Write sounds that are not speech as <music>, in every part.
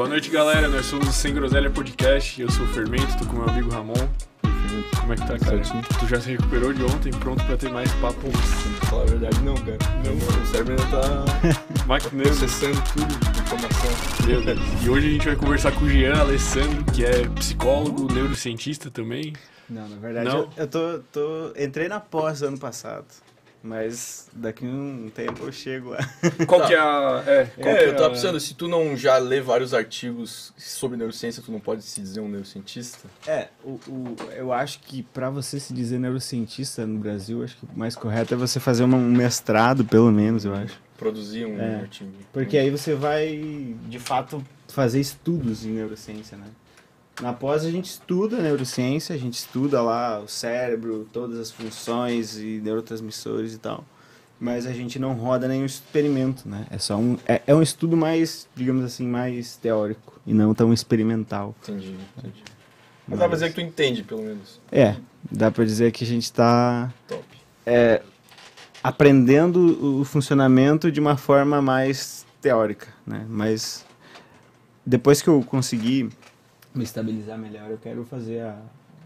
Boa noite, galera. Nós somos o Sem Groselha Podcast. Eu sou o Fermento, tô com meu amigo Ramon. Como é que tá, cara? Tu já se recuperou de ontem, pronto pra ter mais papo? Pra falar a verdade, não, cara. Não, O cérebro ainda tá <laughs> Maquineiro. processando tudo de informação. Meu Deus. E hoje a gente vai conversar com o Jean Alessandro, que é psicólogo, neurocientista também. Não, na verdade, Não. eu, eu tô, tô- entrei na pós ano passado. Mas daqui um tempo eu chego lá. <laughs> Qual que é a. É, qual é, que eu tava é. pensando, se tu não já lê vários artigos sobre neurociência, tu não pode se dizer um neurocientista? É, o, o eu acho que para você se dizer neurocientista no Brasil, acho que o mais correto é você fazer uma, um mestrado, pelo menos, eu acho. Produzir um é, artigo. Porque aí você vai, de fato, fazer estudos em neurociência, né? Na pós a gente estuda neurociência, a gente estuda lá o cérebro, todas as funções e neurotransmissores e tal. Mas a gente não roda nenhum experimento, né? É só um é, é um estudo mais, digamos assim, mais teórico e não tão experimental. Entendi, entendi. Mas, mas dá pra dizer que tu entende, pelo menos. É, dá pra dizer que a gente tá Top. É, aprendendo o funcionamento de uma forma mais teórica, né? Mas depois que eu consegui me estabilizar melhor, eu quero fazer a,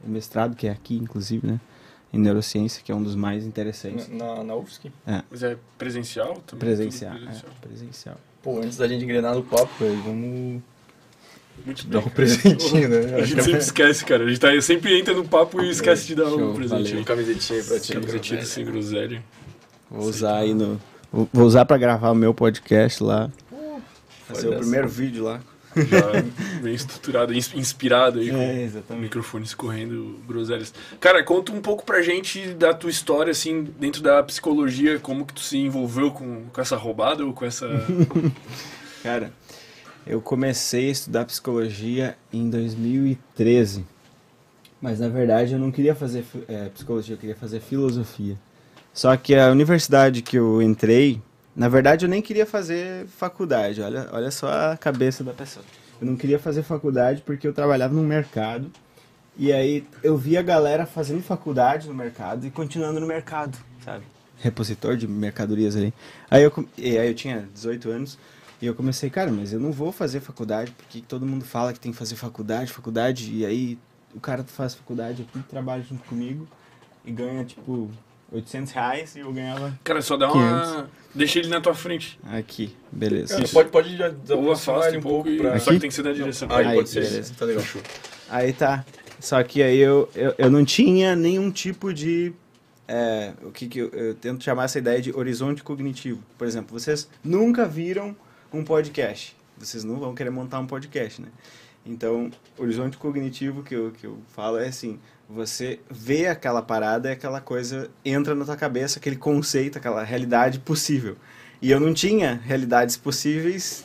o mestrado, que é aqui, inclusive, né? Em neurociência, que é um dos mais interessantes. Na, na, UFSC? É. Mas é presencial também? Presencial, é, presencial. É, presencial. Pô, antes da gente engrenar no papo, velho, vamos... Muito dar um presentinho, né? <laughs> A gente sempre é esquece, cara. A gente tá, sempre entra no papo e esquece de dar Show, um presentinho. camisetinho Camisetinha pra ti. Camisetinha do Sem Groselha. Vou usar aí no... Vou usar pra gravar o meu podcast lá. Vai ser o primeiro vídeo lá. Já bem estruturado, inspirado aí, é, com o microfone escorrendo groselhas. Cara, conta um pouco pra gente da tua história, assim, dentro da psicologia, como que tu se envolveu com, com essa roubada ou com essa... <laughs> Cara, eu comecei a estudar psicologia em 2013, mas na verdade eu não queria fazer é, psicologia, eu queria fazer filosofia. Só que a universidade que eu entrei, na verdade, eu nem queria fazer faculdade. Olha, olha só a cabeça da pessoa. Eu não queria fazer faculdade porque eu trabalhava no mercado. E aí eu via a galera fazendo faculdade no mercado e continuando no mercado, sabe? Repositor de mercadorias ali. Aí eu, e aí eu tinha 18 anos e eu comecei, cara, mas eu não vou fazer faculdade porque todo mundo fala que tem que fazer faculdade, faculdade. E aí o cara faz faculdade aqui, trabalha junto comigo e ganha, tipo, 800 reais e eu ganhava. Cara, só dá uma. Deixa ele na tua frente. Aqui, beleza. Cara, pode, pode já desaproximar ele um pouco. E... Pra... Só que tem que ser da direção. Aí, aí pode ser. Beleza. Tá legal. Aí tá. Só que aí eu, eu, eu não tinha nenhum tipo de. É, o que, que eu, eu tento chamar essa ideia de horizonte cognitivo. Por exemplo, vocês nunca viram um podcast. Vocês não vão querer montar um podcast, né? Então, horizonte cognitivo que eu, que eu falo é assim: você vê aquela parada e aquela coisa entra na tua cabeça, aquele conceito, aquela realidade possível. E eu não tinha realidades possíveis.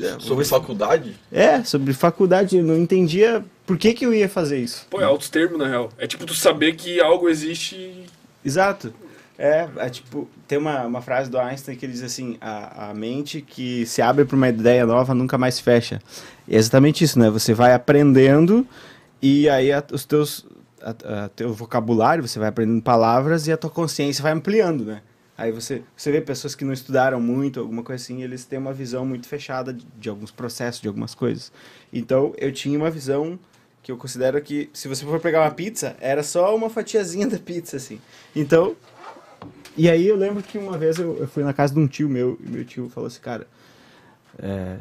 É, sobre faculdade? É, sobre faculdade. Eu não entendia por que, que eu ia fazer isso. Pô, é altos termos, na real. É tipo tu saber que algo existe. Exato. É, é, tipo, tem uma, uma frase do Einstein que ele diz assim: a, a mente que se abre para uma ideia nova nunca mais fecha. E é exatamente isso, né? Você vai aprendendo e aí a, os teus a, a teu vocabulário, você vai aprendendo palavras e a tua consciência vai ampliando, né? Aí você, você vê pessoas que não estudaram muito, alguma coisa assim, eles têm uma visão muito fechada de, de, alguns processos, de algumas coisas. Então, eu tinha uma visão que eu considero que, se você for pegar uma pizza, era só uma fatiazinha da pizza, assim. Então, e aí eu lembro que uma vez eu, eu fui na casa de um tio meu, e meu tio falou assim, cara, é,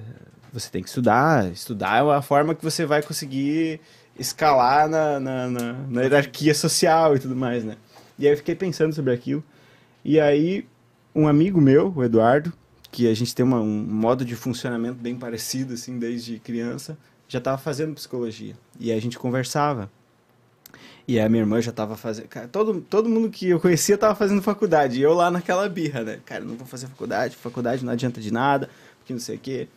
você tem que estudar, estudar é a forma que você vai conseguir escalar na, na, na, na hierarquia social e tudo mais, né? E aí eu fiquei pensando sobre aquilo. E aí, um amigo meu, o Eduardo, que a gente tem uma, um modo de funcionamento bem parecido, assim, desde criança, já estava fazendo psicologia. E aí a gente conversava. E a minha irmã já estava fazendo. Cara, todo, todo mundo que eu conhecia estava fazendo faculdade. E eu lá naquela birra, né? Cara, não vou fazer faculdade, faculdade não adianta de nada, porque não sei o quê.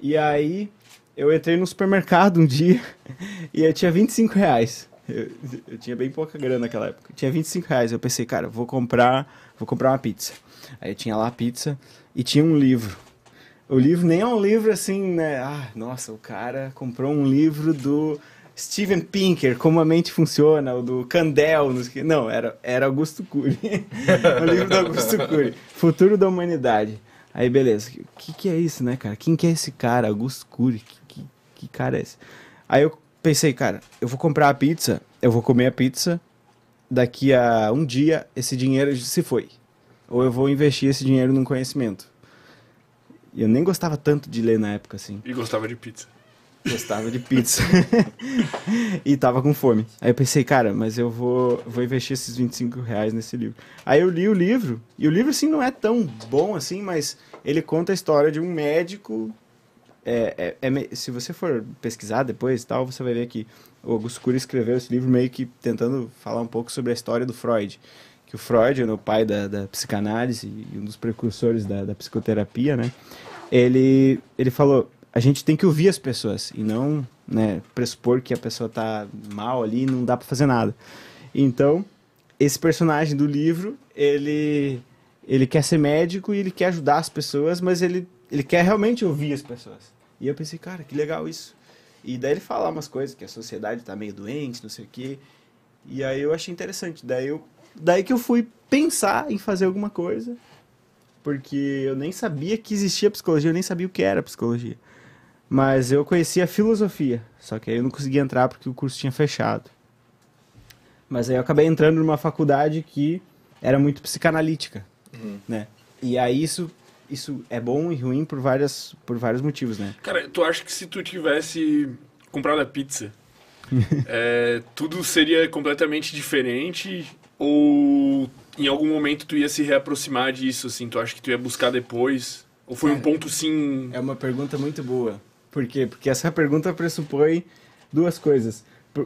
E aí eu entrei no supermercado um dia <laughs> e eu tinha 25 reais. Eu, eu, tinha bem pouca grana naquela época. Eu tinha 25 reais. Eu pensei, cara, vou comprar, vou comprar uma pizza. Aí eu tinha lá a pizza e tinha um livro. O livro nem é um livro assim, né? Ah, nossa, o cara comprou um livro do Steven Pinker, Como a Mente Funciona, ou do Candel. Não, era, era Augusto Cury. <laughs> o livro do Augusto Cury. Futuro da Humanidade. Aí, beleza. O que, que é isso, né, cara? Quem que é esse cara, Augusto Cury? que cara é esse? Aí eu pensei, cara, eu vou comprar a pizza, eu vou comer a pizza, daqui a um dia esse dinheiro se foi. Ou eu vou investir esse dinheiro num conhecimento. E eu nem gostava tanto de ler na época, assim. E gostava de pizza. Gostava de pizza. <laughs> e tava com fome. Aí eu pensei, cara, mas eu vou, vou investir esses 25 reais nesse livro. Aí eu li o livro, e o livro, assim, não é tão bom assim, mas ele conta a história de um médico é, é, é, se você for pesquisar depois tal, você vai ver que o Augusto Cury escreveu esse livro meio que tentando falar um pouco sobre a história do Freud. Que o Freud, né, o pai da, da psicanálise e um dos precursores da, da, psicoterapia, né? Ele, ele falou, a gente tem que ouvir as pessoas e não né, pressupor que a pessoa tá mal ali e não dá para fazer nada. Então, esse personagem do livro, ele, ele quer ser médico e ele quer ajudar as pessoas, mas ele ele quer realmente ouvir as pessoas. E eu pensei, cara, que legal isso. E daí ele fala umas coisas, que a sociedade tá meio doente, não sei o quê. E aí eu achei interessante. Daí, eu, daí que eu fui pensar em fazer alguma coisa, porque eu nem sabia que existia psicologia, eu nem sabia o que era psicologia. Mas eu conhecia filosofia, só que aí eu não conseguia entrar porque o curso tinha fechado. Mas aí eu acabei entrando numa faculdade que era muito psicanalítica, uhum. né? E aí isso isso é bom e ruim por, várias, por vários motivos, né? Cara, tu acha que se tu tivesse comprado a pizza, <laughs> é, tudo seria completamente diferente ou em algum momento tu ia se reaproximar disso, assim? Tu acha que tu ia buscar depois? Ou foi é, um ponto, sim... É uma pergunta muito boa. Por quê? Porque essa pergunta pressupõe duas coisas.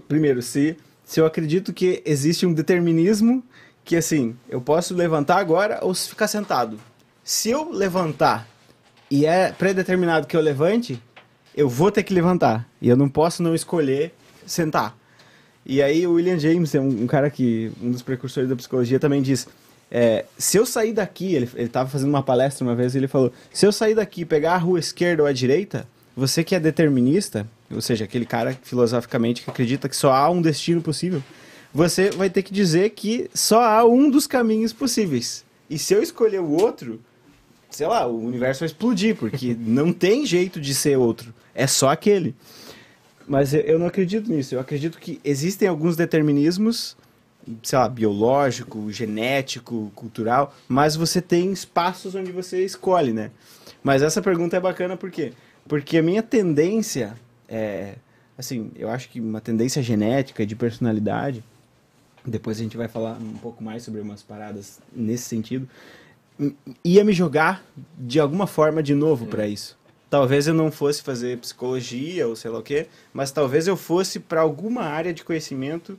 primeiro, se, se eu acredito que existe um determinismo que, assim, eu posso levantar agora ou se ficar sentado se eu levantar e é predeterminado que eu levante, eu vou ter que levantar. E eu não posso não escolher sentar. E aí o William James, é um, um cara que, um dos precursores da psicologia, também diz: é, se eu sair daqui, ele, estava fazendo uma palestra uma vez e ele falou: se eu sair daqui e pegar a rua esquerda ou a direita, você que é determinista, ou seja, aquele cara filosoficamente que acredita que só há um destino possível, você vai ter que dizer que só há um dos caminhos possíveis. E se eu escolher o outro, sei lá, o universo vai explodir, porque <laughs> não tem jeito de ser outro. É só aquele. Mas eu não acredito nisso. Eu acredito que existem alguns determinismos, sei lá, biológico, genético, cultural, mas você tem espaços onde você escolhe, né? Mas essa pergunta é bacana por quê? Porque a minha tendência é assim, eu acho que uma tendência genética de personalidade, depois a gente vai falar um pouco mais sobre umas paradas nesse sentido, ia me jogar de alguma forma de novo hum. para isso. Talvez eu não fosse fazer psicologia ou sei lá o quê, mas talvez eu fosse para alguma área de conhecimento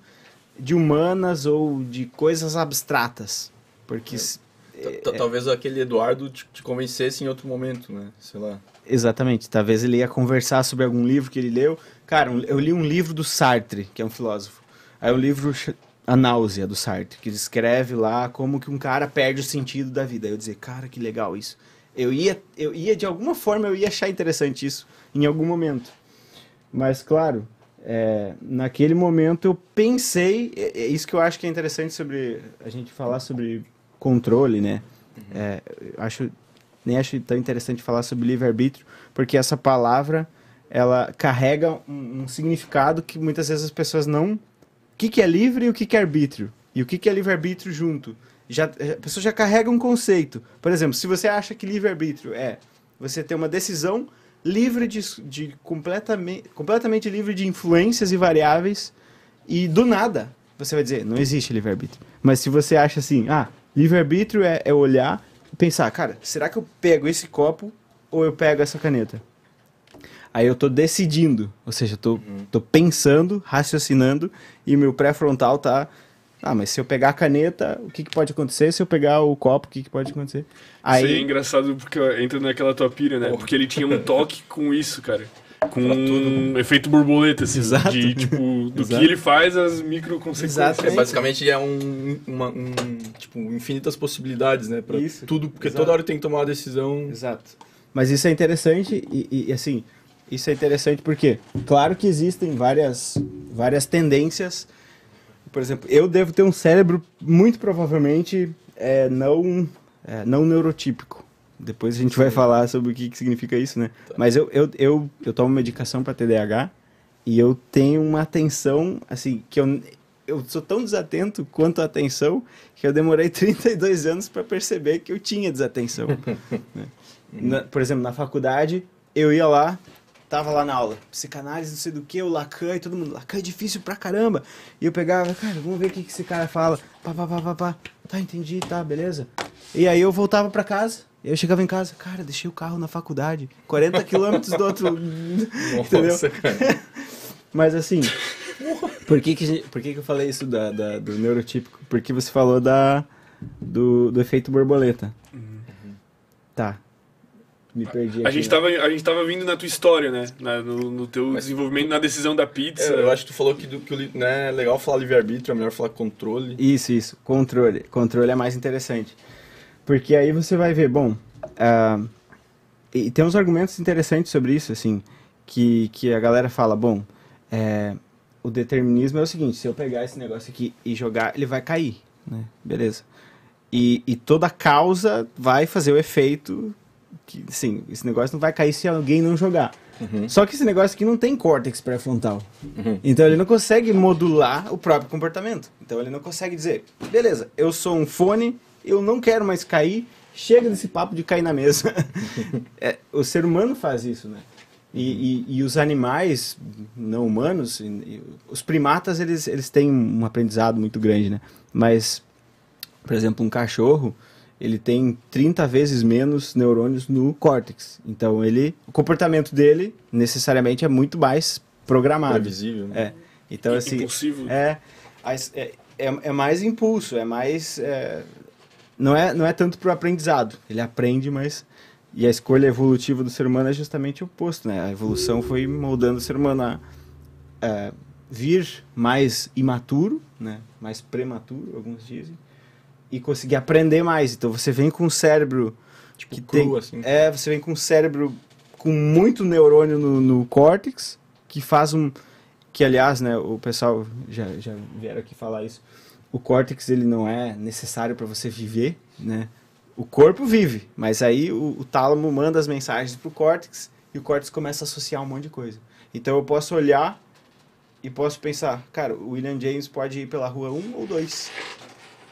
de humanas ou de coisas abstratas. Porque. É. É, é talvez aquele Eduardo te, te convencesse em outro momento, né? Sei lá. Exatamente. Talvez ele ia conversar sobre algum livro que ele leu. Cara, eu li um livro do Sartre, que é um filósofo. Aí o livro a Náusea, do Sartre, que descreve lá como que um cara perde o sentido da vida. Eu dizer, cara, que legal isso. Eu ia, eu ia, de alguma forma, eu ia achar interessante isso em algum momento. Mas, claro, é, naquele momento eu pensei... É, é isso que eu acho que é interessante sobre a gente falar sobre controle, né? Uhum. É, acho nem acho tão interessante falar sobre livre-arbítrio, porque essa palavra ela carrega um, um, significado que muitas vezes as pessoas não que, que é livre e o que, que é arbítrio. E o que, que é livre-arbítrio junto. Já, eh, a pessoa já carrega um conceito. Por exemplo, se você acha que livre-arbítrio é você ter uma decisão livre de, de completamente, completamente livre de influências e variáveis e do nada você vai dizer não existe livre-arbítrio. Mas se você acha assim, ah, livre-arbítrio é, é olhar e pensar, cara, será que eu pego esse copo ou eu pego essa caneta? Aí eu tô decidindo, ou seja, eu tô, uhum. tô pensando, raciocinando, e meu pré-frontal tá. Ah, mas se eu pegar a caneta, o que, que pode acontecer? Se eu pegar o copo, o que, que pode acontecer? Aí... Isso aí é engraçado porque entra naquela tua né? Porque ele tinha um toque <laughs> com isso, cara. Com um efeito borboleta, assim. Exato. De, tipo, do Exato. que ele faz, as micro consequências. É, basicamente é um, uma, um, tipo, infinitas possibilidades, né? Pra isso. tudo, porque Exato. toda hora tem que tomar uma decisão. Exato. Mas isso é interessante e, e assim, isso é interessante porque, claro que existem várias, várias tendências. Por exemplo, eu devo ter um cérebro muito provavelmente é, não, é, não neurotípico. Depois a gente vai falar sobre o que, que significa isso, né? Tá. Mas eu, eu, eu, eu tomo medicação para TDAH e eu tenho uma atenção, assim, que eu, eu sou tão desatento quanto a atenção que eu demorei 32 <laughs> anos para perceber que eu tinha desatenção. <laughs> né? na, por exemplo, na faculdade, eu ia lá, Tava lá na aula, psicanálise, não sei do que, o Lacan e todo mundo. Lacan é difícil pra caramba. E eu pegava, cara, vamos ver o que, que esse cara fala. Pá, pá, pá, pá, pá. Tá, entendi, tá, beleza. E aí eu voltava pra casa, eu chegava em casa, cara, deixei o carro na faculdade, 40 quilômetros do outro. <laughs> Nossa, cara. <laughs> Mas assim, por que que, por que que eu falei isso da, da, do neurotípico? Porque você falou da, do, do efeito borboleta. Uhum. Tá, me perdi. Aqui, a, gente tava, a gente tava vindo na tua história, né? Na, no, no, teu Mas, desenvolvimento, na decisão da pizza. Eu, eu acho que tu falou que, do, que né, é legal falar livre-arbítrio, é melhor falar controle. Isso, isso. Controle. Controle é mais interessante. Porque aí você vai ver, bom. Uh, e tem uns argumentos interessantes sobre isso, assim. Que, que a galera fala, bom. É, o determinismo é o seguinte: se eu pegar esse negócio aqui e jogar, ele vai cair, né? Beleza. E, e toda causa vai fazer o efeito que, assim, esse negócio não vai cair se alguém não jogar. Uhum. Só que esse negócio aqui não tem córtex pré-frontal. Uhum. Então ele não consegue modular o próprio comportamento. Então ele não consegue dizer, beleza, eu sou um fone, eu não quero mais cair, chega desse papo de cair na mesa. <laughs> é, o ser humano faz isso, né? E, e, e os animais não humanos, e, os primatas, eles, eles têm um aprendizado muito grande, né? Mas, por exemplo, um cachorro, ele tem 30 vezes menos neurônios no córtex. Então ele, o comportamento dele necessariamente é muito mais programado. Previsível. Né? É. Então assim, Impulsivo. É, é, é, é mais impulso, é mais é, não é não é tanto para o aprendizado. Ele aprende, mas e a escolha evolutiva do ser humano é justamente o oposto, né? A evolução foi moldando o ser humano a, a é, vir mais imaturo, né? Mais prematuro, alguns dizem e conseguir aprender mais. Então você vem com um cérebro. Tipo, que tipo, cru, tem, assim. É, você vem com um cérebro com muito neurônio no, no córtex, que faz um. Que, aliás, né, o pessoal já, já vieram aqui falar isso. O córtex ele não é necessário para você viver, né? O corpo vive, mas aí o, o tálamo manda as mensagens pro córtex e o córtex começa a associar um monte de coisa. Então eu posso olhar e posso pensar, cara, o William James pode ir pela rua 1 um ou 2.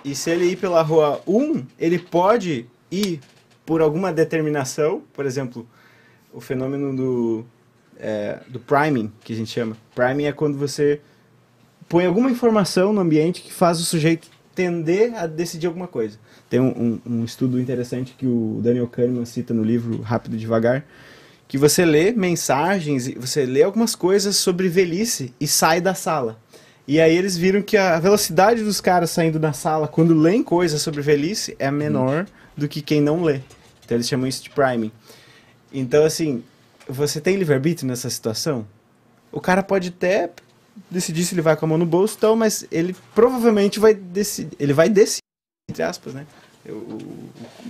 E se ele ir pela rua 1, ele pode ir por alguma determinação, por exemplo, o fenômeno do, é, do priming, que a gente chama. Priming é quando você põe alguma informação no ambiente que faz o sujeito tender a decidir alguma coisa. Tem um, um, um estudo interessante que o Daniel Kahneman cita no livro Rápido e Devagar, que você lê mensagens, você lê algumas coisas sobre velhice e sai da sala. E aí eles viram que a velocidade dos caras saindo da sala quando leem coisas sobre velhice é menor do que quem não lê. Então eles chamam isso de priming. Então, assim, você tem livre-arbítrio nessa situação? O cara pode até decidir se ele vai com a mão no bolso, então, mas ele provavelmente vai decidir. Ele vai decidir, entre aspas, né? O,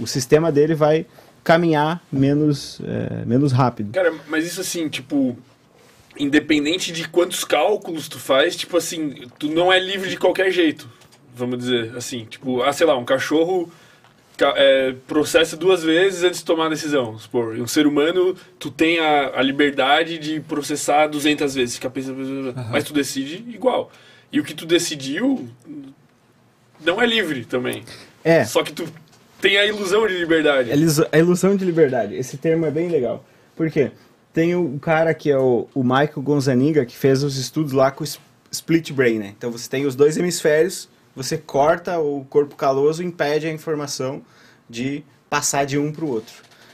o sistema dele vai caminhar menos, é, menos rápido. Cara, mas isso assim, tipo independente de quantos cálculos tu faz, tipo assim, tu não é livre de qualquer jeito. Vamos dizer assim, tipo, ah, sei lá, um cachorro é, processa duas vezes antes de tomar a decisão. Supor, um ser humano, tu tem a, a liberdade de processar 200 vezes, fica pensando, uhum. mas tu decide igual. E o que tu decidiu não é livre também. É. Só que tu tem a ilusão de liberdade. É a ilusão de liberdade. Esse termo é bem legal. Por quê? Tem o cara que é o, o Michael Gonzaniga, que fez os estudos lá com split brain, né? Então você tem os dois hemisférios, você corta o corpo caloso, impede a informação de passar de um para o outro.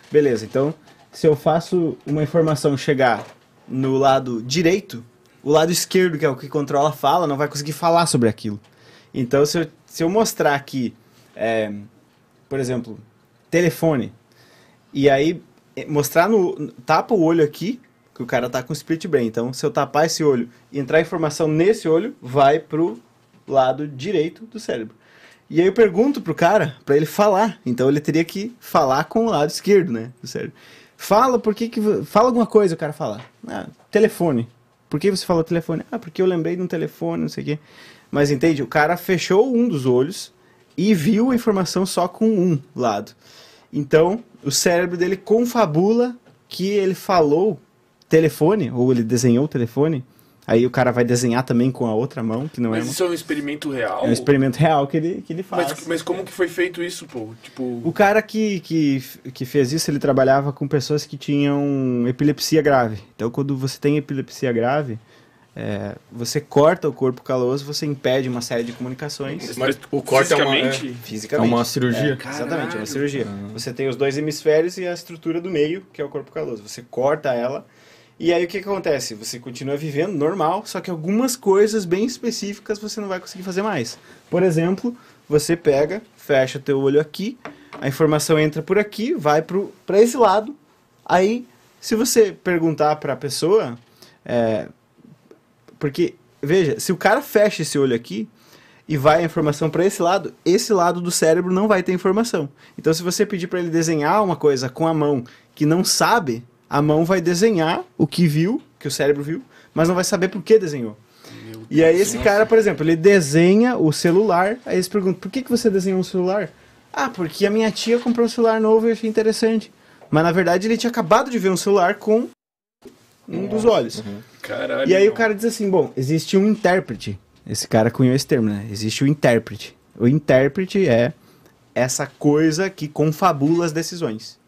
Beleza, então se eu faço uma informação chegar no lado direito, o lado esquerdo, que é o que controla a fala, não vai conseguir falar sobre aquilo. Então, se eu, se eu mostrar aqui, é, eh, por exemplo, telefone, e aí é, mostrar no. Tapa o olho aqui, que o cara tá com split brain. Então, se eu tapar esse olho e entrar informação nesse olho, vai pro lado direito do cérebro. E aí eu pergunto pro cara para ele falar. Então ele teria que falar com o lado esquerdo, né? Do cérebro. Fala por que, que. Fala alguma coisa, o cara fala. Ah, telefone. Por que você falou telefone? Ah, porque eu lembrei de um telefone, não sei o quê. Mas entende? O cara fechou um dos olhos e viu a informação só com um lado. Então, o cérebro dele confabula que ele falou telefone, ou ele desenhou o telefone. Aí o cara vai desenhar também com a outra mão, que não mas é. Mas isso é um experimento real? É um experimento real que ele, que ele faz. Mas, mas como que foi feito isso, pô? Tipo... O cara que, que, que fez isso, ele trabalhava com pessoas que tinham epilepsia grave. Então, quando você tem epilepsia grave, é, você corta o corpo caloso, você impede uma série de comunicações. Mas o corte fisicamente? É uma, é, fisicamente. É uma cirurgia. É, exatamente, é uma cirurgia. Você tem os dois hemisférios e a estrutura do meio, que é o corpo caloso. Você corta ela e aí o que, que acontece? Você continua vivendo normal, só que algumas coisas bem específicas você não vai conseguir fazer mais. Por exemplo, você pega, fecha teu olho aqui, a informação entra por aqui, vai para esse lado, aí se você perguntar para a pessoa... É, porque, veja, se o cara fecha esse olho aqui e vai a informação para esse lado, esse lado do cérebro não vai ter informação. Então, se você pedir para ele desenhar uma coisa com a mão que não sabe, a mão vai desenhar o que viu, que o cérebro viu, mas não vai saber por que desenhou. e aí esse cara, por exemplo, ele desenha o celular, aí eles perguntam, por que, que você desenhou um celular? Ah, porque a minha tia comprou um celular novo e eu achei interessante. Mas na verdade ele tinha acabado de ver um celular com um dos olhos. Uhum. Caralho. E aí o cara diz assim: bom, existe um intérprete. Esse cara cunhou esse termo, né? Existe o intérprete. O intérprete é essa coisa que confabula as decisões.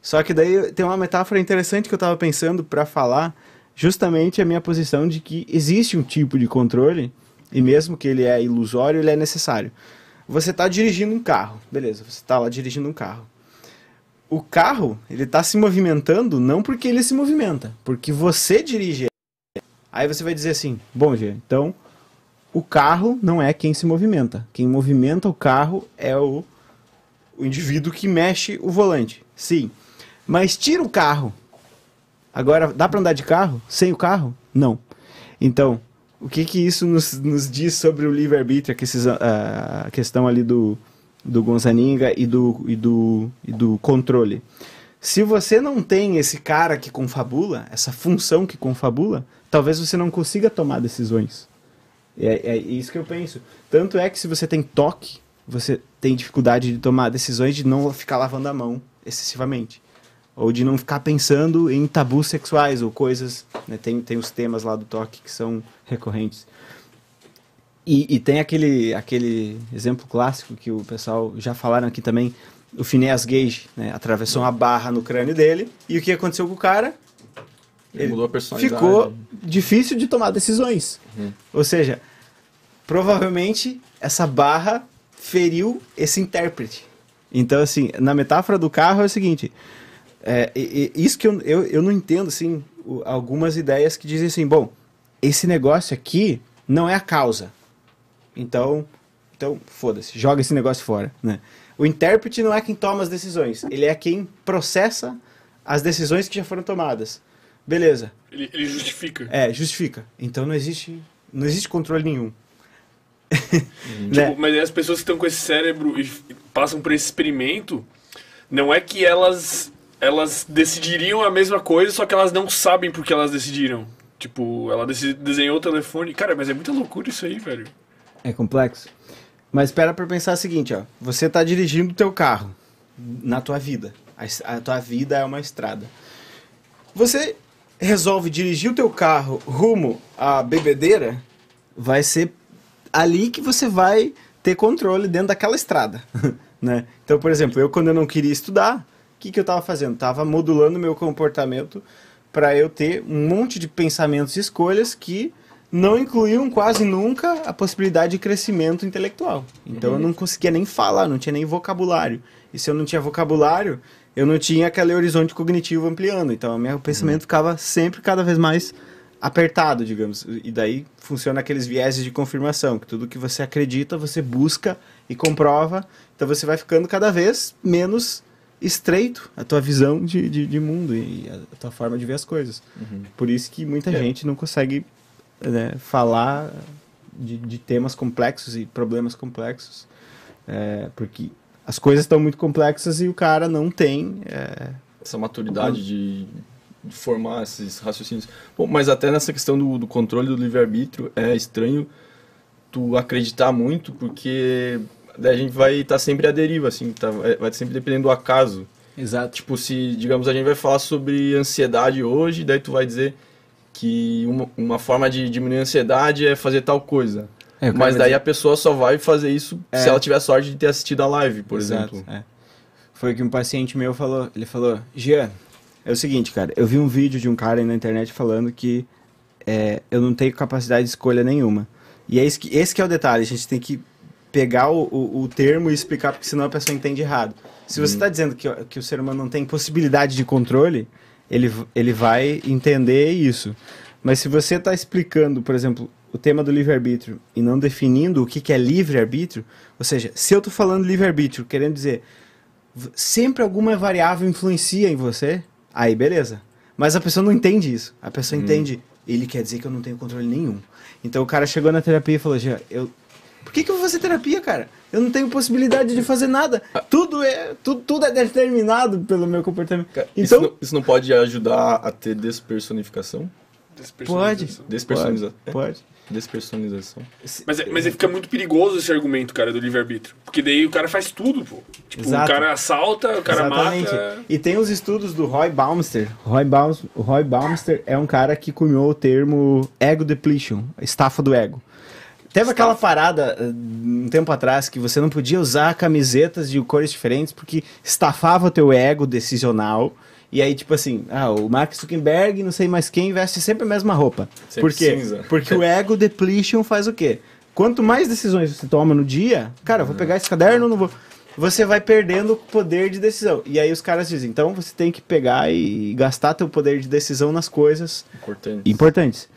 Só que daí tem uma metáfora interessante que eu estava pensando para falar justamente a minha posição de que existe um tipo de controle e mesmo que ele é ilusório, ele é necessário. Você está dirigindo um carro, beleza? Você está lá dirigindo um carro. O carro ele está se movimentando não porque ele se movimenta, porque você dirige Aí você vai dizer assim: bom, dia, então o carro não é quem se movimenta. Quem movimenta o carro é o, o indivíduo que mexe o volante. Sim. Mas tira o carro. Agora, dá para andar de carro? Sem o carro? Não. Então, o que que isso nos, nos diz sobre o livre-arbítrio, a uh, questão ali do, do Gonzaninga e do, e, do, e do controle? Se você não tem esse cara que confabula, essa função que confabula, talvez você não consiga tomar decisões. É, é isso que eu penso. Tanto é que se você tem toque, você tem dificuldade de tomar decisões de não ficar lavando a mão excessivamente. Ou de não ficar pensando em tabus sexuais ou coisas. Né? Tem, tem os temas lá do toque que são recorrentes. E, e tem aquele, aquele exemplo clássico que o pessoal já falaram aqui também. O Phineas Gage né? atravessou uma barra no crânio dele. E o que aconteceu com o cara? Ele mudou a personalidade. Ficou difícil de tomar decisões. Uhum. Ou seja, provavelmente essa barra feriu esse intérprete. Então, assim, na metáfora do carro é o seguinte: é, é, isso que eu, eu, eu não entendo, assim, algumas ideias que dizem assim, bom, esse negócio aqui não é a causa. Então, então foda-se, joga esse negócio fora, né? O intérprete não é quem toma as decisões, ele é quem processa as decisões que já foram tomadas. Beleza. Ele, ele justifica. É, justifica. Então não existe, não existe controle nenhum. Hum. <laughs> né? tipo, mas as pessoas que estão com esse cérebro e passam por esse experimento, não é que elas elas decidiriam a mesma coisa, só que elas não sabem porque elas decidiram. Tipo, ela desenhou o telefone. Cara, mas é muita loucura isso aí, velho. É complexo. Mas espera para pensar o seguinte, ó. Você tá dirigindo o teu carro na tua vida. A, a tua vida é uma estrada. Você resolve dirigir o teu carro rumo à bebedeira, vai ser ali que você vai ter controle dentro daquela estrada, <laughs> né? Então, por exemplo, eu quando eu não queria estudar, o que, que eu estava fazendo? Estava modulando meu comportamento para eu ter um monte de pensamentos e escolhas que não incluíam quase nunca a possibilidade de crescimento intelectual. Então uhum. eu não conseguia nem falar, não tinha nem vocabulário. E se eu não tinha vocabulário, eu não tinha aquele horizonte cognitivo ampliando. Então, o meu uhum. pensamento uhum. ficava sempre cada vez mais apertado, digamos. E daí funciona aqueles vieses de confirmação, que tudo que você acredita, você busca e comprova. Então, você vai ficando cada vez menos estreito a tua visão de, de, de mundo e a tua forma de ver as coisas. Uhum. Por isso que muita é. gente não consegue né, falar de, de temas complexos e problemas complexos. É, porque as coisas estão muito complexas e o cara não tem. É... Essa maturidade ah. de, de, formar esses raciocínios. Bom, mas até nessa questão do, do controle do livre-arbítrio é estranho tu acreditar muito, porque daí a gente vai estar tá sempre à deriva, assim, tá, é, vai sempre dependendo do acaso. Exato. Tipo, se, digamos, a gente vai falar sobre ansiedade hoje, daí tu vai dizer que uma, uma forma de diminuir a ansiedade é fazer tal coisa. É, mas daí dizer... a pessoa só vai fazer isso é. se ela tiver sorte de ter assistido a live, por Exato, exemplo. É. Foi o que um paciente meu falou. Ele falou, Jean, é o seguinte, cara, eu vi um vídeo de um cara aí na internet falando que é, eu não tenho capacidade de escolha nenhuma. E é esse que, esse que é o detalhe, a gente tem que pegar o, o, o termo e explicar, porque senão a pessoa entende errado. Se você está hum. Tá dizendo que, que o ser humano não tem possibilidade de controle, ele, ele vai entender isso. Mas se você está explicando, por exemplo, o tema do livre-arbítrio e não definindo o que, que é livre-arbítrio, ou seja, se eu estou falando livre-arbítrio, querendo dizer sempre alguma variável influencia em você, aí beleza. Mas a pessoa não entende isso. A pessoa hum. entende, ele quer dizer que eu não tenho controle nenhum. Então o cara chegou na terapia e falou: já, eu. Por que, que eu vou fazer terapia, cara? Eu não tenho possibilidade de fazer nada. Tudo é, tudo, tudo é determinado pelo meu comportamento. Cara, então, isso não, isso não pode ajudar a ter despersonificação? Pode. Despersonalização. Pode. É. pode despersonalização. Mas, é, mas é, fica muito perigoso esse argumento, cara, do livre-arbítrio. Porque daí o cara faz tudo, pô. Tipo, Exato. o cara assalta, o cara Exatamente. mata. E tem os estudos do Roy Baumster. Roy Baumster, Roy Baumster é um cara que cunhou o termo ego depletion, estafa do ego. Teve aquela parada eh, um tempo atrás que você não podia usar camisetas de cores diferentes porque estafava o teu ego decisional e aí, tipo assim, ah, o Mark Zuckerberg, não sei mais quem, veste sempre a mesma roupa. Sempre Por quê? Cinza. Porque o ego depletion faz o quê? Quanto mais decisões você toma no dia, cara, vou pegar esse caderno, não vou. Você vai perdendo o poder de decisão. E aí os caras dizem, então você tem que pegar e gastar teu poder de decisão nas coisas importantes. importantes.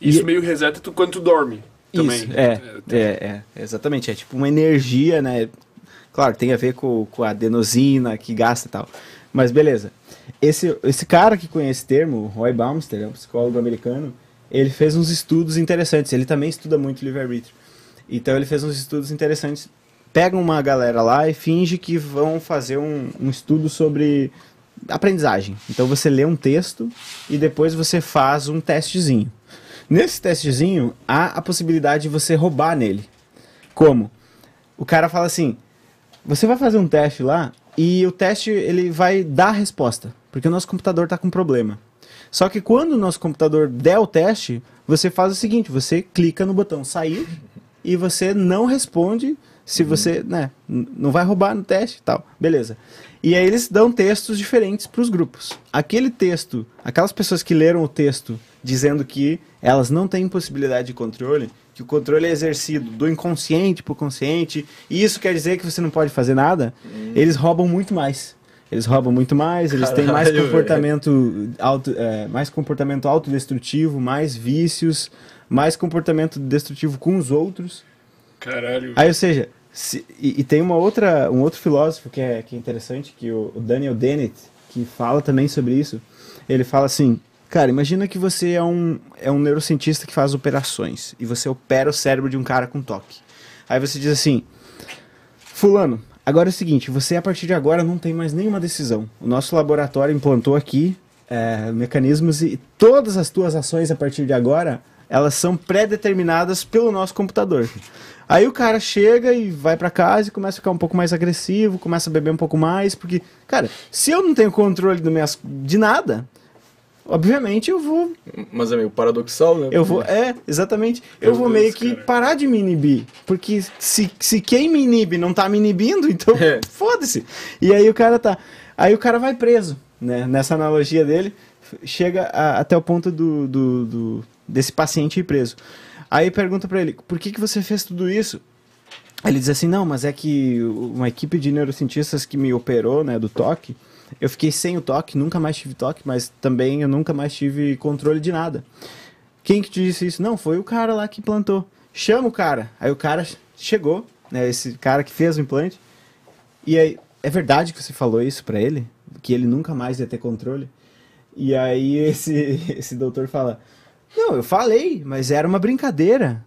Isso e... meio reseta tu quando tu dorme. Também. Isso, é é, é, é, é, exatamente. É tipo uma energia, né? Claro, tem a ver com, com a adenosina que gasta e tal. Mas beleza. Esse, esse cara que conhece esse termo, Roy Baumster, é um psicólogo americano, ele fez uns estudos interessantes. Ele também estuda muito livre-arbítrio. Então ele fez uns estudos interessantes. Pega uma galera lá e finge que vão fazer um, um estudo sobre aprendizagem. Então você lê um texto e depois você faz um testezinho. Nesse testezinho, há a possibilidade de você roubar nele. Como? O cara fala assim: você vai fazer um teste lá e o teste ele vai dar a resposta porque o nosso computador está com problema. Só que quando o nosso computador der o teste, você faz o seguinte: você clica no botão sair e você não responde se uhum. você, né, não vai roubar no teste e tal. Beleza. E aí eles dão textos diferentes para os grupos. Aquele texto, aquelas pessoas que leram o texto dizendo que elas não têm possibilidade de controle, que o controle é exercido do inconsciente para o consciente, e isso quer dizer que você não pode fazer nada, uhum. eles roubam muito mais. Eles roubam muito mais, eles Caralho, têm mais comportamento auto, é, mais comportamento autodestrutivo, mais vícios, mais comportamento destrutivo com os outros. Caralho. Aí, ou seja, se, e, e, tem uma outra, um outro filósofo que é, que é interessante, que o, o Daniel Dennett, que fala também sobre isso. Ele fala assim: Cara, imagina que você é um, é um neurocientista que faz operações e você opera o cérebro de um cara com toque. Aí você diz assim: Fulano, Agora é o seguinte, você a partir de agora não tem mais nenhuma decisão. O nosso laboratório implantou aqui é, mecanismos e todas as tuas ações a partir de agora elas são pré-determinadas pelo nosso computador. Aí o cara chega e vai para casa e começa a ficar um pouco mais agressivo, começa a beber um pouco mais, porque, cara, se eu não tenho controle do minhas, de nada, obviamente eu vou. Mas é meio paradoxal, né? Eu vou, é, exatamente. Meu eu vou Deus, meio que cara. parar de me inibir. Porque se, se quem me inibe não tá me inibindo, <laughs> então é. foda-se. E aí o cara tá. Aí o cara vai preso, né? Nessa analogia dele, chega a, até o ponto do, do, do, desse paciente ir preso. Aí pergunta para ele: por que, que você fez tudo isso? Ele diz assim: não, mas é que uma equipe de neurocientistas que me operou, né, do toque eu fiquei sem o toque, nunca mais tive toque, mas também eu nunca mais tive controle de nada. Quem que te disse isso? Não, foi o cara lá que plantou. Chama o cara. Aí o cara chegou, né, esse cara que fez o implante. E aí, é verdade que você falou isso para ele? Que ele nunca mais ia ter controle? E aí esse, <laughs> esse doutor fala: Não, eu falei, mas era uma brincadeira.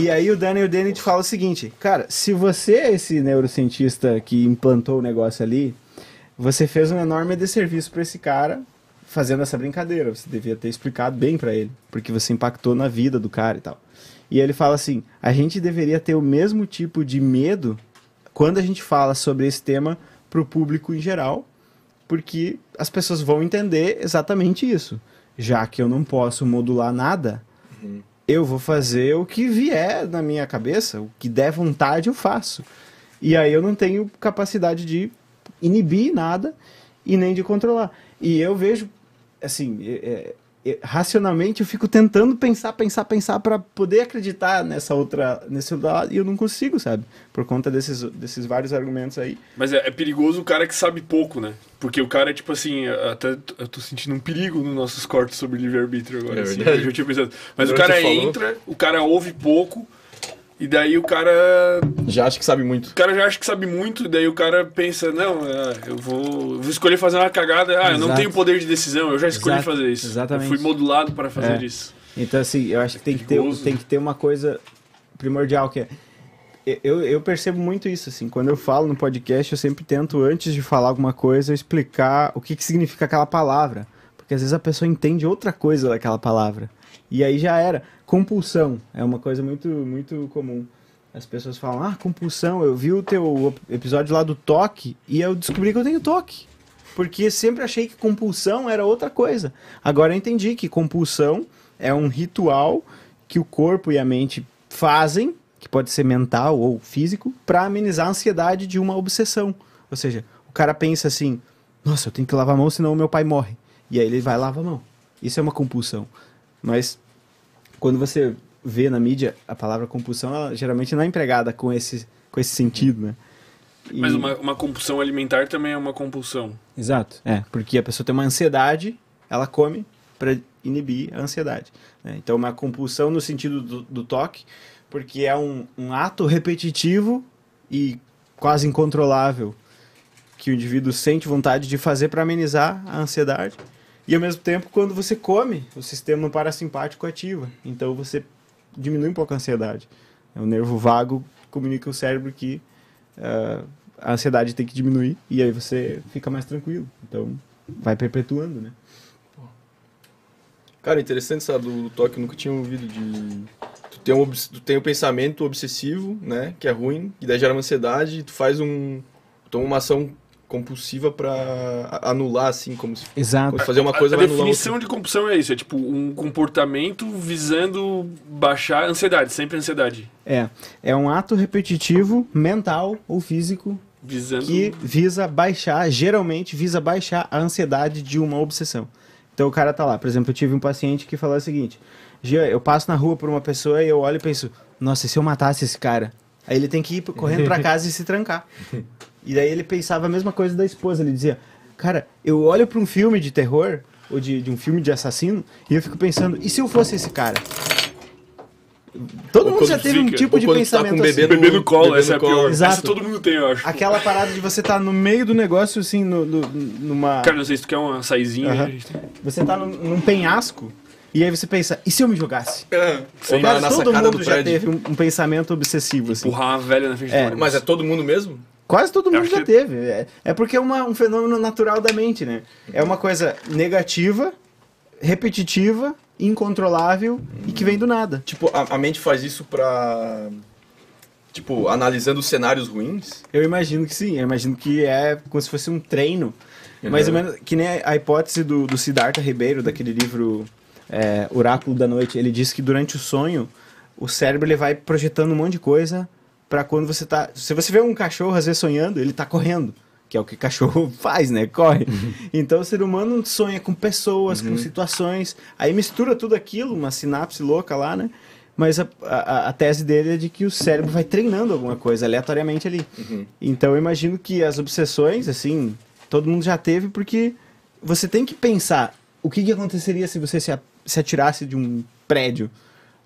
e aí o Daniel Dennett fala o seguinte: Cara, se você é esse neurocientista que implantou o negócio ali, você fez um enorme desserviço para esse cara fazendo essa brincadeira. Você devia ter explicado bem para ele, porque você impactou na vida do cara e tal. E ele fala assim: a gente deveria ter o mesmo tipo de medo quando a gente fala sobre esse tema para o público em geral, porque as pessoas vão entender exatamente isso. Já que eu não posso modular nada, uhum. eu vou fazer o que vier na minha cabeça, o que der vontade eu faço. E aí eu não tenho capacidade de inibir nada e nem de controlar. E eu vejo, assim, é, é, é racionalmente eu fico tentando pensar, pensar, pensar para poder acreditar nessa outra, nesse outro lado e eu não consigo, sabe? Por conta desses, desses vários argumentos aí. Mas é, é perigoso o cara que sabe pouco, né? Porque o cara, tipo assim, até eu tô sentindo um perigo nos nossos cortes sobre livre-arbítrio agora. É assim, eu tinha pensado. Mas Durante o cara entra, o cara ouve pouco e daí o cara. Já acha que sabe muito. O cara já acha que sabe muito, e daí o cara pensa: não, é, eu vou, eu vou escolher fazer uma cagada. Ah, Exato. eu não tenho poder de decisão, eu já escolhi Exato. fazer isso. Exatamente. Eu fui modulado para fazer é. isso. Então, assim, eu acho que tem que, ter, tem que ter uma coisa primordial que é. Eu, eu percebo muito isso, assim. Quando eu falo no podcast, eu sempre tento, antes de falar alguma coisa, explicar o que, que significa aquela palavra. Porque às vezes a pessoa entende outra coisa daquela palavra. E aí já era. Compulsão é uma coisa muito, muito comum. As pessoas falam, ah, compulsão, eu vi o teu episódio lá do toque e eu descobri que eu tenho toque. Porque sempre achei que compulsão era outra coisa. Agora eu entendi que compulsão é um ritual que o corpo e a mente fazem, que pode ser mental ou físico, para amenizar a ansiedade de uma obsessão. Ou seja, o cara pensa assim: nossa, eu tenho que lavar a mão, senão meu pai morre. E aí ele vai e lava a mão. Isso é uma compulsão. Mas quando você vê na mídia a palavra compulsão, ela geralmente não é empregada com esse, com esse sentido, né? E... Mas uma, uma compulsão alimentar também é uma compulsão. Exato, é. Porque a pessoa tem uma ansiedade, ela come para inibir a ansiedade. Né? Então, uma compulsão no sentido do, do toque, porque é um, um ato repetitivo e quase incontrolável que o indivíduo sente vontade de fazer para amenizar a ansiedade e ao mesmo tempo, quando você come, o sistema parasimpático ativa. Então você diminui um pouco a ansiedade. O é nervo vago comunica o cérebro que uh, a ansiedade tem que diminuir e aí você fica mais tranquilo. Então vai perpetuando, né? Cara, interessante essa do, do toque, eu nunca tinha ouvido de. Tu tem, um, tu tem um pensamento obsessivo, né? Que é ruim, que daí gera uma ansiedade, tu faz um. toma uma ação compulsiva para anular, assim, como se Exato. fazer uma coisa A, a definição de compulsão é isso, é tipo um comportamento visando baixar a ansiedade, sempre a ansiedade. É, é um ato repetitivo, mental ou físico, visando... que visa baixar, geralmente visa baixar a ansiedade de uma obsessão. Então o cara tá lá, por exemplo, eu tive um paciente que falou o seguinte, Gia, eu passo na rua por uma pessoa e eu olho e penso, nossa, e se eu matasse esse cara? Aí ele tem que ir correndo para <laughs> casa e se trancar. E daí ele pensava a mesma coisa da esposa. Ele dizia, cara, eu olho para um filme de terror, ou de, de, um filme de assassino, e eu fico pensando, e se eu fosse esse cara? Todo ou mundo já teve fica, um tipo de tá pensamento tá um bebê assim. No, bebê no colo, bebê essa é no é pior. Exato. Essa todo mundo tem, eu acho. Aquela parada de você estar tá no meio do negócio, assim, no, no, numa... Cara, não sei se tu quer uma saizinha. Uh -huh. Você tá num, num penhasco, e aí você pensa, e se eu me jogasse? É. Sim, na, na todo mundo já prédio. teve um, um, pensamento obsessivo, assim. Empurrar a velha na frente é. do Mas é todo mundo mesmo? Quase todo mundo já que... teve. É, é porque é uma, um fenômeno natural da mente, né? É uma coisa negativa, repetitiva, incontrolável hum. e que vem do nada. Tipo, a, a mente faz isso pra tipo, analisando cenários ruins? Eu imagino que sim, eu imagino que é como se fosse um treino. Uhum. Mais ou menos, que nem a hipótese do, do Siddhartha Ribeiro, daquele livro é, Oráculo da Noite, ele diz que durante o sonho, o cérebro ele vai projetando um monte de coisa para quando você tá. Se você vê um cachorro, às vezes, sonhando, ele tá correndo. Que é o que cachorro <laughs> faz, né? Corre. Uhum. Então o ser humano sonha com pessoas, uhum. com situações. Aí mistura tudo aquilo, uma sinapse louca lá, né? Mas a, a, a, tese dele é de que o cérebro vai treinando alguma coisa aleatoriamente ali. Uhum. Então eu imagino que as obsessões, assim, todo mundo já teve, porque você tem que pensar o que, que aconteceria se você se, se atirasse de um prédio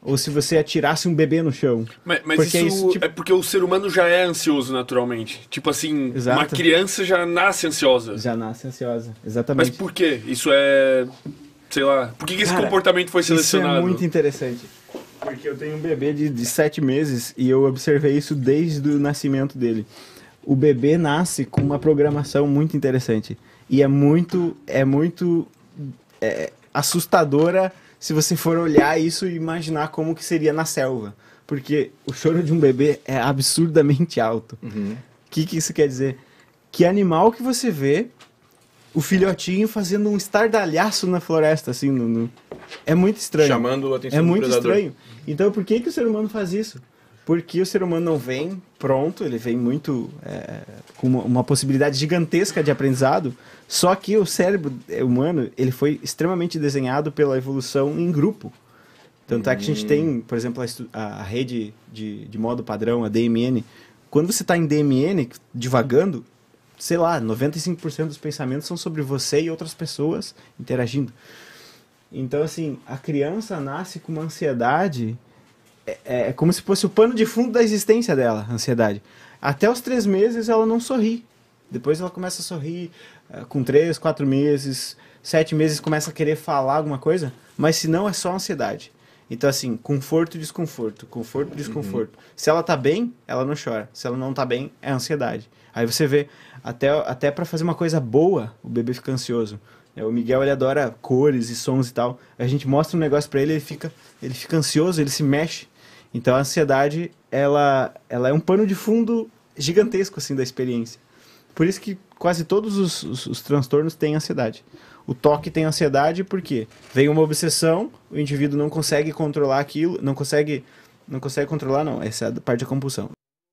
ou se você atirasse um bebê no chão. Mas, mas porque isso, isso tipo... é porque o ser humano já é ansioso naturalmente. Tipo assim, Exato. uma criança já nasce ansiosa. Já nasce ansiosa, exatamente. Mas por quê? Isso é. Sei lá. Por que, que Cara, esse comportamento foi selecionado? Isso é muito interessante. Porque eu tenho um bebê de, de sete meses e eu observei isso desde o nascimento dele. O bebê nasce com uma programação muito interessante. E é muito. É muito. É assustadora se você for olhar isso e imaginar como que seria na selva. Porque o choro de um bebê é absurdamente alto. O uhum. que, que isso quer dizer? Que animal que você vê o filhotinho fazendo um estardalhaço na floresta, assim, no, no... é muito estranho. Chamando a atenção É muito predador. estranho. Então, por que, que o ser humano faz isso? porque o ser humano não vem pronto, ele vem muito é, com uma, uma, possibilidade gigantesca de aprendizado, só que o cérebro é, humano ele foi extremamente desenhado pela evolução em grupo. Tanto hum. é que a gente tem, hum. por exemplo, a, a rede de, de modo padrão, a DMN. Quando você está em DMN, divagando, sei lá, 95% dos pensamentos são sobre você e outras pessoas interagindo. Então, assim, a criança nasce com uma ansiedade é, é como se fosse o pano de fundo da existência dela, a ansiedade. Até os três meses ela não sorri. Depois ela começa a sorrir é, com três, quatro meses, sete meses começa a querer falar alguma coisa, mas se não é só ansiedade. Então, assim, conforto e desconforto, conforto e desconforto. Uhum. Se ela tá bem, ela não chora. Se ela não tá bem, é ansiedade. Aí você vê, até, até para fazer uma coisa boa, o bebê fica ansioso. É, o Miguel, ele adora cores e sons e tal. A gente mostra um negócio para ele, ele fica, ele fica ansioso, ele se mexe. Então a ansiedade, ela, ela é um pano de fundo gigantesco, assim, da experiência. Por isso que quase todos os, os, os transtornos têm ansiedade. O toque tem ansiedade porque vem uma obsessão, o indivíduo não consegue controlar aquilo, não consegue, não consegue controlar não, essa é a parte da compulsão.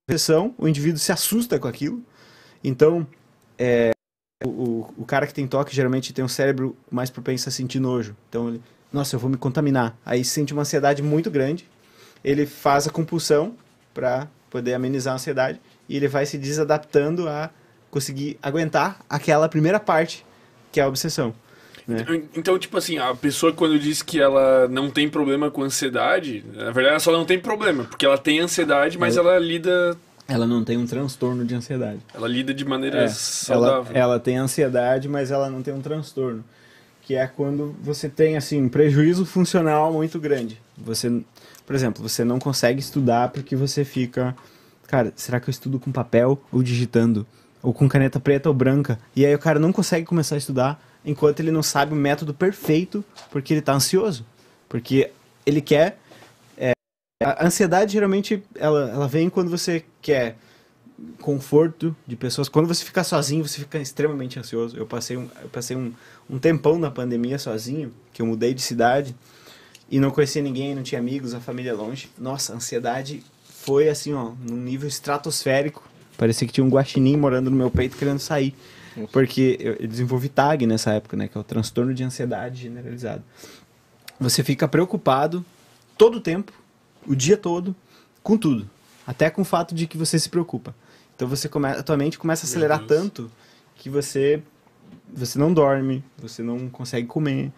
Obsessão, o indivíduo se assusta com aquilo. Então, é, o, o cara que tem toque geralmente tem um cérebro mais propenso a sentir nojo. Então, ele, nossa, eu vou me contaminar. Aí sente uma ansiedade muito grande ele faz a compulsão para poder amenizar a ansiedade e ele vai se desadaptando a conseguir aguentar aquela primeira parte que é a obsessão. Né? Então, então, tipo assim, a pessoa quando diz que ela não tem problema com ansiedade, na verdade ela só não tem problema, porque ela tem ansiedade, mas ela, ela lida. Ela não tem um transtorno de ansiedade. Ela lida de maneira é, saudável. Ela, ela tem ansiedade, mas ela não tem um transtorno. Que é quando você tem, assim, um prejuízo funcional muito grande. Você por exemplo, você não consegue estudar porque você fica, cara, será que eu estudo com papel ou digitando? Ou com caneta preta ou branca? E aí o cara não consegue começar a estudar enquanto ele não sabe o método perfeito porque ele está ansioso. Porque ele quer. É, a ansiedade geralmente ela, ela vem quando você quer conforto de pessoas. Quando você fica sozinho, você fica extremamente ansioso. Eu passei um, eu passei um, um tempão na pandemia sozinho, que eu mudei de cidade e não conhecia ninguém, não tinha amigos, a família é longe. Nossa, a ansiedade foi assim, ó, num nível estratosférico. Parecia que tinha um guaxinim morando no meu peito querendo sair. Porque eu desenvolvi TAG nessa época, né? Que é o transtorno de ansiedade generalizado. Você fica preocupado todo o tempo, o dia todo, com tudo. Até com o fato de que você se preocupa. Então você começa, a tua mente começa a acelerar tanto que você você não dorme, você não consegue comer,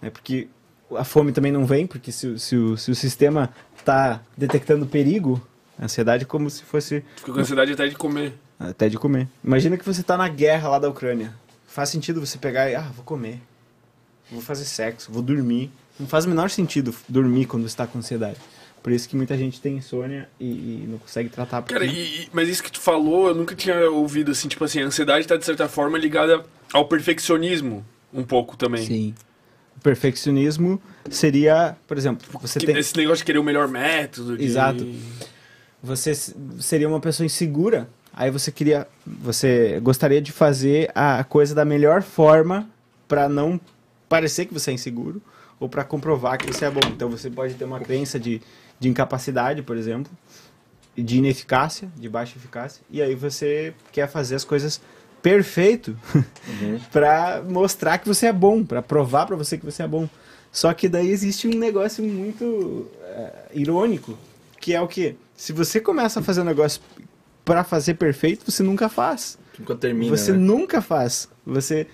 né? Porque a fome também não vem, porque se, se, o, se o sistema está detectando perigo, a ansiedade é como se fosse. porque fica com ansiedade até de comer. Até de comer. Imagina que você está na guerra lá da Ucrânia. Faz sentido você pegar e, ah, vou comer, vou fazer sexo, vou dormir. Não faz o menor sentido dormir quando está com ansiedade. Por isso que muita gente tem insônia e, e não consegue tratar. Porque... Cara, e, mas isso que tu falou, eu nunca tinha ouvido assim, tipo assim, a ansiedade está de certa forma ligada ao perfeccionismo um pouco também. Sim perfeccionismo seria, por exemplo, você que tem... Esse negócio de querer o melhor método. De... Exato. Você seria uma pessoa insegura, aí você queria... Você gostaria de fazer a coisa da melhor forma para não parecer que você é inseguro ou para comprovar que você é bom. Então você pode ter uma crença de, de incapacidade, por exemplo, de ineficácia, de baixa eficácia, e aí você quer fazer as coisas perfeito uhum. <laughs> para mostrar que você é bom, para provar para você que você é bom. Só que daí existe um negócio muito uh, irônico, que é o que se você começa a fazer um negócio para fazer perfeito, você nunca faz. Nunca termina. Você né? nunca faz. Você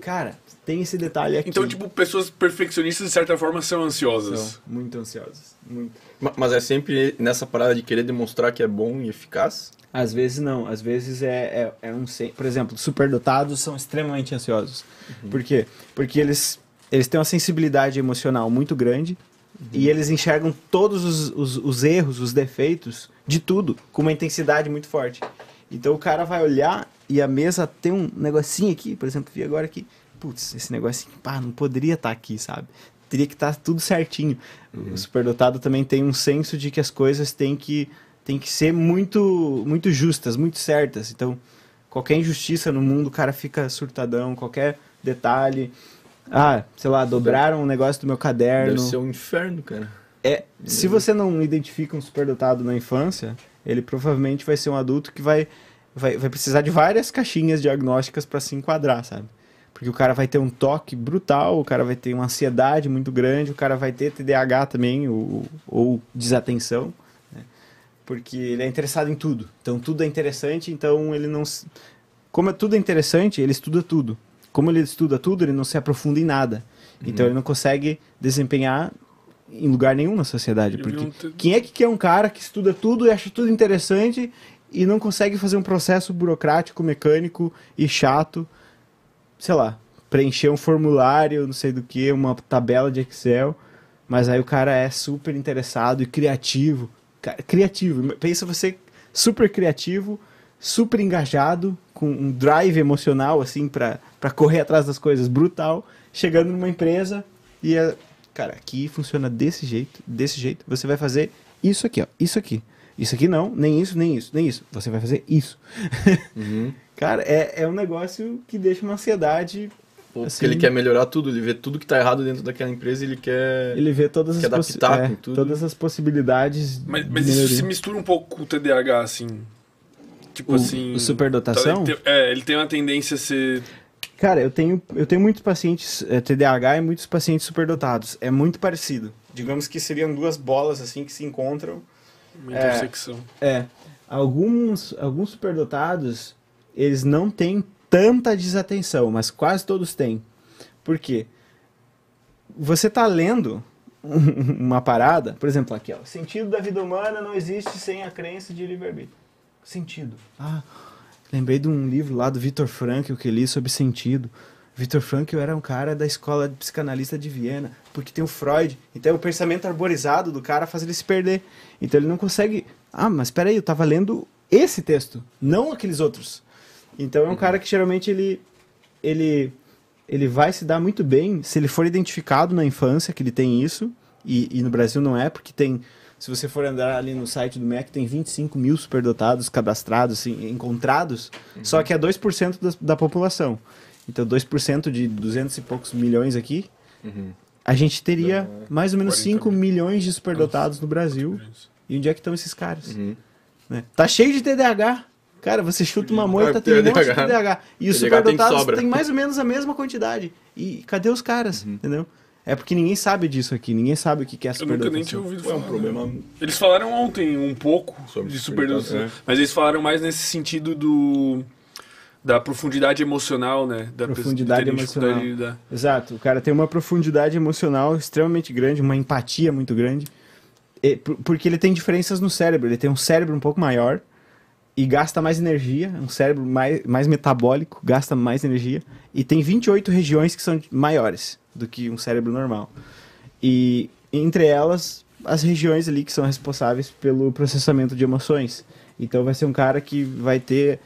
cara, tem esse detalhe aqui. Então, tipo, pessoas perfeccionistas, de certa forma, são ansiosas. São muito ansiosas. Muito. Mas é sempre nessa parada de querer demonstrar que é bom e eficaz? Às vezes não, às vezes é, é, é um... Por exemplo, superdotados são extremamente ansiosos. Uhum. Por quê? Porque eles, eles têm uma sensibilidade emocional muito grande uhum. e eles enxergam todos os, os, os erros, os defeitos de tudo com uma intensidade muito forte. Então o cara vai olhar e a mesa tem um negocinho aqui, por exemplo, vi agora aqui. Putz, esse negocinho, pá, não poderia estar tá aqui, sabe? Teria que estar tá tudo certinho. Uhum. O superdotado também tem um senso de que as coisas têm que tem que ser muito, muito justas, muito certas. Então, qualquer injustiça no mundo, o cara fica surtadão, qualquer detalhe. Ah, sei lá, dobraram um negócio do meu caderno. Deve ser um inferno, cara. É, se você não identifica um superdotado na infância, ele provavelmente vai ser um adulto que vai, vai, vai precisar de várias caixinhas diagnósticas para se enquadrar, sabe? Porque o cara vai ter um toque brutal, o cara vai ter uma ansiedade muito grande, o cara vai ter TDAH também, ou, ou desatenção porque ele é interessado em tudo. Então tudo é interessante, então ele não. Como é tudo é interessante, ele estuda tudo. Como ele estuda tudo, ele não se aprofunda em nada. Uhum. Então ele não consegue desempenhar em lugar nenhum na sociedade. Porque quem é que quer um cara que estuda tudo e acha tudo interessante e não consegue fazer um processo burocrático, mecânico e chato? Sei lá, preencher um formulário, não sei do que, uma tabela de Excel. Mas aí o cara é super interessado e criativo criativo. Pensa você super criativo, super engajado, com um drive emocional, assim, para correr atrás das coisas brutal, chegando numa empresa e, é, cara, aqui funciona desse jeito, desse jeito. Você vai fazer isso aqui, ó, isso aqui. Isso aqui não, nem isso, nem isso, nem isso. Você vai fazer isso. Uhum. <laughs> cara, é, é um negócio que deixa uma ansiedade Pô, tipo, assim, porque ele quer melhorar tudo, ele vê tudo que tá errado dentro daquela empresa e ele quer. Ele vê todas quer as adaptar é, tudo. todas as possibilidades. Mas, mas isso se mistura um pouco com o TDAH, assim. Tipo o, assim. O superdotação? Tá, ele tem, é, ele tem uma tendência a ser. Cara, eu tenho, eu tenho muitos pacientes é, TDAH e muitos pacientes superdotados. É muito parecido. Digamos que seriam duas bolas assim que se encontram. Uma é, intersecção. É. é alguns, alguns superdotados, eles não têm tanta desatenção, mas quase todos têm. Por quê? Você tá lendo <laughs> uma parada, por exemplo, aqui, ó. Sentido da vida humana não existe sem a crença de livre-arbítrio. Sentido. Ah, lembrei de um livro lá do Victor Frankl que li sobre sentido. Victor Frankl era um cara da escola de psicanalista de Viena, porque tem o Freud, então é o pensamento arborizado do cara faz ele se perder. Então ele não consegue. Ah, mas peraí, eu tava lendo esse texto, não aqueles outros. Então é um uhum. cara que geralmente ele, ele, ele vai se dar muito bem se ele for identificado na infância que ele tem isso, e, e no Brasil não é, porque tem. Se você for andar ali no site do MEC, tem 25 mil superdotados cadastrados, assim, encontrados, uhum. só que é 2% da, da população. Então, 2% de 200 e poucos milhões aqui, uhum. a gente teria então, mais ou menos 5 mil. milhões de superdotados Nossa, no Brasil. É e onde é que estão esses caras? Uhum. Né? Tá cheio de TDAH, Cara, você chuta uma uhum. moita, é, tem um monte de TDAH. Né? E os superdotados têm mais ou menos a mesma quantidade. E cadê os caras, uhum. entendeu? É porque ninguém sabe disso aqui, ninguém sabe o que é superdotação. Eu nunca nem tinha ouvido falar. É um problema. Né? Eles falaram ontem um pouco Sobre de superdotação, é. Né? mas eles falaram mais nesse sentido do da profundidade emocional, né? Da profundidade emocional. Da... Exato. O cara tem uma profundidade emocional extremamente grande, uma empatia muito grande, porque ele tem diferenças no cérebro. Ele tem um cérebro um pouco maior e gasta mais energia, um cérebro mais, mais metabólico, gasta mais energia, e tem 28 regiões que são maiores do que um cérebro normal. E entre elas, as regiões ali que são responsáveis pelo processamento de emoções. Então vai ser um cara que vai ter.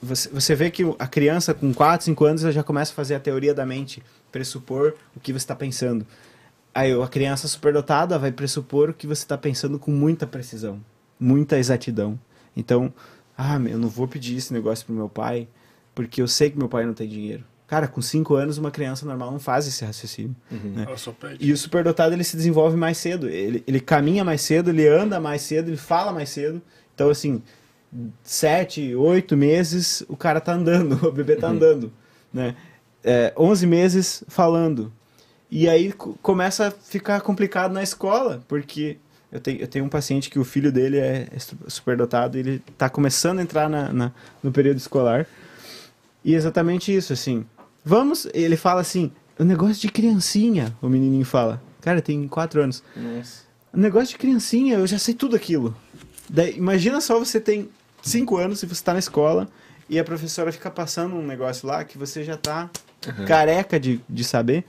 Você, você vê que a criança com 4, 5 anos já começa a fazer a teoria da mente, pressupor o que você está pensando. Aí a criança superdotada vai pressupor o que você está pensando com muita precisão, muita exatidão. Então, ah, eu não vou pedir esse negócio pro meu pai, porque eu sei que meu pai não tem dinheiro. Cara, com 5 anos, uma criança normal não faz esse raciocínio. Uhum. Né? E o superdotado, ele se desenvolve mais cedo. Ele, ele caminha mais cedo, ele anda mais cedo, ele fala mais cedo. Então, assim, 7, 8 meses, o cara tá andando, <laughs> o bebê tá uhum. andando. Né? É, 11 meses falando. E aí começa a ficar complicado na escola, porque eu tenho, eu tenho um paciente que o filho dele é superdotado, ele está começando a entrar na, na, no período escolar. E é exatamente isso, assim. Vamos, ele fala assim, o negócio de criancinha, o menininho fala. Cara, tem quatro anos. Nossa. O negócio de criancinha, eu já sei tudo aquilo. Daí, imagina só você tem cinco anos e você está na escola e a professora fica passando um negócio lá que você já está uhum. careca de, de saber.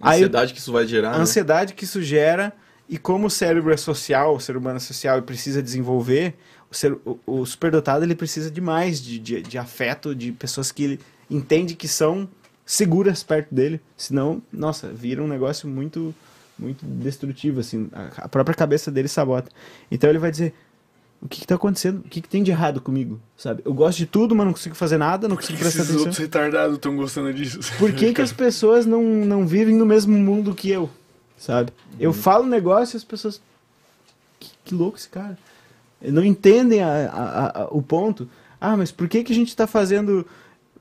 A ansiedade Aí, que isso vai gerar. A né? ansiedade que isso gera e como o cérebro é social, o ser humano é social e precisa desenvolver, o, ser, o, o superdotado ele precisa de mais de, de, de, afeto, de pessoas que ele entende que são seguras perto dele. Senão, nossa, vira um negócio muito muito destrutivo, assim. A, a própria cabeça dele sabota. Então ele vai dizer, o que está acontecendo? O que, que, tem de errado comigo? Sabe? Eu gosto de tudo, mas não consigo fazer nada, não consigo prestar atenção. Esses outros retardados estão gostando disso. Por que, que as pessoas não, não vivem no mesmo mundo que eu? sabe? Uhum. Eu falo um negócio e as pessoas. Que, que louco esse cara. Não entendem a, a, a, o ponto. Ah, mas por que, que a gente está fazendo.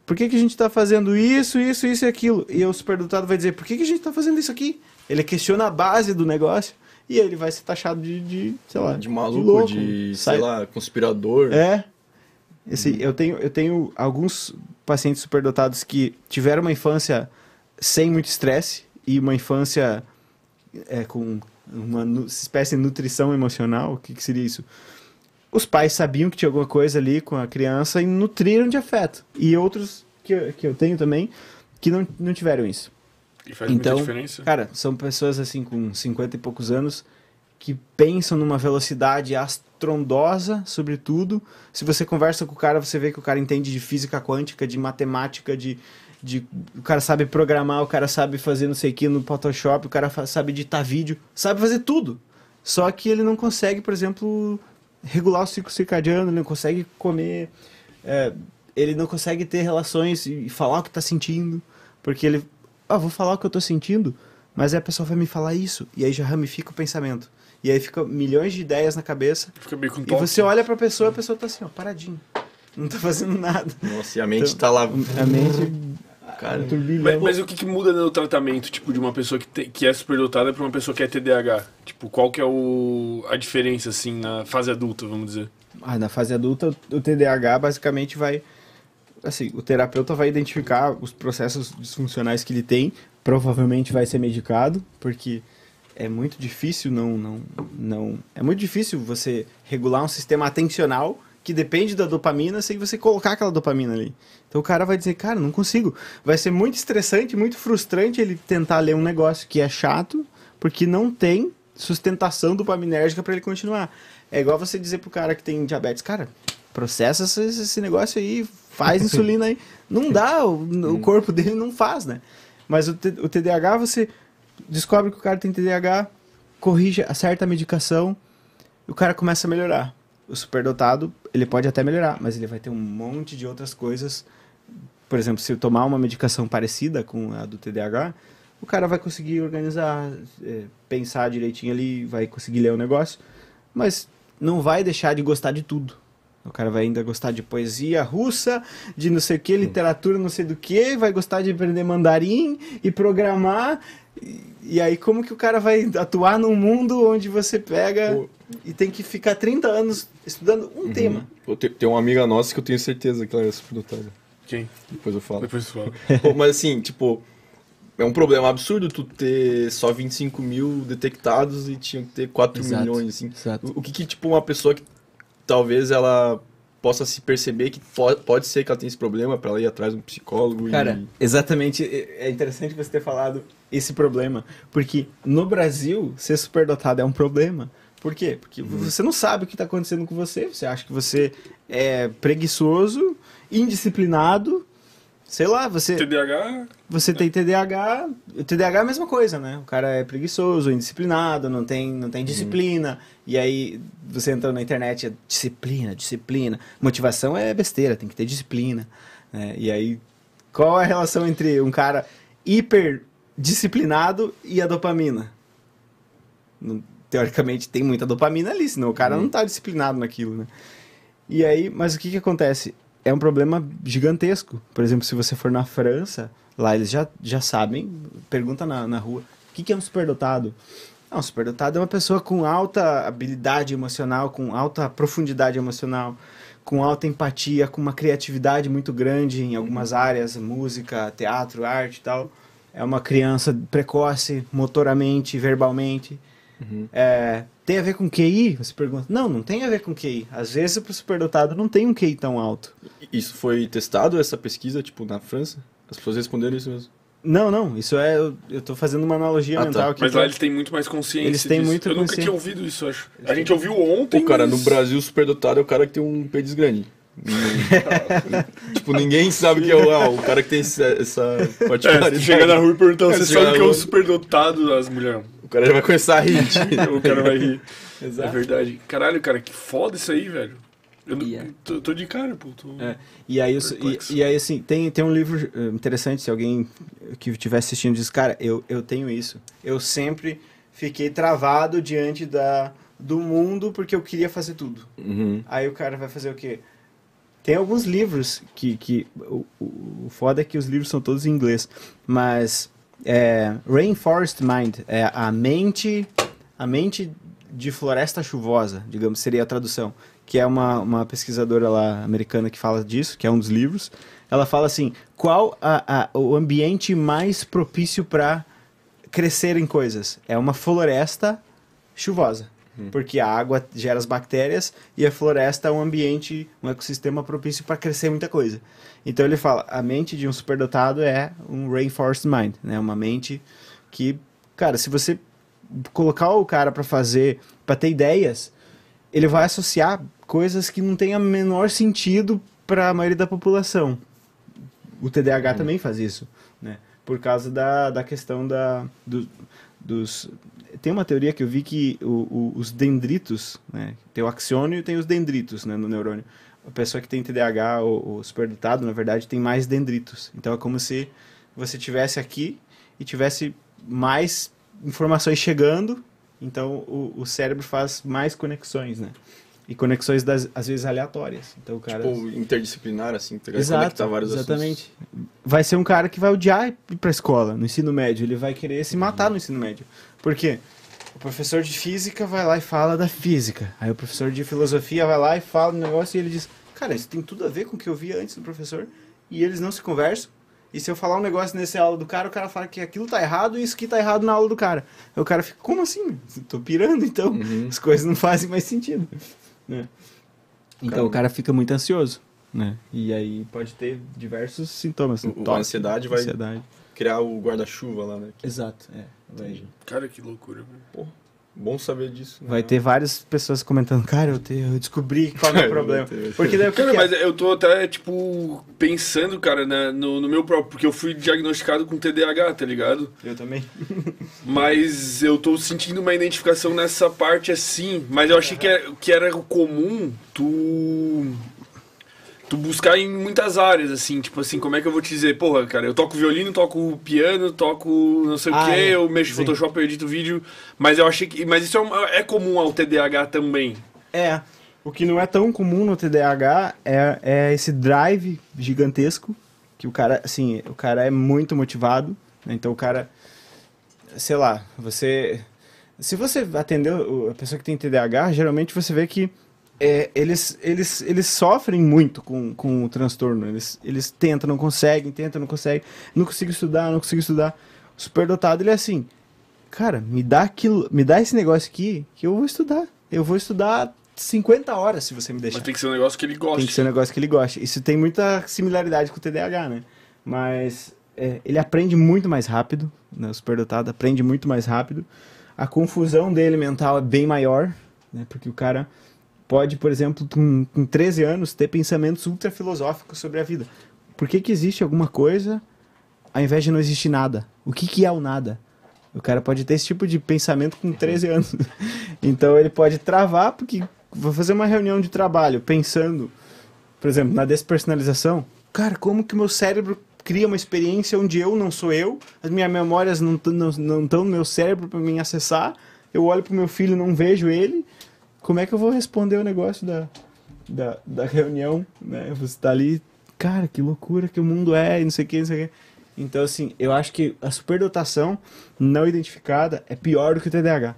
Por que, que a gente está fazendo isso, isso, isso e aquilo? E o superdotado vai dizer, por que, que a gente está fazendo isso aqui? Ele questiona a base do negócio e ele vai ser taxado de, de sei lá. De maluco, de, louco, de sei lá, conspirador. É. Esse, uhum. eu, tenho, eu tenho alguns pacientes superdotados que tiveram uma infância sem muito estresse e uma infância é, com uma espécie de nutrição emocional, o que, que seria isso? Os pais sabiam que tinha alguma coisa ali com a criança e nutriram de afeto. E outros que eu, que eu tenho também que não, não tiveram isso. E faz então, muita diferença. Cara, são pessoas assim com 50 e poucos anos que pensam numa velocidade astrondosa, sobretudo. Se você conversa com o cara, você vê que o cara entende de física quântica, de matemática, de de o cara sabe programar, o cara sabe fazer não sei o que no Photoshop, o cara sabe editar vídeo, sabe fazer tudo. Só que ele não consegue, por exemplo, regular o ciclo circadiano, ele não consegue comer, é, ele não consegue ter relações e falar o que tá sentindo, porque ele, ah, vou falar o que eu tô sentindo, mas aí a pessoa vai me falar isso, e aí já ramifica o pensamento. E aí fica milhões de ideias na cabeça. Fica meio com e você olha pra pessoa, a pessoa tá assim, ó, paradinho. Não tá fazendo nada. Nossa, e a mente então, tá lá. A mente Cara, mas, mas, o que, que, muda no tratamento, tipo, de uma pessoa que, te, que é superdotada para uma pessoa que é TDAH? Tipo, qual que é o, a diferença, assim, na fase adulta, vamos dizer? Ah, na fase adulta, o TDAH basicamente vai... Assim, o terapeuta vai identificar os processos disfuncionais que ele tem, provavelmente vai ser medicado, porque é muito difícil não... não, não é muito difícil você regular um sistema atencional que depende da dopamina sem você colocar aquela dopamina ali. Então o cara vai dizer, cara, não consigo. Vai ser muito estressante, muito frustrante ele tentar ler um negócio que é chato, porque não tem sustentação dopaminérgica para ele continuar. É igual você dizer pro cara que tem diabetes, cara, processa esse, negócio aí, faz <laughs> insulina aí. Não dá, o, o corpo dele não faz, né? Mas o, o TDAH, você descobre que o cara tem TDAH, corrige, acerta a medicação, e o cara começa a melhorar o superdotado, ele pode até melhorar, mas ele vai ter um monte de outras coisas. Por exemplo, se eu tomar uma medicação parecida com a do TDAH, o cara vai conseguir organizar, é, pensar direitinho ali, vai conseguir ler o negócio, mas não vai deixar de gostar de tudo. O cara vai ainda gostar de poesia russa, de não sei o que, literatura não sei do que, vai gostar de aprender mandarim e programar e aí, como que o cara vai atuar num mundo onde você pega o... e tem que ficar 30 anos estudando um uhum. tema? tem uma amiga nossa que eu tenho certeza que ela é super Quem? Depois eu falo. Depois eu falo. <laughs> mas assim, tipo, é um problema absurdo tu ter só 25 mil detectados e tinha que ter 4 exato, milhões, assim. Exato. O que que, tipo, uma pessoa que talvez ela possa se perceber que pode ser que ela tem esse problema para ela ir atrás de um psicólogo Cara, e... exatamente. É, é interessante você ter falado esse problema. Porque no Brasil, ser superdotado é um problema. Por quê? Porque uhum. você não sabe o que está acontecendo com você, você acha que você é preguiçoso, indisciplinado, sei lá, você. TDAH? Né? Você tem TDAH. TDAH é a mesma coisa, né? O cara é preguiçoso, indisciplinado, não tem, não tem uhum. disciplina. E aí você entra na internet, é disciplina, disciplina. Motivação é besteira, tem que ter disciplina. Né? E aí, qual é a relação entre um cara hiper disciplinado e a dopamina. Teoricamente tem muita dopamina ali, senão o cara hum. não uhum. tá disciplinado naquilo, né? E aí, mas o que que acontece? É um problema gigantesco. Por exemplo, se você for na França, lá eles já, já sabem, pergunta na, na rua, o que que é um superdotado? Ah, um superdotado é uma pessoa com alta habilidade emocional, com alta profundidade emocional, com alta empatia, com uma criatividade muito grande em algumas uhum. áreas, música, teatro, arte e tal é uma criança precoce, motoramente, verbalmente. Uhum. É, tem a ver com QI? Você pergunta. Não, não tem a ver com QI. Às vezes, para o superdotado, não tem um QI tão alto. Isso foi testado, essa pesquisa, tipo, na França? As pessoas responderam isso mesmo? Não, não. Isso é. Eu estou fazendo uma analogia ah, tá. mental tá. aqui. Mas lá eles têm muito mais consciência. Eles têm disso. muito Eu nunca tinha ouvido isso, acho. A gente ouviu ontem. O cara, mas... no Brasil, superdotado é o cara que tem um pênis grande. <laughs> tipo, ninguém sabe que é o, ah, o cara que tem essa, essa é, particularidade. É, chega na rua e pergunta, você é, sabe que é um superdotado das mulheres. O cara já vai começar a rir. <laughs> o cara vai rir. Exato. É verdade. Caralho, cara, que foda isso aí, velho. Eu yeah. É. tô, tô, de cara, pô. É. E, aí, e, e, aí, assim, tem, tem um livro eh, interessante, se alguém que estiver assistindo diz, cara, eu, eu tenho isso. Eu sempre fiquei travado diante da, do mundo porque eu queria fazer tudo. Uhum. Aí o cara vai fazer o quê? Tem alguns livros que. que o, o foda é que os livros são todos em inglês. Mas. É, Rainforest Mind é a mente. A mente de floresta chuvosa, digamos, seria a tradução. Que é uma, uma pesquisadora lá americana que fala disso, que é um dos livros. Ela fala assim: qual a, a o ambiente mais propício para crescerem coisas? É uma floresta chuvosa. Porque a água gera as bactérias e a floresta é um ambiente, um ecossistema propício para crescer muita coisa. Então ele fala, a mente de um superdotado é um reinforced mind, né? Uma mente que, cara, se você colocar o cara para fazer, para ter ideias, ele vai associar coisas que não tem a menor sentido para a maioria da população. O TDAH hum. também faz isso, né? Por causa da, da questão da, do, dos tem uma teoria que eu vi que o, o, os dendritos, né? Tem o axônio e tem os dendritos, né? No neurônio. A pessoa que tem TDAH ou, ou superdotado, na verdade, tem mais dendritos. Então é como se você tivesse aqui e tivesse mais informações chegando. Então o, o cérebro faz mais conexões, né? E conexões das, às vezes aleatórias. Então o cara tipo interdisciplinar assim, tá Exato, vários Exatamente. Assuntos. Vai ser um cara que vai odiar ir para escola, no ensino médio, ele vai querer se matar uhum. no ensino médio. Por quê? O professor de física vai lá e fala da física. Aí o professor de filosofia vai lá e fala do negócio e ele diz: Cara, isso tem tudo a ver com o que eu vi antes do professor. E eles não se conversam. E se eu falar um negócio nessa aula do cara, o cara fala que aquilo tá errado e isso que tá errado na aula do cara. Aí o cara fica: Como assim? Tô pirando então. Uhum. As coisas não fazem mais sentido. Né? Então cara... o cara fica muito ansioso. Né? E aí pode ter diversos sintomas. O, a né? ansiedade vai ansiedade. criar o guarda-chuva lá, né? Exato, é. Cara, que loucura, velho. Bom saber disso. Né? Vai ter várias pessoas comentando, cara, eu, te, eu descobri qual é o <laughs> problema. Porque daí, cara, é? mas eu tô até, tipo, pensando, cara, né, no, no, meu próprio, porque eu fui diagnosticado com TDAH, tá ligado? Eu também. <laughs> mas eu tô sentindo uma identificação nessa parte assim, mas eu achei que era, é, que era comum tu tu buscar em muitas áreas, assim, tipo assim, como é que eu vou te dizer, porra, cara, eu toco violino, toco piano, toco não sei ah, o que, é. eu mexo em Photoshop, eu edito vídeo, mas eu achei que. Mas isso é, é comum ao TDAH também. É. O que não é tão comum no TDAH é, é esse drive gigantesco, que o cara, assim, o cara é muito motivado, né? então o cara, sei lá, você... Se você atender a pessoa que tem TDAH, geralmente você vê que é, eles, eles, eles sofrem muito com, com o transtorno. Eles, eles tentam, não conseguem, tentam, não conseguem. Não consigo estudar, não consigo estudar. O superdotado, ele é assim, cara, me dá aquilo, me dá esse negócio aqui que eu vou estudar. Eu vou estudar 50 horas se você me deixar. Mas tem que ser um negócio que ele gosta. Tem que ser um negócio que ele gosta. Isso tem muita similaridade com o TDAH, né? Mas é, ele aprende muito mais rápido, né? O superdotado aprende muito mais rápido. A confusão dele mental é bem maior, né? Porque o cara pode, por exemplo, com, com 13 anos, ter pensamentos ultra filosóficos sobre a vida. Por que, que existe alguma coisa ao invés de não existir nada? O que, que é o nada? O cara pode ter esse tipo de pensamento com 13 anos. <laughs> então ele pode travar, porque vou fazer uma reunião de trabalho pensando, por exemplo, na despersonalização. Cara, como que meu cérebro cria uma experiência onde eu não sou eu, as minhas memórias não estão não, não no meu cérebro para mim acessar, eu olho pro meu filho não vejo ele, como é que eu vou responder o negócio da, da, da reunião, né? Você tá ali, cara, que loucura que o mundo é, e não sei o que, não sei o que. Então, assim, eu acho que a superdotação não identificada é pior do que o TDAH.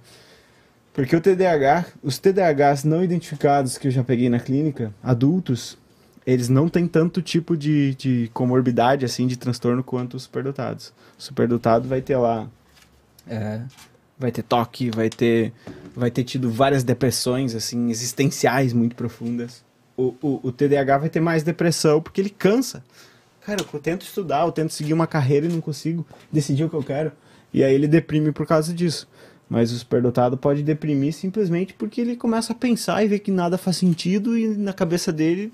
Porque o TDAH, os TDAHs não identificados que eu já peguei na clínica, adultos, eles não têm tanto tipo de, de comorbidade, assim, de transtorno quanto os superdotados. O superdotado vai ter lá... É, vai ter toque, vai ter vai ter tido várias depressões, assim, existenciais muito profundas. O, o, o TDAH vai ter mais depressão porque ele cansa. Cara, eu tento estudar, eu tento seguir uma carreira e não consigo decidir o que eu quero. E aí ele deprime por causa disso. Mas o superdotado pode deprimir simplesmente porque ele começa a pensar e ver que nada faz sentido e na cabeça dele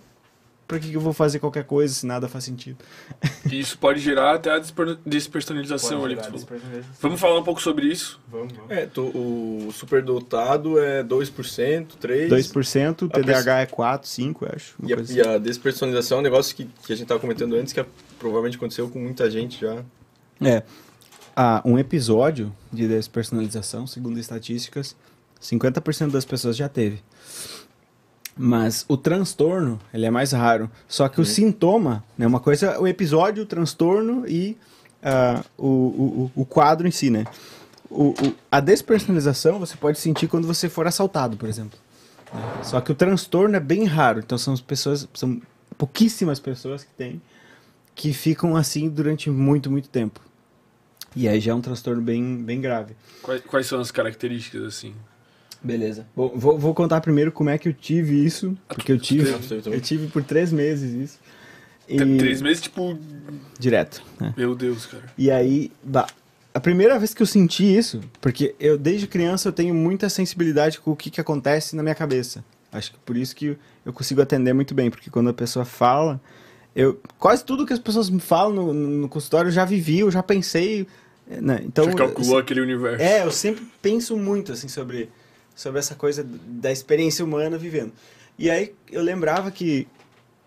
para que eu vou fazer qualquer coisa se nada faz sentido? isso pode gerar até a despersonalização ali. Tipo. Vamos falar um pouco sobre isso? Vamos, vamos. É, tô, o superdotado é 2%, 3%. 2%, o TDAH é 4, 5, eu acho. E a, assim. e a, despersonalização é um negócio que, que a gente estava comentando antes, que é, provavelmente aconteceu com muita gente já. É. Ah, um episódio de despersonalização, segundo estatísticas, 50% das pessoas já teve. Mas o transtorno, ele é mais raro. Só que uhum. o sintoma, né? Uma coisa, é o episódio, o transtorno e uh, o, o, o quadro em si, né? O, o, a despersonalização você pode sentir quando você for assaltado, por exemplo. Só que o transtorno é bem raro. Então são pessoas, são pouquíssimas pessoas que têm, que ficam assim durante muito, muito tempo. E aí já é um transtorno bem, bem grave. Quais, quais são as características assim? Beleza. Bom, vou, vou contar primeiro como é que eu tive isso, porque eu tive, eu tive por três meses isso. E... Três meses, tipo. Direto. Né? Meu Deus, cara. E aí, bah, a primeira vez que eu senti isso, porque eu desde criança eu tenho muita sensibilidade com o que, que acontece na minha cabeça. Acho que por isso que eu consigo atender muito bem, porque quando a pessoa fala, eu quase tudo que as pessoas me falam no, no consultório eu já vivi, eu já pensei. Né? Então, já calculou eu, aquele universo. É, eu sempre penso muito assim sobre sobre essa coisa da experiência humana vivendo. E aí eu lembrava que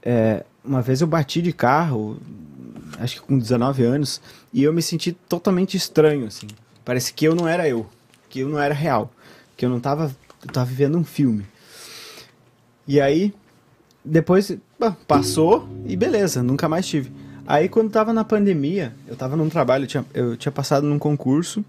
é, uma vez eu bati de carro, acho que com 19 anos, e eu me senti totalmente estranho, assim. Parece que eu não era eu, que eu não era real, que eu não estava eu tava vivendo um filme. E aí, depois, passou e beleza, nunca mais tive. Aí quando estava na pandemia, eu estava num trabalho, eu tinha, eu tinha passado num concurso,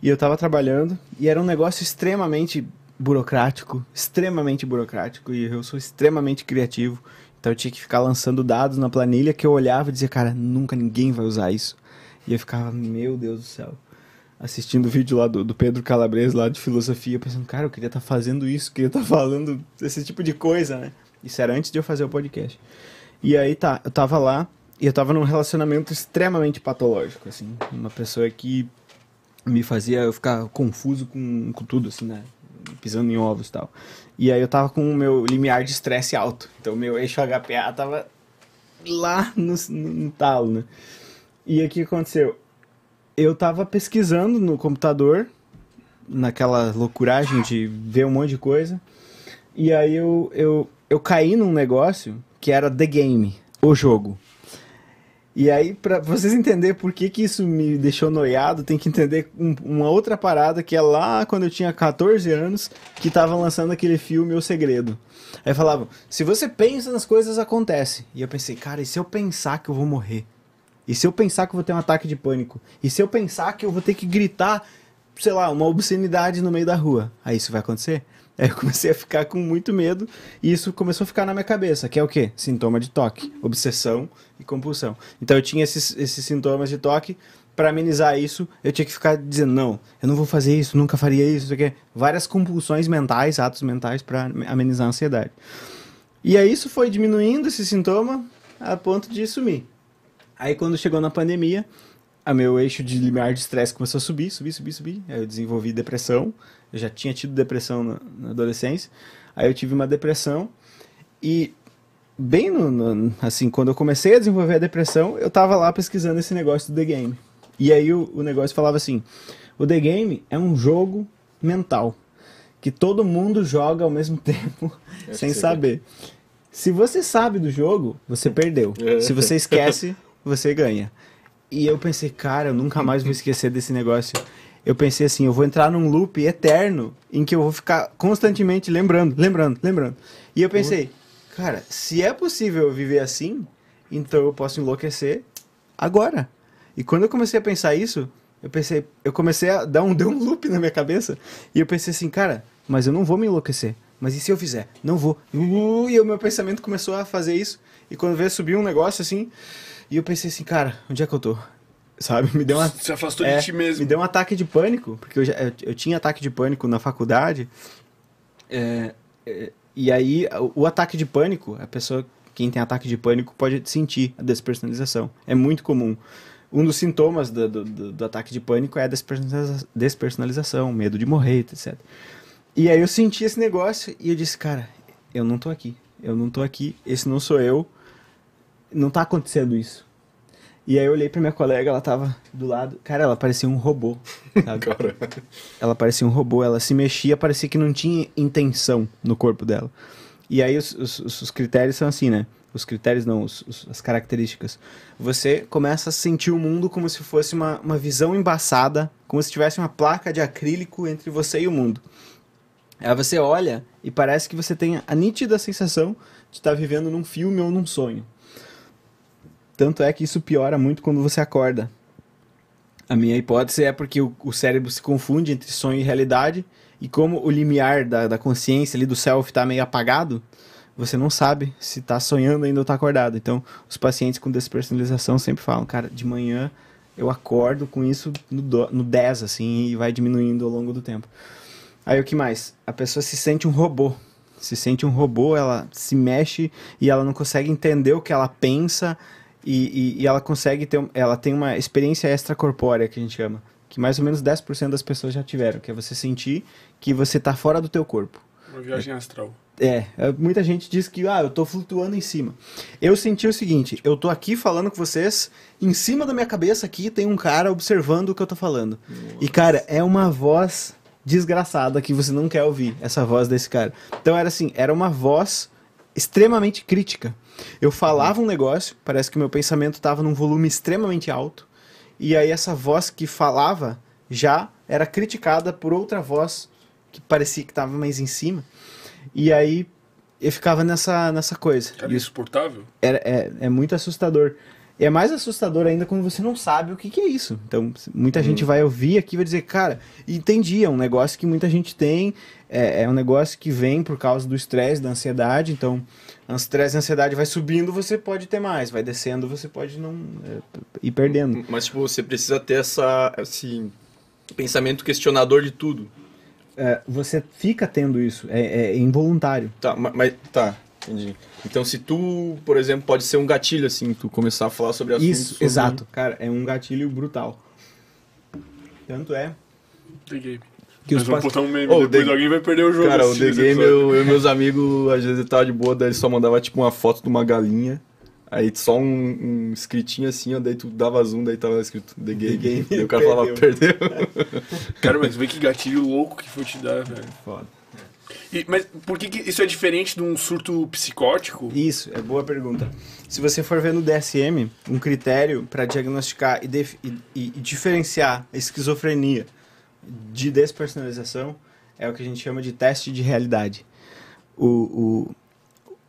e eu tava trabalhando e era um negócio extremamente burocrático, extremamente burocrático e eu sou extremamente criativo. Então eu tinha que ficar lançando dados na planilha que eu olhava e dizia, cara, nunca ninguém vai usar isso. E eu ficava, meu Deus do céu. Assistindo o vídeo lá do, do Pedro Calabres, lá de filosofia, pensando, cara, eu queria estar tá fazendo isso, queria estar tá falando esse tipo de coisa, né? Isso era antes de eu fazer o podcast. E aí tá, eu tava lá e eu tava num relacionamento extremamente patológico, assim. Uma pessoa que me fazia eu ficar confuso com, com tudo, assim, né? Pisando em ovos e tal. E aí eu tava com o meu limiar de estresse alto. Então meu eixo HPA tava lá no, no, no talo, né? E o que aconteceu? Eu tava pesquisando no computador, naquela loucuragem de ver um monte de coisa. E aí eu, eu, eu caí num negócio que era The Game, o jogo. E aí, para vocês entenderem por que, que isso me deixou noiado, tem que entender um, uma outra parada que é lá quando eu tinha 14 anos, que tava lançando aquele filme O Segredo. Aí falavam, se você pensa nas coisas, acontece. E eu pensei, cara, e se eu pensar que eu vou morrer? E se eu pensar que eu vou ter um ataque de pânico? E se eu pensar que eu vou ter que gritar, sei lá, uma obscenidade no meio da rua? Aí isso vai acontecer? <laughs> Aí eu comecei a ficar com muito medo e isso começou a ficar na minha cabeça, que é o quê? Sintoma de toque, obsessão e compulsão. Então eu tinha esses, esses sintomas de toque, para amenizar isso, eu tinha que ficar dizendo, não, eu não vou fazer isso, nunca faria isso, isso várias compulsões mentais, atos mentais para amenizar a ansiedade. E aí isso foi diminuindo esse sintoma a ponto de sumir. Aí quando chegou na pandemia, a meu eixo de limiar de estresse começou a subir, subir, subir, subir. Aí eu desenvolvi depressão, eu já tinha tido depressão na, na adolescência. Aí eu tive uma depressão e bem no, no, assim, quando eu comecei a desenvolver a depressão, eu tava lá pesquisando esse negócio do The Game. E aí o, o negócio falava assim: o The Game é um jogo mental que todo mundo joga ao mesmo <laughs> tempo sem saber. Que... Se você sabe do jogo, você perdeu. É. Se você esquece, você ganha. E eu pensei, cara, eu nunca mais vou esquecer desse negócio eu pensei assim, eu vou entrar num loop eterno em que eu vou ficar constantemente lembrando, lembrando, lembrando. E eu pensei, cara, se é possível viver assim, então eu posso enlouquecer agora. E quando eu comecei a pensar isso, eu pensei, eu comecei a dar um <laughs> deu um loop na minha cabeça e eu pensei assim, cara, mas eu não vou me enlouquecer. Mas e se eu fizer? Não vou. Uh, e o meu pensamento começou a fazer isso. E quando veio subir um negócio assim, e eu pensei assim, cara, onde é que eu tô? sabe? <laughs> Me deu uma, Se afastou é, de ti mesmo. Me deu um ataque de pânico, porque eu, já, eu, eu tinha ataque de pânico na faculdade. É, é, e aí, o, o, ataque de pânico, a pessoa, quem tem ataque de pânico, pode sentir a despersonalização. É muito comum. Um dos sintomas do, do, do, do ataque de pânico é a despersonalização, despersonalização, medo de morrer, etc. E aí eu senti esse negócio e eu disse, cara, eu não tô aqui. Eu não tô aqui, esse não sou eu. Não tá acontecendo isso e aí eu olhei pra minha colega, ela tava do lado. Cara, ela parecia um robô. Sabe? <laughs> Ela parecia um robô, ela se mexia, parecia que não tinha intenção no corpo dela. E aí os, os, os critérios são assim, né? Os critérios não, os, as características. Você começa a sentir o mundo como se fosse uma, uma visão embaçada, como se tivesse uma placa de acrílico entre você e o mundo. Aí você olha e parece que você tem a nítida sensação de estar vivendo num filme ou num sonho, tanto é que isso piora muito quando você acorda. A minha hipótese é porque o, o cérebro se confunde entre sonho e realidade, e como o limiar da, da consciência ali do self está meio apagado, você não sabe se está sonhando ainda ou está acordado. Então, os pacientes com despersonalização sempre falam, cara, de manhã eu acordo com isso no, do, no 10, assim, e vai diminuindo ao longo do tempo. Aí o que mais? A pessoa se sente um robô. Se sente um robô, ela se mexe e ela não consegue entender o que ela pensa, e, e, e, ela consegue ter. Ela tem uma experiência extracorpórea, que a gente chama. Que mais ou menos 10% das pessoas já tiveram, que é você sentir que você está fora do teu corpo. Uma viagem astral. É, é, muita gente diz que, ah, eu tô flutuando em cima. Eu senti o seguinte, eu tô aqui falando com vocês, em cima da minha cabeça aqui tem um cara observando o que eu tô falando. Nossa. E, cara, é uma voz desgraçada que você não quer ouvir, essa voz desse cara. Então era assim, era uma voz extremamente crítica. Eu falava uhum. um negócio, parece que meu pensamento estava num volume extremamente alto, e aí essa voz que falava já era criticada por outra voz que parecia que estava mais em cima. E aí eu ficava nessa, nessa coisa. Era insuportável? Era, é, é muito assustador. E é mais assustador ainda quando você não sabe o que, que é isso. Então, muita hum. gente uhum. vai ouvir aqui e vai dizer, cara, entendi, é um negócio que muita gente tem, é, é um negócio que vem por causa do estresse, da ansiedade, então estresse e ansiedade vai subindo, você pode ter mais, vai descendo, você pode não é, ir perdendo. Mas tipo, você precisa ter essa esse pensamento questionador de tudo. É, você fica tendo isso, é, é involuntário. Tá, mas tá, entendi. Então, se tu, por exemplo, pode ser um gatilho assim, tu começar a falar sobre assuntos. Isso, sobre... exato. Cara, é um gatilho brutal. Tanto é. Peguei. Que os passe... botar um meme, oh, depois alguém vai perder o jogo. Cara, o The Game, eu, eu, meus amigos, às vezes tava de boa, daí só mandava tipo uma foto de uma galinha. Aí só um, um escritinho assim, ó, daí tu dava zoom, daí tava escrito The <laughs> Game. The game o cara falava, perdeu. <laughs> cara, mas vê que gatilho louco que foi te dar, velho. É foda. E, mas por que, que, isso é diferente de um surto psicótico? Isso, é boa pergunta. Se você for ver no DSM, um critério para diagnosticar e, e, e diferenciar a esquizofrenia de despersonalização é o que a gente chama de teste de realidade. O,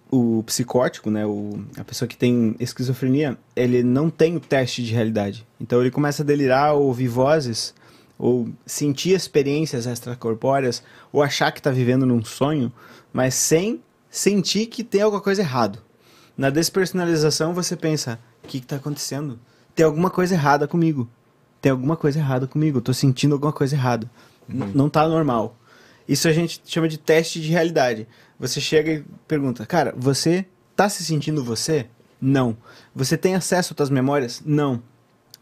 o, o psicótico, né, o, a pessoa que tem esquizofrenia, ele não tem o teste de realidade. Então ele começa a delirar ou ouvir vozes ou sentir experiências extracorpóreas ou achar que está vivendo num sonho, mas sem sentir que tem alguma coisa errada. Na despersonalização você pensa, o que está acontecendo? Tem alguma coisa errada comigo tem alguma coisa errada comigo, eu tô sentindo alguma coisa errada. Uhum. Não tá normal. Isso a gente chama de teste de realidade. Você chega e pergunta, cara, você tá se sentindo você? Não. Você tem acesso às suas memórias? Não.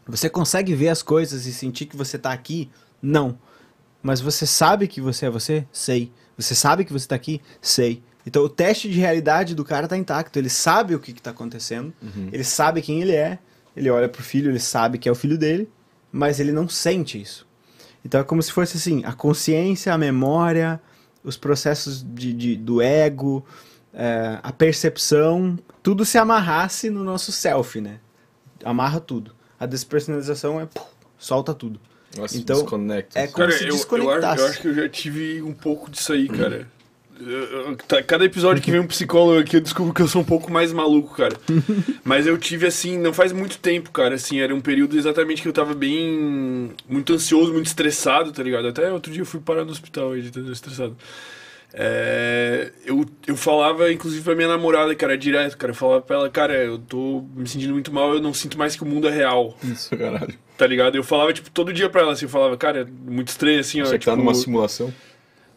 Você consegue ver as coisas e sentir que você tá aqui? Não. Mas você sabe que você é você? Sei. Você sabe que você tá aqui? Sei. Então o teste de realidade do cara tá intacto. Ele sabe o que, que tá acontecendo, uhum. ele sabe quem ele é, ele olha pro filho, ele sabe que é o filho dele, mas ele não sente isso. Então é como se fosse assim: a consciência, a memória, os processos de, de do ego, é, a percepção, tudo se amarrasse no nosso self, né? Amarra tudo. A despersonalização é puf, solta tudo. Nossa, então, desconecta. É como cara, se eu, desconectasse. Eu, eu, acho que eu já tive um pouco disso aí, cara. Tá, cada episódio que vem um psicólogo aqui, eu descubro que eu sou um pouco mais maluco, cara. <laughs> Mas eu tive assim, não faz muito tempo, cara, assim, era um período exatamente que eu tava bem. muito ansioso, muito estressado, tá ligado? Até outro dia eu fui parar no hospital aí, de tanto tá estressado. É, eu, eu falava, inclusive, pra minha namorada, cara, direto, cara. Eu falava pra ela, cara, eu tô me sentindo muito mal, eu não sinto mais que o mundo é real. Isso, caralho. Tá ligado? Eu falava, tipo, todo dia pra ela, assim, eu falava, cara, muito estranho, assim, Você ó. Você tá tipo, numa simulação?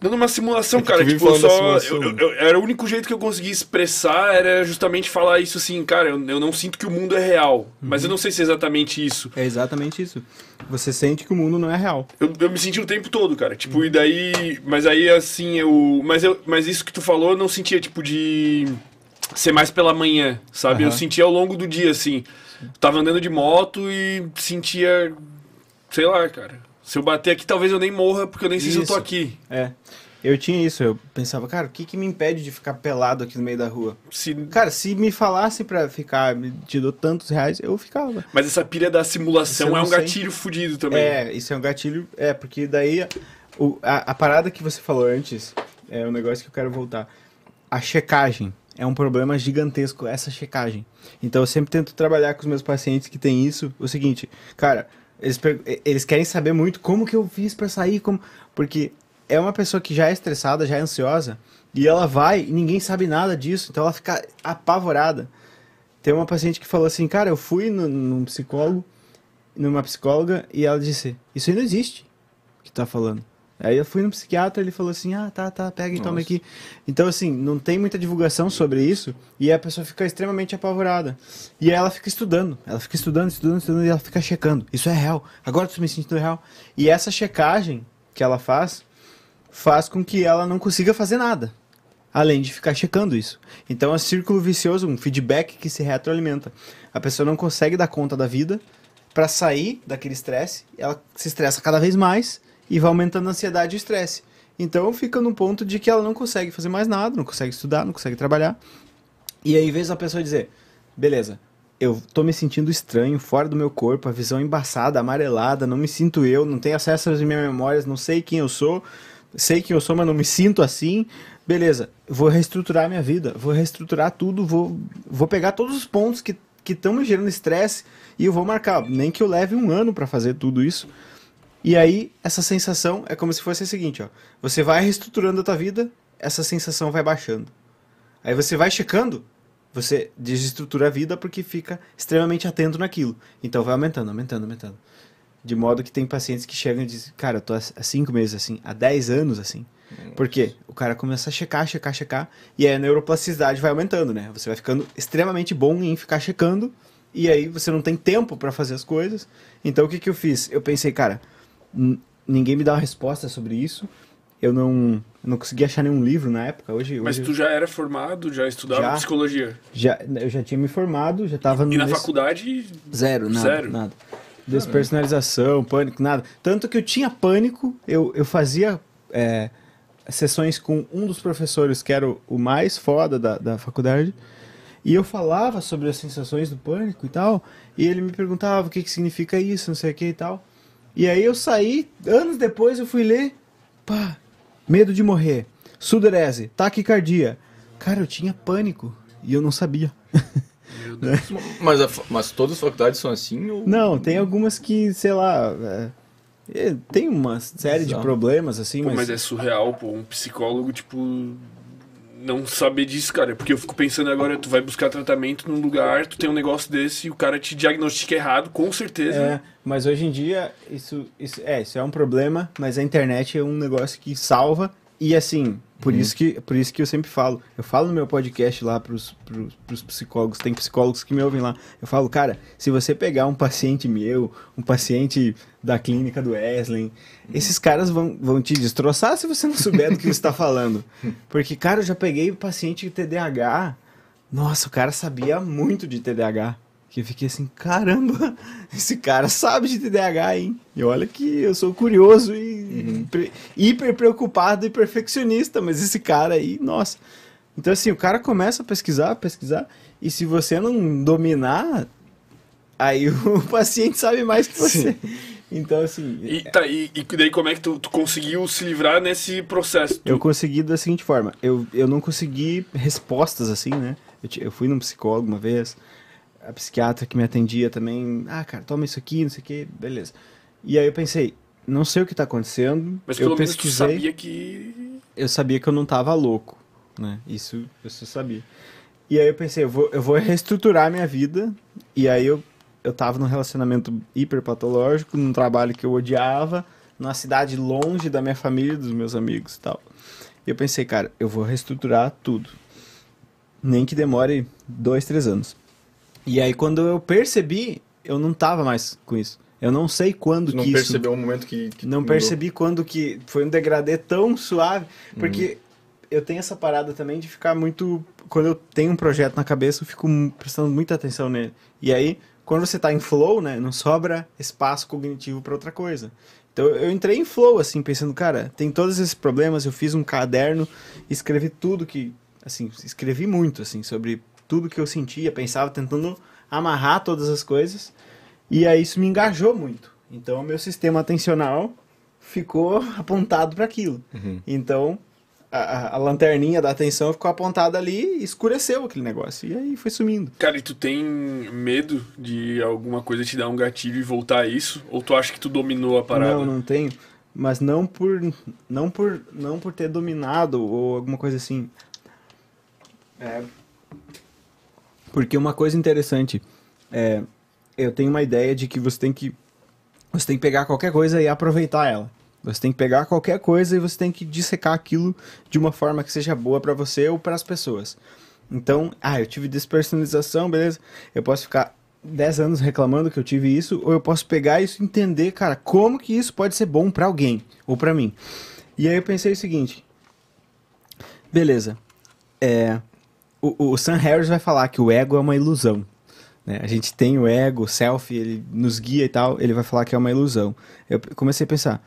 Dando uma simulação, é cara. Tipo, só, eu, eu, eu, era o único jeito que eu conseguia expressar era justamente falar isso assim, cara. Eu, eu não sinto que o mundo é real. Uhum. Mas eu uhum. não sei se é exatamente isso. É exatamente isso. Você sente que o mundo não é real. Eu, me senti o tempo todo, cara. Tipo, uhum. e daí. Mas aí, assim, eu. Mas, eu, mas isso que tu falou, eu não sentia, tipo, de. Ser mais pela manhã, sabe? Uhum. Eu sentia ao longo do dia, assim. Tava andando de moto e sentia. Sei lá, cara se eu bater aqui, talvez eu nem morra, porque eu nem sei isso. se eu tô aqui. É. Eu tinha isso, eu pensava, cara, o que, que me impede de ficar pelado aqui no meio da rua? Se... Cara, se me falasse pra ficar, me te dou tantos reais, eu ficava. Mas essa pilha da simulação é um sei. gatilho fudido também. É, isso é um gatilho, é, porque daí o, a, a, parada que você falou antes é um negócio que eu quero voltar. A checagem é um problema gigantesco, essa checagem. Então eu sempre tento trabalhar com os meus pacientes que tem isso, o seguinte, cara, eles, eles querem saber muito como que eu fiz para sair, como. Porque é uma pessoa que já é estressada, já é ansiosa, e ela vai e ninguém sabe nada disso, então ela fica apavorada. Tem uma paciente que falou assim, cara, eu fui no, num psicólogo, numa psicóloga, e ela disse, isso aí não existe, que tá falando. Aí eu fui no psiquiatra, ele falou assim: ah, tá, tá, pega e Nossa. toma aqui. Então, assim, não tem muita divulgação sobre isso e a pessoa fica extremamente apavorada. E ela fica estudando, ela fica estudando, estudando, estudando e ela fica checando. Isso é real, agora eu tô me sentindo real. E essa checagem que ela faz faz com que ela não consiga fazer nada além de ficar checando isso. Então é um círculo vicioso, um feedback que se retroalimenta. A pessoa não consegue dar conta da vida para sair daquele estresse, ela se estressa cada vez mais e vai aumentando a ansiedade e o estresse. Então fica no ponto de que ela não consegue fazer mais nada, não consegue estudar, não consegue trabalhar. E aí, em vez a pessoa dizer, beleza, eu tô me sentindo estranho, fora do meu corpo, a visão embaçada, amarelada, não me sinto eu, não tenho acesso às minhas memórias, não sei quem eu sou, sei quem eu sou, mas não me sinto assim. Beleza, vou reestruturar minha vida, vou reestruturar tudo, vou, vou pegar todos os pontos que estão me gerando estresse e eu vou marcar, nem que eu leve um ano para fazer tudo isso, e aí, essa sensação é como se fosse a seguinte, ó. Você vai reestruturando a tua vida, essa sensação vai baixando. Aí você vai checando, você desestrutura a vida porque fica extremamente atento naquilo. Então vai aumentando, aumentando, aumentando. De modo que tem pacientes que chegam e dizem, cara, eu tô há cinco meses assim, há dez anos assim. Nossa. Porque o cara começa a checar, checar, checar, e aí a neuroplasticidade vai aumentando, né? Você vai ficando extremamente bom em ficar checando, e aí você não tem tempo para fazer as coisas. Então o que, que eu fiz? Eu pensei, cara, ninguém me dá uma resposta sobre isso. Eu não, não consegui achar nenhum livro na época. Hoje, Mas hoje... tu já era formado, já estudava já, psicologia? Já, eu já tinha me formado, já estava no. E na faculdade? Zero, nada. Zero. nada. Despersonalização, pânico, nada. Tanto que eu tinha pânico, eu, eu fazia é, sessões com um dos professores que era o, o mais foda da, da faculdade. E eu falava sobre as sensações do pânico e tal, e ele me perguntava o que, que significa isso, não sei o que e tal. E aí eu saí, anos depois eu fui ler, pá, medo de morrer, sudorese, taquicardia. Cara, eu tinha pânico e eu não sabia. Meu Deus. <laughs> mas, a, mas todas as faculdades são assim? Ou... Não, tem algumas que, sei lá. É, é tem uma série Exato. de problemas assim. Pô, mas... mas é surreal, pô. Um psicólogo, tipo, não saber disso, cara. É porque eu fico pensando agora, tu vai buscar tratamento num lugar, tu tem um negócio desse e o cara te diagnostica errado, com certeza. É, né? mas hoje em dia, isso, isso, é, isso é um problema, mas a internet é um negócio que salva. E assim, por, uhum. isso que, por isso que eu sempre falo, eu falo no meu podcast lá pros, pros, pros psicólogos, tem psicólogos que me ouvem lá, eu falo, cara, se você pegar um paciente meu, um paciente da clínica do Wesley, esses caras vão, vão te destroçar se você não souber do que você está falando. <laughs> Porque, cara, eu já peguei paciente de TDAH, nossa, o cara sabia muito de TDAH que eu fiquei assim, caramba, <laughs> esse cara sabe de TDAH, hein? E olha que eu sou curioso e uhum. pre hiper preocupado e perfeccionista, mas esse cara aí, nossa. Então assim, o cara começa a pesquisar, pesquisar, e se você não dominar, aí <laughs> o paciente sabe mais que você. Sim. Então, assim. E, é tá, e, e, daí como é que tu, tu, conseguiu se livrar nesse processo? Tu... Eu consegui da seguinte forma: eu, eu não consegui respostas assim, né? Eu, eu fui num psicólogo uma vez, a psiquiatra que me atendia também, ah, cara, toma isso aqui, não sei o que, beleza. E aí eu pensei, não sei o que tá acontecendo. Mas eu pesquisei, sabia que. Eu sabia que eu não tava louco, né? Isso eu só sabia. E aí eu pensei, eu vou, eu vou reestruturar minha vida. E aí eu, eu tava num relacionamento hiperpatológico, num trabalho que eu odiava, numa cidade longe da minha família, dos meus amigos e tal. E eu pensei, cara, eu vou reestruturar tudo. Nem que demore dois, três anos. E aí quando eu percebi, eu não tava mais com isso. Eu não sei quando não que isso... Não percebeu o momento que... que não mudou. percebi quando que... Foi um degradê tão suave, porque... Uhum. Eu tenho essa parada também de ficar muito. Quando eu tenho um projeto na cabeça, eu fico prestando muita atenção nele. E aí, quando você está em flow, né, não sobra espaço cognitivo para outra coisa. Então eu entrei em flow, assim, pensando, cara, tem todos esses problemas, eu fiz um caderno, escrevi tudo que, assim, escrevi muito, assim, sobre tudo que eu sentia, pensava, tentando amarrar todas as coisas. E aí isso me engajou muito. Então, meu sistema atencional ficou <laughs> apontado para aquilo. Uhum. Então, a, a, lanterninha da atenção ficou apontada ali e escureceu aquele negócio. E aí foi sumindo. Cara, e tu tem medo de alguma coisa te dar um gatilho e voltar a isso? Ou tu acha que tu dominou a parada? Não, não tenho. Mas não por. não por. não por ter dominado ou alguma coisa assim. É, porque uma coisa interessante é, eu tenho uma ideia de que você tem que você tem que pegar qualquer coisa e aproveitar ela. Você tem que pegar qualquer coisa e você tem que dissecar aquilo de uma forma que seja boa para você ou para as pessoas. Então, ah, eu tive despersonalização, beleza? Eu posso ficar 10 anos reclamando que eu tive isso ou eu posso pegar isso e entender, cara, como que isso pode ser bom para alguém ou para mim. E aí eu pensei o seguinte: beleza. É, o, o Sam Harris vai falar que o ego é uma ilusão. Né? A gente tem o ego, o self, ele nos guia e tal, ele vai falar que é uma ilusão. Eu comecei a pensar,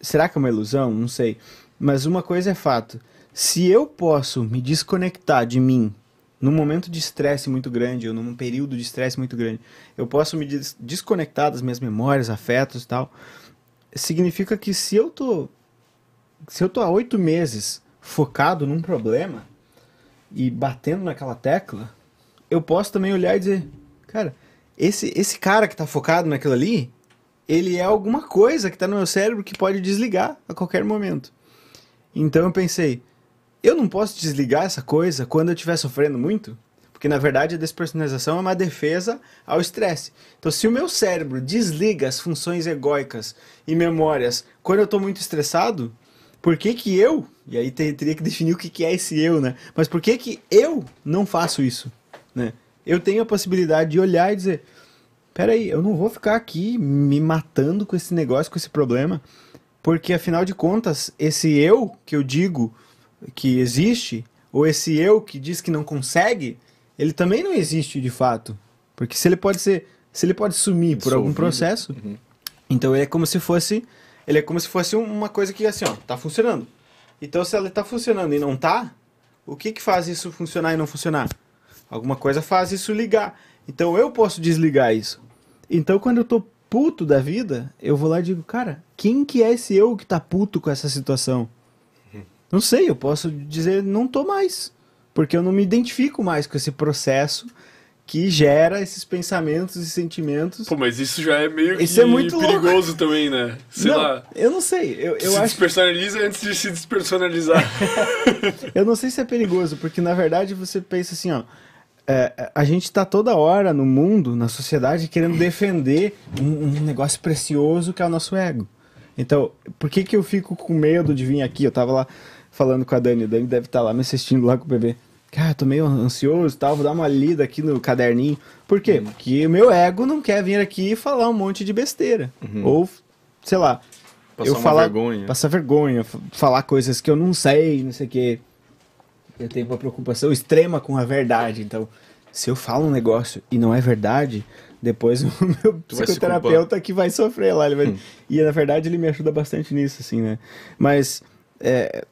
será que é uma ilusão? Não sei. Mas uma coisa é fato, se eu posso me desconectar de mim num momento de estresse muito grande ou num período de estresse muito grande, eu posso me des desconectar das minhas memórias, afetos e tal. Significa que se eu tô se eu tô há oito meses focado num problema, e batendo naquela tecla, eu posso também olhar e dizer, cara, esse, esse cara que tá focado naquilo ali, ele é alguma coisa que tá no meu cérebro que pode desligar a qualquer momento. Então eu pensei, eu não posso desligar essa coisa quando eu estiver sofrendo muito? Porque na verdade a despersonalização é uma defesa ao estresse. Então, se o meu cérebro desliga as funções egóicas e memórias quando eu estou muito estressado, por que que eu, e aí ter, teria que definir o que, que é esse eu, né? Mas por que que eu não faço isso, né? Eu tenho a possibilidade de olhar e dizer, peraí, eu não vou ficar aqui me matando com esse negócio, com esse problema, porque afinal de contas, esse eu que eu digo que existe, ou esse eu que diz que não consegue, ele também não existe de fato. Porque se ele pode ser, se ele pode sumir por algum processo, uhum. então é como se fosse ele é como se fosse uma coisa que, assim, ó, tá funcionando. Então, se ela tá funcionando e não tá, o que que faz isso funcionar e não funcionar? Alguma coisa faz isso ligar. Então, eu posso desligar isso. Então, quando eu tô puto da vida, eu vou lá e digo, cara, quem que é esse eu que tá puto com essa situação? Uhum. Não sei, eu posso dizer, não tô mais. Porque eu não me identifico mais com esse processo que gera esses pensamentos e sentimentos. Pô, mas isso já é meio isso que é muito perigoso louco. também, né? Sei não, lá. Eu não sei. Eu, eu se acho... despersonaliza antes de se despersonalizar. <laughs> eu não sei se é perigoso, porque na verdade você pensa assim, ó. É, é a gente está toda hora no mundo, na sociedade, querendo defender um, um negócio precioso que é o nosso ego. Então, por que que eu fico com medo de vir aqui? Eu tava lá falando com a Dani, a Dani deve estar tá lá me assistindo lá com o bebê. Cara, tô meio ansioso e tal, vou dar uma lida aqui no caderninho. Por quê? Uhum. Porque o meu ego não quer vir aqui e falar um monte de besteira. Uhum. Ou, sei lá. Passar eu falar, vergonha. Passar vergonha, falar coisas que eu não sei, não sei o quê. Eu tenho uma preocupação extrema com a verdade. Então, se eu falo um negócio e não é verdade, depois <laughs> o meu tu psicoterapeuta que vai sofrer lá. Ele vai... Hum. E na verdade ele me ajuda bastante nisso, assim, né? Mas é...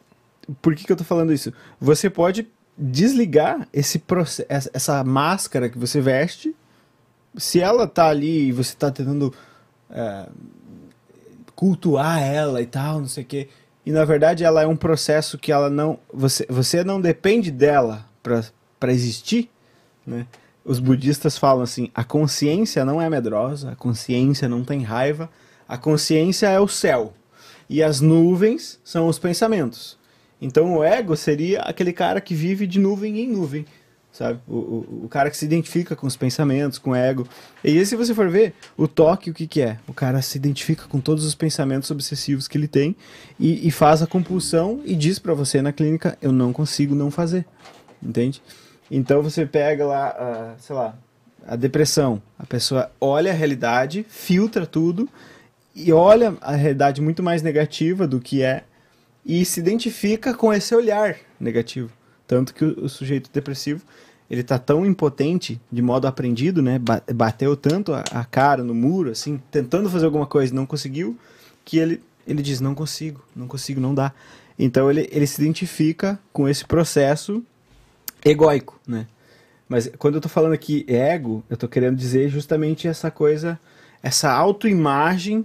por que, que eu tô falando isso? Você pode desligar esse essa máscara que você veste. Se ela tá ali e você tá tentando é, cultuar ela e tal, não sei o quê. E na verdade ela é um processo que ela não. Você, você não depende dela para existir, né? Os budistas falam assim: a consciência não é medrosa, a consciência não tem raiva, a consciência é o céu e as nuvens são os pensamentos. Então o ego seria aquele cara que vive de nuvem em nuvem, sabe? O, o, o, cara que se identifica com os pensamentos, com o ego. E aí, se você for ver, o toque, o que, que é? O cara se identifica com todos os pensamentos obsessivos que ele tem e, e faz a compulsão e diz para você na clínica: eu não consigo não fazer, entende? Então você pega lá, uh, sei lá, a depressão. A pessoa olha a realidade, filtra tudo e olha a realidade muito mais negativa do que é e se identifica com esse olhar negativo. Tanto que o, o sujeito depressivo, ele tá tão impotente, de modo aprendido, né? Bateu tanto a, a cara no muro, assim, tentando fazer alguma coisa e não conseguiu, que ele, ele diz, não consigo, não consigo, não dá. Então ele, ele se identifica com esse processo egoico, né? Mas quando eu tô falando aqui ego, eu tô querendo dizer justamente essa coisa, essa autoimagem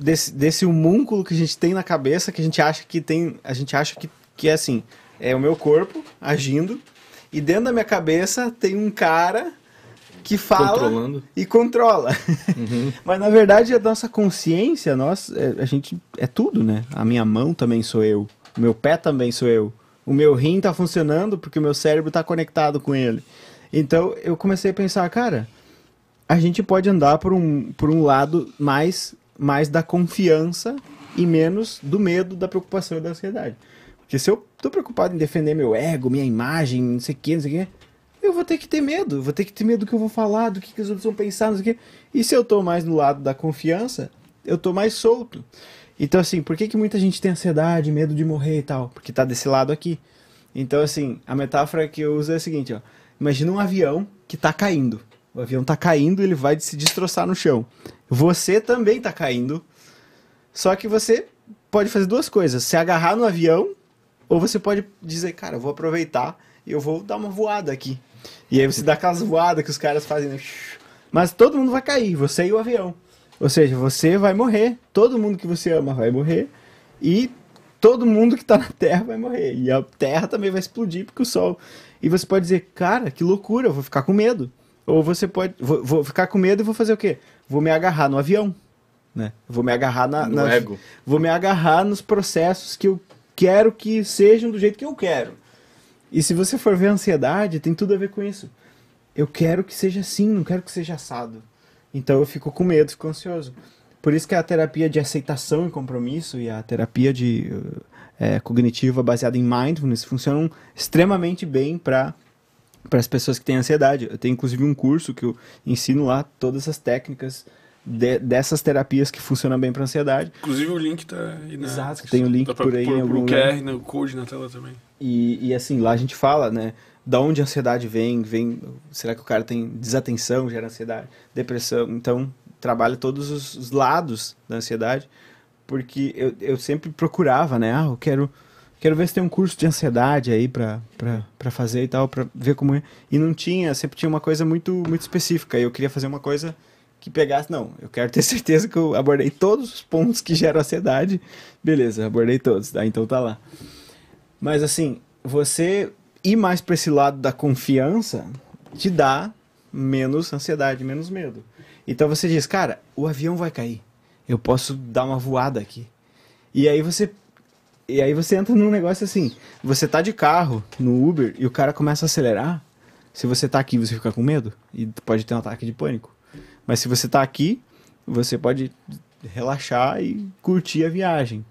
desse, desse humúnculo que a gente tem na cabeça, que a gente acha que tem. A gente acha que, que é assim, é o meu corpo agindo, e dentro da minha cabeça tem um cara que fala e controla. Uhum. <laughs> Mas na verdade a nossa consciência, nós, é, a gente é tudo, né? A minha mão também sou eu, o meu pé também sou eu, o meu rim está funcionando porque o meu cérebro está conectado com ele. Então eu comecei a pensar, cara, a gente pode andar por um, por um lado mais mais da confiança e menos do medo, da preocupação e da ansiedade. Porque se eu tô preocupado em defender meu ego, minha imagem, não sei o que, não sei o que, eu vou ter que ter medo, vou ter que ter medo do que eu vou falar, do que, que os outros vão pensar, não sei o que. E se eu tô mais no lado da confiança, eu tô mais solto. Então, assim, por que, que muita gente tem ansiedade, medo de morrer e tal? Porque tá desse lado aqui. Então, assim, a metáfora que eu uso é a seguinte, ó. Imagina um avião que tá caindo. O avião tá caindo, ele vai se destroçar no chão. Você também está caindo. Só que você pode fazer duas coisas: se agarrar no avião, ou você pode dizer, cara, eu vou aproveitar e eu vou dar uma voada aqui. E aí você dá aquelas voadas que os caras fazem. Né? Mas todo mundo vai cair, você e o avião. Ou seja, você vai morrer, todo mundo que você ama vai morrer, e todo mundo que está na Terra vai morrer. E a Terra também vai explodir porque o Sol. E você pode dizer, cara, que loucura, eu vou ficar com medo. Ou você pode. Vou, vou ficar com medo e vou fazer o quê? vou me agarrar no avião, né? Vou me agarrar na, no nas, ego. Vou me agarrar nos processos que eu quero que sejam do jeito que eu quero. E se você for ver a ansiedade, tem tudo a ver com isso. Eu quero que seja assim, não quero que seja assado. Então eu fico com medo, fico ansioso. Por isso que a terapia de aceitação e compromisso e a terapia de é, cognitiva baseada em mindfulness funcionam extremamente bem para para as pessoas que têm ansiedade. Eu tenho inclusive um curso que eu ensino lá todas as técnicas de, dessas terapias que funcionam bem para ansiedade. Inclusive o link tá aí na Exato, tem o link Dá por aí pôr, em algum lugar. QR, no né, code na tela também. E, e assim, lá a gente fala, né, da onde a ansiedade vem, vem, será que o cara tem desatenção, gera ansiedade, depressão, então trabalha todos os lados da ansiedade, porque eu, eu sempre procurava, né, ah, eu quero quero ver se tem um curso de ansiedade aí pra, fazer e tal, pra ver como é. E não tinha, sempre tinha uma coisa muito, muito específica. E eu queria fazer uma coisa que pegasse. Não, eu quero ter <laughs> certeza que eu abordei todos os pontos que geram ansiedade. Beleza, abordei todos, tá? Então tá lá. Mas assim, você ir mais pra esse lado da confiança te dá menos ansiedade, menos medo. Então você diz, cara, o avião vai cair. Eu posso dar uma voada aqui. E aí você e aí você entra num negócio assim, você tá de carro no Uber e o cara começa a acelerar. Se você tá aqui, você fica com medo e pode ter um ataque de pânico. Mas se você tá aqui, você pode relaxar e curtir a viagem.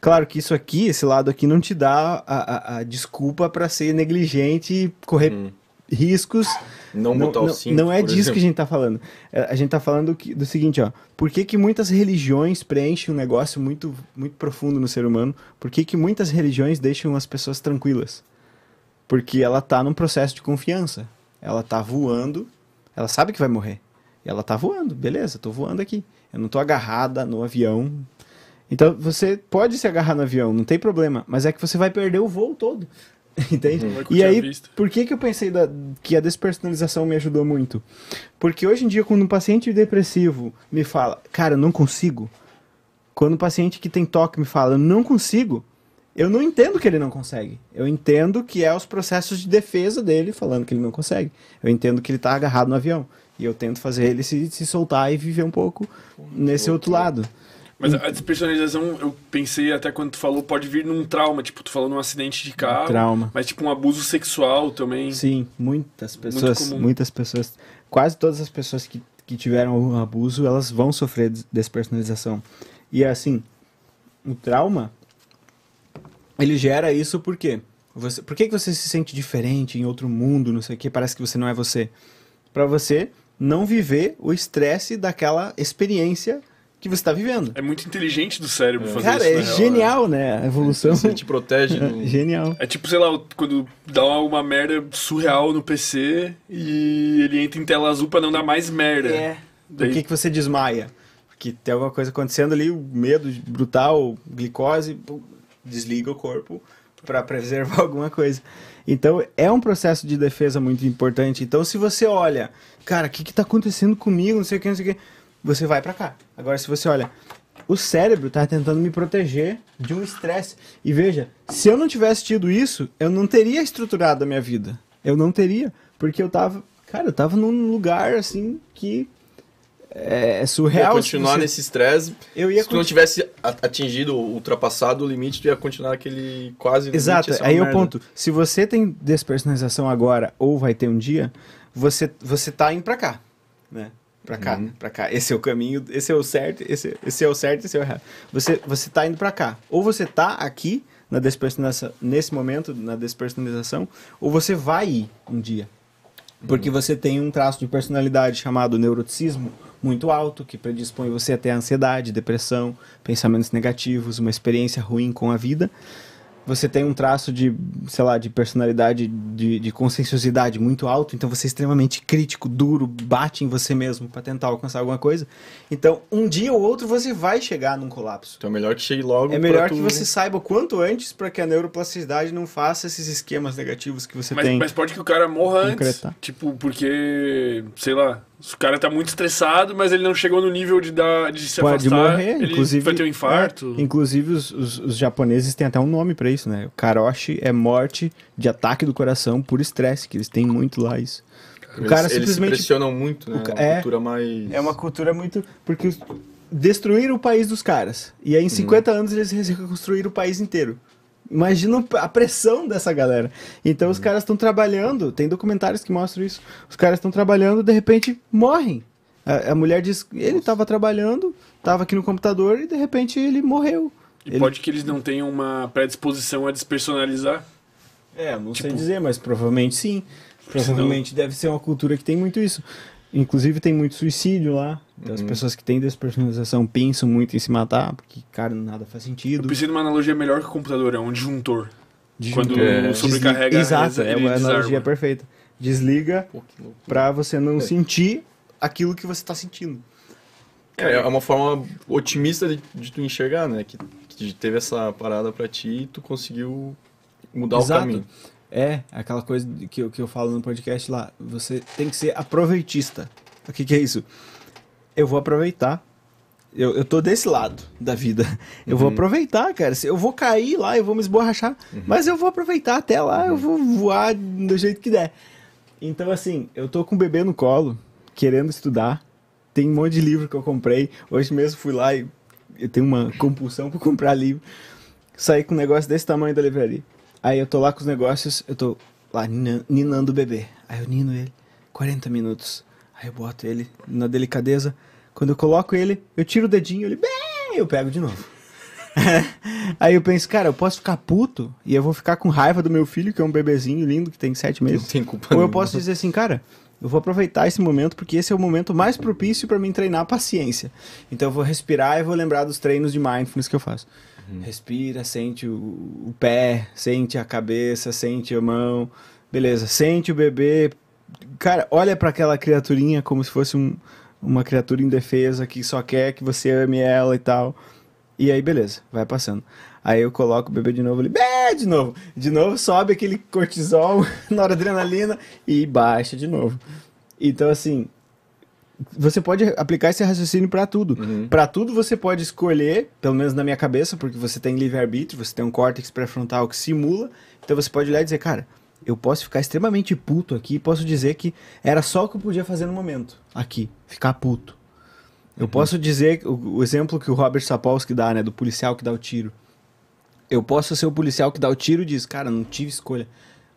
Claro que isso aqui, esse lado aqui, não te dá a, a, a desculpa para ser negligente e correr hum. riscos não, não botar o cinto. Não é disso exemplo. que a gente está falando. É, a gente está falando do seguinte, ó. Por que, que muitas religiões preenchem um negócio muito, muito profundo no ser humano? Por que, que muitas religiões deixam as pessoas tranquilas? Porque ela está num processo de confiança. Ela está voando, ela sabe que vai morrer. E ela está voando, beleza, estou voando aqui. Eu não estou agarrada no avião, então você pode se agarrar no avião, não tem problema, mas é que você vai perder o voo todo. <laughs> Entende? Uhum. E aí, por que, que eu pensei da, que a despersonalização me ajudou muito? Porque hoje em dia, quando um paciente depressivo me fala, cara, eu não consigo. Quando um paciente que tem toque me fala, eu não consigo. Eu não entendo que ele não consegue. Eu entendo que é os processos de defesa dele falando que ele não consegue. Eu entendo que ele está agarrado no avião. E eu tento fazer ele se, se soltar e viver um pouco um uhum. nesse outro lado. Mas a despersonalização, eu pensei até quando tu falou, pode vir num trauma, tipo, tu falou num acidente de carro. Um trauma. Mas tipo um abuso sexual também. Sim, muitas pessoas, muitas pessoas, quase todas as pessoas que, que tiveram um abuso, elas vão sofrer despersonalização. E assim, o trauma, ele gera isso por quê? Você, por que, que você se sente diferente em outro mundo, não sei o que, parece que você não é você? para você não viver o estresse daquela experiência que você está vivendo. É muito inteligente do cérebro é. fazer Cara, isso. Cara, é genial, né? A evolução. Você te protege. No... <laughs> genial. É tipo, sei lá, quando dá uma merda surreal no PC e ele entra em tela azul para não dar mais merda. É. Daí... Por que, que você desmaia? Porque tem alguma coisa acontecendo ali, o medo brutal, glicose, desliga o corpo para preservar <laughs> alguma coisa. Então é um processo de defesa muito importante. Então se você olha, cara, o que está acontecendo comigo, não sei o que, não sei o que você vai para cá. Agora, se você olha, o cérebro tá tentando me proteger de um estresse. E veja, se eu não tivesse tido isso, eu não teria estruturado a minha vida. Eu não teria, porque eu tava, cara, eu tava num lugar assim que é, é surreal. Eu ia assim, continuar você... nesse estresse. Eu ia se tu não tivesse atingido, ultrapassado o limite, tu ia continuar aquele quase Exato. limite. Exato. Aí é o ponto. Se você tem despersonalização agora ou vai ter um dia, você você tá indo para cá, né? para cá, uhum. para cá. Esse é o caminho, esse é o certo, esse, esse é o certo, esse é o errado. Você você tá indo para cá. Ou você tá aqui na despersonalização, nesse momento na despersonalização, ou você vai ir um dia. Porque uhum. você tem um traço de personalidade chamado neuroticismo muito alto, que predispõe você a ter ansiedade, depressão, pensamentos negativos, uma experiência ruim com a vida você tem um traço de, sei lá, de personalidade, de, de conscienciosidade muito alto, então você é extremamente crítico, duro, bate em você mesmo para tentar alcançar alguma coisa. Então, um dia ou outro você vai chegar num colapso. Então é melhor que chegue logo. É melhor que tu... você saiba o quanto antes para que a neuroplasticidade não faça esses esquemas negativos que você mas, tem. Mas pode que o cara morra concretar. antes. Tipo, porque, sei lá, o cara tá muito estressado, mas ele não chegou no nível de, dar, de se Pode afastar. morrer, ele inclusive. Vai ter um é, infarto. É, inclusive, os, os, os, japoneses têm até um nome para isso, né? O karoshi é morte de ataque do coração por estresse, que eles têm muito lá isso. Cara, o cara eles, simplesmente. Eles pressionam muito, né? É uma cultura mais. É uma cultura muito. Porque destruíram o país dos caras. E aí, em 50 hum. anos, eles reconstruíram o país inteiro. Imagina a pressão dessa galera. Então uhum. os caras estão trabalhando, tem documentários que mostram isso. Os caras estão trabalhando, de repente morrem. A, a mulher diz, ele estava trabalhando, estava aqui no computador e de repente ele morreu. E ele... pode que eles não tenham uma predisposição a despersonalizar? É, não tipo... sei dizer, mas provavelmente sim. Provavelmente não... deve ser uma cultura que tem muito isso. Inclusive tem muito suicídio lá. Então uhum. as pessoas que têm despersonalização pensam muito em se matar, porque, cara, nada faz sentido. Eu pensei uma analogia melhor que o computador, é um disjuntor. disjuntor. Quando é. sobrecarrega Exato, é uma analogia perfeita. Desliga Pô, pra você não é. sentir aquilo que você tá sentindo. é, é uma forma otimista de, de tu enxergar, né? Que, que, teve essa parada pra ti e tu conseguiu mudar Exato. o caminho. É, aquela coisa que eu, que eu falo no podcast lá, você tem que ser aproveitista. O que, que é isso? eu vou aproveitar. Eu, eu tô desse lado da vida. Eu uhum. vou aproveitar, cara. Eu vou cair lá, eu vou me esborrachar, uhum. mas eu vou aproveitar até lá, eu uhum. vou voar do jeito que der. Então, assim, eu tô com o bebê no colo, querendo estudar. Tem um monte de livro que eu comprei. Hoje mesmo fui lá e eu tenho uma compulsão por comprar livro. Saí com um negócio desse tamanho da livraria. Aí eu tô lá com os negócios, eu tô lá ninando o bebê. Aí eu nino ele, 40 minutos. Aí eu boto ele na delicadeza. Quando eu coloco ele, eu tiro o dedinho, ele. Eu pego de novo. <laughs> Aí eu penso, cara, eu posso ficar puto e eu vou ficar com raiva do meu filho, que é um bebezinho lindo que tem sete meses. tem culpa Ou eu posso dizer assim, cara, eu vou aproveitar esse momento porque esse é o momento mais propício para mim treinar a paciência. Então eu vou respirar e vou lembrar dos treinos de mindfulness que eu faço. Uhum. Respira, sente o, o pé, sente a cabeça, sente a mão. Beleza, sente o bebê, cara, olha para aquela criaturinha como se fosse um, uma criatura indefesa que só quer que você ame ela e tal. E aí, beleza, vai passando. Aí eu coloco o bebê de novo ali, bé, de novo. De novo sobe aquele cortisol, <laughs> noradrenalina e baixa de novo. Então, assim, você pode aplicar esse raciocínio para tudo. Uhum. Para tudo você pode escolher, pelo menos na minha cabeça, porque você tem livre-arbítrio, você tem um córtex pré-frontal que simula. Então você pode olhar e dizer, cara, eu posso ficar extremamente puto aqui, posso dizer que era só o que eu podia fazer no momento, aqui, ficar puto. Eu uhum. posso dizer o, o, exemplo que o Robert Sapolsky dá, né, do policial que dá o tiro. Eu posso ser o policial que dá o tiro e diz, cara, não tive escolha.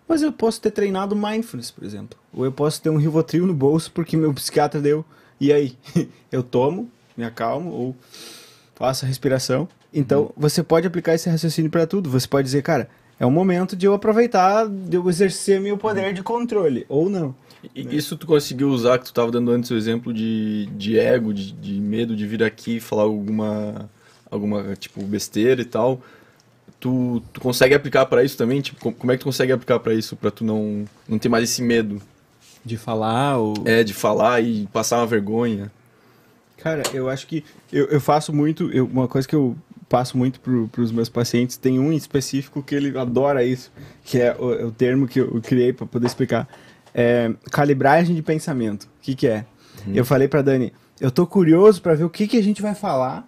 Mas eu posso ter treinado mindfulness, por exemplo. Ou eu posso ter um Rivotril no bolso porque meu psiquiatra deu. E aí, <laughs> eu tomo, me acalmo ou faço a respiração. Então, uhum. você pode aplicar esse raciocínio para tudo. Você pode dizer, cara, é o momento de eu aproveitar, de eu exercer meu poder de controle, ou não. E Isso tu conseguiu usar, que tu estava dando antes o exemplo de, de ego, de, de medo de vir aqui e falar alguma, alguma, tipo, besteira e tal. Tu, tu consegue aplicar para isso também? Tipo, como é que tu consegue aplicar para isso, para tu não, não ter mais esse medo? De falar ou... É, de falar e passar uma vergonha. Cara, eu acho que eu, eu faço muito. Eu, uma coisa que eu passo muito para os meus pacientes, tem um em específico que ele adora isso, que é o, é o termo que eu criei para poder explicar. É, calibragem de pensamento. O que, que é? Uhum. Eu falei para Dani, eu tô curioso para ver o que, que a gente vai falar.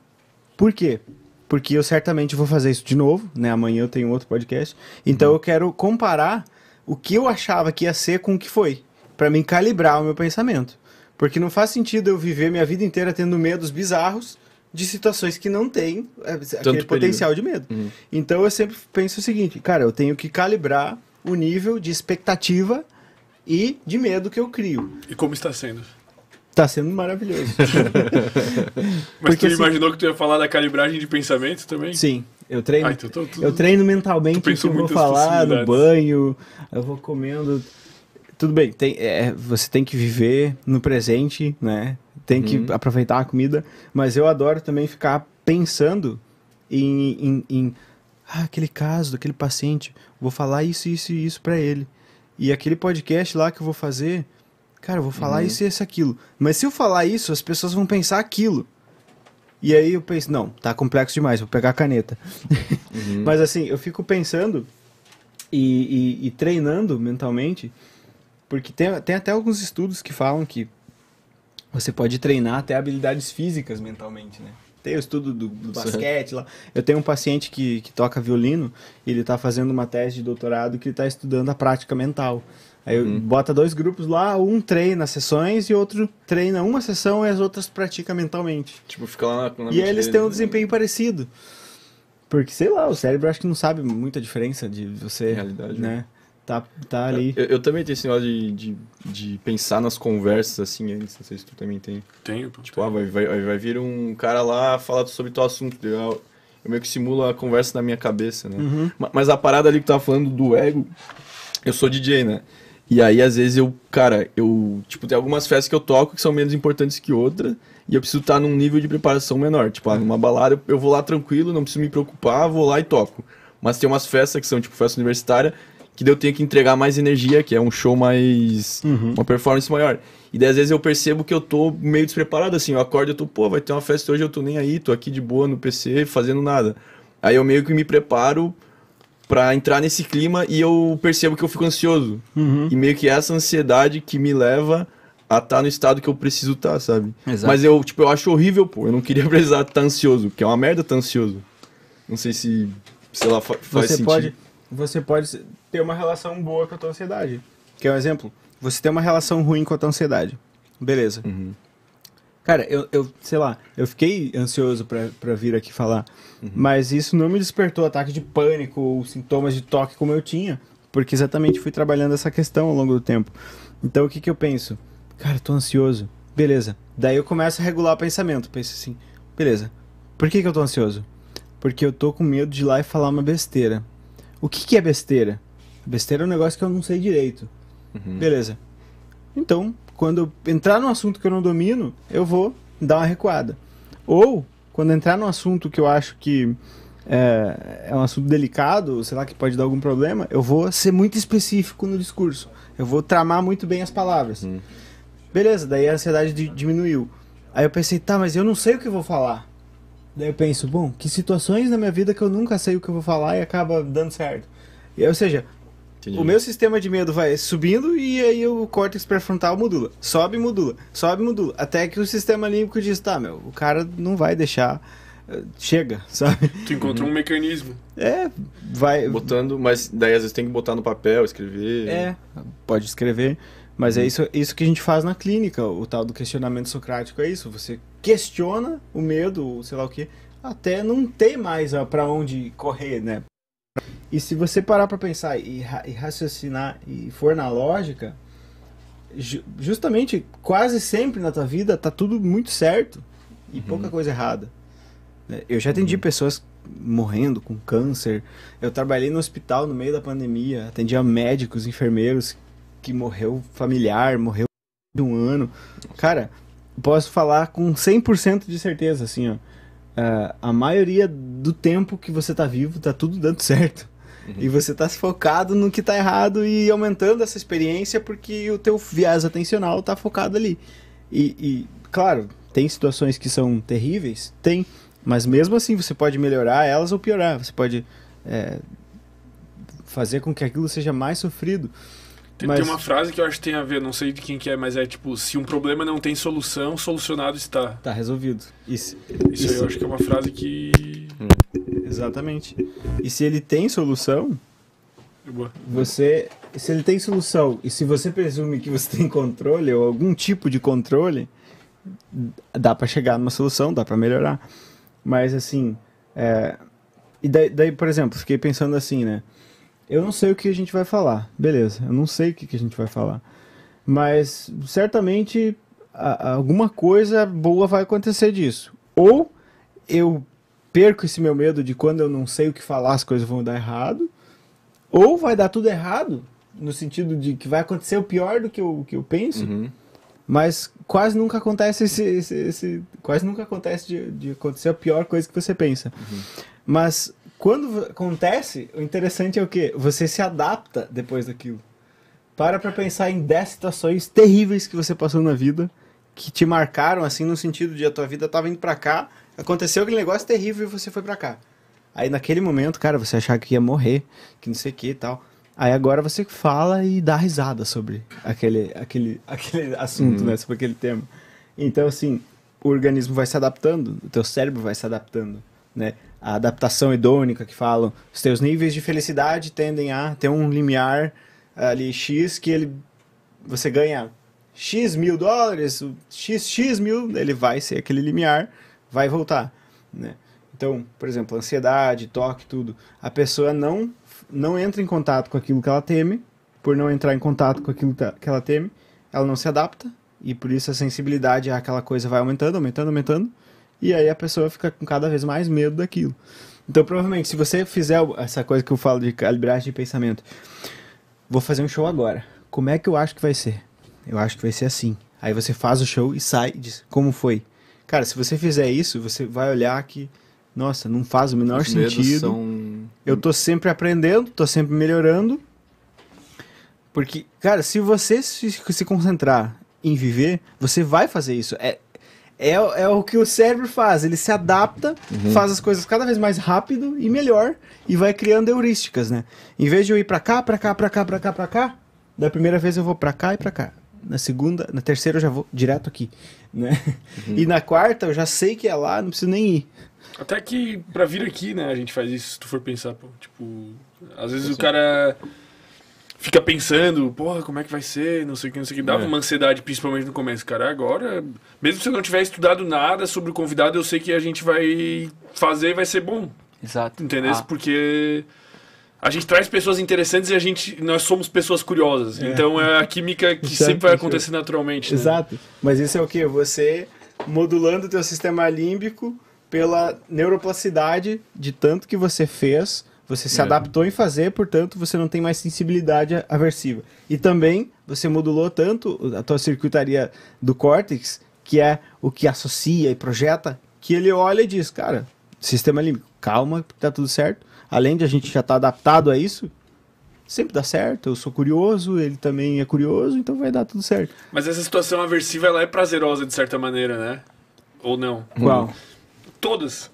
Por quê? Porque eu certamente vou fazer isso de novo, né? Amanhã eu tenho outro podcast. Então uhum. eu quero comparar o que eu achava que ia ser com o que foi, para mim calibrar o meu pensamento. Porque não faz sentido eu viver minha vida inteira tendo medos bizarros de situações que não tem é, aquele potencial de medo. Uhum. Então eu sempre penso o seguinte, cara, eu tenho que calibrar o nível de expectativa e de medo que eu crio. E como está sendo? Está sendo maravilhoso. <laughs> Mas Porque, tu assim, imaginou que tu ia falar da calibragem de pensamento também? Sim. Eu treino, Ai, tu, tu, tu, eu treino mentalmente o que eu vou falar no banho, eu vou comendo. Tudo bem, tem, é, você tem que viver no presente, né? tem que uhum. aproveitar a comida. Mas eu adoro também ficar pensando em, em, em ah, aquele caso, aquele paciente, vou falar isso, isso e isso para ele. E aquele podcast lá que eu vou fazer, cara, eu vou falar uhum. isso e isso aquilo. Mas se eu falar isso, as pessoas vão pensar aquilo. E aí eu penso, não, tá complexo demais, vou pegar a caneta. Uhum. <laughs> Mas assim, eu fico pensando e, e, e treinando mentalmente, porque tem, tem até alguns estudos que falam que você pode treinar até habilidades físicas mentalmente, né? Tem o estudo do, do basquete lá. Eu tenho um paciente que, que toca violino, ele está fazendo uma tese de doutorado que ele está estudando a prática mental. Aí uhum. bota dois grupos lá, um treina sessões e outro treina uma sessão e as outras pratica mentalmente. Tipo, fica lá na, na E eles têm um né? desempenho né? parecido. Porque, sei lá, o cérebro acho que não sabe muita diferença de você. Realidade. Né? É tá, tá ali. Eu, eu também tenho esse negócio de, de, de, pensar nas conversas, assim, antes. Não sei se tu também tem. Tenho, pô. Tipo, ah, vai, vai, vai vir um cara lá falar sobre teu assunto. Eu, eu meio que simulo a conversa na minha cabeça, né? Uhum. Mas a parada ali que tu tava falando do ego, eu sou DJ, né? E aí, às vezes, eu, cara, eu. Tipo, tem algumas festas que eu toco que são menos importantes que outra. E eu preciso estar tá num nível de preparação menor. Tipo, numa ah, balada eu vou lá tranquilo, não preciso me preocupar, vou lá e toco. Mas tem umas festas que são, tipo, festa universitária, que daí eu tenho que entregar mais energia, que é um show mais. Uhum. uma performance maior. E daí às vezes eu percebo que eu tô meio despreparado, assim, eu acordo e eu tô, pô, vai ter uma festa hoje, eu tô nem aí, tô aqui de boa no PC, fazendo nada. Aí eu meio que me preparo para entrar nesse clima e eu percebo que eu fico ansioso. Uhum. E meio que é essa ansiedade que me leva a estar tá no estado que eu preciso estar, tá, sabe? Exato. Mas eu, tipo, eu acho horrível, pô. Eu não queria <laughs> precisar estar tá ansioso, que é uma merda estar tá ansioso. Não sei se, sei lá, fa faz você sentido. Pode, você pode ter uma relação boa com a tua ansiedade. Quer é um exemplo? Você tem uma relação ruim com a tua ansiedade. Beleza. Uhum. Cara, eu, eu, sei lá, eu fiquei ansioso para vir aqui falar, uhum. mas isso não me despertou ataque de pânico ou sintomas de toque como eu tinha, porque exatamente fui trabalhando essa questão ao longo do tempo. Então o que, que eu penso? Cara, tô ansioso. Beleza. Daí eu começo a regular o pensamento. Penso assim, beleza. Por que, que eu tô ansioso? Porque eu tô com medo de ir lá e falar uma besteira. O que, que é besteira? Besteira é um negócio que eu não sei direito. Uhum. Beleza. Então, quando entrar num assunto que eu não domino, eu vou dar uma recuada. Ou, quando entrar num assunto que eu acho que é, é um assunto delicado, sei lá, que pode dar algum problema, eu vou ser muito específico no discurso. Eu vou tramar muito bem as palavras. Uhum. Beleza, daí a ansiedade diminuiu. Aí eu pensei, tá, mas eu não sei o que eu vou falar. Daí eu penso, bom, que situações na minha vida que eu nunca sei o que eu vou falar e acaba dando certo. E, ou seja, Entendi. O meu sistema de medo vai subindo e aí o córtex pré-frontal modula. Sobe e modula, sobe e modula. Até que o sistema límbico diz, tá, meu, o cara não vai deixar. Eh, chega, <laughs> sabe? Tu encontra um mecanismo. É, vai. Botando, mas daí às vezes tem que botar no papel, escrever. É, pode escrever. Mas é uhum. isso, isso que a gente faz na clínica, o tal do questionamento socrático é isso. Você questiona o medo, sei lá o que, até não ter mais para onde correr, né? E se você parar para pensar e, ra e, raciocinar e for na lógica, ju justamente quase sempre na tua vida tá tudo muito certo e uhum. pouca coisa errada. Né? Eu já atendi uhum. pessoas morrendo com câncer. Eu trabalhei no hospital no meio da pandemia, atendia médicos, enfermeiros que morreu familiar, morreu de um ano. Cara, posso falar com 100% de certeza assim, ó. Uh, a maioria do tempo que você tá vivo, tá tudo dando certo e você tá focado no que tá errado e aumentando essa experiência porque o teu viés atencional tá focado ali. E, e claro, tem situações que são terríveis? Tem. Mas mesmo assim você pode melhorar elas ou piorar. Você pode é, fazer com que aquilo seja mais sofrido. Tem, mas... tem, uma frase que eu acho que tem a ver, não sei de quem que é, mas é tipo, se um problema não tem solução, solucionado está. Tá resolvido. isso Isso, aí eu acho que é uma frase que. Exatamente. E se ele tem solução. É boa. Você. Se ele tem solução e se você presume que você tem controle ou algum tipo de controle, dá para chegar numa solução, dá para melhorar. Mas assim. É... E daí, daí, por exemplo, fiquei pensando assim, né? eu não sei o que a gente vai falar. Beleza, eu não sei o que, a gente vai falar. Mas certamente a, alguma coisa boa vai acontecer disso. Ou eu perco esse meu medo de quando eu não sei o que falar, as coisas vão dar errado. Ou vai dar tudo errado, no sentido de que vai acontecer o pior do que eu, que eu penso. Uhum. Mas quase nunca acontece esse, esse, esse, Quase nunca acontece de, de acontecer a pior coisa que você pensa. Uhum. Mas quando acontece, o interessante é o quê? Você se adapta depois daquilo. Para pra pensar em 10 situações terríveis que você passou na vida, que te marcaram, assim, no sentido de a tua vida tava indo pra cá, aconteceu aquele negócio terrível e você foi pra cá. Aí naquele momento, cara, você achava que ia morrer, que não sei o que e tal. Aí agora você fala e dá risada sobre aquele, aquele, <laughs> aquele assunto, né? Uhum. Sobre aquele tema. Então, assim, o organismo vai se adaptando, o teu cérebro vai se adaptando, né? a adaptação hedônica que falam, os teus níveis de felicidade tendem a ter um limiar ali X que ele você ganha X mil dólares, X, X mil, ele vai ser aquele limiar, vai voltar, né? Então, por exemplo, ansiedade, toque, tudo. A pessoa não não entra em contato com aquilo que ela teme, por não entrar em contato com aquilo que ela teme, ela não se adapta e por isso a sensibilidade àquela coisa vai aumentando, aumentando, aumentando e aí a pessoa fica com cada vez mais medo daquilo. Então, provavelmente, se você fizer essa coisa que eu falo de calibragem de pensamento, vou fazer um show agora. Como é que eu acho que vai ser? Eu acho que vai ser assim. Aí você faz o show e sai e diz como foi. Cara, se você fizer isso, você vai olhar que, nossa, não faz o menor Os sentido. São... Eu tô sempre aprendendo, tô sempre melhorando. Porque, cara, se você se, se concentrar em viver, você vai fazer isso. É, é, é o que o cérebro faz, ele se adapta, uhum. faz as coisas cada vez mais rápido e melhor e vai criando heurísticas, né? Em vez de eu ir para cá, para cá, para cá, para cá, para cá, da primeira vez eu vou para cá e para cá. Na segunda, na terceira eu já vou direto aqui, né? Uhum. E na quarta eu já sei que é lá, não preciso nem ir. Até que para vir aqui, né, a gente faz isso, se tu for pensar, pô, tipo, às vezes o cara fica pensando, porra, como é que vai ser, não sei o que, não sei o que. Dava é. uma ansiedade, principalmente no começo. Cara, agora, mesmo se eu não tiver estudado nada sobre o convidado, eu sei que a gente vai fazer e vai ser bom. Exato. Entendeu? Ah. Porque a gente traz pessoas interessantes e a gente nós somos pessoas curiosas. É. Então é a química <laughs> que Exato. sempre vai acontecer naturalmente. Né? Exato. Mas isso é o que você modulando o teu sistema límbico pela neuroplasticidade de tanto que você fez você se é. adaptou em fazer, portanto, você não tem mais sensibilidade aversiva. E também você modulou tanto a tua circuitaria do córtex, que é o que associa e projeta, que ele olha e diz, cara, sistema límbico, calma, tá tudo certo. Além de a gente já estar tá adaptado a isso, sempre dá certo, eu sou curioso, ele também é curioso, então vai dar tudo certo. Mas essa situação aversiva ela é prazerosa de certa maneira, né? Ou não? Qual? Todas.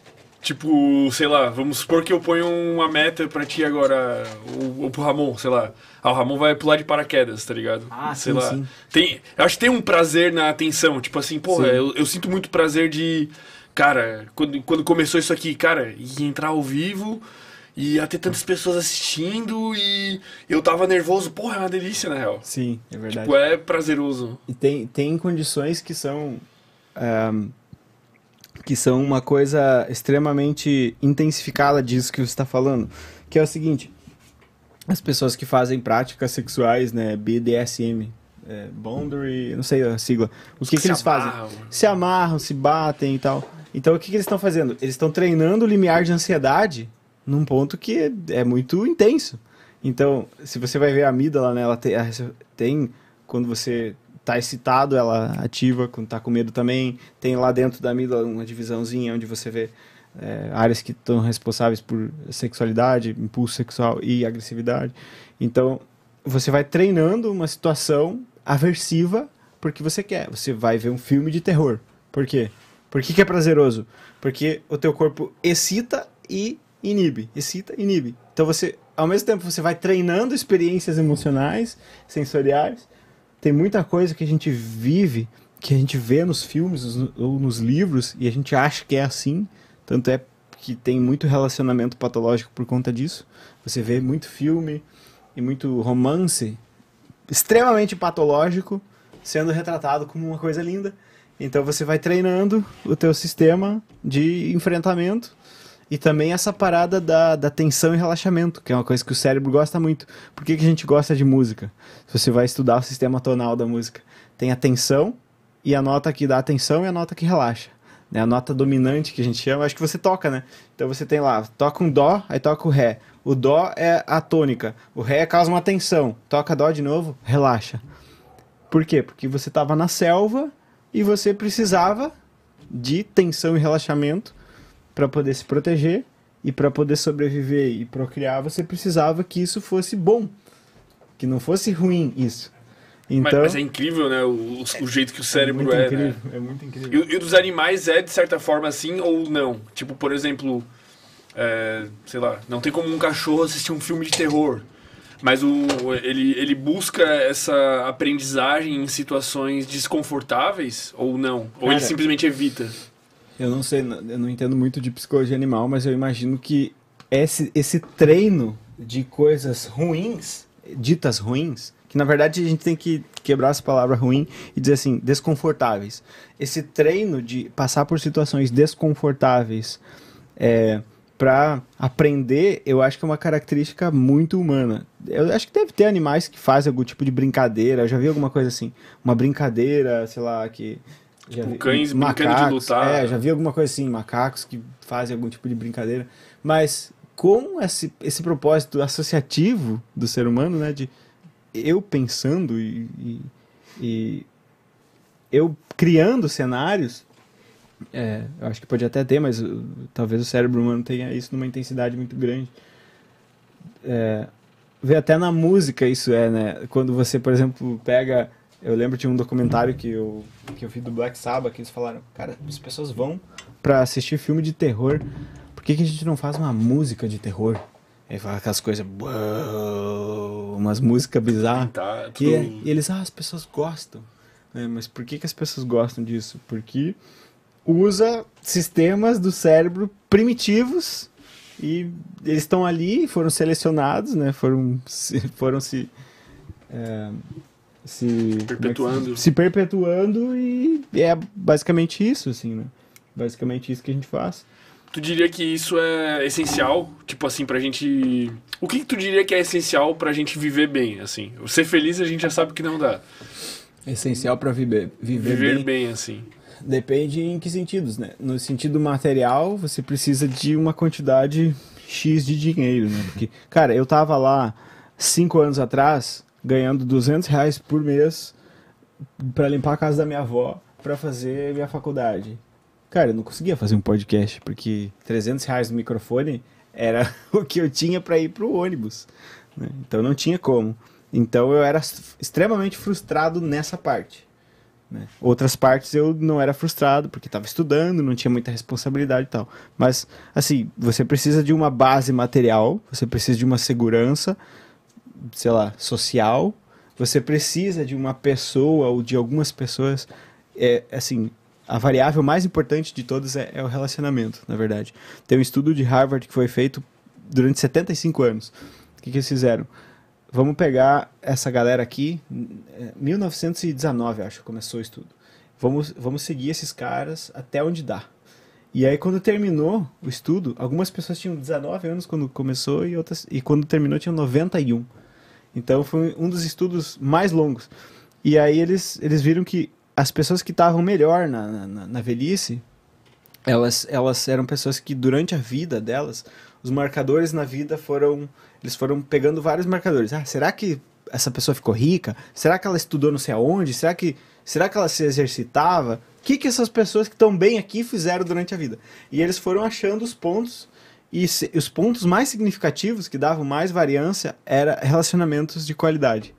Tipo, sei lá, vamos supor que eu ponho uma meta pra ti agora, ou, ou pro Ramon, sei lá. Ah, o Ramon vai pular de paraquedas, tá ligado? Ah, sei sim, lá. Sim. Tem, eu acho que tem um prazer na atenção, tipo assim, porra, eu, eu, sinto muito prazer de. Cara, quando, quando começou isso aqui, cara, e entrar ao vivo e ia ter tantas pessoas assistindo e eu tava nervoso. Porra, é uma delícia, na real. Sim, é verdade. Tipo, é prazeroso. E tem, tem condições que são. Um eh, que são uma coisa extremamente intensificada disso que você está falando, que é o seguinte: as pessoas que fazem práticas sexuais, né, BDSM, é, boundary, não sei a sigla, o que, que, eles amarram. fazem? Se amarram, se batem e tal. Então o que, que eles estão fazendo? Eles estão treinando o limiar de ansiedade num ponto que é muito intenso. Então, se você vai ver a amígdala, né, ela tem, tem quando você tá excitado, ela ativa quando tá com medo também. Tem lá dentro da amígdala uma divisãozinha onde você vê é, áreas que estão responsáveis por sexualidade, impulso sexual e agressividade. Então, você vai treinando uma situação aversiva porque você quer. Você vai ver um filme de terror. Por quê? Por que, que é prazeroso? Porque o teu corpo excita e inibe, excita, inibe. Então você, ao mesmo tempo, você vai treinando experiências emocionais, sensoriais, tem muita coisa que a gente vive, que a gente vê nos filmes ou nos livros e a gente acha que é assim, tanto é que tem muito relacionamento patológico por conta disso. Você vê muito filme e muito romance extremamente patológico sendo retratado como uma coisa linda. Então você vai treinando o teu sistema de enfrentamento e também essa parada da, da tensão e relaxamento, que é uma coisa que o cérebro gosta muito. Por que, que a gente gosta de música? Se você vai estudar o sistema tonal da música, tem a tensão e a nota que dá atenção e a nota que relaxa. Né? A nota dominante que a gente chama, acho que você toca, né? Então você tem lá, toca um dó, aí toca o ré. O dó é a tônica, o ré causa uma tensão. Toca dó de novo, relaxa. Por quê? Porque você estava na selva e você precisava de tensão e relaxamento para poder se proteger e para poder sobreviver e procriar, você precisava que isso fosse bom, que não fosse ruim isso. Então, mas, mas então, é incrível, né? O, o jeito que o é cérebro é. é, né? é muito incrível. E, e, dos animais é de certa forma assim ou não? Tipo, por exemplo, é, sei lá, não tem como um cachorro assistir um filme de terror. Mas o, ele, ele busca essa aprendizagem em situações desconfortáveis ou não? Ou Cara, ele simplesmente evita? Eu não sei, eu não entendo muito de psicologia animal, mas eu imagino que esse, esse treino de coisas ruins, ditas ruins, que na verdade a gente tem que quebrar essa palavra ruim e dizer assim, desconfortáveis. Esse treino de passar por situações desconfortáveis é, para aprender, eu acho que é uma característica muito humana. Eu acho que deve ter animais que fazem algum tipo de brincadeira, eu já vi alguma coisa assim, uma brincadeira, sei lá, que Tipo, vi, cães macacos, brincando de lutar. É, já vi alguma coisa assim, macacos que fazem algum tipo de brincadeira. Mas com esse, esse propósito associativo do ser humano, né? De eu pensando e, e, e eu criando cenários, é, eu acho que pode até ter, mas uh, talvez o cérebro humano tenha isso numa intensidade muito grande. É, vê até na música isso é, né? Quando você, por exemplo, pega eu lembro de um documentário que eu, que eu vi do Black Sabbath que eles falaram, cara, as pessoas vão para assistir filme de terror, por que, que a gente não faz uma música de terror? aí fala aquelas coisas, umas músicas bizarras. Tá, que, tá é, e eles, ah, as pessoas gostam. É, mas por que, que as pessoas gostam disso? Porque usa sistemas do cérebro primitivos e eles estão ali, foram selecionados, né? Foram se, foram se é, é se perpetuando. É se, se, perpetuando e é basicamente isso, assim, né? Basicamente isso que a gente faz. Tu diria que isso é essencial, tipo assim, pra gente. O que, que tu diria que é essencial pra gente viver bem, assim? Ser feliz a gente já sabe que não dá. Essencial para viver, viver, viver bem. bem, assim. Depende em que sentidos, né? No sentido material, você precisa de uma quantidade X de dinheiro, né? Porque, cara, eu tava lá cinco anos atrás, ganhando 200 reais por mês para limpar a casa da minha avó para fazer minha faculdade. Cara, eu não conseguia fazer um podcast porque 300 reais no microfone era <laughs> o que eu tinha para ir pro ônibus. Né? Então não tinha como. Então eu era extremamente frustrado nessa parte. Né? Outras partes eu não era frustrado porque estava estudando, não tinha muita responsabilidade e tal. Mas assim, você precisa de uma base material, você precisa de uma segurança sei lá, social, você precisa de uma pessoa ou de algumas pessoas, é, assim, a variável mais importante de todas é, é, o relacionamento, na verdade. Tem um estudo de Harvard que foi feito durante 75 anos. O que, que eles fizeram? Vamos pegar essa galera aqui, 1919, é, acho, começou o estudo. Vamos, vamos seguir esses caras até onde dá. E aí, quando terminou o estudo, algumas pessoas tinham 19 anos quando começou e outras e quando terminou tinham 91. Então foi um dos estudos mais longos. E aí eles, eles viram que as pessoas que estavam melhor na, na, na velhice, elas, elas eram pessoas que durante a vida delas, os marcadores na vida foram. Eles foram pegando vários marcadores. Ah, será que essa pessoa ficou rica? Será que ela estudou não sei aonde? Será que, será que ela se exercitava? O que, que essas pessoas que estão bem aqui fizeram durante a vida? E eles foram achando os pontos e se, os pontos mais significativos que davam mais variância era relacionamentos de qualidade.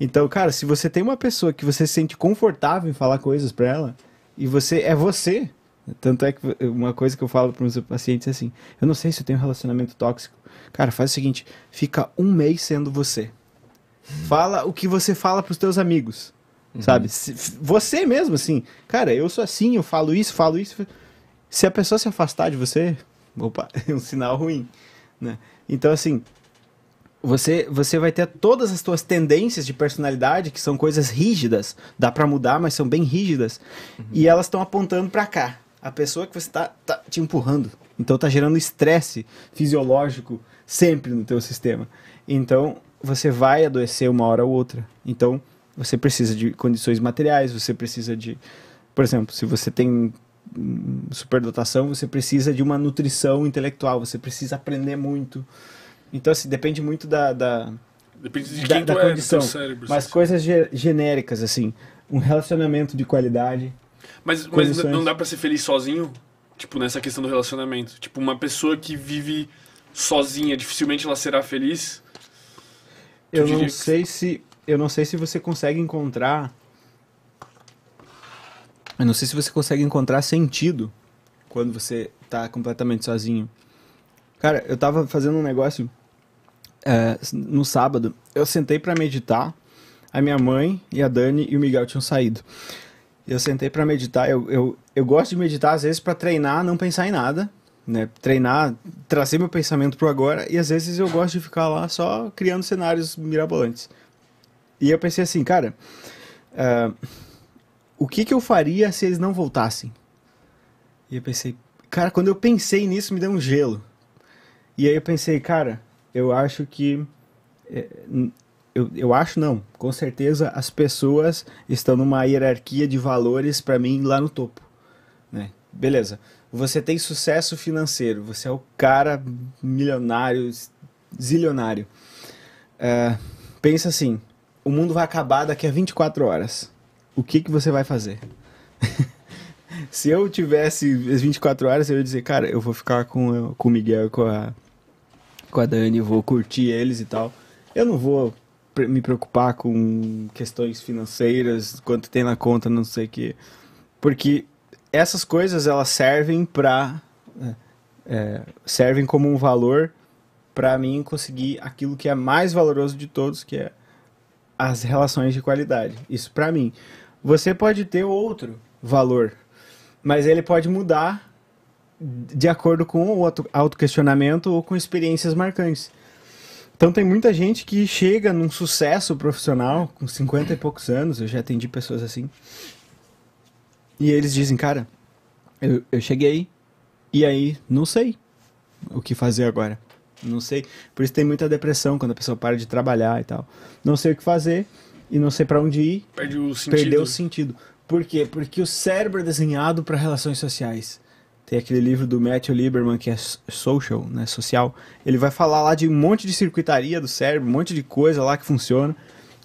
Então, cara, se você tem uma pessoa que você se sente confortável em falar coisas para ela, e você é você, tanto é que uma coisa que eu falo para meus pacientes é assim: eu não sei se eu tenho um relacionamento tóxico. Cara, faz o seguinte: fica um mês sendo você. Fala o que você fala pros teus amigos. Uhum. Sabe? Se, você mesmo, assim. Cara, eu sou assim, eu falo isso, falo isso. Se a pessoa se afastar de você, opa, <laughs> é um sinal ruim, né? Então assim, você você vai ter todas as suas tendências de personalidade que são coisas rígidas, dá para mudar, mas são bem rígidas, uhum. e elas estão apontando para cá. A pessoa que você tá, tá te empurrando. Então tá gerando estresse fisiológico sempre no teu sistema. Então você vai adoecer uma hora ou outra. Então você precisa de condições materiais, você precisa de por exemplo, se você tem superdotação, você precisa de uma nutrição intelectual, você precisa aprender muito. Então, assim, depende muito da, da, depende de da, da é, condição. Cérebro, mas assim. coisas ge genéricas, assim, um relacionamento de qualidade. Mas, mas não dá para ser feliz sozinho? Tipo, nessa questão do relacionamento. Tipo, uma pessoa que vive sozinha, dificilmente ela será feliz. eu não sei que... se eu não sei se você consegue encontrar eu não sei se você consegue encontrar sentido quando você tá completamente sozinho. Cara, eu tava fazendo um negócio é, no sábado. Eu sentei para meditar. A minha mãe e a Dani e o Miguel tinham saído. Eu sentei para meditar. Eu, eu, eu gosto de meditar às vezes para treinar, não pensar em nada. Né, treinar, trazer meu pensamento pro agora, e às vezes eu gosto de ficar lá só criando cenários mirabolantes. E eu pensei assim, cara, uh, o que, que eu faria se eles não voltassem? E eu pensei, cara, quando eu pensei nisso, me deu um gelo. E aí eu pensei, cara, eu acho que. É, eu, eu acho não, com certeza as pessoas estão numa hierarquia de valores para mim lá no topo. Né? Beleza, você tem sucesso financeiro, você é o cara milionário, zilionário. É, pensa assim: o mundo vai acabar daqui a 24 horas o que, que você vai fazer? <laughs> Se eu tivesse as 24 horas, eu ia dizer, cara, eu vou ficar com, com o Miguel com a, com a Dani, vou curtir eles e tal. Eu não vou me preocupar com questões financeiras, quanto tem na conta, não sei o quê. Porque essas coisas, elas servem para... É, servem como um valor para mim conseguir aquilo que é mais valoroso de todos, que é as relações de qualidade. Isso para mim você pode ter outro valor, mas ele pode mudar de acordo com o autoquestionamento ou com experiências marcantes. Então tem muita gente que chega num sucesso profissional com 50 e poucos anos, eu já atendi pessoas assim. E eles dizem, cara, eu, eu cheguei e aí não sei o que fazer agora. Não sei. Por isso tem muita depressão quando a pessoa para de trabalhar e tal. Não sei o que fazer e não sei para onde ir, Perde o sentido. perdeu o sentido. Por quê? Porque o cérebro é desenhado para relações sociais. Tem aquele livro do Matthew Lieberman que é social, né, social. Ele vai falar lá de um monte de circuitaria do cérebro, um monte de coisa lá que funciona,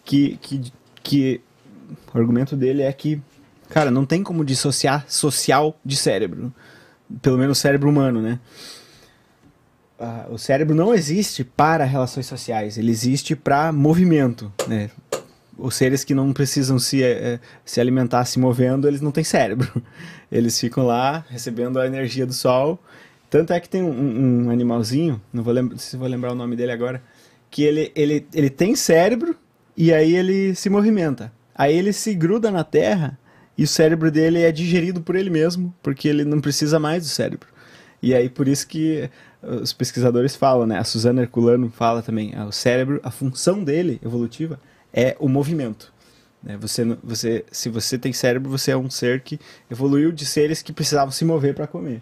que que que o argumento dele é que, cara, não tem como dissociar social de cérebro. Pelo menos cérebro humano, né? Ah, o cérebro não existe para relações sociais, ele existe para movimento, né? os seres que não precisam se, é, se alimentar se movendo, eles não têm cérebro. <laughs> Eles ficam lá recebendo a energia do sol. Tanto é que tem um, um animalzinho, não vou lembrar, se vou lembrar o nome dele agora, que ele, ele, ele tem cérebro e aí ele se movimenta. Aí ele se gruda na terra e o cérebro dele é digerido por ele mesmo, porque ele não precisa mais do cérebro. E aí por isso que eh, os pesquisadores falam, né? A Suzana Herculano fala também, ah, o cérebro, a função dele evolutiva é o movimento. Né? Você, você, se você tem cérebro, você é um ser que evoluiu de seres que precisavam se mover para comer.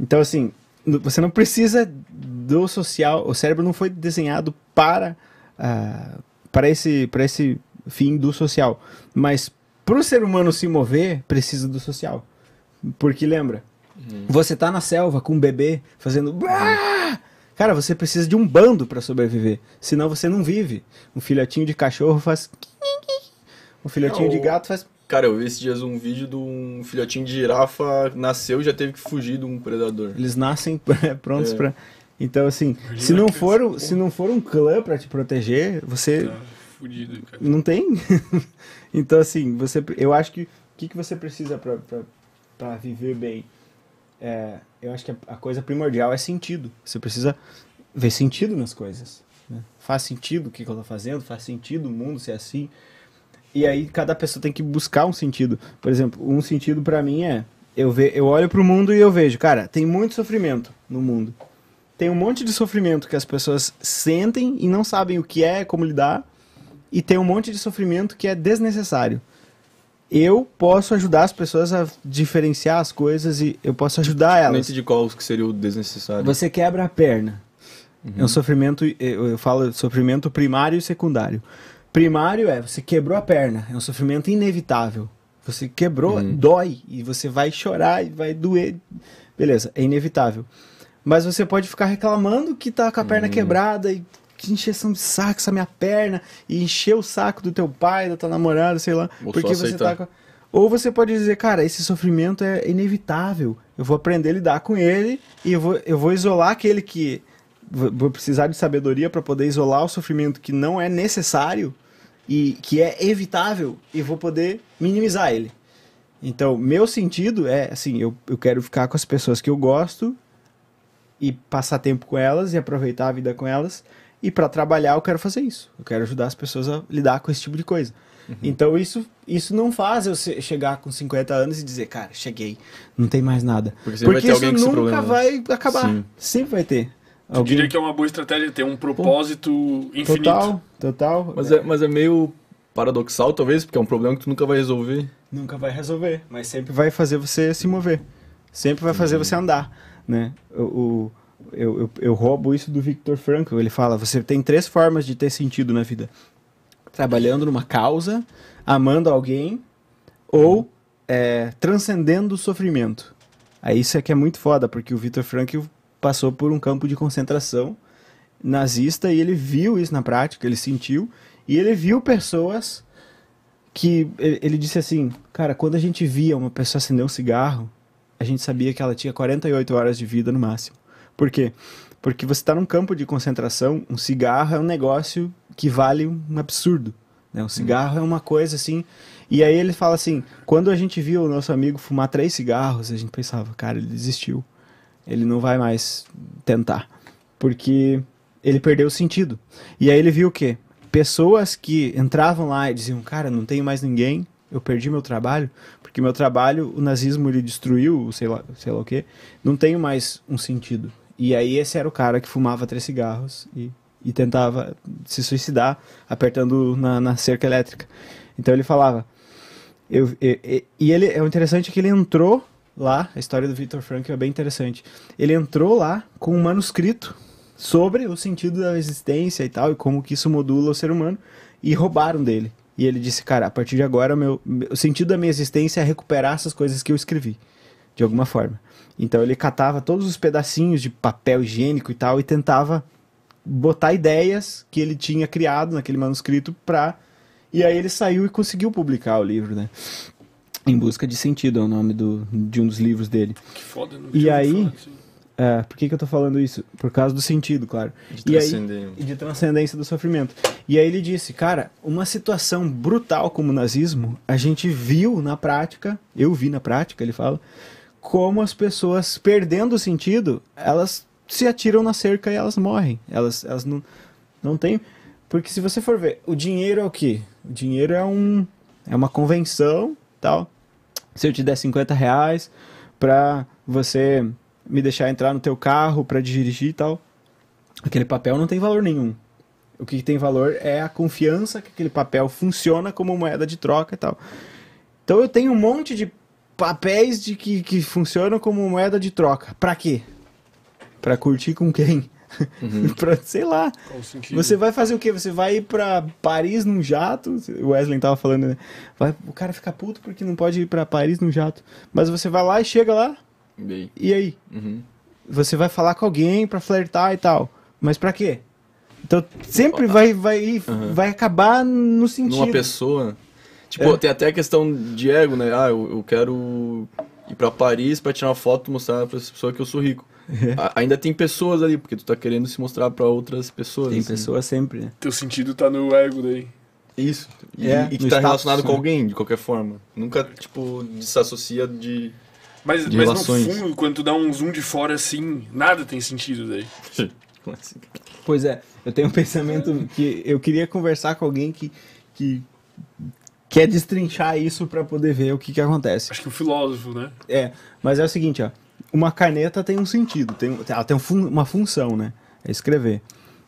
Então, assim, você não precisa do social, o cérebro não foi desenhado para, uh, para, esse, para esse fim do social. Mas para o ser humano se mover, precisa do social. Porque lembra, uhum. você tá na selva com um bebê fazendo. Cara, você precisa de um bando para sobreviver, senão você não vive. Um filhotinho de cachorro faz. <laughs> Um filhotinho não, de gato faz. Cara, eu vi esses dias um vídeo de um filhotinho de girafa nasceu e já teve que fugir de um predador. Eles nascem <laughs> prontos é. para. Então, assim, se não, for, um, se não for um clã para te proteger, você. Tá fudido, cara. Não tem? <laughs> então, assim, você, eu acho que o que, que você precisa para viver bem? É, eu acho que a coisa primordial é sentido. Você precisa ver sentido nas coisas. Né? Faz sentido o que, eu estou fazendo, faz sentido o mundo ser assim. E aí cada pessoa tem que buscar um sentido. Por exemplo, um sentido para mim é eu ve, eu olho para o mundo e eu vejo, cara, tem muito sofrimento no mundo. Tem um monte de sofrimento que as pessoas sentem e não sabem o que é, como lidar, e tem um monte de sofrimento que é desnecessário eu posso ajudar as pessoas a diferenciar as coisas e eu posso ajudar elas. de qual que seria o desnecessário. Você quebra a perna. Uhum. É um sofrimento, eu, eu falo sofrimento primário e secundário. Primário é você quebrou a perna, é um sofrimento inevitável. Você quebrou, uhum. dói e você vai chorar e vai doer. Beleza, é inevitável. Mas você pode ficar reclamando que tá com a perna uhum. quebrada e que encheção de saco essa minha perna, e encher o saco do teu pai, da tua namorada, sei lá, porque você tá com... Ou você pode dizer, cara, esse sofrimento é inevitável. Eu vou aprender a lidar com ele e eu vou, eu vou isolar aquele que. Vou precisar de sabedoria para poder isolar o sofrimento que não é necessário e que é evitável e vou poder minimizar ele. Então, meu sentido é assim: eu, eu quero ficar com as pessoas que eu gosto e passar tempo com elas e aproveitar a vida com elas, e para trabalhar eu quero fazer isso. Eu quero ajudar as pessoas a lidar com esse tipo de coisa. Uhum. Então isso, isso não faz eu chegar com 50 anos e dizer, cara, cheguei, não tem mais nada. Porque, Porque isso nunca né? vai acabar. Sim. Sempre vai ter. Eu diria que é uma boa estratégia ter um propósito Pô, infinito. Total, total. Mas é. é, mas é meio paradoxal, talvez, porque é um problema que tu nunca vai resolver. Nunca vai resolver, mas sempre vai fazer você se mover. Sempre vai fazer uhum. você andar, né? o, o eu, eu, eu roubo isso do Victor Frankl. Ele fala: você tem três formas de ter sentido na vida: trabalhando numa causa, amando alguém ou é, transcendendo o sofrimento. Aí isso é que é muito foda, porque o Victor Frankl passou por um campo de concentração nazista e ele viu isso na prática, ele sentiu, e ele viu pessoas que ele disse assim, cara, quando a gente via uma pessoa acender um cigarro, a gente sabia que ela tinha 48 horas de vida no máximo. Por quê? Porque você está num campo de concentração, um cigarro é um negócio que vale um absurdo. Né? Um uhum. cigarro hum. é uma coisa assim. E aí ele fala assim: quando a gente viu o nosso amigo fumar três cigarros, a gente pensava, cara, ele desistiu. Ele não vai mais tentar. Porque ele perdeu o sentido. E aí ele viu o quê? Pessoas que entravam lá e diziam, cara, não tenho mais ninguém, eu perdi meu trabalho, porque meu trabalho, o nazismo ele destruiu, sei lá, sei lá o quê, não tenho mais um sentido. E aí esse era o cara que fumava três cigarros e, e tentava se suicidar apertando na, na cerca elétrica. Então ele falava. Eu, eu, eu, e ele é interessante que ele entrou lá, a história do Victor Frankl é bem interessante. Ele entrou lá com um manuscrito sobre o sentido da existência e tal, e como que isso modula o ser humano, e roubaram dele. E ele disse, cara, a partir de agora, meu, o sentido da minha existência é recuperar essas coisas que eu escrevi, de alguma forma. Então ele catava todos os pedacinhos de papel higiênico e tal e tentava botar ideias que ele tinha criado naquele manuscrito para e aí ele saiu e conseguiu publicar o livro, né? Em busca de sentido é o nome do, de um dos livros dele. Que foda, não E aí, é, por que, que eu tô falando isso? Por causa do sentido, claro. De e Aí, de transcendência do sofrimento. E aí ele disse, cara, uma situação brutal como o nazismo, a gente viu na prática, eu vi na prática, ele fala, como as pessoas, perdendo o sentido, elas se atiram na cerca e elas morrem. Elas, elas não, não têm. Porque se você for ver, o dinheiro é o quê? O dinheiro é um. É uma convenção, tal. Se eu te der 50 reais pra você me deixar entrar no teu carro para dirigir e tal, aquele papel não tem valor nenhum. O que tem valor é a confiança que aquele papel funciona como moeda de troca e tal. Então eu tenho um monte de papéis de que, que funcionam como moeda de troca. Pra quê? Pra curtir com quem? Uhum. <laughs> pra, sei lá. Você vai fazer o quê? Você vai ir pra Paris num jato? O Wesley tava falando, né? Vai, o cara fica puto porque não pode ir pra Paris num jato. Mas você vai lá e chega lá. Bem. E aí? Uhum. Você vai falar com alguém pra flertar e tal. Mas pra quê? Então sempre vai, vai, uhum. vai acabar no sentido. Numa pessoa. Tipo, é. tem até a questão de ego, né? Ah, eu, eu quero ir para Paris para tirar uma foto mostrar para as pessoas que eu sou rico. É. A, ainda tem pessoas ali, porque tu tá querendo se mostrar para outras pessoas. Tem assim. pessoas sempre, né? Teu sentido tá no ego daí. Isso. E, é, e que tá status, relacionado né? com alguém, de qualquer forma. Nunca, tipo, desassocia de. Mas, de mas no fundo, quando tu dá um zoom de fora assim, nada tem sentido daí. <laughs> Assim? pois é, eu tenho um <laughs> pensamento que eu queria conversar com alguém que, que quer é destrinchar isso para poder ver o que, que acontece. Acho que o filósofo, né? É, mas é o seguinte, ó. Uma caneta tem um sentido, tem, ela tem um fun, uma função, né? É escrever.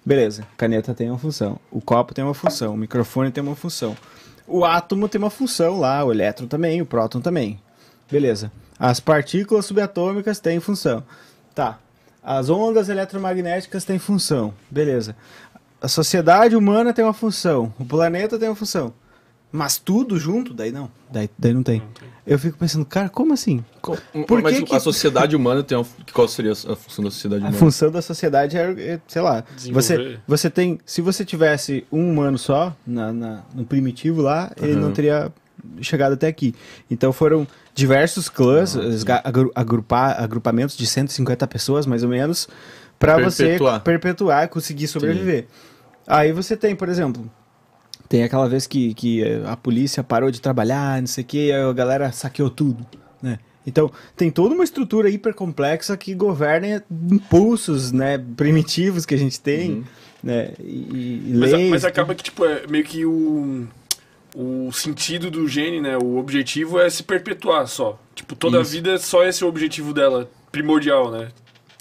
Beleza, caneta tem uma função, o copo tem uma função, o microfone tem uma função. O átomo tem uma função lá, o elétron também, o próton também. Beleza. As partículas subatômicas têm função. Tá. As ondas eletromagnéticas têm função. Beleza. A sociedade humana tem uma função, o planeta tem uma função. Mas tudo junto, daí não. Daí, daí não tem. Eu fico pensando, cara, como assim? Por Mas que, que... a sociedade humana tem uma... Qual seria a função da sociedade humana? A função da sociedade é, é sei lá, você, você tem... Se você tivesse um humano só, na, na no primitivo lá, uhum. ele não teria chegado até aqui. Então foram diversos clãs, agru agrupar, agrupamentos de 150 pessoas, mais ou menos, para você perpetuar, conseguir sobreviver. Sim. Aí você tem, por exemplo tem aquela vez que, que a polícia parou de trabalhar, não sei o que, a galera saqueou tudo, né? Então, tem toda uma estrutura hiper complexa que governa impulsos, né, primitivos que a gente tem, uhum. né, e, e mas, leis, mas acaba né? que, tipo, é meio que o, o sentido do gene, né, o objetivo é se perpetuar só. Tipo, toda Isso. a vida só esse é o objetivo dela, primordial, né,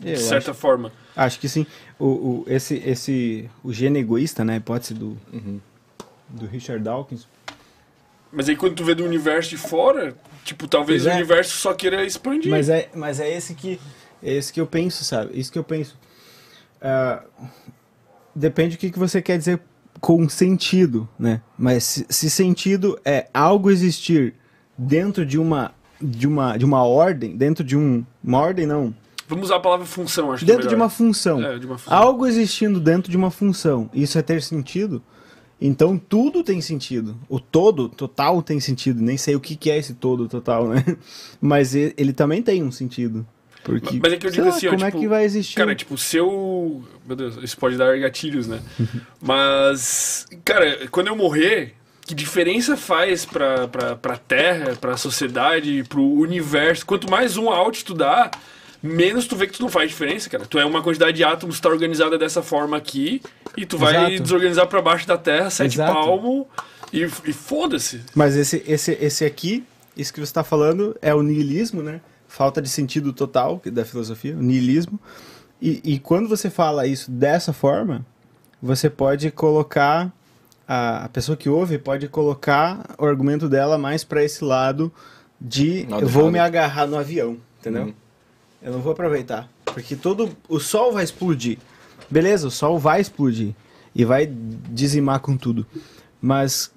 Eu de certa acho, forma. Acho que sim. O, o, esse, esse, o gene egoísta, né, a hipótese do... Uhum do Richard Dawkins. Mas aí quando tu vê do universo de fora, tipo, talvez é. o universo só queira expandir. Mas é, mas é esse que é esse que eu penso, sabe? Isso que eu penso. Uh, depende do que, que você quer dizer com sentido, né? Mas se, se sentido é algo existir dentro de uma de uma de uma ordem, dentro de um uma ordem não, Vamos usar a palavra função, acho dentro que é de uma função. É, de uma função. Algo existindo dentro de uma função. Isso é ter sentido? Então tudo tem sentido. O todo, total, tem sentido. Nem sei o que, que é esse todo total, né? <laughs> Mas ele também tem um sentido. Porque, mas é que eu digo lá, assim, ó, é tipo, é que vai existir? Cara, tipo, se eu. Meu Deus, isso pode dar gatilhos, né? <laughs> mas, cara, quando eu morrer, que diferença faz pra, pra, pra terra, pra sociedade, pro universo? Quanto mais um out tu dá, menos tu vê que tu não faz diferença, cara. Tu é uma quantidade de átomos que tá organizada dessa forma aqui e tu vai Exato. desorganizar para baixo da terra, sete Exato. palmo e, e foda-se. Mas esse, esse, esse aqui, isso que você está falando é o niilismo, né? Falta de sentido total é da filosofia, o niilismo. E, e quando você fala isso dessa forma, você pode colocar a, a pessoa que ouve pode colocar o argumento dela mais para esse lado de Nada eu vou errado. me agarrar no avião, entendeu? Hum. Eu não vou aproveitar. Porque todo. O sol vai explodir. Beleza, o sol vai explodir. E vai dizimar com tudo. Mas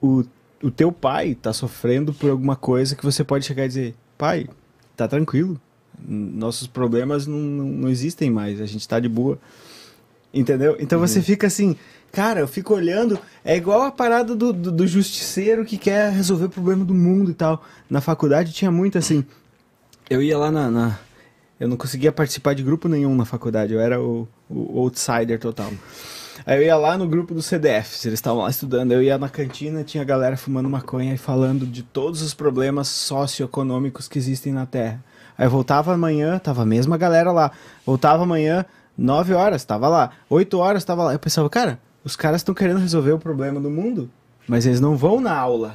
o, o teu pai tá sofrendo por alguma coisa que você pode chegar e dizer: pai, tá tranquilo. Nossos problemas não, não, não existem mais. A gente tá de boa. Entendeu? Então uhum. você fica assim. Cara, eu fico olhando, é igual a parada do, do, do, justiceiro que quer resolver o problema do mundo e tal. Na faculdade tinha muito assim. Eu ia lá na, na, eu não conseguia participar de grupo nenhum na faculdade, eu era o, o outsider total. Aí eu ia lá no grupo do CDF. eles estavam lá estudando. Eu ia na cantina, tinha galera fumando maconha e falando de todos os problemas socioeconômicos que existem na Terra. Aí eu voltava amanhã, tava a mesma galera lá. Voltava amanhã, 9 horas, tava lá. 8 horas, tava lá. Eu pensava, cara, os caras estão querendo resolver o problema do mundo, mas eles não vão na aula.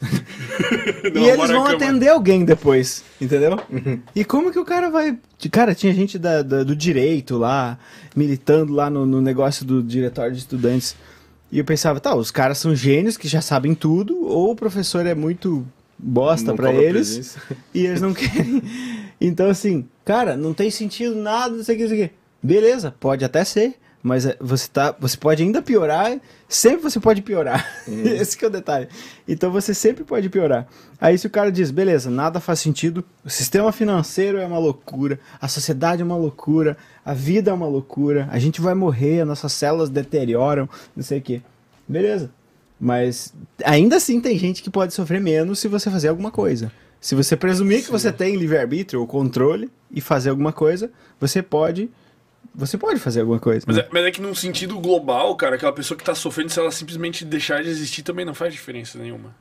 <laughs> e eles vão atender alguém depois, entendeu? Uhum. E como que o cara vai. Cara, tinha gente da, da do direito lá, militando lá no, no, negócio do diretório de estudantes. E eu pensava, tá, os caras são gênios que já sabem tudo, ou o professor é muito bosta para eles <laughs> e eles não querem. Então, assim, cara, não tem sentido nada, não sei o que, não sei o que. Beleza, pode até ser mas é, você tá, você pode ainda piorar, sempre você pode piorar. Uhum. <laughs> Esse é o detalhe. Então você sempre pode piorar. Aí se o cara diz, beleza, nada faz sentido, o sistema financeiro é uma loucura, a sociedade é uma loucura, a vida é uma loucura, a gente vai morrer, nossas células deterioram, não sei o quê. Beleza. Mas ainda assim tem gente que pode sofrer menos se você fazer alguma coisa. Se você presumir Sim. que você tem livre-arbítrio ou controle e fazer alguma coisa, você pode você pode fazer alguma coisa. Mas, né? é, mas é que num sentido global, cara, aquela pessoa que tá sofrendo, se ela simplesmente deixar de existir, também não faz diferença nenhuma.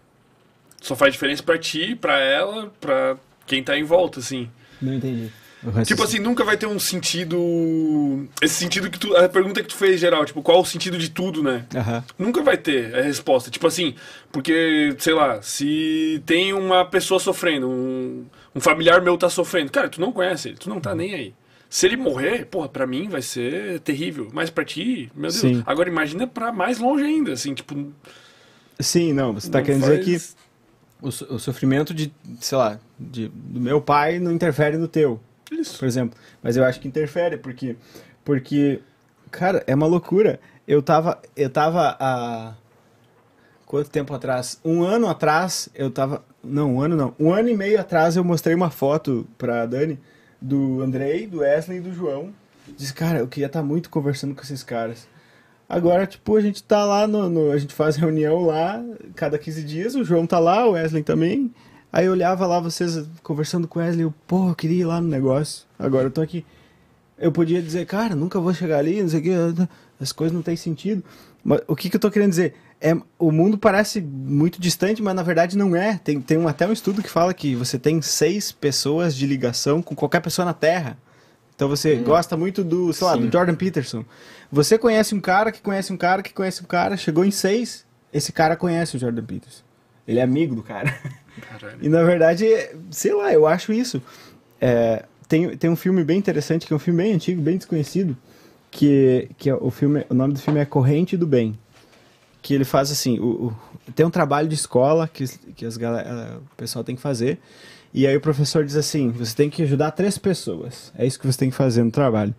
Só faz diferença para ti, para ela, para quem tá em volta, assim. Não entendi. Tipo assim, nunca vai ter um sentido. Esse sentido que tu. A pergunta que tu fez, geral, tipo, qual o sentido de tudo, né? Uhum. Nunca vai ter a resposta. Tipo assim, porque, sei lá, se tem uma pessoa sofrendo, um, um familiar meu tá sofrendo, cara, tu não conhece ele, tu não tá uhum. nem aí. Se ele morrer, porra, pra mim vai ser terrível. Mas pra ti, meu Deus. Sim. Agora imagina pra mais longe ainda, assim, tipo. Sim, não, você tá não querendo faz... dizer que o, o, sofrimento de, sei lá, de, do meu pai não interfere no teu. Isso. Por exemplo. Mas eu acho que interfere, porque. Porque. Cara, é uma loucura. Eu tava. Eu tava há. Quanto tempo atrás? Um ano atrás, eu tava. Não, um ano não. Um ano e meio atrás eu mostrei uma foto pra Dani do Andrei, do Wesley e do João. Diz, cara, eu queria estar tá muito conversando com esses caras. Agora, tipo, a gente tá lá, no, no, a gente faz reunião lá, cada 15 dias, o João tá lá, o Wesley também. Aí eu olhava lá vocês conversando com o Wesley, eu, pô, eu queria ir lá no negócio. Agora eu tô aqui. Eu podia dizer, cara, nunca vou chegar ali, não sei o quê, as coisas não têm sentido. Mas o que, que eu tô querendo dizer? é, o mundo parece muito distante, mas na verdade não é. Tem, tem um, até um estudo que fala que você tem seis pessoas de ligação com qualquer pessoa na Terra. Então você hum. gosta muito do, sei lá, do Jordan Peterson. Você conhece um cara que conhece um cara que conhece um cara, chegou em seis, esse cara conhece o Jordan Peterson. Ele é amigo do cara. Caralho. <laughs> E na verdade, sei lá, eu acho isso. É, tem, tem um filme bem interessante, que é um filme bem antigo, bem desconhecido, que, que é o filme. O nome do filme é Corrente do Bem que ele faz assim, o, o, tem um trabalho de escola que, que as galera, eh, o pessoal tem que fazer, e aí o professor diz assim, você tem que ajudar três pessoas, é isso que você tem que fazer no trabalho.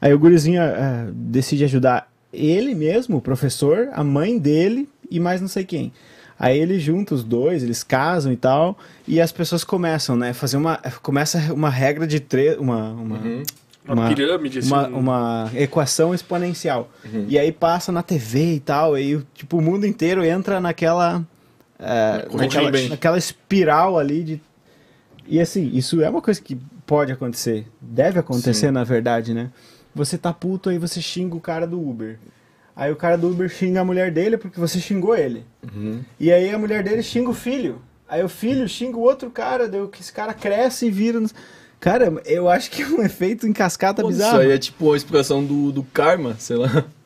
Aí o gurizinho eh, decide ajudar ele mesmo, o professor, a mãe dele e mais não sei quem. Aí ele junta os dois, eles casam e tal, e as pessoas começam, né, fazer uma, eh, começa uma regra de três, uma, uma, uhum uma, uma pirâmide, assim. Uma, equação exponencial. Uhum. E aí passa na TV e tal, e tipo, o mundo inteiro entra naquela. É, naquela, naquela espiral ali de. E assim, isso é uma coisa que pode acontecer. Deve acontecer, Sim. na verdade, né? Você tá puto aí, você xinga o cara do Uber. Aí o cara do Uber xinga a mulher dele porque você xingou ele. Uhum. E aí a mulher dele xinga o filho. Aí o filho xinga o outro cara, deu que esse cara cresce e vira. No... Cara, eu acho que é um <laughs> efeito em cascata Pô, bizarro. Isso aí é tipo a explicação do, do karma, sei lá. <laughs>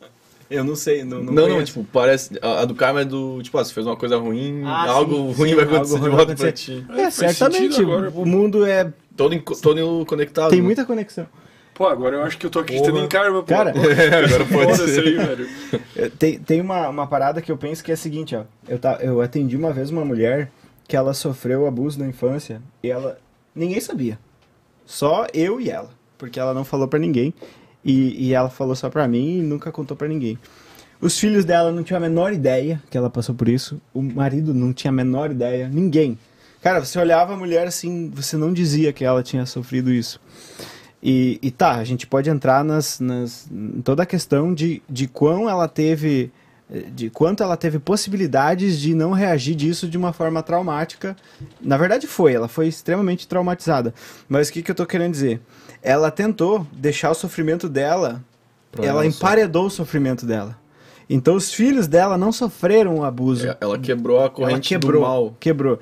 Eu não sei, não Não, não, não tipo, parece. A, a, do karma é do. Tipo, ah, você fez uma coisa ruim, ah, algo sim, ruim sim, vai acontecer de volta pra ti. É, é certamente. Agora, o mundo é. Todo, todo conectado. Tem né? muita conexão. Pô, agora eu acho que eu tô acreditando Porra. em karma, pô. Cara, <laughs> é, agora pode ser. Aí, velho. É, tem, tem uma, uma parada que eu penso que é a seguinte, ó. Eu, tá, eu atendi uma vez uma mulher que ela sofreu abuso na infância e ela... Ninguém sabia. Só eu e ela, porque ela não falou para ninguém. E, e, ela falou só pra mim e nunca contou para ninguém. Os filhos dela não tinham a menor ideia que ela passou por isso. O marido não tinha a menor ideia. Ninguém. Cara, você olhava a mulher assim, você não dizia que ela tinha sofrido isso. E, e tá, a gente pode entrar nas, nas toda a questão de, de quão ela teve de quanto ela teve possibilidades de não reagir disso de uma forma traumática. Na verdade foi, ela foi extremamente traumatizada. Mas o que, que eu tô querendo dizer? Ela tentou deixar o sofrimento dela, ela emparedou o sofrimento dela. Então os filhos dela não sofreram o um abuso. É, ela quebrou a corrente quebrou, do mal. Quebrou.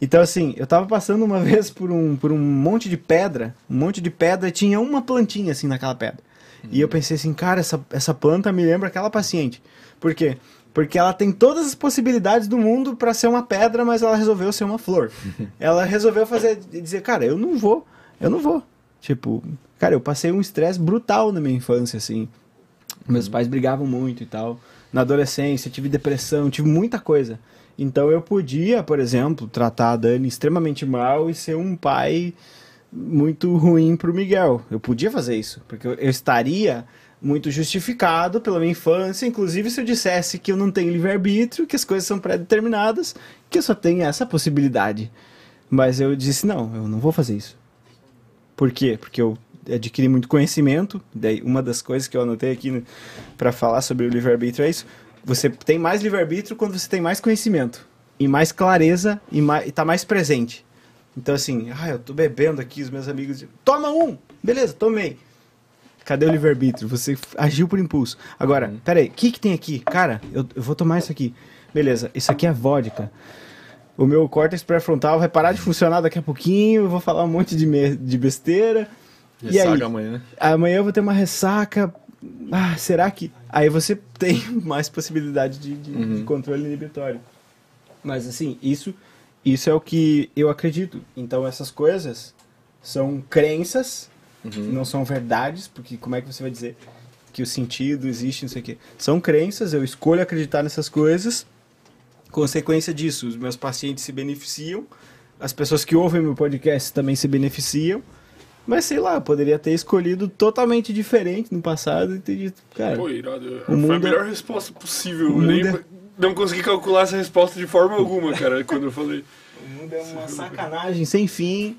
Então assim, eu tava passando uma <laughs> vez por um, por um monte de pedra, um monte de pedra e tinha uma plantinha assim naquela pedra. Hum. E eu pensei assim, cara, essa, essa planta me lembra aquela paciente. Por quê? Porque ela tem todas as possibilidades do mundo para ser uma pedra, mas ela resolveu ser uma flor. <laughs> ela resolveu fazer dizer, cara, eu não vou, eu não vou. Tipo, cara, eu passei um estresse brutal na minha infância, assim. Meus uhum. pais brigavam muito e tal. Na adolescência, tive depressão, tive muita coisa. Então eu podia, por exemplo, tratar a Dani extremamente mal e ser um pai muito ruim pro Miguel. Eu podia fazer isso, porque eu estaria muito justificado pela minha infância. Inclusive, se eu dissesse que eu não tenho livre-arbítrio, que as coisas são pré-determinadas, que eu só tenho essa possibilidade. Mas eu disse: não, eu não vou fazer isso. Por quê? Porque eu adquiri muito conhecimento. Daí, uma das coisas que eu anotei aqui para falar sobre o livre-arbítrio é isso. Você tem mais livre-arbítrio quando você tem mais conhecimento, e mais clareza, e está mais presente. Então, assim, ah, eu tô bebendo aqui, os meus amigos toma um! Beleza, tomei. Cadê o livre-arbítrio? Você agiu por impulso. Agora, uhum. peraí, o que, que tem aqui? Cara, eu, eu vou tomar isso aqui. Beleza, isso aqui é vodka o meu córtex pré-frontal vai parar de funcionar daqui a pouquinho, eu vou falar um monte de, me... de besteira. Ressaca e aí, amanhã, né? Amanhã eu vou ter uma ressaca. Ah, será que. Aí você <laughs> tem mais possibilidade de, de, uhum. de, controle inibitório. Mas assim, isso, isso é o que eu acredito. Então essas coisas são crenças Uhum. Não são verdades, porque como é que você vai dizer que o sentido existe, não sei o quê? São crenças, eu escolho acreditar nessas coisas. Consequência disso, os meus pacientes se beneficiam, as pessoas que ouvem meu podcast também se beneficiam. Mas sei lá, poderia ter escolhido totalmente diferente no passado e ter dito, cara. foi irado. É. O mundo Foi a é melhor é... resposta possível. Nem, é... Não consegui calcular essa resposta de forma alguma, cara, quando eu falei. O mundo é uma sacanagem sem fim.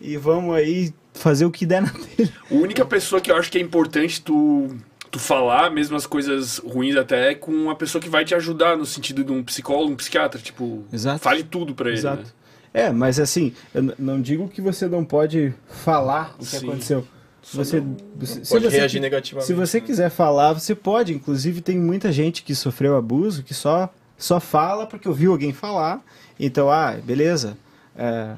E vamos aí fazer o que der na telha. A única pessoa que eu acho que é importante tu tu falar mesmo as coisas ruins até é com uma pessoa que vai te ajudar no sentido de um psicólogo, um psiquiatra, tipo, Exato. fale tudo para ele. Né? Exato. Né? É, mas assim, eu não digo que você não pode falar o que Sim. aconteceu. Você, você, se pode você, reagir negativamente. Se você né? quiser falar, você pode. Inclusive, tem muita gente que sofreu abuso que só, só fala porque ouviu alguém falar. Então, ah, beleza. É,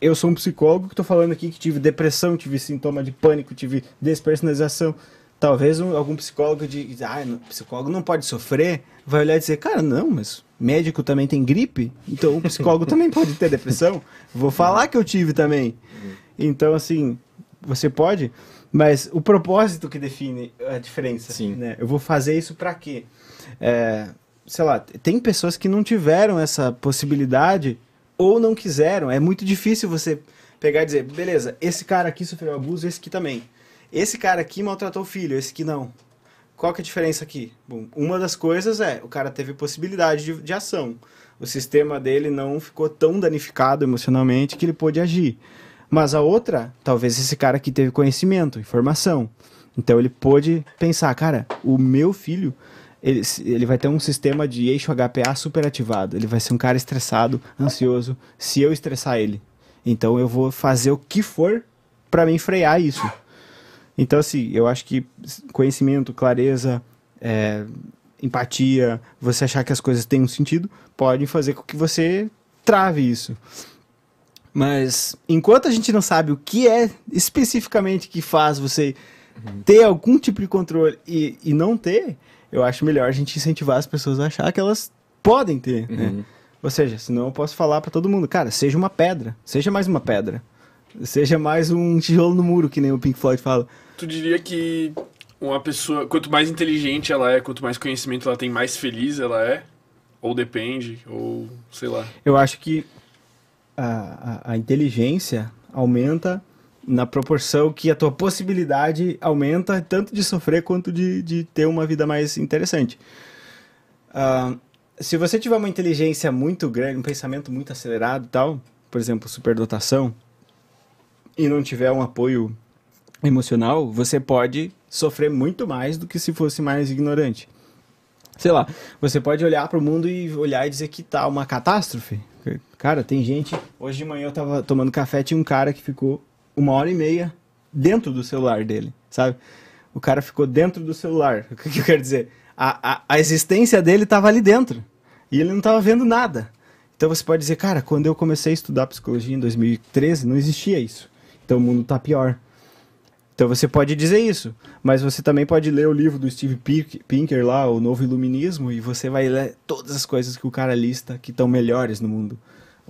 eu sou um psicólogo que estou falando aqui que tive depressão, tive sintoma de pânico, tive despersonalização. Talvez um, algum psicólogo de, ah, não, psicólogo não pode sofrer, vai olhar e dizer, cara, não, mas médico também tem gripe, então o psicólogo também pode ter depressão. Vou falar que eu tive também. Então, assim, você pode, mas o propósito que define a diferença. Sim. Né? Eu vou fazer isso para quê? É, sei lá, tem pessoas que não tiveram essa possibilidade ou não quiseram. É muito difícil você pegar e dizer, beleza, esse cara aqui sofreu abuso, esse aqui também. Esse cara aqui maltratou o filho, esse aqui não. Qual que é a diferença aqui? Bom, uma das coisas é, o cara teve possibilidade de, de ação. O sistema dele não ficou tão danificado emocionalmente que ele pôde agir. Mas a outra, talvez esse cara aqui teve conhecimento, informação. Então ele pôde pensar, cara, o meu filho ele, ele vai ter um sistema de eixo HPA super ativado. Ele vai ser um cara estressado, ansioso, se eu estressar ele. Então eu vou fazer o que for para mim frear isso. Então, assim, eu acho que conhecimento, clareza, é, empatia, você achar que as coisas têm um sentido, podem fazer com que você trave isso. Mas enquanto a gente não sabe o que é especificamente que faz você ter algum tipo de controle e, e não ter, eu acho melhor a gente incentivar as pessoas a achar que elas podem ter, né? uhum. né? Ou seja, senão eu posso falar para todo mundo, cara, seja uma pedra, seja mais uma pedra, seja mais um tijolo no muro, que nem o Pink Floyd fala. Tu diria que uma pessoa, quanto mais inteligente ela é, quanto mais conhecimento ela tem, mais feliz ela é? Ou depende, ou sei lá. Eu acho que a, a, a inteligência aumenta na proporção que a tua possibilidade aumenta tanto de sofrer quanto de, de ter uma vida mais interessante. Uh, se você tiver uma inteligência muito grande, um pensamento muito acelerado e tal, por exemplo, superdotação, e não tiver um apoio emocional, você pode sofrer muito mais do que se fosse mais ignorante. Sei lá, você pode olhar para o mundo e olhar e dizer que tá uma catástrofe. Cara, tem gente. Hoje de manhã eu tava tomando café, tinha um cara que ficou uma hora e meia dentro do celular dele, sabe? O cara ficou dentro do celular. <laughs> O que eu quero dizer? A, a, a existência dele estava ali dentro. E ele não estava vendo nada. Então você pode dizer, cara, quando eu comecei a estudar psicologia em 2013, não existia isso. Então o mundo está pior. Então você pode dizer isso, mas você também pode ler o livro do Steve Pinker lá, O Novo Iluminismo, e você vai ler todas as coisas que o cara lista que estão melhores no mundo.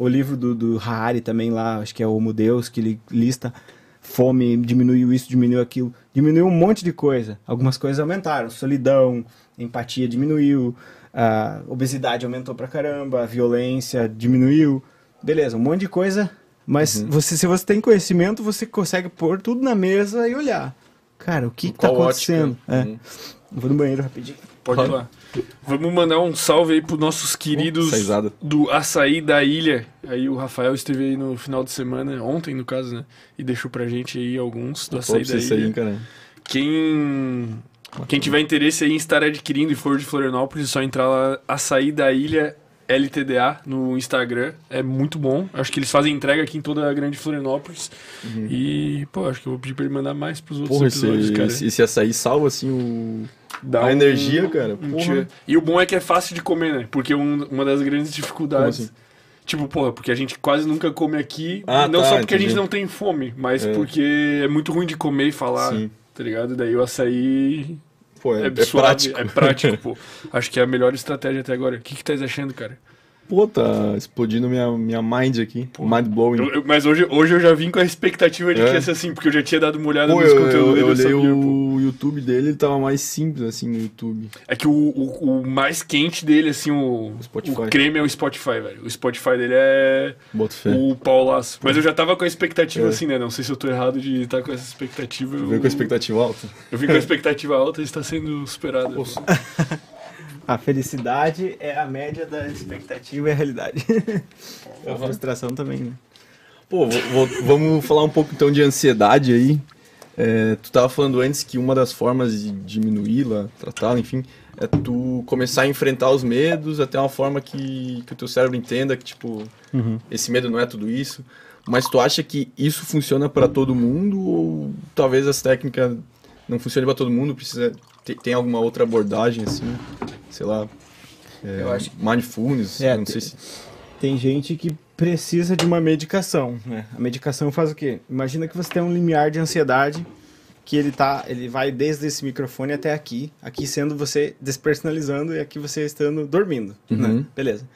O livro do, do Harari também lá, acho que é o Homo Deus, que ele lista fome, diminuiu isso, diminuiu aquilo, diminuiu um monte de coisa. Algumas coisas aumentaram, solidão, empatia diminuiu, a obesidade aumentou pra caramba, a violência diminuiu, beleza, um monte de coisa. Mas uhum. você, se você tem conhecimento, você consegue pôr tudo na mesa e olhar. Cara, o que, que tá acontecendo? É. Uhum. Vou no banheiro rapidinho. Pode ir lá. Vamos mandar um salve aí pros nossos queridos oh, do Açaí da Ilha. Aí o Rafael esteve aí no final de semana, ontem no caso, né? E deixou pra gente aí alguns do Açaí da Ilha. Aí, cara. Quem quem tiver interesse em estar adquirindo e for de Florianópolis, é só entrar lá, Açaí da Ilha LTDA no Instagram. É muito bom. Acho que eles fazem entrega aqui em toda a grande Florianópolis. Uhum. E, pô, acho que eu vou pedir pra ele mandar mais pros outros Porra, episódios, esse, cara. Esse, esse açaí salva, assim, o dá uma energia, cara. Porra. E o bom é que é fácil de comer, né? Porque um- uma das grandes dificuldades. Como assim? Tipo, porra, porque a gente quase nunca come aqui. Ah, não tá, só porque a gente não tem fome, mas É. porque é muito ruim de comer e falar, Sim. tá ligado? Daí o açaí Pô, é, é, é prático. é prático, pô. <laughs> Acho que é a melhor estratégia até agora. O que, que tá achando, cara? Pô, tá explodindo minha, minha mind aqui. Mind blowing. Eu- eu- mas hoje, hoje eu já vim com a expectativa de é. que ia ser assim, porque eu já tinha dado uma olhada Pô, nos eu, eu, conteúdos eu, eu, olhei sabia, pô. o YouTube dele, ele tava mais simples, assim, no YouTube. É que o, o, o mais quente dele, assim, o, o, Spotify. o creme é o Spotify, velho. O Spotify dele é Botfé. o paulaço. Mas eu já tava com a expectativa, é. assim, né? Não sei se eu tô errado de estar tá com essa expectativa. Tu eu... veio com a expectativa alta? Eu vim com a expectativa alta e está sendo superado. A felicidade é a média da expectativa e a realidade. Uhum. A frustração também, né? Pô, vou, vou, vamos falar um pouco então de ansiedade aí. É, tu estava falando antes que uma das formas de diminuí-la, tratá-la, enfim, é tu começar a enfrentar os medos até uma forma que, que o teu cérebro entenda que, tipo, uhum. esse medo não é tudo isso. Mas tu acha que isso funciona para todo mundo ou talvez essa técnica não funcione para todo mundo? Precisa tem, tem alguma outra abordagem assim, sei lá, é, eu acho... mindfulness, é, não sei se tem gente que precisa de uma medicação. Né? A medicação faz o quê? Imagina que você tem um limiar de ansiedade que ele tá, ele vai desde esse microfone até aqui, aqui sendo você despersonalizando e aqui você estando dormindo, né? uhum. né? Beleza.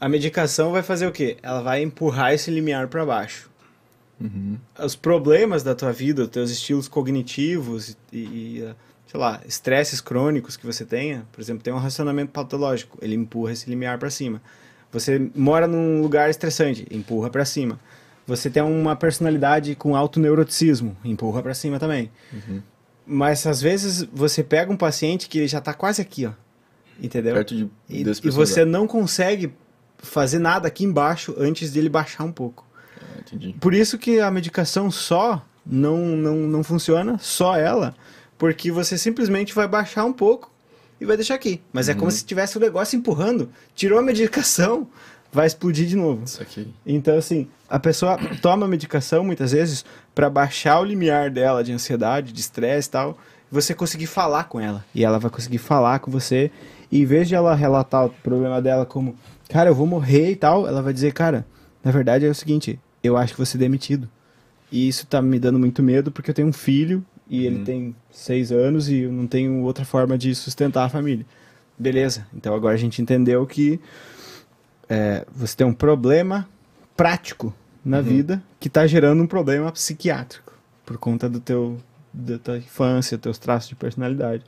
A medicação vai fazer o quê? Ela vai empurrar esse limiar para baixo. Uhum. Os problemas da tua vida, os teus estilos cognitivos e, e, sei lá, estresses crônicos que você tenha, por exemplo, tem um racionamento patológico, ele empurra esse limiar para cima. Você mora num lugar estressante, empurra para cima. Você tem uma personalidade com alto neuroticismo, empurra para cima também. Uhum. Mas às vezes você pega um paciente que já tá quase aqui, ó. Entendeu? Perto de e, e você não consegue fazer nada aqui embaixo antes dele baixar um pouco. Ah, entendi. Por isso que a medicação só não, não, não funciona, só ela, porque você simplesmente vai baixar um pouco e vai deixar aqui. Mas uhum. é como uhum. se tivesse o um negócio empurrando, tirou a medicação, <laughs> vai explodir de novo. Isso aqui. Então, assim, a pessoa toma medicação muitas vezes para baixar o limiar dela de ansiedade, de estresse e tal. você conseguir falar com ela. E ela vai conseguir falar com você. E em vez de ela relatar o problema dela como, cara, eu vou morrer e tal, ela vai dizer, cara, na verdade é o seguinte, eu acho que você é demitido. E isso tá me dando muito medo porque eu tenho um filho e uhum. ele tem seis anos e não tem outra forma de sustentar a família. Beleza, então agora a gente entendeu que é, você tem um problema prático na uhum. vida que está gerando um problema psiquiátrico por conta do teu da tua infância, teus traços de personalidade.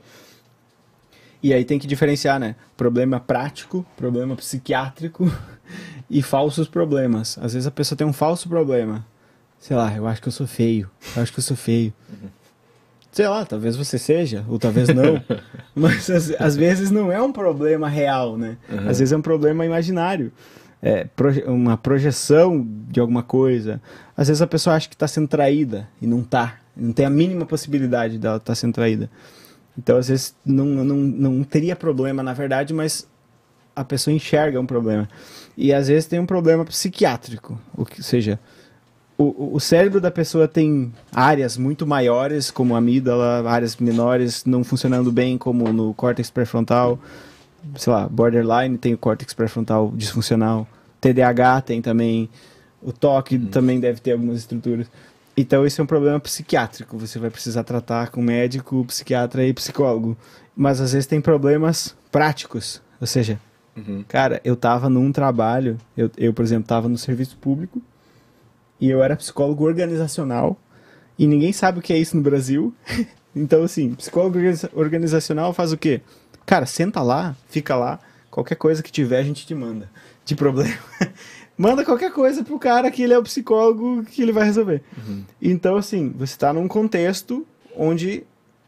E aí tem que diferenciar, né? Problema prático, problema psiquiátrico <laughs> e falsos problemas. Às vezes a pessoa tem um falso problema. Sei lá, eu acho que eu sou feio, eu acho que eu sou feio. Uhum sei lá, talvez você seja, ou talvez não. <laughs> mas às, vezes não é um problema real, né? Uhum. Às vezes é um problema imaginário. É, proje uma projeção de alguma coisa. Às vezes a pessoa acha que está sendo traída e não está. Não tem a mínima possibilidade dela estar tá sendo traída. Então, às vezes, não, não, não teria problema, na verdade, mas a pessoa enxerga um problema. E às vezes tem um problema psiquiátrico, ou seja, o, o cérebro da pessoa tem áreas muito maiores, como a amígdala, áreas menores não funcionando bem, como no córtex pré-frontal, sei lá, borderline tem o córtex pré-frontal disfuncional, TDAH tem também, o toque hum. também deve ter algumas estruturas. Então, isso é um problema psiquiátrico. Você vai precisar tratar com médico, psiquiatra e psicólogo. Mas às vezes tem problemas práticos. Ou seja, uhum. cara, eu tava num trabalho, eu, eu, por exemplo, tava no serviço público e eu era psicólogo organizacional e ninguém sabe o que é isso no Brasil. <laughs> então, assim, psicólogo organizacional faz o quê? Cara, senta lá, fica lá, qualquer coisa que tiver a gente te manda de problema. <laughs> manda qualquer coisa pro cara que ele é o psicólogo que ele vai resolver. Uhum. Então, assim, você está num contexto onde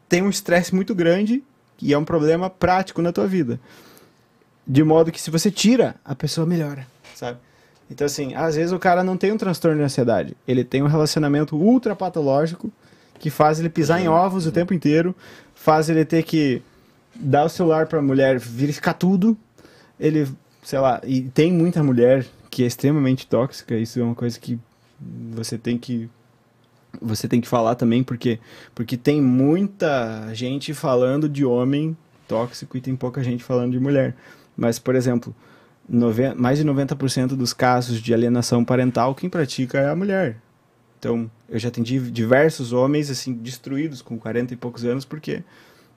tem um estresse muito grande e é um problema prático na tua vida. De modo que se você tira, a pessoa melhora, sabe? Então, assim, às vezes o cara não tem um transtorno de ansiedade. Ele tem um relacionamento ultra patológico que faz ele pisar uhum. em ovos o uhum. tempo inteiro, faz ele ter que dar o celular pra mulher verificar tudo. Ele, sei lá, e tem muita mulher que é extremamente tóxica. Isso é uma coisa que você tem que você tem que falar também porque porque tem muita gente falando de homem tóxico e tem pouca gente falando de mulher. Mas por exemplo, mais de 90% dos casos de alienação parental, quem pratica é a mulher. Então, eu já atendi diversos homens, assim, destruídos com 40 e poucos anos, porque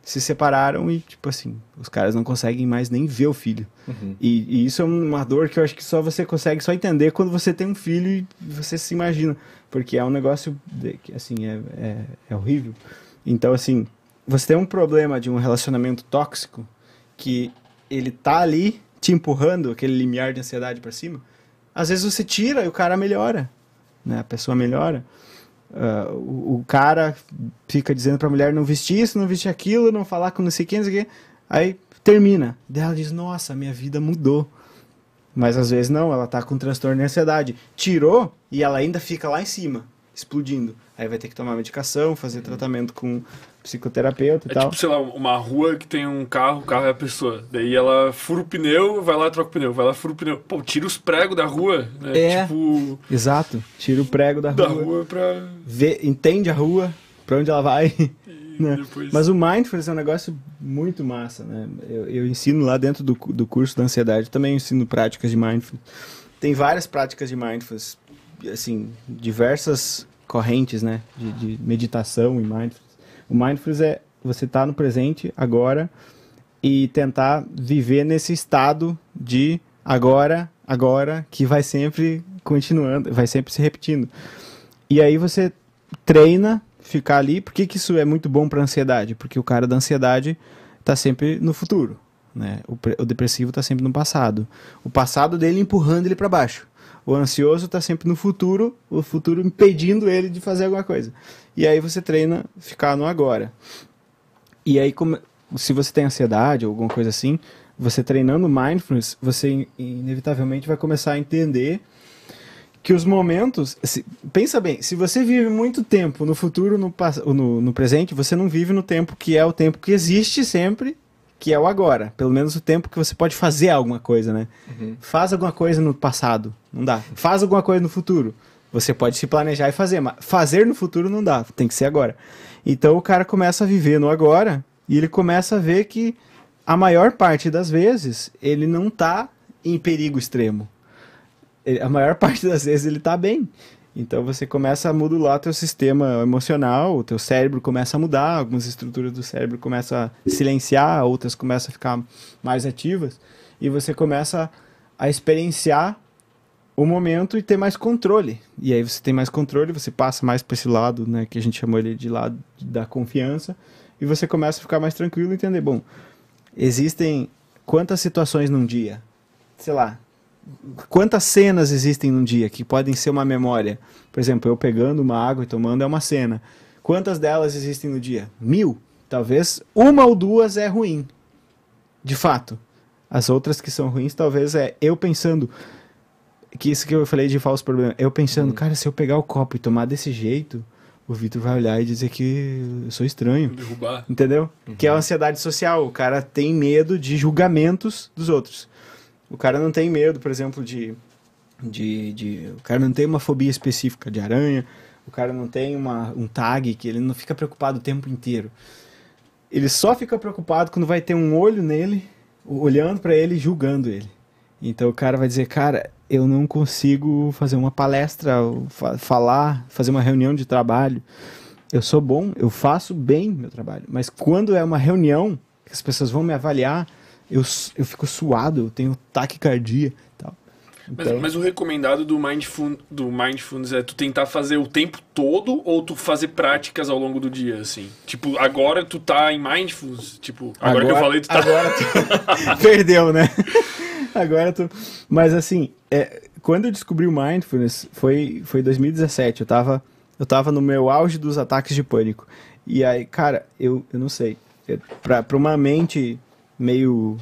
se separaram e, tipo assim, os caras não conseguem mais nem ver o filho. Uhum. E, e, isso é uma dor que eu acho que só você consegue só entender quando você tem um filho e você se imagina. Porque é um negócio que, assim, é, é, é horrível. Então, assim, você tem um problema de um relacionamento tóxico que ele tá ali te empurrando aquele limiar de ansiedade para cima, às vezes você tira e o cara melhora, né? A pessoa melhora. Uh, o, o, cara fica dizendo para a mulher não vestir isso, não vestir aquilo, não falar com não sei quem, não sei quem. Aí termina. Daí ela diz: Nossa, minha vida mudou. Mas às vezes não, ela tá com um transtorno de ansiedade. Tirou e ela ainda fica lá em cima, explodindo. Aí vai ter que tomar medicação, fazer tratamento com, psicoterapeuta e é tal. Tipo, sei lá, uma rua que tem um carro, o carro é a pessoa. Daí ela fura o pneu, vai lá e troca o pneu, vai lá fura o pneu. Pô, tira os pregos da rua, né? É, tipo... exato. Tira o prego da, da rua. Da rua pra... Vê, entende a rua, pra onde ela vai. <laughs> Né? Depois... Mas o Mindfulness é um negócio muito massa, né? Eu, eu ensino lá dentro do, do curso da ansiedade, também ensino práticas de Mindfulness. Tem várias práticas de Mindfulness, assim, diversas correntes, né? De, de meditação e Mindfulness. O mindfulness é você estar tá no presente, agora, e tentar viver nesse estado de agora, agora, que vai sempre continuando, vai sempre se repetindo. E aí você treina ficar ali. Por que, que isso é muito bom para ansiedade? Porque o cara da ansiedade está sempre no futuro. Né? O, o depressivo está sempre no passado. O passado dele empurrando ele para baixo. O ansioso está sempre no futuro, o futuro impedindo ele de fazer alguma coisa. E aí você treina ficar no agora. E aí, como, se você tem ansiedade ou alguma coisa assim, você treinando mindfulness, você inevitavelmente vai começar a entender que os momentos. Se, pensa bem, se você vive muito tempo no futuro, no, no, no presente, você não vive no tempo que é o tempo que existe sempre que é o agora. Pelo menos o tempo que você pode fazer alguma coisa, né? Uhum. Faz alguma coisa no passado, não dá. Faz alguma coisa no futuro. Você pode se planejar e fazer, mas fazer no futuro não dá, tem que ser agora. Então o cara começa a viver no agora e ele começa a ver que a maior parte das vezes ele não tá em perigo extremo. a maior <laughs> parte das vezes ele tá bem. Então você começa a modular teu sistema emocional, o teu cérebro começa a mudar, algumas estruturas do cérebro começam a silenciar, outras começam a ficar mais ativas, e você começa a experienciar o momento e ter mais controle. E aí você tem mais controle, você passa mais para esse lado, né, que a gente chamou ele de lado da confiança, e você começa a ficar mais tranquilo e entender, bom, existem quantas situações num dia? Sei lá, quantas cenas existem num dia que podem ser uma memória? Por exemplo, eu pegando uma água e tomando é uma cena. Quantas delas existem no dia? Mil. Talvez uma ou duas é ruim. De fato. As outras que são ruins, talvez é eu pensando. Que isso que eu falei de falso problema. Eu pensando, hum. cara, se eu pegar o copo e tomar desse jeito, o Vitor vai olhar e dizer que eu sou estranho. Derrubar. Entendeu? Uhum. Que é a uhum. ansiedade social. O cara tem medo de julgamentos dos outros. O cara não tem medo, por exemplo, de, de, de. O cara não tem uma fobia específica de aranha, o cara não tem uma, um tag, que ele não fica preocupado o tempo inteiro. Ele só fica preocupado quando vai ter um olho nele, olhando para ele e julgando ele. Então o cara vai dizer, cara, eu não consigo fazer uma palestra, falar, fazer uma reunião de trabalho. Eu sou bom, eu faço bem meu trabalho, mas quando é uma reunião que as pessoas vão me avaliar, eu, eu fico suado, eu tenho taquicardia tal. Então... Mas, mas, o recomendado do Mindfulness, do Mindfulness é tu tentar fazer o tempo todo ou tu fazer práticas ao longo do dia, assim? Tipo, agora tu tá em Mindfulness, tipo, agora, agora que eu falei tu tá... Agora tu... <laughs> Perdeu, né? agora tu... Mas assim, é, quando eu descobri o Mindfulness foi foi 2017, eu tava, eu tava no meu auge dos ataques de pânico. E aí, cara, eu, eu não sei, é, para uma mente meio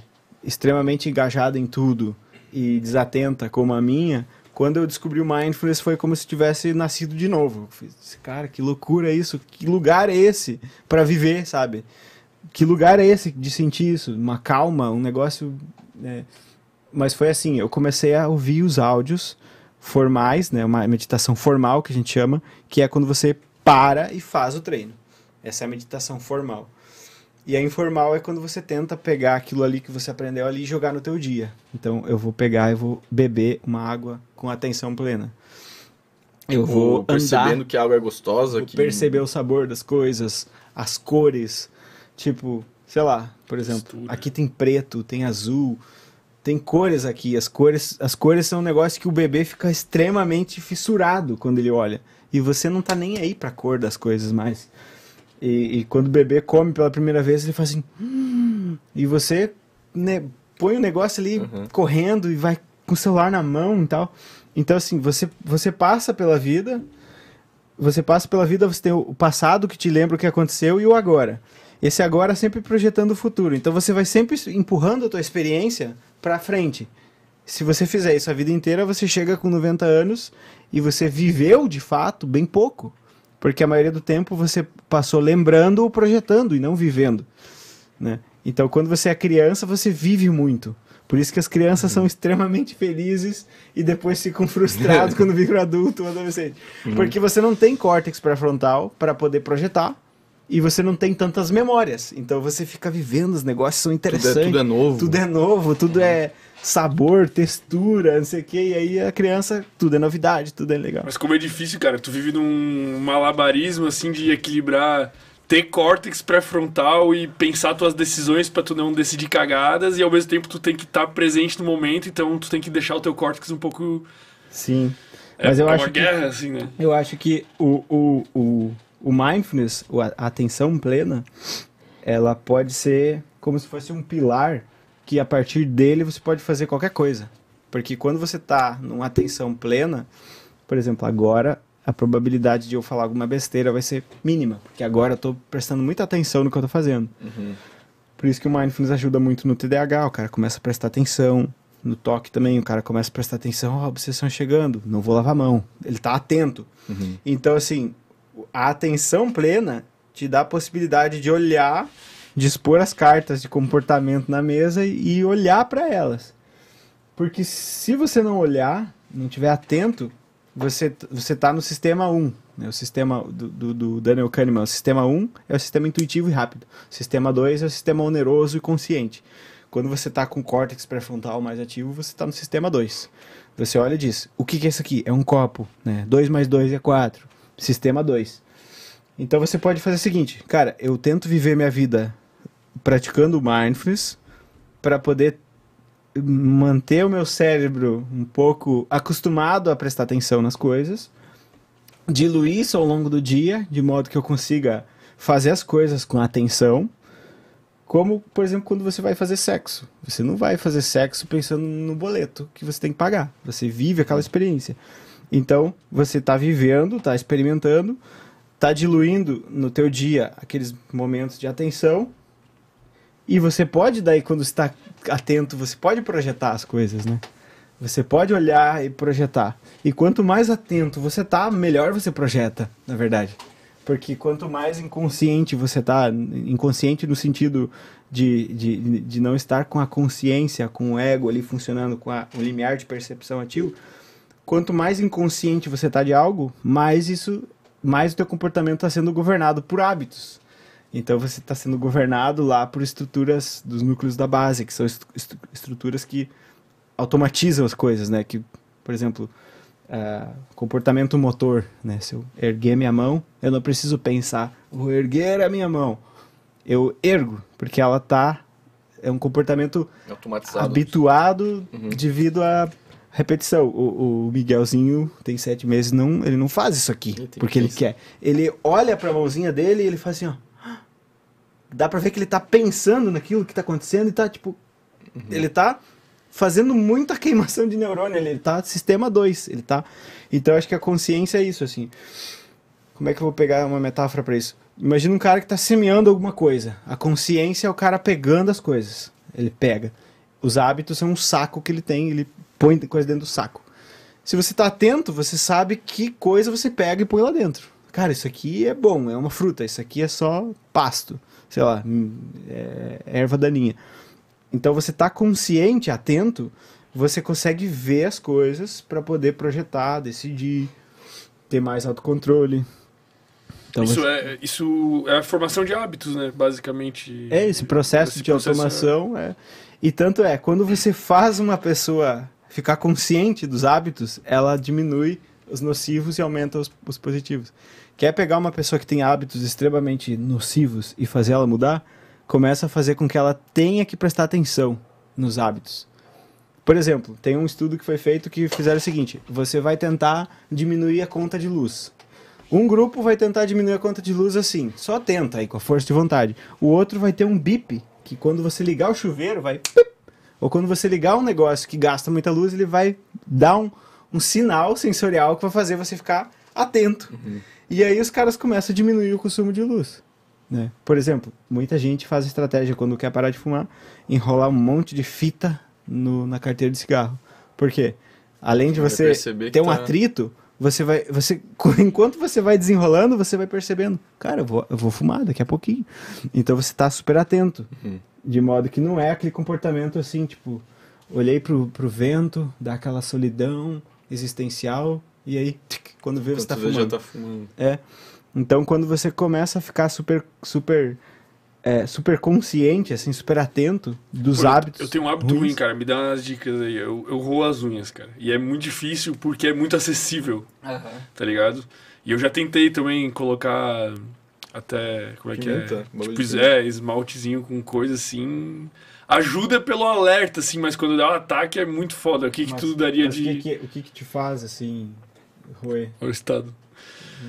extremamente engajada em tudo e desatenta como a minha, quando eu descobri o mindfulness foi como se tivesse nascido de novo. Eu fiz, cara, que loucura é isso? Que lugar é esse para viver, sabe? Que lugar é esse de sentir isso? Uma calma, um negócio. É... Mas foi assim, eu comecei a ouvir os áudios formais, né? Uma meditação formal que a gente chama, que é quando você para e faz o treino. Essa é a meditação formal. E a informal é quando você tenta pegar aquilo ali que você aprendeu ali e jogar no teu dia. Então, eu vou pegar, e vou beber uma água com atenção plena. Eu tipo, vou, vou percebendo que a água é gostosa, vou que... perceber o sabor das coisas, as cores, tipo, sei lá, por exemplo, aqui tem preto, tem azul, tem cores aqui, as cores, as cores são um negócio que o bebê fica extremamente fissurado quando ele olha. E você não tá nem aí a cor das coisas mais. E, e, quando o bebê come pela primeira vez, ele faz assim. Hum! E você né, põe o negócio ali uhum. correndo e vai com o celular na mão e tal. Então, assim, você, você passa pela vida. Você passa pela vida, você tem o passado que te lembra o que aconteceu e o agora. Esse agora sempre projetando o futuro. Então você vai sempre empurrando a tua experiência para frente. Se você fizer isso a vida inteira, você chega com 90 anos e você viveu de fato bem pouco porque a maioria do tempo você passou lembrando ou projetando e não vivendo, né? Então, quando você é criança, você vive muito. Por isso que as crianças uhum. são extremamente felizes e depois ficam frustrados <laughs> quando viram adulto ou adolescente. Uhum. Porque você não tem córtex pré-frontal para poder projetar e você não tem tantas memórias. Então você fica vivendo os negócios, são interessantes. Tudo é, tudo é novo. Tudo é novo, tudo uhum. é sabor, textura, não sei o que. E aí a criança, tudo é novidade, tudo é legal. Mas como é difícil, cara, tu vive num malabarismo assim de equilibrar ter córtex pré-frontal e pensar tuas decisões para tu não decidir cagadas e ao mesmo tempo tu tem que estar tá presente no momento, então tu tem que deixar o teu córtex um pouco Sim. É, Mas eu é acho guerra, que, assim, né? Eu acho que o, o, o, o mindfulness, a atenção plena, ela pode ser como se fosse um pilar que a partir dele você pode fazer qualquer coisa. Porque quando você está numa atenção plena, por exemplo, agora a probabilidade de eu falar alguma besteira vai ser mínima, porque agora eu estou prestando muita atenção no que eu estou fazendo. Uhum. Por isso que o Mindfulness ajuda muito no TDAH, o cara começa a prestar atenção, no toque também, o cara começa a prestar atenção, ó, oh, vocês chegando, não vou lavar a mão. Ele está atento. Uhum. Então, assim, a atenção plena te dá a possibilidade de olhar dispor as cartas de comportamento na mesa e olhar para elas. Porque se você não olhar, não estiver atento, você você está no sistema 1. Né? O sistema do, do, do, Daniel Kahneman, o sistema 1 é o sistema intuitivo e rápido. O sistema 2 é o sistema oneroso e consciente. Quando você está com o córtex pré-frontal mais ativo, você está no sistema 2. Você olha e diz, o que, que é isso aqui? É um copo, né? 2 mais 2 é 4. Sistema 2. Então você pode fazer o seguinte, cara, eu tento viver minha vida praticando mindfulness para poder manter o meu cérebro um pouco acostumado a prestar atenção nas coisas, diluir isso ao longo do dia, de modo que eu consiga fazer as coisas com atenção. Como, por exemplo, quando você vai fazer sexo. Você não vai fazer sexo pensando no boleto que você tem que pagar. Você vive aquela experiência. Então, você está vivendo, está experimentando, está diluindo no teu dia aqueles momentos de atenção e você pode, daí, quando está atento, você pode projetar as coisas, né? Você pode olhar e projetar. E quanto mais atento você tá, melhor você projeta, na verdade. Porque quanto mais inconsciente você tá, inconsciente no sentido de, de, de não estar com a consciência, com o ego ali funcionando, com a, o limiar de percepção ativo, quanto mais inconsciente você tá de algo, mais isso, mais o teu comportamento está sendo governado por hábitos. Então você está sendo governado lá por estruturas dos núcleos da base, que são est est estruturas que automatizam as coisas, né? Que, por exemplo, uh, comportamento motor, né? Se eu erguer minha mão, eu não preciso pensar, vou erguer a minha mão. Eu ergo, porque ela tá é um comportamento habituado uhum. devido à repetição. O, o, Miguelzinho tem sete meses, não, ele não faz isso aqui, Entendi porque ele quer. Ele olha para a mãozinha dele e ele faz assim, ó dá pra ver que ele tá pensando naquilo que tá acontecendo e tá, tipo. Uhum. Ele tá fazendo muita <laughs> queimação de neurônio, ele tá sistema 2, ele tá. Então eu acho que a consciência é isso, assim. Como é que eu vou pegar uma metáfora para isso? Imagina um cara que tá semeando alguma coisa. A consciência é o cara pegando as coisas. Ele pega. Os hábitos são um saco que ele tem, ele põe coisa dentro do saco. Se você tá atento, você sabe que coisa você pega e põe lá dentro cara, isso aqui é bom, é uma fruta, isso aqui é só pasto, sei lá, hum, é erva daninha. Então você está consciente, atento, você consegue ver as coisas para poder projetar, decidir, ter mais autocontrole. Então isso, você... é, isso é a formação de hábitos, né? Basicamente. É, esse processo esse de processo é automação. É... é... E tanto é, quando você faz uma pessoa ficar consciente dos hábitos, ela diminui os nocivos e aumenta os, os positivos. Quer pegar uma pessoa que tem hábitos extremamente nocivos e fazer ela mudar? Começa a fazer com que ela tenha que prestar atenção nos hábitos. Por exemplo, tem um estudo que foi feito que fizeram o seguinte: você vai tentar diminuir a conta de luz. Um grupo vai tentar diminuir a conta de luz assim, só tenta aí com a força de vontade. O outro vai ter um bip que quando você ligar o chuveiro vai ou quando você ligar um negócio que gasta muita luz, ele vai dar um, um sinal sensorial que vai fazer você ficar atento. Uhum. E aí os caras começam a diminuir o consumo de luz. Né? Por exemplo, muita gente faz estratégia quando quer parar de fumar, enrolar um monte de fita no, na carteira de cigarro. Por quê? Além de você ter um tá... atrito, você vai. Você, <laughs> enquanto você vai desenrolando, você vai percebendo, cara, eu vou, eu vou fumar daqui a pouquinho. Então você está super atento. Uhum. De modo que não é aquele comportamento assim, tipo, olhei pro, pro vento, dá aquela solidão existencial, e aí, quando vê, você quando tá fumando. já tá fumando. É. Então, quando você começa a ficar super, super, é, super consciente, assim, super atento dos hábitos. Eu tenho um hábito ruins. ruim, cara. Me dá umas dicas aí. Eu, eu roo as unhas, cara. E é muito difícil porque é muito acessível. Uhum. Tá ligado? E eu já tentei também colocar até. Como é que é? Tipo, é, esmaltezinho com coisa assim. Ajuda pelo alerta, assim, mas quando dá um ataque é muito foda. O que, mas, que tu daria de. Que que, o que, que te faz, assim, Rui. o estado.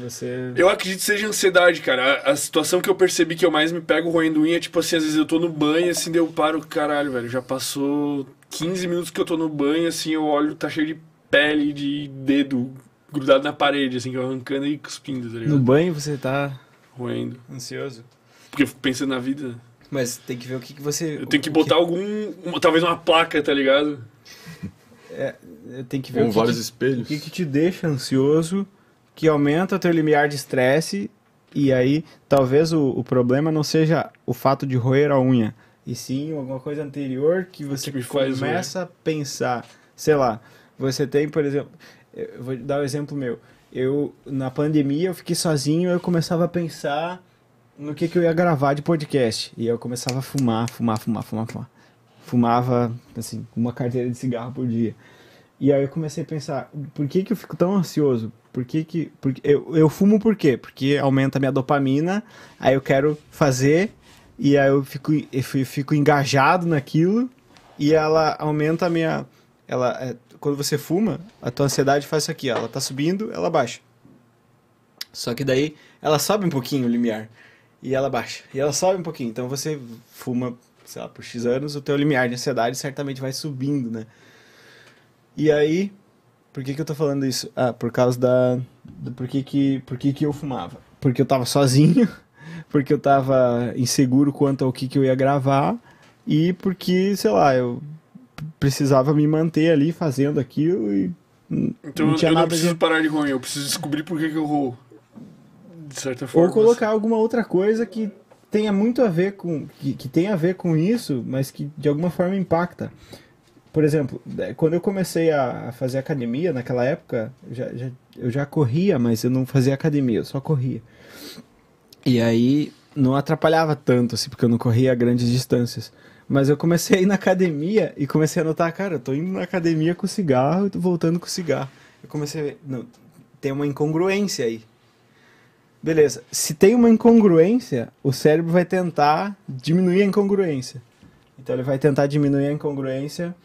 Você... Eu acredito que seja ansiedade, cara. A, a, situação que eu percebi que eu mais me pego roendo unha é tipo assim, às vezes eu tô no banho, assim, deu paro, caralho, velho. Já passou 15 minutos que eu tô no banho, assim, eu olho, tá cheio de pele, de dedo grudado na parede, assim, arrancando e cuspindo, tá ligado? No banho você tá. Roendo. Ansioso. Porque eu fico pensando na vida. Mas tem que ver o que, que você. Eu tenho que botar que... algum. talvez uma placa, tá ligado? É, é, tem que ver Com o que vários te, espelhos. O que, que te deixa ansioso, que aumenta teu limiar de estresse, e aí talvez o, o problema não seja o fato de roer a unha, e sim alguma coisa anterior que você que começa a pensar. Sei lá, você tem, por exemplo, vou dar o um exemplo meu. Eu, na pandemia, eu fiquei sozinho, eu começava a pensar no que, que eu ia gravar de podcast. E eu começava a fumar, fumar, fumar, fumar, fumar fumava, assim, uma carteira de cigarro por dia. E aí eu comecei a pensar, por que que eu fico tão ansioso? Por que que... Por, eu, eu fumo por quê? Porque aumenta a minha dopamina, aí eu quero fazer, e aí eu fico, eu fico engajado naquilo, e ela aumenta a minha... Ela, é, quando você fuma, a tua ansiedade faz isso aqui, ela tá subindo, ela baixa. Só que daí ela sobe um pouquinho o limiar, e ela baixa, e ela sobe um pouquinho. Então você fuma sei lá, por X anos, o teu limiar de ansiedade certamente vai subindo, né? E aí, por que que eu tô falando isso? Ah, por causa da... Do por que que, por que que eu fumava? Porque eu tava sozinho, <laughs> porque eu tava inseguro quanto ao que que eu ia gravar, e porque, sei lá, eu precisava me manter ali fazendo aquilo e então não tinha eu nada não preciso de... parar de ruim, eu preciso descobrir por que, que eu vou. De certa forma. Ou colocar assim. alguma outra coisa que tenha muito a ver com que, que tem a ver com isso, mas que de alguma forma impacta. Por exemplo, é, quando eu comecei a fazer academia, naquela época, já, já, eu já corria, mas eu não fazia academia, eu só corria. E aí não atrapalhava tanto, assim, porque eu não corria grandes distâncias. Mas eu comecei a ir na academia e comecei a notar, cara, eu tô indo na academia com cigarro e tô voltando com cigarro. Eu comecei a ver, não, tem uma incongruência aí. Beleza. Se tem uma incongruência, o cérebro vai tentar diminuir a incongruência. Então ele vai tentar diminuir a incongruência,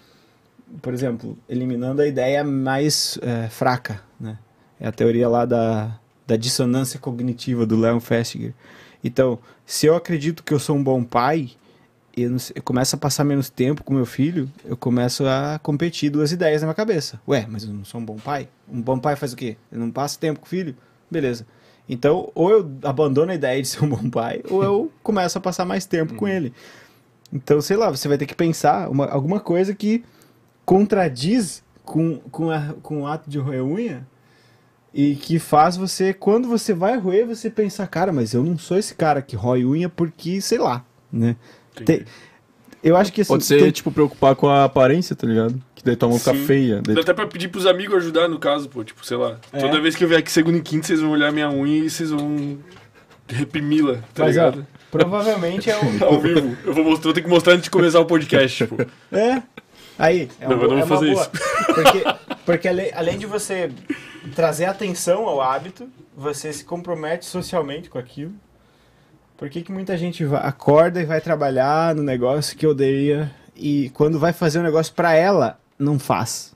por exemplo, eliminando a ideia mais é, fraca, né? É a teoria lá da, da dissonância cognitiva do Leon Festinger. Então, se eu acredito que eu sou um bom pai, eu, não, eu, começo a passar menos tempo com meu filho, eu começo a competir duas ideias na minha cabeça. Ué, mas eu não sou um bom pai? Um bom pai faz o quê? Ele não passa tempo com o filho? Beleza. Então, ou eu abandono a ideia de ser um bom pai, ou eu começo a passar mais tempo com uhum. ele. Então, sei lá, você vai ter que pensar uma, alguma coisa que contradiz com, com, a, com o ato de roer unha e que faz você, quando você vai roer, você pensar, cara, mas eu não sou esse cara que rói unha porque, sei lá, né? Tem, eu acho que assim. Pode ser, tipo, preocupar com a aparência, tá ligado? Que daí tua mão fica feia. Daí... Dá até pra pedir pros amigos ajudar, no caso, pô. Tipo, sei lá. É. Toda vez que eu vier aqui segunda e quinta, vocês vão olhar minha unha e vocês vão reprimi-la, tá Mas, ligado? Ó, provavelmente é <laughs> o. Ao vivo. Eu vou, mostrar, vou ter que mostrar antes de começar o podcast, tipo. É. Aí, é uma, não, vou é uma fazer boa. Isso. <laughs> Porque, porque além de você trazer atenção ao hábito, você se compromete socialmente com aquilo. Por que, que muita gente acorda e vai trabalhar no negócio que odeia e quando vai fazer um negócio para ela, não faz?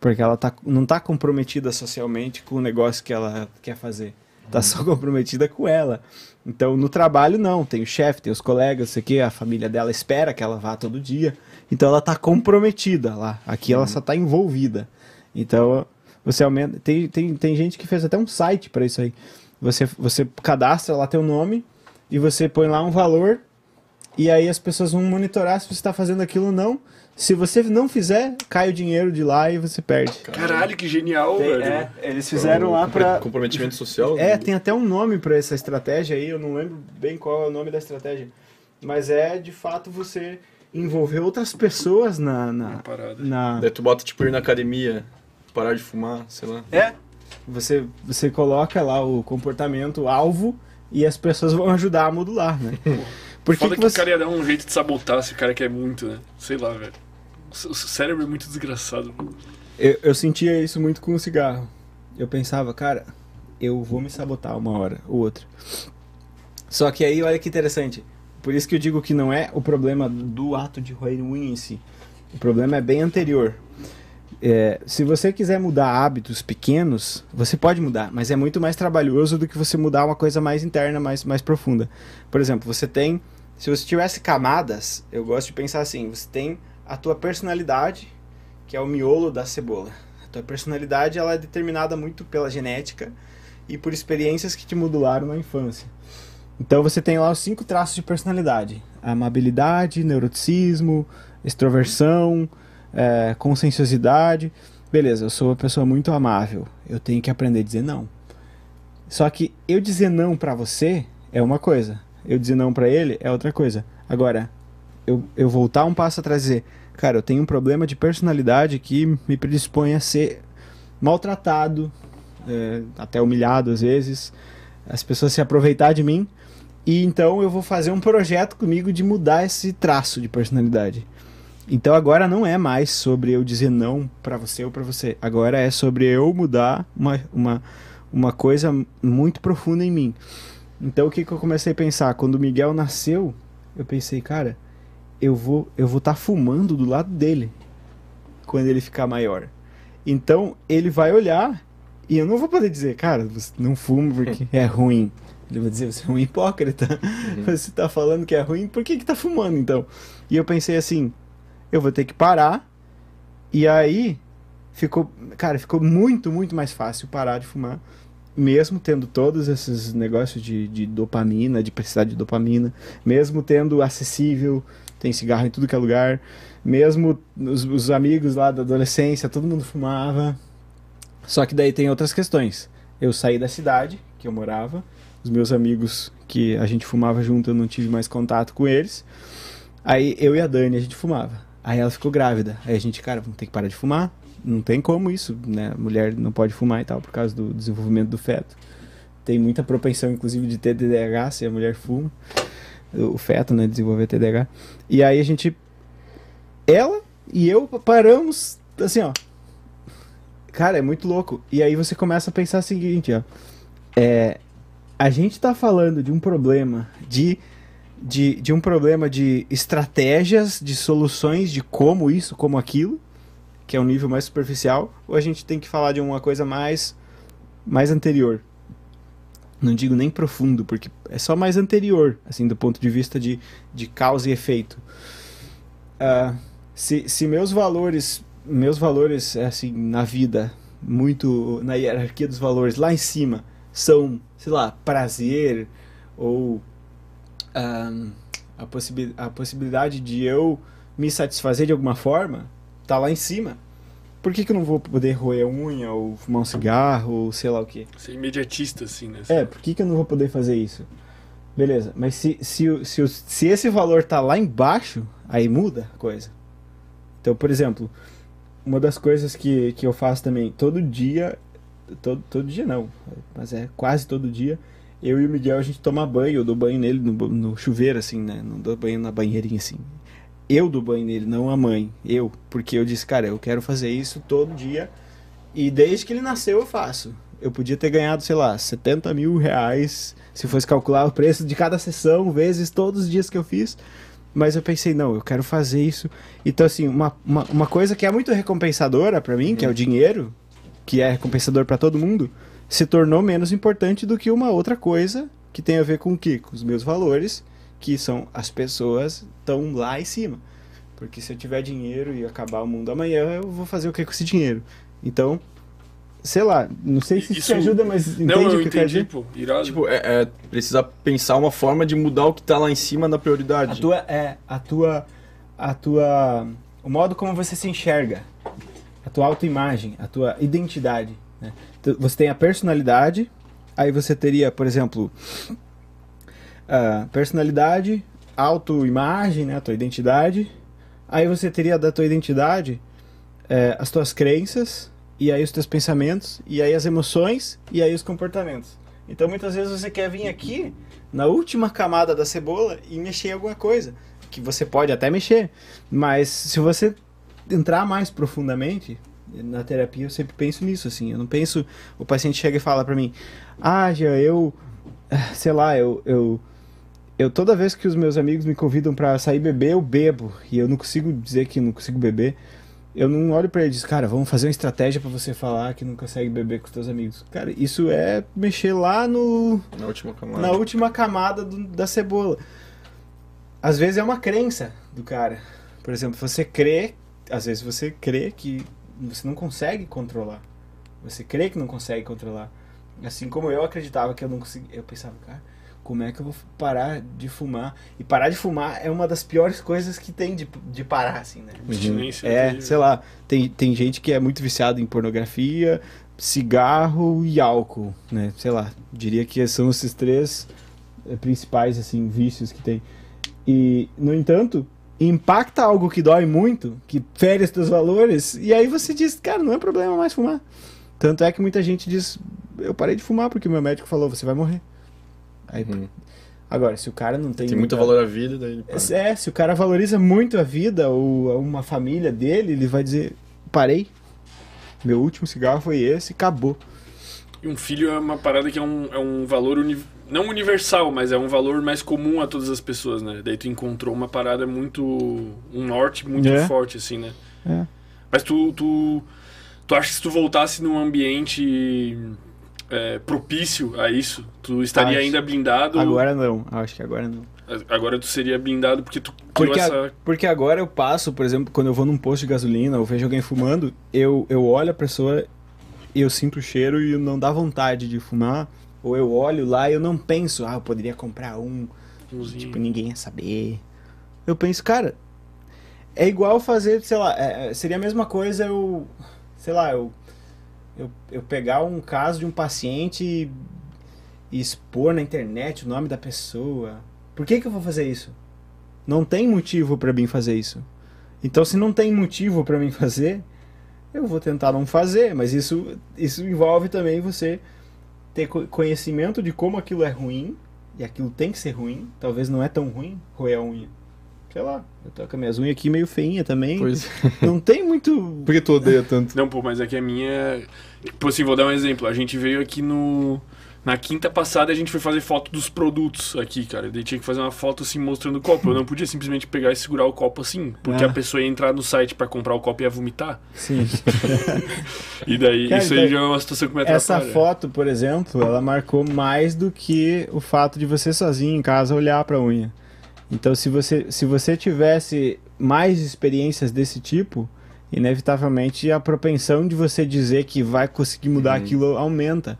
Porque ela tá, não tá comprometida socialmente com o negócio que ela quer fazer. Tá só <laughs> comprometida com ela. Então, no trabalho, não. Tem o chefe, tem os colegas, sei que A família dela espera que ela vá todo dia. Então, ela tá comprometida lá. Aqui, ela uhum. só tá envolvida. Então, você aumenta. Tem, tem, tem gente que fez até um site para isso aí. Você, você cadastra lá teu nome, e você põe lá um valor e aí as pessoas vão monitorar se você está fazendo aquilo ou não. Se você não fizer, cai o dinheiro de lá e você perde. Caralho, que genial, tem, velho. É, eles fizeram lá para comprometimento social. É, né? tem até um nome para essa estratégia aí, eu não lembro bem qual é o nome da estratégia. Mas é, de fato, você envolver outras pessoas na na, na parada. Na... Daí tu bota tipo ir na academia, parar de fumar, sei lá. É. Você você coloca lá o comportamento alvo e as pessoas vão ajudar a modular, né? <laughs> Por que, Foda que, você... o cara ia dar um jeito de sabotar se o cara quer é muito, né? Sei lá, velho. O cérebro é muito desgraçado. Eu, eu sentia isso muito com o cigarro. Eu pensava, cara, eu vou me sabotar uma hora ou outra. Só que aí, olha que interessante. Por isso que eu digo que não é o problema do ato de ruim em si. O problema é bem anterior. É, se você quiser mudar hábitos pequenos, você pode mudar, mas é muito mais trabalhoso do que você mudar uma coisa mais interna, mais, mais profunda. Por exemplo, você tem. Se você tivesse camadas, eu gosto de pensar assim: você tem a tua personalidade, que é o miolo da cebola. A tua personalidade ela é determinada muito pela genética e por experiências que te modularam na infância. Então você tem lá os cinco traços de personalidade: amabilidade, neuroticismo, extroversão é, conscienciosidade. Beleza, eu sou uma pessoa muito amável. Eu tenho que aprender a dizer não. Só que eu dizer não para você é uma coisa. Eu dizer não para ele é outra coisa. Agora, eu, eu voltar um passo atrás e dizer, cara, eu tenho um problema de personalidade que me predispõe a ser maltratado, é, até humilhado às vezes, as pessoas se aproveitar de mim. E então eu vou fazer um projeto comigo de mudar esse traço de personalidade. Então agora não é mais sobre eu dizer não para você ou para você. Agora é sobre eu mudar uma, uma, uma coisa muito profunda em mim. Então o que, que eu comecei a pensar? Quando o Miguel nasceu, eu pensei, cara, eu vou eu vou estar tá fumando do lado dele quando ele ficar maior. Então ele vai olhar e eu não vou poder dizer, cara, você não fuma porque é ruim. Ele vai dizer, você é um hipócrita. Uhum. Você está falando que é ruim, por que que tá fumando então? E eu pensei assim, eu vou ter que parar. E aí ficou, cara, ficou muito, muito mais fácil parar de fumar, mesmo tendo todos esses negócios de, de dopamina, de precisar de dopamina, mesmo tendo acessível, tem cigarro em tudo que é lugar, mesmo os, os amigos lá da adolescência, todo mundo fumava. Só que daí tem outras questões. Eu saí da cidade que eu morava, os meus amigos que a gente fumava junto, eu não tive mais contato com eles. Aí eu e a Dani a gente fumava. Aí ela ficou grávida. Aí a gente, cara, vamos ter que parar de fumar. Não tem como isso, né? Mulher não pode fumar e tal por causa do desenvolvimento do feto. Tem muita propensão, inclusive, de ter TDAH se a mulher fuma. O feto, né? Desenvolver TDAH. E aí a gente. Ela e eu paramos, assim, ó. Cara, é muito louco. E aí você começa a pensar o seguinte, ó. É, a gente tá falando de um problema de de, de um problema de estratégias, de soluções, de como isso, como aquilo, que é um nível mais superficial, ou a gente tem que falar de uma coisa mais, mais anterior? Não digo nem profundo, porque é só mais anterior, assim, do ponto de vista de, de causa e efeito. Uh, se, se meus valores, meus valores, é assim, na vida, muito na hierarquia dos valores lá em cima, são, sei lá, prazer ou um, a, possibi a possibilidade de eu me satisfazer de alguma forma tá lá em cima. Por que, que eu não vou poder roer a unha ou fumar um cigarro ou sei lá o que? Ser imediatista, assim, né? É, por que, que eu não vou poder fazer isso? Beleza, mas se, se, se, se esse valor tá lá embaixo, aí muda a coisa. Então, por exemplo, uma das coisas que, que eu faço também, todo dia, todo, todo dia não, mas é quase todo dia, eu e o Miguel a gente toma banho, eu dou banho nele no, no chuveiro, assim, né? Não dou banho na banheirinha, assim. Eu dou banho nele, não a mãe. Eu, porque eu disse, cara, eu quero fazer isso todo dia. E desde que ele nasceu eu faço. Eu podia ter ganhado, sei lá, 70 mil reais, se fosse calcular o preço de cada sessão, vezes todos os dias que eu fiz. Mas eu pensei, não, eu quero fazer isso. Então, assim, uma, uma, uma coisa que é muito recompensadora para mim, uhum. que é o uhum. dinheiro, que é recompensador para todo mundo, se tornou menos importante do que uma outra coisa que tem a ver com o quê? Com os meus valores, que são as pessoas estão lá em cima. Porque se eu tiver dinheiro e acabar o mundo amanhã, eu vou fazer o que com esse dinheiro? Então, sei lá, não sei se isso, isso te ajuda, mas entende não, eu o que entendi, pô, irado. Tipo, é, é precisar pensar uma forma de mudar o que está lá em cima na prioridade. A tua é a tua a tua o modo como você se enxerga, a tua autoimagem, a tua identidade, né? Você tem a personalidade, aí você teria, por exemplo, a ah, personalidade, autoimagem, né, a tua identidade. Aí você teria da tua identidade é, as tuas crenças, e aí os teus pensamentos, e aí as emoções, e aí os comportamentos. Então muitas vezes você quer vir aqui na última camada da cebola e mexer em alguma coisa, que você pode até mexer, mas se você entrar mais profundamente, na terapia eu sempre penso nisso, assim. Eu não penso. O paciente chega e fala para mim: Ah, já eu. Sei lá, eu, eu. Eu toda vez que os meus amigos me convidam para sair beber, eu bebo. E eu não consigo dizer que não consigo beber. Eu não olho para ele e diz, cara, vamos fazer uma estratégia para você falar que não consegue beber com os seus amigos. Cara, isso é mexer lá no. Na última camada. Na última camada do, da cebola. Às vezes é uma crença do cara. Por exemplo, você crê. Às vezes você crê que você não consegue controlar. Você crê que não consegue controlar. Assim como eu acreditava que eu não conseguia. Eu pensava, cara, como é que eu vou parar de fumar? E parar de fumar é uma das piores coisas que tem de, de parar, assim, né? Uhum. É, sei lá. Tem, tem gente que é muito viciada em pornografia, cigarro e álcool, né? Sei lá. Diria que são esses três eh, principais, assim, vícios que tem. E, no entanto, impacta algo que dói muito, que fere os teus valores, e aí você diz, cara, não é problema mais fumar. Tanto é que muita gente diz, eu parei de fumar porque meu médico falou, você vai morrer. Aí, uhum. Agora, se o cara não tem. Tem muita... muito valor à vida, daí ele para. É, se o cara valoriza muito a vida ou uma família dele, ele vai dizer, parei. Meu último cigarro foi esse, acabou um filho é uma parada que é um, é um valor uni, não universal, mas é um valor mais comum a todas as pessoas, né? Daí tu encontrou uma parada muito. um norte muito é. forte, assim, né? É. Mas tu, tu. Tu acha que se tu voltasse num ambiente é, propício a isso, tu estaria acho. ainda blindado? Agora não, acho que agora não. Agora tu seria blindado porque tu porque, essa... porque agora eu passo, por exemplo, quando eu vou num posto de gasolina ou vejo alguém fumando, eu, eu olho a pessoa eu sinto o cheiro e não dá vontade de fumar. Ou eu olho lá e eu não penso, ah, eu poderia comprar um. Tipo, ninguém ia saber. Eu penso, cara, é igual fazer, sei lá, é, é, seria a mesma coisa eu, sei lá, eu, eu, eu pegar um caso de um paciente e, e expor na internet o nome da pessoa. Por que, que eu vou fazer isso? Não tem motivo para mim fazer isso. Então, se não tem motivo para mim fazer, eu vou tentar não fazer, mas isso, isso envolve também você ter conhecimento de como aquilo é ruim, e aquilo tem que ser ruim, talvez não é tão ruim roer a unha. Sei lá, eu tô com as minhas unhas aqui meio feinha também. Pois. <laughs> Não tem muito. <laughs> Por que tu odeia tanto? Não, pô, mas é que a minha. Tipo assim, vou dar um exemplo. A gente veio aqui no. Na quinta passada a gente foi fazer foto dos produtos aqui, cara. Daí tinha que fazer uma foto assim mostrando o copo. Eu não podia simplesmente pegar e segurar o copo assim, porque ah. a pessoa ia entrar no site para comprar o copo e ia vomitar. Sim. <laughs> e daí cara, isso aí daí, já é uma situação que me atrapalha. Essa foto, por exemplo, ela marcou mais do que o fato de você sozinho em casa olhar para unha. Então, se você, se você tivesse mais experiências desse tipo, inevitavelmente a propensão de você dizer que vai conseguir mudar hum. aquilo aumenta.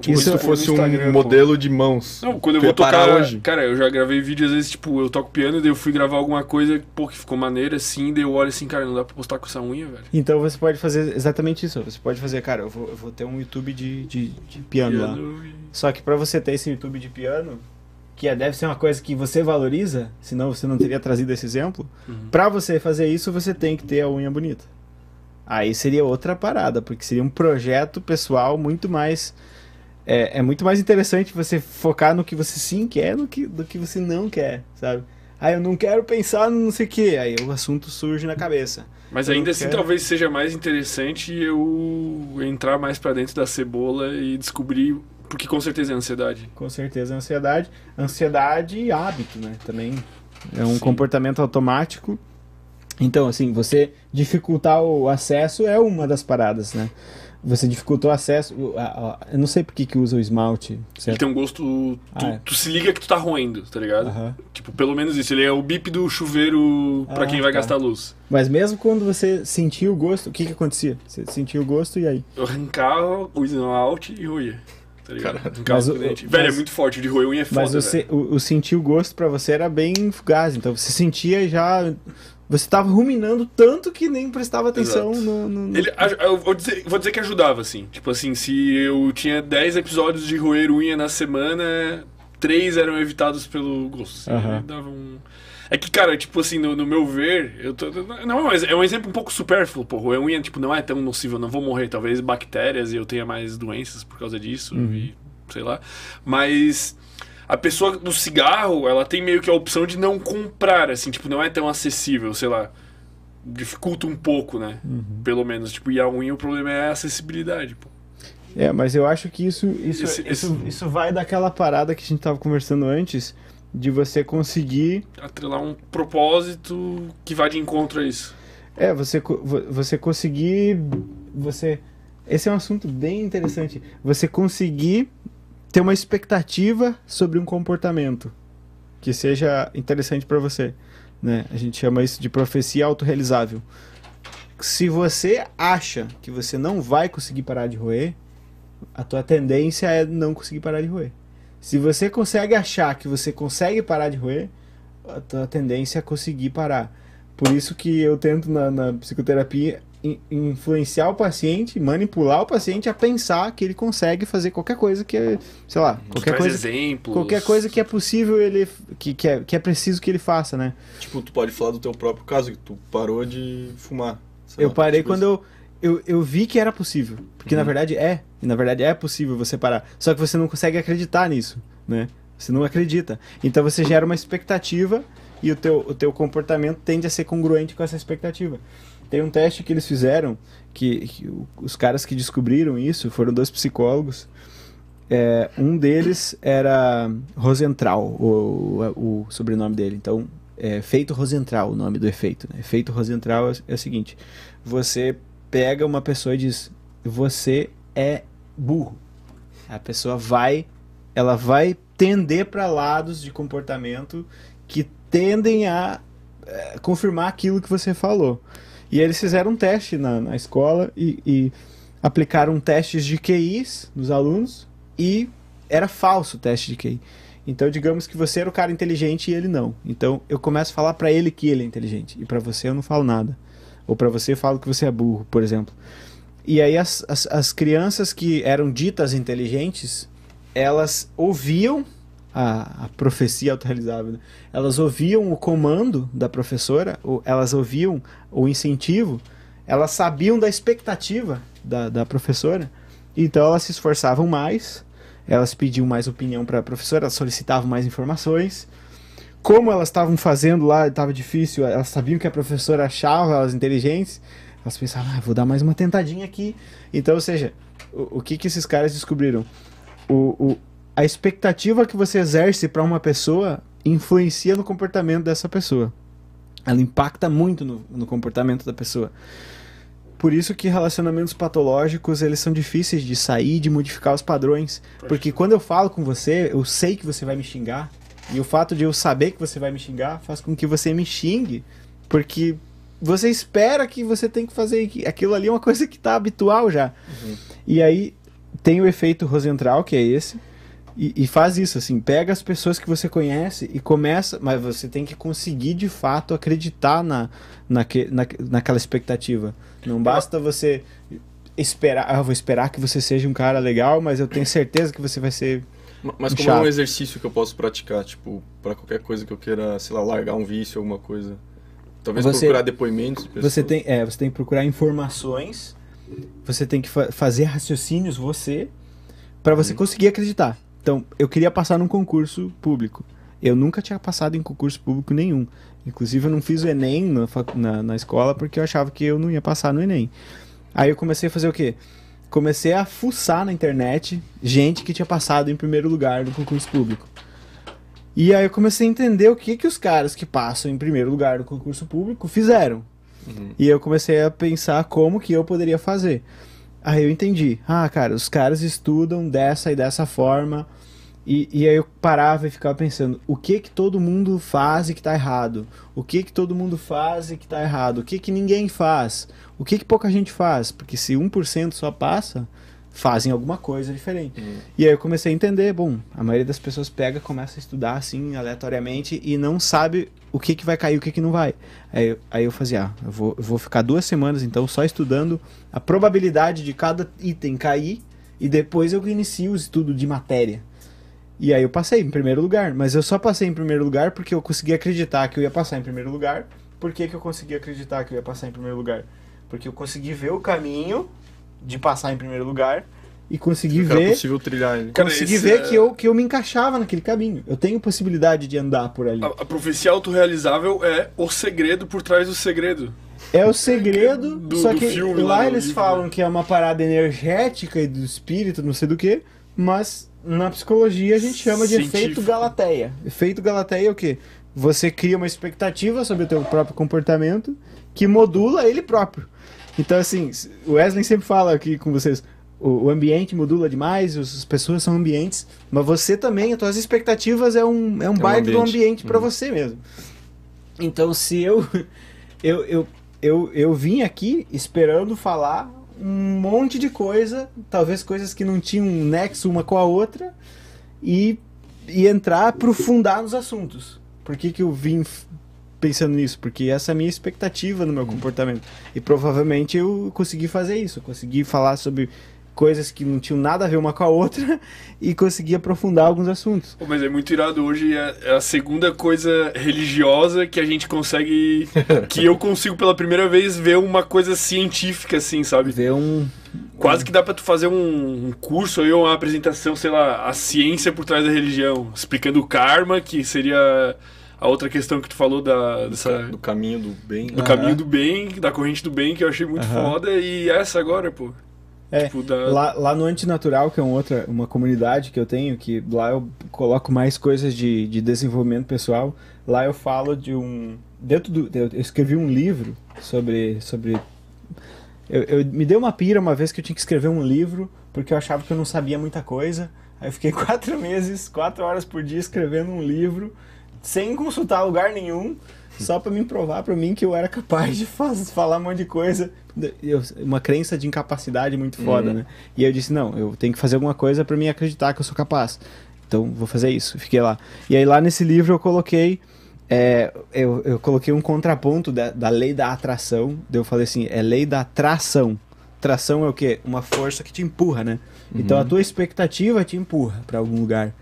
Tipo, isso se é fosse um modelo de mãos. Não, quando eu vou tocar hoje. Cara, eu já gravei vídeos, às vezes, tipo, eu toco piano, daí eu fui gravar alguma coisa, pô, que ficou maneira, assim, daí eu olho assim, cara, não dá pra postar com essa unha, velho. Então você pode fazer exatamente isso. Você pode fazer, cara, eu vou, eu vou ter um YouTube de, de, de piano, piano lá. E... Só que pra você ter esse YouTube de piano, que é, deve ser uma coisa que você valoriza, senão você não teria trazido esse exemplo. Uhum. Pra você fazer isso, você tem que ter a unha bonita. Aí seria outra parada, porque seria um projeto pessoal muito mais é, é muito mais interessante você focar no que você sim quer do que, do que você não quer, sabe? Ah, eu não quero pensar no não sei o quê. Aí o assunto surge na cabeça. Mas eu ainda assim, quero... talvez seja mais interessante eu entrar mais para dentro da cebola e descobrir. Porque com certeza é ansiedade. Com certeza é ansiedade. Ansiedade e hábito, né? Também é um Sim. comportamento automático. Então, assim, você dificultar o acesso é uma das paradas, né? Você dificultou o acesso. Eu não sei por que, que usa o esmalte. Certo? Ele tem um gosto. Tu, ah, é. tu, se liga que tu tá roendo, tá ligado? Uh -huh. Tipo, pelo menos isso. Ele é o bip do chuveiro ah, para quem vai tá. gastar luz. Mas mesmo quando você sentia o gosto, o que que acontecia? Você sentia o gosto e aí? Eu arrancava o esmalte e roía. Tá ligado? o, Velho, mas, é muito forte, de roer unha é foda, Mas você, o, o sentir o gosto para você era bem fugaz, então você sentia já você estava ruminando tanto que nem prestava atenção no, no, Ele, eu vou dizer, vou dizer que ajudava, assim. Tipo assim, se eu tinha 10 episódios de roer unha na semana, três eram evitados pelo gosto. Uhum. Dava um... É que, cara, tipo assim, no, no meu ver, eu tô. Não, mas é um exemplo um pouco supérfluo, porra. É unha, tipo, não é tão nocivo, eu não vou morrer. Talvez bactérias e eu tenha mais doenças por causa disso, uhum. e, sei lá. Mas a pessoa do cigarro, ela tem meio que a opção de não comprar, assim, tipo, não é tão acessível, sei lá. Dificulta um pouco, né? Uhum. Pelo menos. Tipo, e a unha o problema é a acessibilidade, pô. É, mas eu acho que isso, isso, esse, isso, esse... isso vai daquela parada que a gente tava conversando antes, de você conseguir atrelar um propósito que vá de encontro a isso. É, você você conseguir você esse é um assunto bem interessante. Você conseguir ter uma expectativa sobre um comportamento que seja interessante para você. Né? A gente chama isso de profecia autorrealizável. Se você acha que você não vai conseguir parar de roer, a tua tendência é não conseguir parar de roer. Se você consegue achar que você consegue parar de roer, a tua tendência é conseguir parar. Por isso que eu tento na, na psicoterapia influenciar o paciente, manipular o paciente a pensar que ele consegue fazer qualquer coisa que é, sei lá, tipo, qualquer coisa, exemplos. qualquer coisa que é possível ele que, que, é, que é preciso que ele faça, né? Tipo, tu pode falar do teu próprio caso que tu parou de fumar. Eu lá, parei tipo quando eu, eu eu vi que era possível, porque na uhum. verdade é, na verdade é possível você parar, só que você não consegue acreditar nisso, né? Você não acredita. Então você gera uma expectativa e o teu, o teu comportamento tende a ser congruente com essa expectativa. Tem um teste que eles fizeram, que, que os caras que descobriram isso foram dois psicólogos. É, um deles era Rosentral, o, o, sobrenome dele. Então, é, efeito Rosentral, o nome do efeito. Né? Efeito Rosentral é, é o seguinte: você pega uma pessoa e diz, você é burro. A pessoa vai, ela vai tender para lados de comportamento que tendem a é, confirmar aquilo que você falou. E eles fizeram um teste na, na escola e, e aplicaram testes de QIs nos alunos e era falso o teste de QI. Então, digamos que você era o cara inteligente e ele não. Então, eu começo a falar para ele que ele é inteligente e para você eu não falo nada. Ou para você eu falo que você é burro, por exemplo. E aí as, as, as crianças que eram ditas inteligentes, elas ouviam a, a profecia autorrealizável, né? elas ouviam o comando da professora, ou elas ouviam o incentivo, elas sabiam da expectativa da, da professora, então elas se esforçavam mais, elas pediam mais opinião para a professora, elas solicitavam mais informações. Como elas estavam fazendo lá, estava difícil, elas sabiam que a professora achava elas inteligentes, elas pensavam, ah, vou dar mais uma tentadinha aqui. Então, ou seja, o, o que, que esses caras descobriram? O, o, a expectativa que você exerce para uma pessoa influencia no comportamento dessa pessoa. Ela impacta muito no, no, comportamento da pessoa. Por isso que relacionamentos patológicos, eles são difíceis de sair, de modificar os padrões. Porque quando eu falo com você, eu sei que você vai me xingar. E o fato de eu saber que você vai me xingar faz com que você me xingue. Porque você espera que você tem que fazer aquilo ali é uma coisa que está habitual já. Uhum. E aí tem o efeito rosentral, que é esse, e, e, faz isso, assim, pega as pessoas que você conhece e começa, mas você tem que conseguir de fato acreditar na, que na, naquela expectativa. Não basta você esperar, ah, vou esperar que você seja um cara legal, mas eu tenho certeza que você vai ser. Mas como é um exercício que eu posso praticar, tipo, para qualquer coisa que eu queira, sei lá, largar um vício, alguma coisa. Talvez você, procurar depoimentos. De Você tem, é, você tem que procurar informações, você tem que fa fazer raciocínios você para você hum. conseguir acreditar. Então, eu queria passar num concurso público. Eu nunca tinha passado em concurso público nenhum. Inclusive, eu não fiz o Enem na, na, na escola porque eu achava que eu não ia passar no Enem. Aí eu comecei a fazer o quê? Comecei a fuçar na internet gente que tinha passado em primeiro lugar no concurso público. E aí eu comecei a entender o que, que os caras que passam em primeiro lugar no concurso público fizeram. Uhum. E eu comecei a pensar como que eu poderia fazer. Ah, eu entendi. Ah, cara, os caras estudam dessa e dessa forma. E, e aí eu parava e ficava pensando, o que que todo mundo faz e que tá errado? O que que todo mundo faz e que tá errado? O que que ninguém faz? O que que pouca gente faz? Porque se 1% só passa, fazem alguma coisa diferente. Uhum. E aí eu comecei a entender, bom, a maioria das pessoas pega, começa a estudar assim, aleatoriamente, e não sabe o que, que vai cair e o que, que não vai. Aí, eu, aí eu fazia, ah, eu vou, eu vou ficar duas semanas então só estudando a probabilidade de cada item cair, e depois eu inicio o estudo de matéria. E aí eu passei em primeiro lugar, mas eu só passei em primeiro lugar porque eu consegui acreditar que eu ia passar em primeiro lugar. Por que, que eu consegui acreditar que eu ia passar em primeiro lugar? Porque eu consegui ver o caminho de passar em primeiro lugar e conseguir ver. Era possível trilhar ele. Consegui ver é... que, eu, é- que eu me encaixava naquele caminho. Eu tenho possibilidade de andar por ali. A, a profecia autorrealizável é o segredo por trás do segredo. É o segredo, <laughs> do, só que filme, lá, lá eles livro, falam né? que é uma parada energética e do espírito, não sei do que, mas na psicologia a gente chama de Científico. efeito Galateia. Efeito Galateia é o quê? Você cria uma expectativa sobre o teu próprio comportamento que modula ele próprio. Então, assim, o Wesley sempre fala aqui com vocês, o, ambiente modula demais, as pessoas são ambientes, mas você também, as suas expectativas é um, é um é baile um do ambiente para uhum. você mesmo. Então, se eu, <laughs> eu, eu, eu, eu vim aqui esperando falar um monte de coisa, talvez coisas que não tinham um nexo uma com a outra, e, e entrar, aprofundar nos assuntos. Por que, que eu vim pensando nisso, porque essa é a minha expectativa no meu uhum. comportamento. E provavelmente eu consegui fazer isso, eu consegui falar sobre coisas que não tinham nada a ver uma com a outra <laughs> e consegui aprofundar alguns assuntos. Pô, mas é muito irado hoje, é, é a segunda coisa religiosa que a gente consegue. <laughs> que eu consigo pela primeira vez ver uma coisa científica, assim, sabe? Ver um. Quase que dá pra tu fazer um, um curso aí, uma apresentação, sei lá, a ciência por trás da religião, explicando o karma, que seria a outra questão que tu falou da, dessa, do caminho do bem. Do né? caminho do bem, da corrente do bem, que eu achei muito foda. E essa agora, pô. É, tipo, da... lá, lá no Antinatural, que é um outra, uma comunidade que eu tenho, que lá eu coloco mais coisas de, de desenvolvimento pessoal. Lá eu falo de um. Dentro do. Eu escrevi um livro sobre. sobre eu, eu me deu uma pira uma vez que eu tinha que escrever um livro, porque eu achava que eu não sabia muita coisa. Aí eu fiquei <laughs> quatro meses, quatro horas por dia escrevendo um livro sem consultar lugar nenhum, só para me provar para mim que eu era capaz de faz, falar um monte de coisa. Eu, uma crença de incapacidade muito foda, uhum. né? E eu disse: não, eu tenho que fazer alguma coisa para mim acreditar que eu sou capaz. Então vou fazer isso. Fiquei lá. E aí lá nesse livro eu coloquei. É, eu, eu, coloquei um contraponto da, da lei da atração. Eu falei assim: é lei da tração. Tração é o quê? Uma força que te empurra, né? Uhum. Então a uhum. tua expectativa te empurra para algum lugar.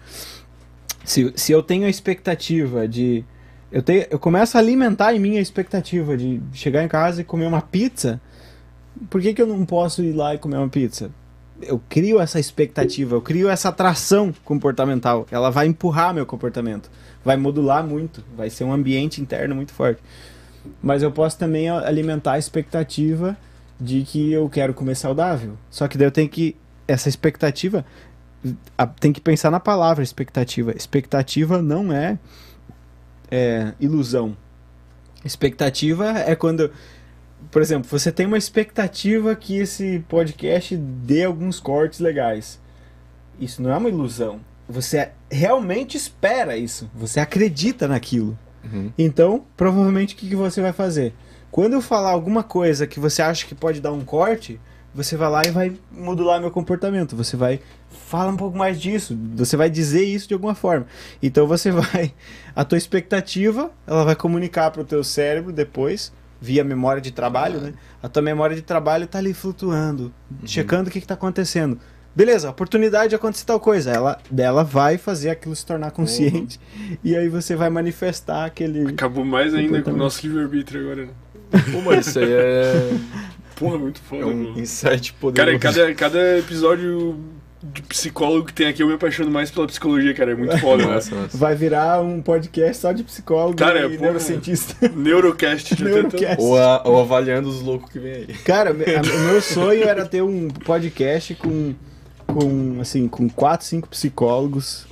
Se, se eu tenho a expectativa de. Eu, tenho, eu começo a alimentar em mim a expectativa de chegar em casa e comer uma pizza. Por que, que eu não posso ir lá e comer uma pizza? Eu crio essa expectativa, eu crio essa atração comportamental. Ela vai empurrar meu comportamento, vai modular muito, vai ser um ambiente interno muito forte. Mas eu posso também alimentar a expectativa de que eu quero comer saudável. Só que daí eu tenho que. Essa expectativa, tem que pensar na palavra expectativa. Expectativa não é, é ilusão. Expectativa é quando, por exemplo, você tem uma expectativa que esse podcast dê alguns cortes legais. Isso não é uma ilusão. Você realmente espera isso. Você acredita naquilo. Uhum. Então, provavelmente, o que, que você vai fazer? Quando eu falar alguma coisa que você acha que pode dar um corte, você vai lá e vai modular meu comportamento. Você vai fala um pouco mais disso, você vai dizer isso de alguma forma. Então você <laughs> vai a tua expectativa, ela vai comunicar para o teu cérebro depois via memória de trabalho, ah. né? A tua memória de trabalho está ali flutuando, uhum. checando o que está acontecendo. Beleza, oportunidade de acontecer tal coisa. Ela ela vai fazer aquilo se tornar consciente uhum. <laughs> e aí você vai manifestar aquele Acabou mais ainda com o nosso livre-arbítrio agora, né? Pô, mas isso aí é <laughs> Porra, muito foda. É um insight poderoso. Cara, cada, cada episódio de psicólogo que tem aqui, eu me apaixono mais pela psicologia, cara. É muito <laughs> foda, nossa, nossa. Vai virar um podcast só de psicólogo cara, e porra, neurocientista. <laughs> Neurocast de Neurocast. Ou, a, ou, avaliando os loucos que vem aí. Cara, <laughs> o meu sonho era ter um podcast com, com assim, com quatro, cinco psicólogos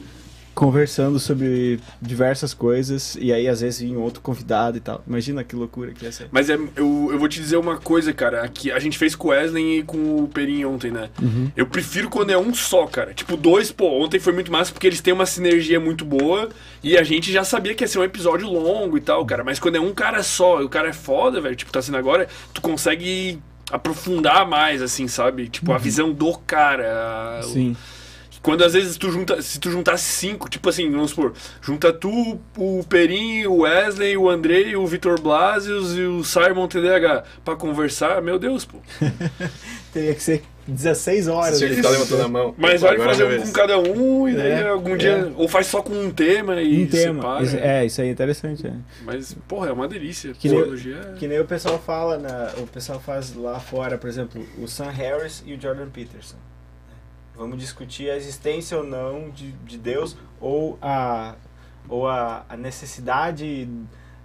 conversando sobre diversas coisas e aí às vezes vinha outro convidado e tal. Imagina que loucura que ia ser. Mas é, eu, eu vou te dizer uma coisa, cara, que a gente fez com o Wesley e com o Perim ontem, né? Uhum. Eu prefiro quando é um só, cara. Tipo, dois, pô, ontem foi muito massa porque eles têm uma sinergia muito boa e a gente já sabia que ia ser um episódio longo e tal, cara. Mas quando é um cara só, e o cara é foda, velho, tipo, tá sendo agora, tu consegue aprofundar mais, assim, sabe? Tipo, uhum. a visão do cara. Sim. O quando às vezes tu junta, se tu juntasse cinco, tipo assim, vamos supor, junta tu, o Perim, o Wesley, o Andrei, o Vitor Blasius e o Simon TDH pra conversar, meu Deus, pô. <laughs> Teria que ser 16 horas. Ele tá né? levantando a mão. Mas vai fazer com cada um e daí é, algum dia. É. Ou faz só com um tema e. Um tema. Né? Isso, é, isso aí é interessante. É. Mas, porra, é uma delícia. Que, nem, é que nem o pessoal fala, na, o pessoal faz lá fora, por exemplo, o Sam Harris e o Jordan Peterson. Vamos discutir a existência ou não de, de Deus ou a, ou a, a necessidade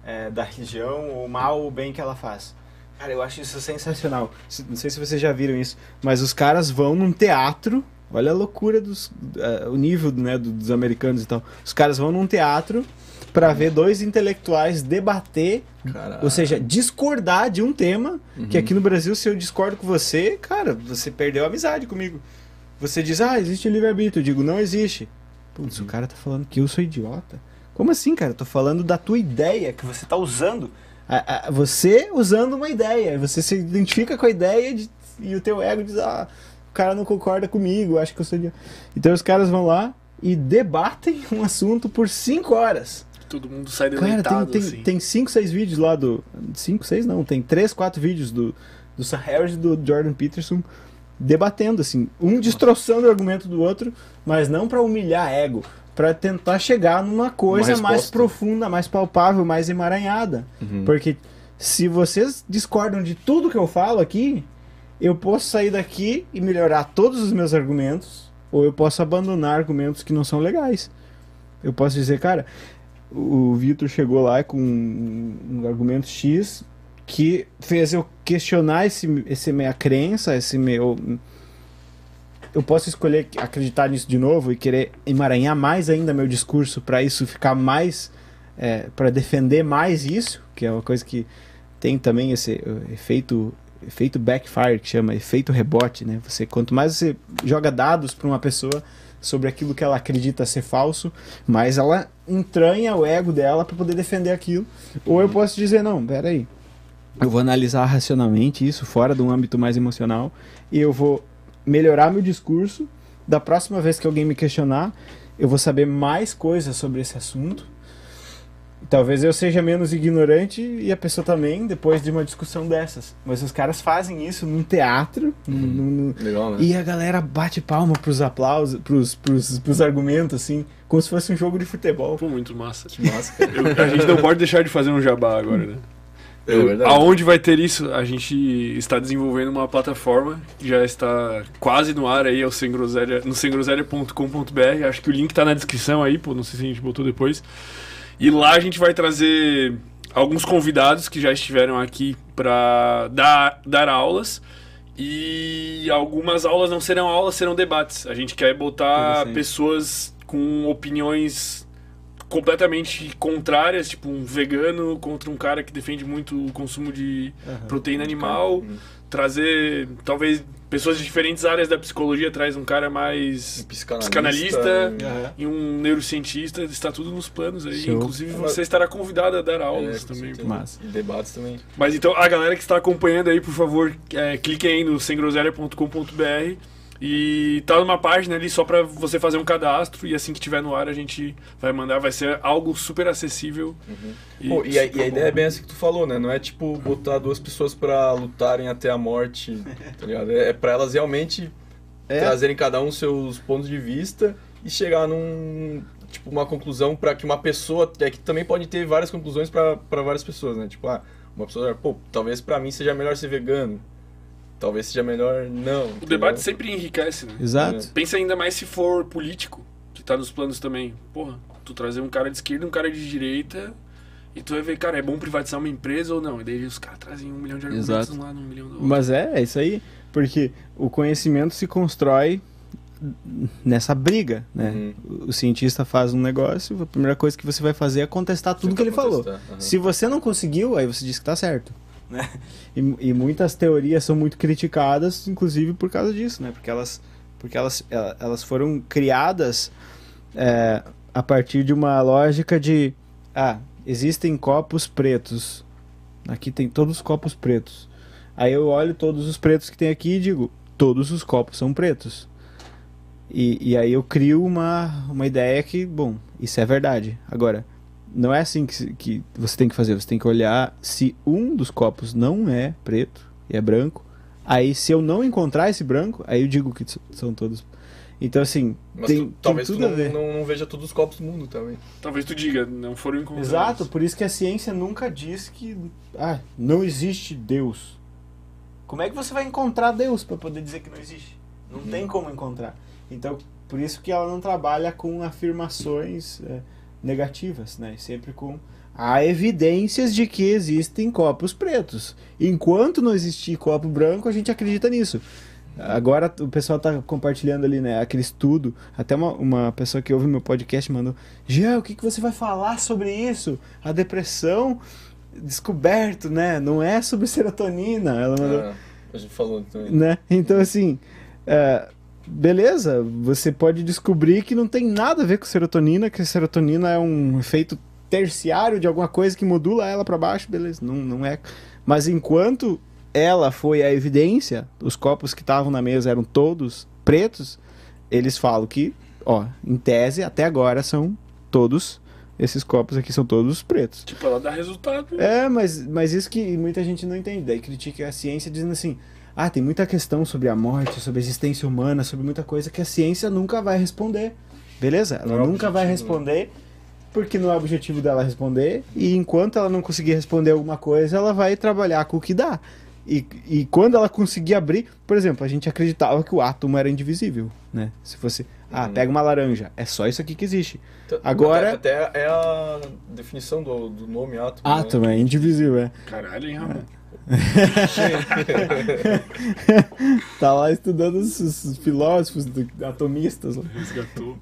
é, da religião, o mal ou o bem que ela faz. Cara, eu acho isso sensacional. Não sei se vocês já viram isso, mas os caras vão num teatro. Olha a loucura dos. Uh, o nível né, dos americanos e tal. Os caras vão num teatro para ver dois intelectuais debater, ou seja, discordar de um tema, uhum. que aqui no Brasil, se eu discordo com você, cara, você perdeu a amizade comigo. Você diz, ah, existe livre-arbítrio. Eu digo, não existe. Putz, uhum. o cara tá falando que eu sou idiota. Como assim, cara? Eu tô falando da tua ideia que você tá usando. A, a, você usando uma ideia. Você se identifica com a ideia de, e o teu ego diz, ah, o cara não concorda comigo, acho que eu sou idiota. Então os caras vão lá e debatem um assunto por 5 horas. Todo mundo sai deleitado, Cara, tem, tem, assim. tem cinco, seis vídeos lá do... Cinco, seis não. Tem três, quatro vídeos do, do Sam Harris e do Jordan Peterson debatendo, assim, um destroçando o argumento do outro, mas não para humilhar ego, para tentar chegar numa coisa mais profunda, mais palpável, mais emaranhada. Uhum. Porque se vocês discordam de tudo que eu falo aqui, eu posso sair daqui e melhorar todos os meus argumentos, ou eu posso abandonar argumentos que não são legais. Eu posso dizer, cara, o Vitor chegou lá com um argumento X, que fez eu questionar esse, esse minha crença, esse meu eu posso escolher acreditar nisso de novo e querer emaranhar mais ainda meu discurso para isso ficar mais é, para defender mais isso, que é uma coisa que tem também esse efeito efeito backfire que chama efeito rebote, né? Você quanto mais você joga dados para uma pessoa sobre aquilo que ela acredita ser falso, mas ela entranha o ego dela para poder defender aquilo. Ou eu uhum. posso dizer não, peraí, aí, eu vou analisar racionalmente isso fora de um âmbito mais emocional e eu vou melhorar meu discurso. Da próxima vez que alguém me questionar, eu vou saber mais coisas sobre esse assunto. Talvez eu seja menos ignorante e a pessoa também, depois de uma discussão dessas. Mas os caras fazem isso num teatro. Num, uhum. num... Legal, né? E a galera bate palma pros aplausos, pros, pros, pros argumentos, assim, como se fosse um jogo de futebol. Pô, muito massa. Que massa. Eu, a gente não pode deixar de fazer um jabá agora, né? É aonde vai ter isso? A gente está desenvolvendo uma plataforma que já está quase no ar aí, é o Sem no semgroselha.com.br. Acho que o link está na descrição aí, pô, não sei se a gente botou depois. E lá a gente vai trazer alguns convidados que já estiveram aqui para dar, dar aulas. E algumas aulas não serão aulas, serão debates. A gente quer botar pessoas com opiniões completamente contrárias, tipo um vegano contra um cara que defende muito o consumo de uhum, proteína animal, uhum. trazer talvez pessoas de diferentes áreas da psicologia, traz um cara mais um psicanalista, psicanalista e um neurocientista, está tudo nos planos aí. Show. Inclusive é, você estará convidado a dar aulas é, também. Mas... E debates também. Mas então a galera que está acompanhando aí, por favor, é, clique aí no semgroselha.com.br e tá numa página ali só para você fazer um cadastro e assim que tiver no ar a gente vai mandar, vai ser algo super acessível. Uhum. E, Pô, e, a, e a tá ideia é bem assim que tu falou, né? Não é tipo botar duas pessoas para lutarem até a morte, <laughs> tá ligado? É, é para elas realmente é. trazerem cada um seus pontos de vista e chegar num tipo uma conclusão para que uma pessoa, é que também pode ter várias conclusões para várias pessoas, né? Tipo, ah, uma pessoa, pô, talvez para mim seja melhor ser vegano talvez seja melhor não. Entendeu? O debate sempre enriquece, né? Exato. É. Pensa ainda mais se for político, que tá nos planos também. Porra, tu trazer um cara de esquerda e um cara de direita, e tu vai ver, cara, é bom privatizar uma empresa ou não? E daí os caras trazem um milhão de argumentos Exato. um lado, um milhão do outro. Mas é, é isso aí. Porque o conhecimento se constrói nessa briga, né? Uhum. O cientista faz um negócio, a primeira coisa que você vai fazer é contestar tudo que ele contestar. falou. Uhum. Se você não conseguiu, aí você diz que tá certo. Né? E, e, muitas teorias são muito criticadas, inclusive por causa disso, né? Porque elas, porque elas, é, elas foram criadas é, a partir de uma lógica de ah, existem copos pretos. Aqui tem todos os copos pretos. Aí eu olho todos os pretos que tem aqui e digo, todos os copos são pretos. E, e aí eu crio uma, uma ideia que, bom, isso é verdade. Agora, não é assim que, que você tem que fazer. Você tem que olhar se um dos copos não é preto e é branco. Aí, se eu não encontrar esse branco, aí eu digo que são todos. Então, assim, Mas tem, tu, tem talvez tudo tu não, não, não, veja todos os copos do mundo também. Talvez tu diga, não foram encontrados. Exato, por isso que a ciência nunca diz que ah, não existe Deus. Como é que você vai encontrar Deus para poder dizer que não existe? Não hum. tem como encontrar. Então, por isso que ela não trabalha com afirmações. É, negativas, né? Sempre com há evidências de que existem copos pretos. Enquanto não existir copo branco, a gente acredita nisso. Agora o pessoal tá compartilhando ali, né? Aquele estudo. Até uma, uma pessoa que ouve meu podcast mandou: Jean, o que, que você vai falar sobre isso? A depressão descoberto, né? Não é sobre serotonina. Ela mandou. É, a gente falou também. Né? Então, assim. Uh, beleza, você pode descobrir que não tem nada a ver com serotonina, que a serotonina é um efeito terciário de alguma coisa que modula ela para baixo, beleza, não, não é. Mas enquanto ela foi a evidência, os copos que estavam na mesa eram todos pretos, eles falam que, ó, em tese, até agora são todos esses copos aqui são todos pretos. Tipo, ela dá resultado. É, mas, mas isso que muita gente não entende. Daí critica a ciência dizendo assim: ah, tem muita questão sobre a morte, sobre a existência humana, sobre muita coisa que a ciência nunca vai responder. Beleza? Ela não é nunca vai né? responder porque não é objetivo dela responder. E enquanto ela não conseguir responder alguma coisa, ela vai trabalhar com o que dá. E, e quando ela conseguir abrir, por exemplo, a gente acreditava que o átomo era indivisível, né? Se fosse, ah, uhum. pega uma laranja, é só isso aqui que existe. Então, Agora. Até, até é a definição do, do nome átomo. Átomo, né? é indivisível, é. Caralho, hein, é. <laughs> tá lá estudando os, os filósofos, do, atomistas. É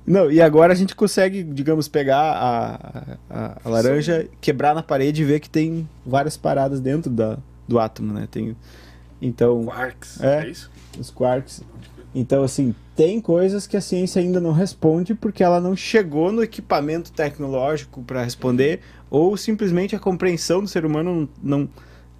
não, e agora a gente consegue, digamos, pegar a, a, a laranja, Sim. quebrar na parede e ver que tem várias paradas dentro da, do átomo, né? Tem, então, quarks, é, é isso? Os quarks. Então, assim, tem coisas que a ciência ainda não responde porque ela não chegou no equipamento tecnológico para responder, ou simplesmente a compreensão do ser humano não, não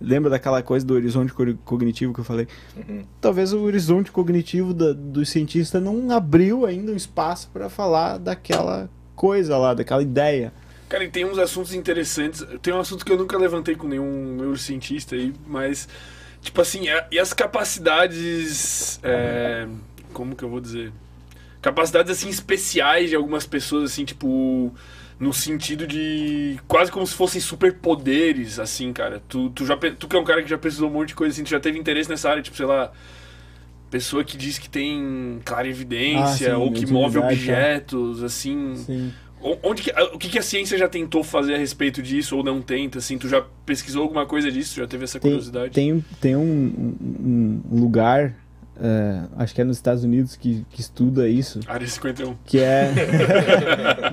Lembra daquela coisa do horizonte cognitivo que eu falei? Uhum. Talvez o horizonte cognitivo da, do cientista não abriu ainda um espaço para falar daquela coisa lá, daquela ideia. Cara, e tem uns assuntos interessantes. Tem um assunto que eu nunca levantei com nenhum neurocientista aí, mas, tipo assim, a, e as capacidades. É, como que eu vou dizer? Capacidades, assim, especiais de algumas pessoas, assim, tipo no sentido de quase como se fossem superpoderes, assim, cara. Tu, tu, já, tu que é um cara que já precisou um monte de coisa assim, tu já teve interesse nessa área, tipo, sei lá, pessoa que diz que tem clara ah, sim, ou que move né? objetos, assim. Sim. Onde que, o que, que a ciência já tentou fazer a respeito disso ou não tenta? Assim, tu já pesquisou alguma coisa disso? Já teve essa curiosidade? Tem, tem, tem um, um lugar é, acho que é nos Estados Unidos que, que estuda isso. Área 51. Que é.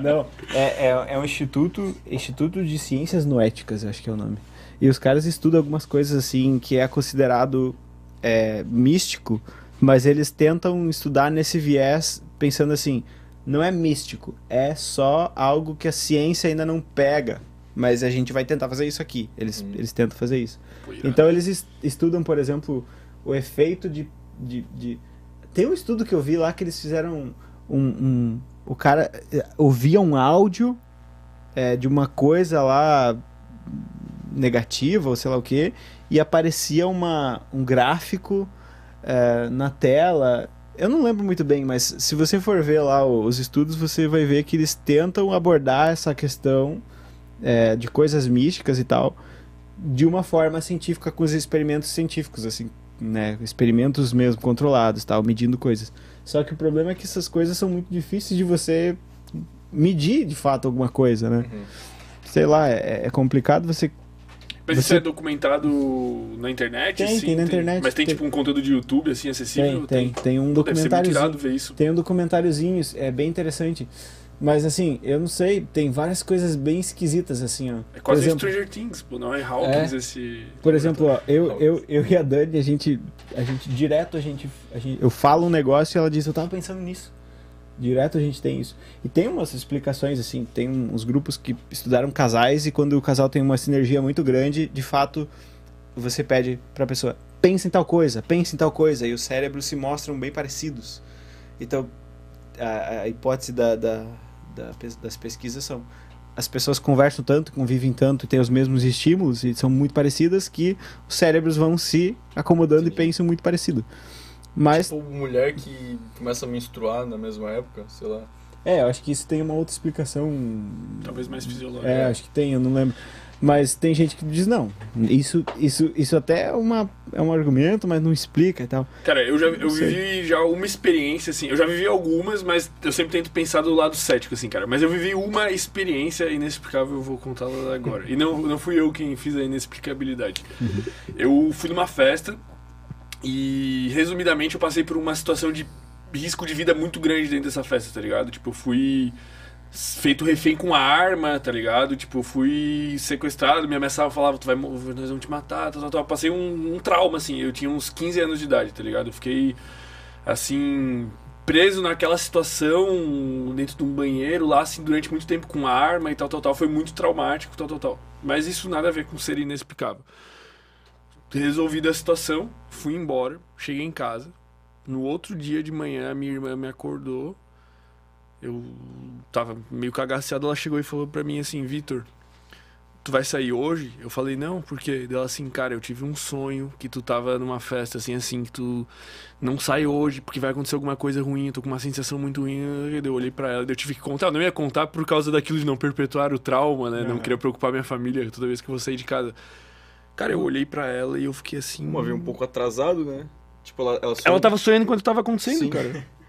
<laughs> Não, é, é, é, um instituto, Instituto de Ciências Noéticas, acho que é o nome. E os caras estudam algumas coisas assim que é considerado é, místico, mas eles tentam estudar nesse viés pensando assim: não é místico, é só algo que a ciência ainda não pega. Mas a gente vai tentar fazer isso aqui. Eles, hum. eles tentam fazer isso. É. Então eles estudam, por exemplo, o efeito de de, de, Tem um estudo que eu vi lá que eles fizeram um. um o cara eh, ouvia um áudio é, de uma coisa lá negativa ou sei lá o que e aparecia uma, um gráfico é, na tela eu não lembro muito bem, mas se você for ver lá os estudos, você vai ver que eles tentam abordar essa questão é, de coisas místicas e tal de uma forma científica com os experimentos científicos, assim, né, experimentos mesmo controlados, tal, medindo coisas. Só que o problema é que essas coisas são muito difíceis de você medir de fato alguma coisa, né? Uhum. Sei lá, é, é complicado você mas você... isso é documentado na internet? Tem, assim, tem na tem... internet. Mas tem, tem, tipo um conteúdo de YouTube assim acessível? Tem, tem, tem um documentário. ver isso. Tem um documentáriozinho, é bem interessante. Mas assim, eu não sei, tem várias coisas bem esquisitas, assim, ó. É quase por exemplo, Stranger Things, pô, não é Hawkins é, esse. Por exemplo, ó, eu, eu, eu e a Dani, a gente. A gente direto a gente, a gente. Eu falo um negócio e ela diz, eu tava pensando nisso. Direto a gente tem isso. E tem umas explicações, assim, tem uns grupos que estudaram casais e quando o casal tem uma sinergia muito grande, de fato, você pede pra pessoa, pensa em tal coisa, pensa em tal coisa, e os cérebros se mostram bem parecidos. Então, a, a hipótese da, da da, das pesquisas são as pessoas conversam tanto, convivem tanto, têm os mesmos estímulos e são muito parecidas que os cérebros vão se acomodando Sim. e pensam muito parecido. Mas tipo mulher que começa a menstruar na mesma época, sei lá. É, eu acho que isso tem uma outra explicação. Talvez mais fisiológica. É, acho que tem, eu não lembro. Mas tem gente que diz não. Isso, isso, isso até é, uma, é um argumento, mas não explica e tal. Cara, eu já eu vivi já uma experiência, assim. Eu já vivi algumas, mas eu sempre tento pensar do lado cético, assim, cara. Mas eu vivi uma experiência inexplicável, eu vou contá-la agora. E não, não fui eu quem fiz a inexplicabilidade. Uhum. Eu fui numa festa e, resumidamente, eu passei por uma situação de risco de vida muito grande dentro dessa festa, tá ligado? Tipo, eu fui feito refém com arma, tá ligado? Tipo, fui sequestrado, me ameaçava, falava, tu vai, nós vamos te matar, tal, tal, tal. Passei um, um, trauma, assim, eu tinha uns 15 anos de idade, tá ligado? Eu fiquei, assim, preso naquela situação, dentro de um banheiro lá, assim, durante muito tempo com arma e tal, tal, tal. Foi muito traumático, tal, tal, tal. Mas isso nada a ver com ser inexplicável. Resolvida a situação, fui embora, cheguei em casa. No outro dia de manhã, minha irmã me acordou eu tava meio cagaceado, ela chegou e falou para mim assim, Vitor, tu vai sair hoje? Eu falei, não, porque dela assim, cara, eu tive um sonho que tu tava numa festa assim, assim, que tu não sai hoje, porque vai acontecer alguma coisa ruim, eu tô com uma sensação muito ruim. Eu olhei para ela, eu tive que contar, eu não ia contar por causa daquilo de não perpetuar o trauma, né? Não queria preocupar minha família toda vez que eu vou sair de casa. Cara, eu olhei para ela e eu fiquei assim. Uma vez um pouco atrasado, né? Tipo, ela, ela, sonha... ela tava sonhando enquanto tava acontecendo, Sim. cara. <laughs>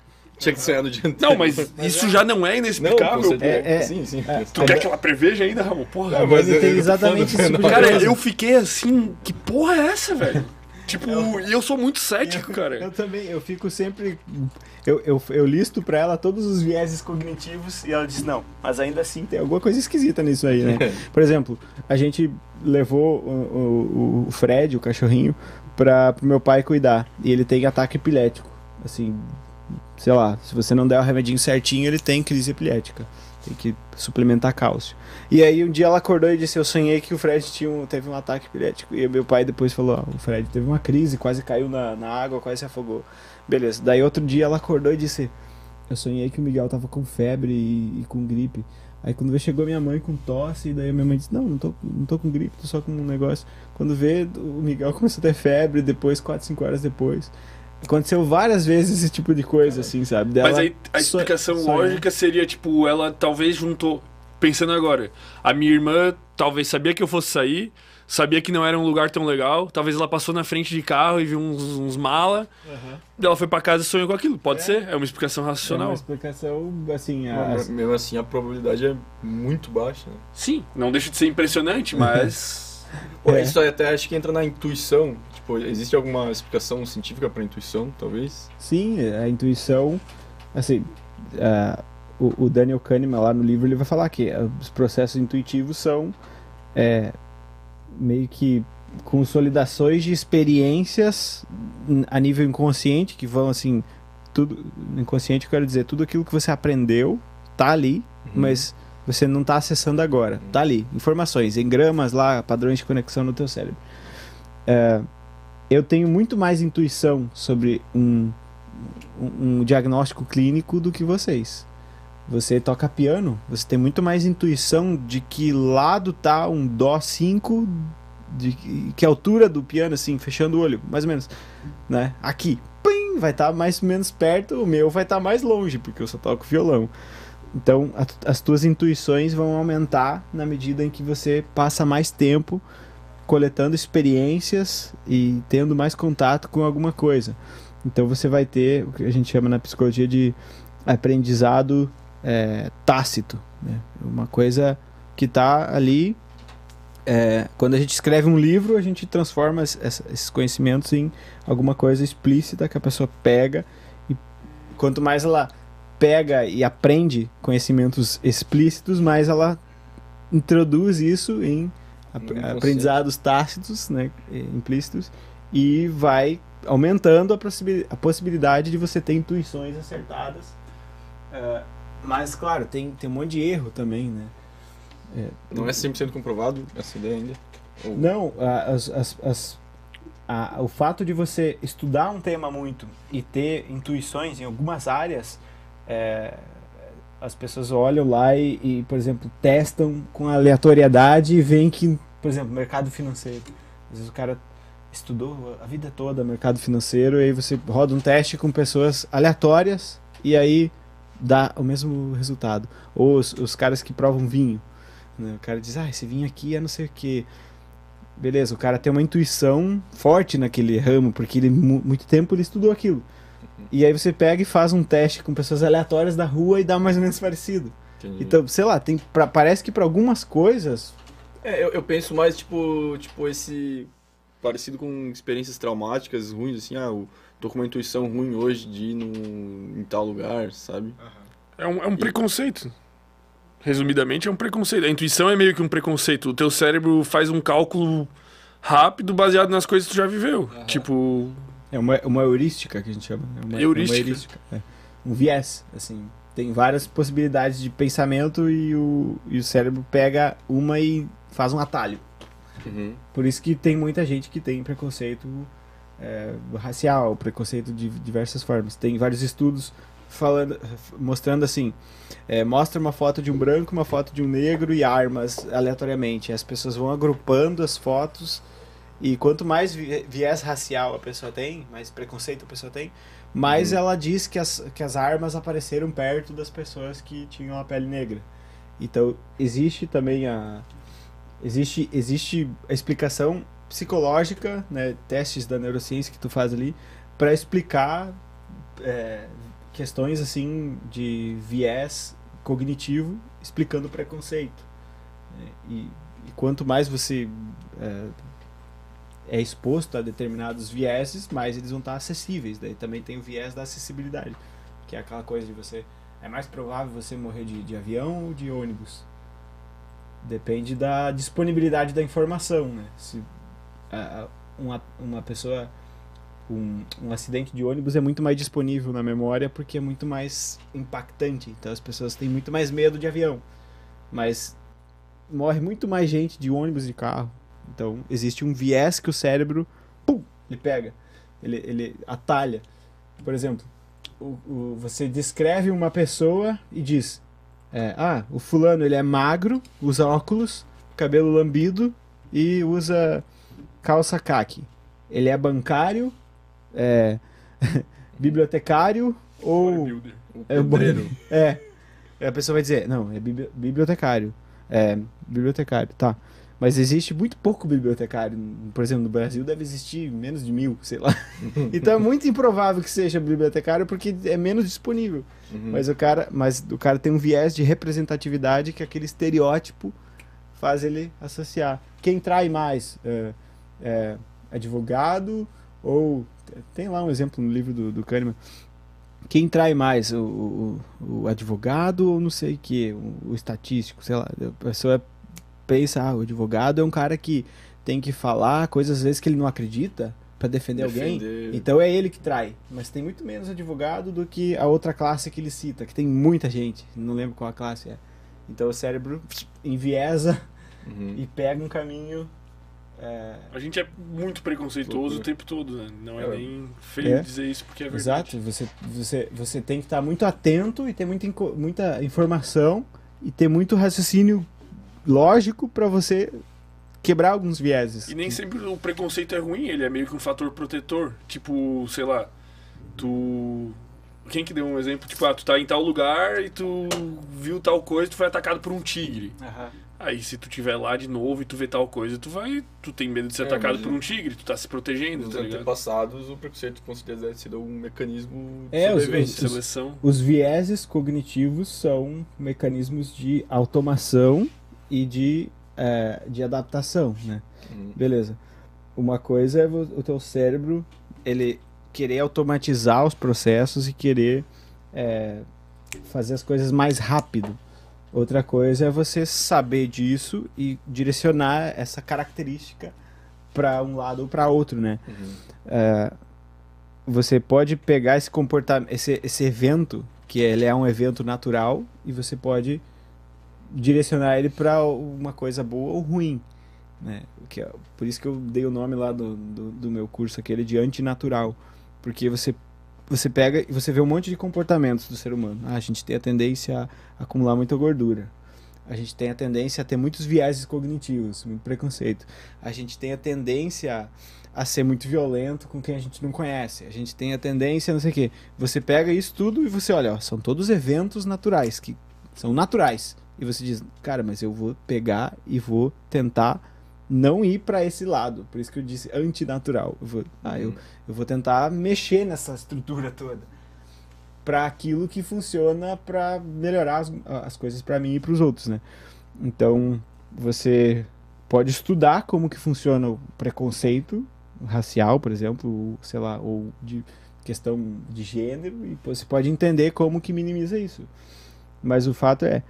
Tinha que sonhar no dia anterior. Não, mas é. isso já não é inexplicável. Não, é, é, sim, sim. É, tu quer que ela preveja ainda, Ramon? Porra, não, mas, mas é, é exatamente isso. Né? Cara, eu fiquei assim, que porra é essa, velho? Tipo, e eu sou muito cético, eu, cara. Eu também, eu fico sempre. Eu, eu, eu, listo pra ela todos os vieses cognitivos e ela diz: não, mas ainda assim tem alguma coisa esquisita nisso aí, né? <laughs> Por exemplo, a gente levou o, o, o Fred, o cachorrinho, pra, pro meu pai cuidar e ele tem ataque epilético. Assim, sei lá, se você não der o remedinho certinho, ele tem crise epilética. Tem que suplementar cálcio. E aí um dia ela acordou e disse: Eu sonhei que o Fred tinha um, teve um ataque epilético. E meu pai depois falou: oh, O Fred teve uma crise, quase caiu na, na água, quase se afogou. Beleza. Daí outro dia ela acordou e disse: Eu sonhei que o Miguel tava com febre e, e com gripe. Aí quando vê, chegou minha mãe com tosse, e daí minha mãe disse, não, não tô, não tô com gripe, tô só com um negócio. Quando vê, o Miguel <laughs> começou a ter febre, depois, 4, 5 horas depois. Aconteceu várias vezes esse tipo de coisa, é. assim, sabe? Dela Mas aí a explicação só... É. lógica seria, tipo, ela talvez juntou. Pensando agora, a minha irmã talvez sabia que eu fosse sair, sabia que não era um lugar tão legal. Talvez ela passou na frente de carro e viu uns, uns mala. Uhum. Ela foi para casa e sonhou com aquilo. Pode é. ser, é uma explicação racional. É uma explicação, assim. mesmo assim, a probabilidade é muito baixa. Né? Sim, não deixa de ser impressionante, mas. <laughs> é. Isso até acho que entra na intuição coisa. Tipo, existe alguma explicação científica para a intuição, talvez? Sim, a intuição, assim, uh, o, o, Daniel Kahneman lá no livro ele vai falar que eh, os processos intuitivos são é, meio que consolidações de experiências a nível inconsciente que vão assim tudo inconsciente eu quero dizer tudo aquilo que você aprendeu tá ali, uhum. mas você não está acessando agora. Tá ali, informações, engramas lá, padrões de conexão no teu cérebro. É, eu tenho muito mais intuição sobre um, um, diagnóstico clínico do que vocês. Você toca piano, você tem muito mais intuição de que lado tá um dó 5 de que altura do piano, assim, fechando o olho, mais ou menos, né? Aqui, pim, vai estar tá mais ou menos perto, o meu vai estar tá mais longe, porque eu só toco violão. Então, a, as tuas intuições vão aumentar na medida em que você passa mais tempo coletando experiências e tendo mais contato com alguma coisa. Então você vai ter o que a gente chama na psicologia de aprendizado é, tácito, né? uma coisa que está ali. É, quando a gente escreve um livro, a gente transforma essa, esses conhecimentos em alguma coisa explícita que a pessoa pega e quanto mais ela pega e aprende conhecimentos explícitos, mais ela introduz isso em aprendizados tácitos, né, implícitos, e vai aumentando a, possibi a possibilidade de você ter intuições acertadas. É, mas, claro, tem, tem um monte de erro também, né? É, não é 100% comprovado essa ideia ainda? Ou... Não, as, as, as, a, o fato de você estudar um tema muito e ter intuições em algumas áreas é, as pessoas olham lá e, e, por exemplo, testam com aleatoriedade e veem que, por exemplo, mercado financeiro. Às vezes o cara estudou a vida toda mercado financeiro e aí você roda um teste com pessoas aleatórias e aí dá o mesmo resultado. Ou os, os caras que provam vinho. Né? O cara diz, ah, esse vinho aqui é não sei o que. Beleza, o cara tem uma intuição forte naquele ramo, porque ele muito tempo ele estudou aquilo. E aí você pega e faz um teste com pessoas aleatórias da rua e dá mais ou menos parecido. Entendi. Então, sei lá, tem pra, parece que para algumas coisas. É, eu, eu, penso mais tipo, tipo esse parecido com experiências traumáticas ruins, assim, ah, eu tô com uma intuição ruim hoje de ir num, em tal lugar, sabe? É um, é um e... preconceito. Resumidamente, é um preconceito. A intuição é meio que um preconceito. O teu cérebro faz um cálculo rápido baseado nas coisas que tu já viveu. Uhum. Tipo, é uma, uma heurística que a gente chama. Né? uma, heurística. Uma heurística é. Um viés, assim. Tem várias possibilidades de pensamento e o, e o cérebro pega uma e faz um atalho. Uhum. Por isso que tem muita gente que tem preconceito é, racial, preconceito de diversas formas. Tem vários estudos falando, mostrando assim, é, mostra uma foto de um branco, uma foto de um negro e armas aleatoriamente. As pessoas vão agrupando as fotos e quanto mais viés racial a pessoa tem, mais preconceito a pessoa tem, mais hum. ela diz que as, que as armas apareceram perto das pessoas que tinham a pele negra. Então, existe também a. Existe, existe a explicação psicológica, né, testes da neurociência que tu faz ali, para explicar é, questões assim de viés cognitivo explicando preconceito. E, e quanto mais você. É, é exposto a determinados vieses, mas eles vão estar acessíveis. Daí também tem o viés da acessibilidade, que é aquela coisa de você. É mais provável você morrer de, de avião ou de ônibus? Depende da disponibilidade da informação, né? Se uma, uma pessoa. Um, um acidente de ônibus é muito mais disponível na memória porque é muito mais impactante. Então as pessoas têm muito mais medo de avião. Mas morre muito mais gente de ônibus e de carro então, existe um viés que o cérebro, pum, ele pega, ele, ele atalha. Por exemplo, o, o, você descreve uma pessoa e diz, é, ah, o fulano ele é magro, usa óculos, cabelo lambido e usa calça caque. Ele é bancário, é, <laughs> bibliotecário ou... É, <laughs> é. A pessoa vai dizer, não, é bibliotecário. É, bibliotecário, tá. Mas existe muito pouco bibliotecário. Por exemplo, no Brasil deve existir menos de mil, sei lá. Uhum. <laughs> então é muito improvável que seja bibliotecário porque é menos disponível. Uhum. Mas, o cara, mas o cara tem um viés de representatividade que aquele estereótipo faz ele associar. Quem trai mais? É, é, advogado ou. Tem lá um exemplo no livro do, do Kahneman quem trai mais, o, o, o, advogado ou não sei o que, o, o, estatístico, sei lá, a pessoa é pensa, ah, o advogado é um cara que tem que falar coisas às vezes que ele não acredita para defender, defender, alguém. Então é ele que trai. Mas tem muito menos advogado do que a outra classe que ele cita, que tem muita gente. Não lembro qual a classe é. Então o cérebro enviesa uhum. e pega um caminho. É... A gente é muito preconceituoso o tempo todo, né? Não é, é. nem feio é. dizer isso porque é verdade. Exato, você, você, você tem que estar muito atento e ter muita, muita informação e ter muito raciocínio lógico para você quebrar alguns vieses. E nem sempre o preconceito é ruim, ele é meio que um fator protetor. Tipo, sei lá, tu. Quem que deu um exemplo? Tipo, ah, tu tá em tal lugar e tu viu tal coisa tu foi atacado por um tigre. Uhum. Aí se tu tiver lá de novo e tu vê tal coisa, tu vai. Tu tem medo de ser é, atacado por um tigre, tu tá se protegendo, nos tá passados, o preconceito com certeza deve é ser um mecanismo de é, os, os, seleção. Os, os vieses cognitivos são mecanismos de automação e de, é, de adaptação, né? Hum. Beleza. Uma coisa é o teu cérebro, ele querer automatizar os processos e querer é, fazer as coisas mais rápido. Outra coisa é você saber disso e direcionar essa característica para um lado ou para outro, né? Uhum. É, você pode pegar esse comportamento, esse, esse evento, que ele é um evento natural, e você pode direcionar ele para uma coisa boa ou ruim. Né? Que é, por isso que eu dei o nome lá do, do, do, meu curso aquele de antinatural. Porque você, você pega e você vê um monte de comportamentos do ser humano. Ah, a gente tem a tendência a acumular muita gordura. A gente tem a tendência a ter muitos viéses cognitivos, muito preconceito. A gente tem a tendência a ser muito violento com quem a gente não conhece. A gente tem a tendência, não sei o quê. Você pega isso tudo e você olha, ó, são todos eventos naturais, que são naturais e você diz, cara, mas eu vou pegar e vou tentar não ir para esse lado. Por isso que eu disse antinatural. Eu vou, ah, eu, uhum. eu vou tentar mexer nessa estrutura toda para aquilo que funciona para melhorar as, as coisas para mim e para os outros, né? Então, você pode estudar como que funciona o preconceito racial, por exemplo, ou, sei lá, ou de questão de gênero e você pode entender como que minimiza isso. Mas o fato é,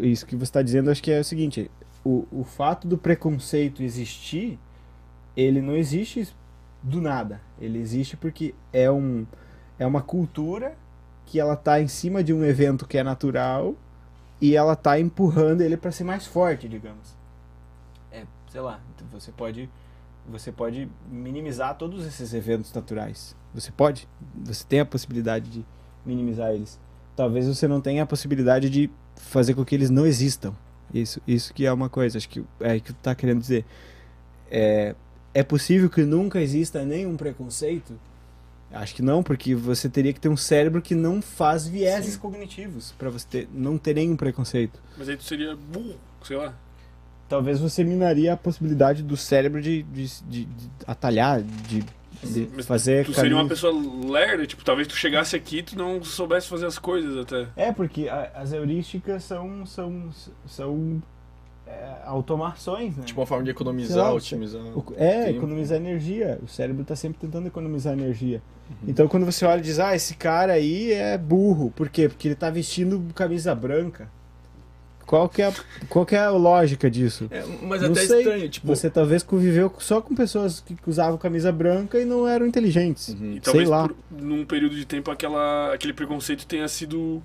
isso que você está dizendo, acho que é o seguinte: o, o fato do preconceito existir, ele não existe do nada. Ele existe porque é, um, é uma cultura que ela está em cima de um evento que é natural e ela está empurrando ele para ser mais forte, digamos. É, sei lá, então você pode você pode minimizar todos esses eventos naturais. Você pode, você tem a possibilidade de minimizar eles. Talvez você não tenha a possibilidade de fazer com que eles não existam. Isso, isso que é uma coisa, acho que é que tu tá querendo dizer. É, é possível que nunca exista nenhum preconceito? Acho que não, porque você teria que ter um cérebro que não faz vieses Sim. cognitivos para você ter, não ter nenhum preconceito. Mas aí tu seria burro, sei lá. Talvez você minaria a possibilidade do cérebro de, de, de, de atalhar, de fazer tu caminho... seria uma pessoa lerda, tipo, talvez tu chegasse aqui e tu não soubesse fazer as coisas até. É, porque a, as heurísticas são, são, são é, automações, né? Tipo uma forma de economizar, lá, otimizar. O, é, tempo. economizar energia. O cérebro está sempre tentando economizar energia. Uhum. Então quando você olha e diz, ah, esse cara aí é burro. Por quê? Porque ele está vestindo camisa branca. Qual que é a, qual que é a lógica disso? É, mas não até sei. estranho, tipo... Você talvez conviveu só com pessoas que usavam camisa branca e não eram inteligentes. Uhum. sei lá. Por, num período de tempo aquela, aquele preconceito tenha sido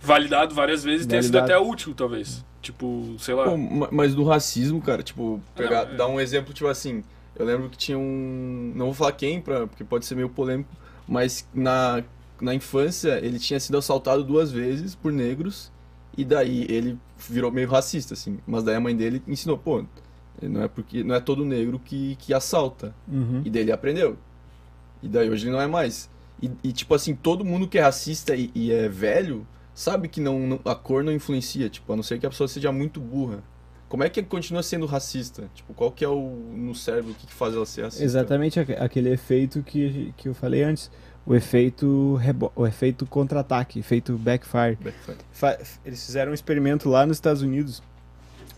validado várias vezes e tenha sido até útil, talvez. Tipo, sei lá. Pô, mas do racismo, cara, tipo, pegar, é. dar um exemplo, tipo assim. Eu lembro que tinha um. Não vou falar quem, pra, porque pode ser meio polêmico, mas na, na infância ele tinha sido assaltado duas vezes por negros e daí ele virou meio racista, assim. Mas daí a mãe dele ensinou, pô, não é porque não é todo negro que, que assalta. Uhum. E daí ele aprendeu. E daí hoje ele não é mais. E, e tipo assim, todo mundo que é racista e, e é velho sabe que não, não, a cor não influencia, tipo, a não ser que a pessoa seja muito burra. Como é que continua sendo racista? Tipo, qual que é o no cérebro o que, que faz ela ser racista? Exatamente aquele efeito que, que eu falei antes o efeito, o efeito contra-ataque, efeito backfire. backfire. Eles fizeram um experimento lá nos Estados Unidos.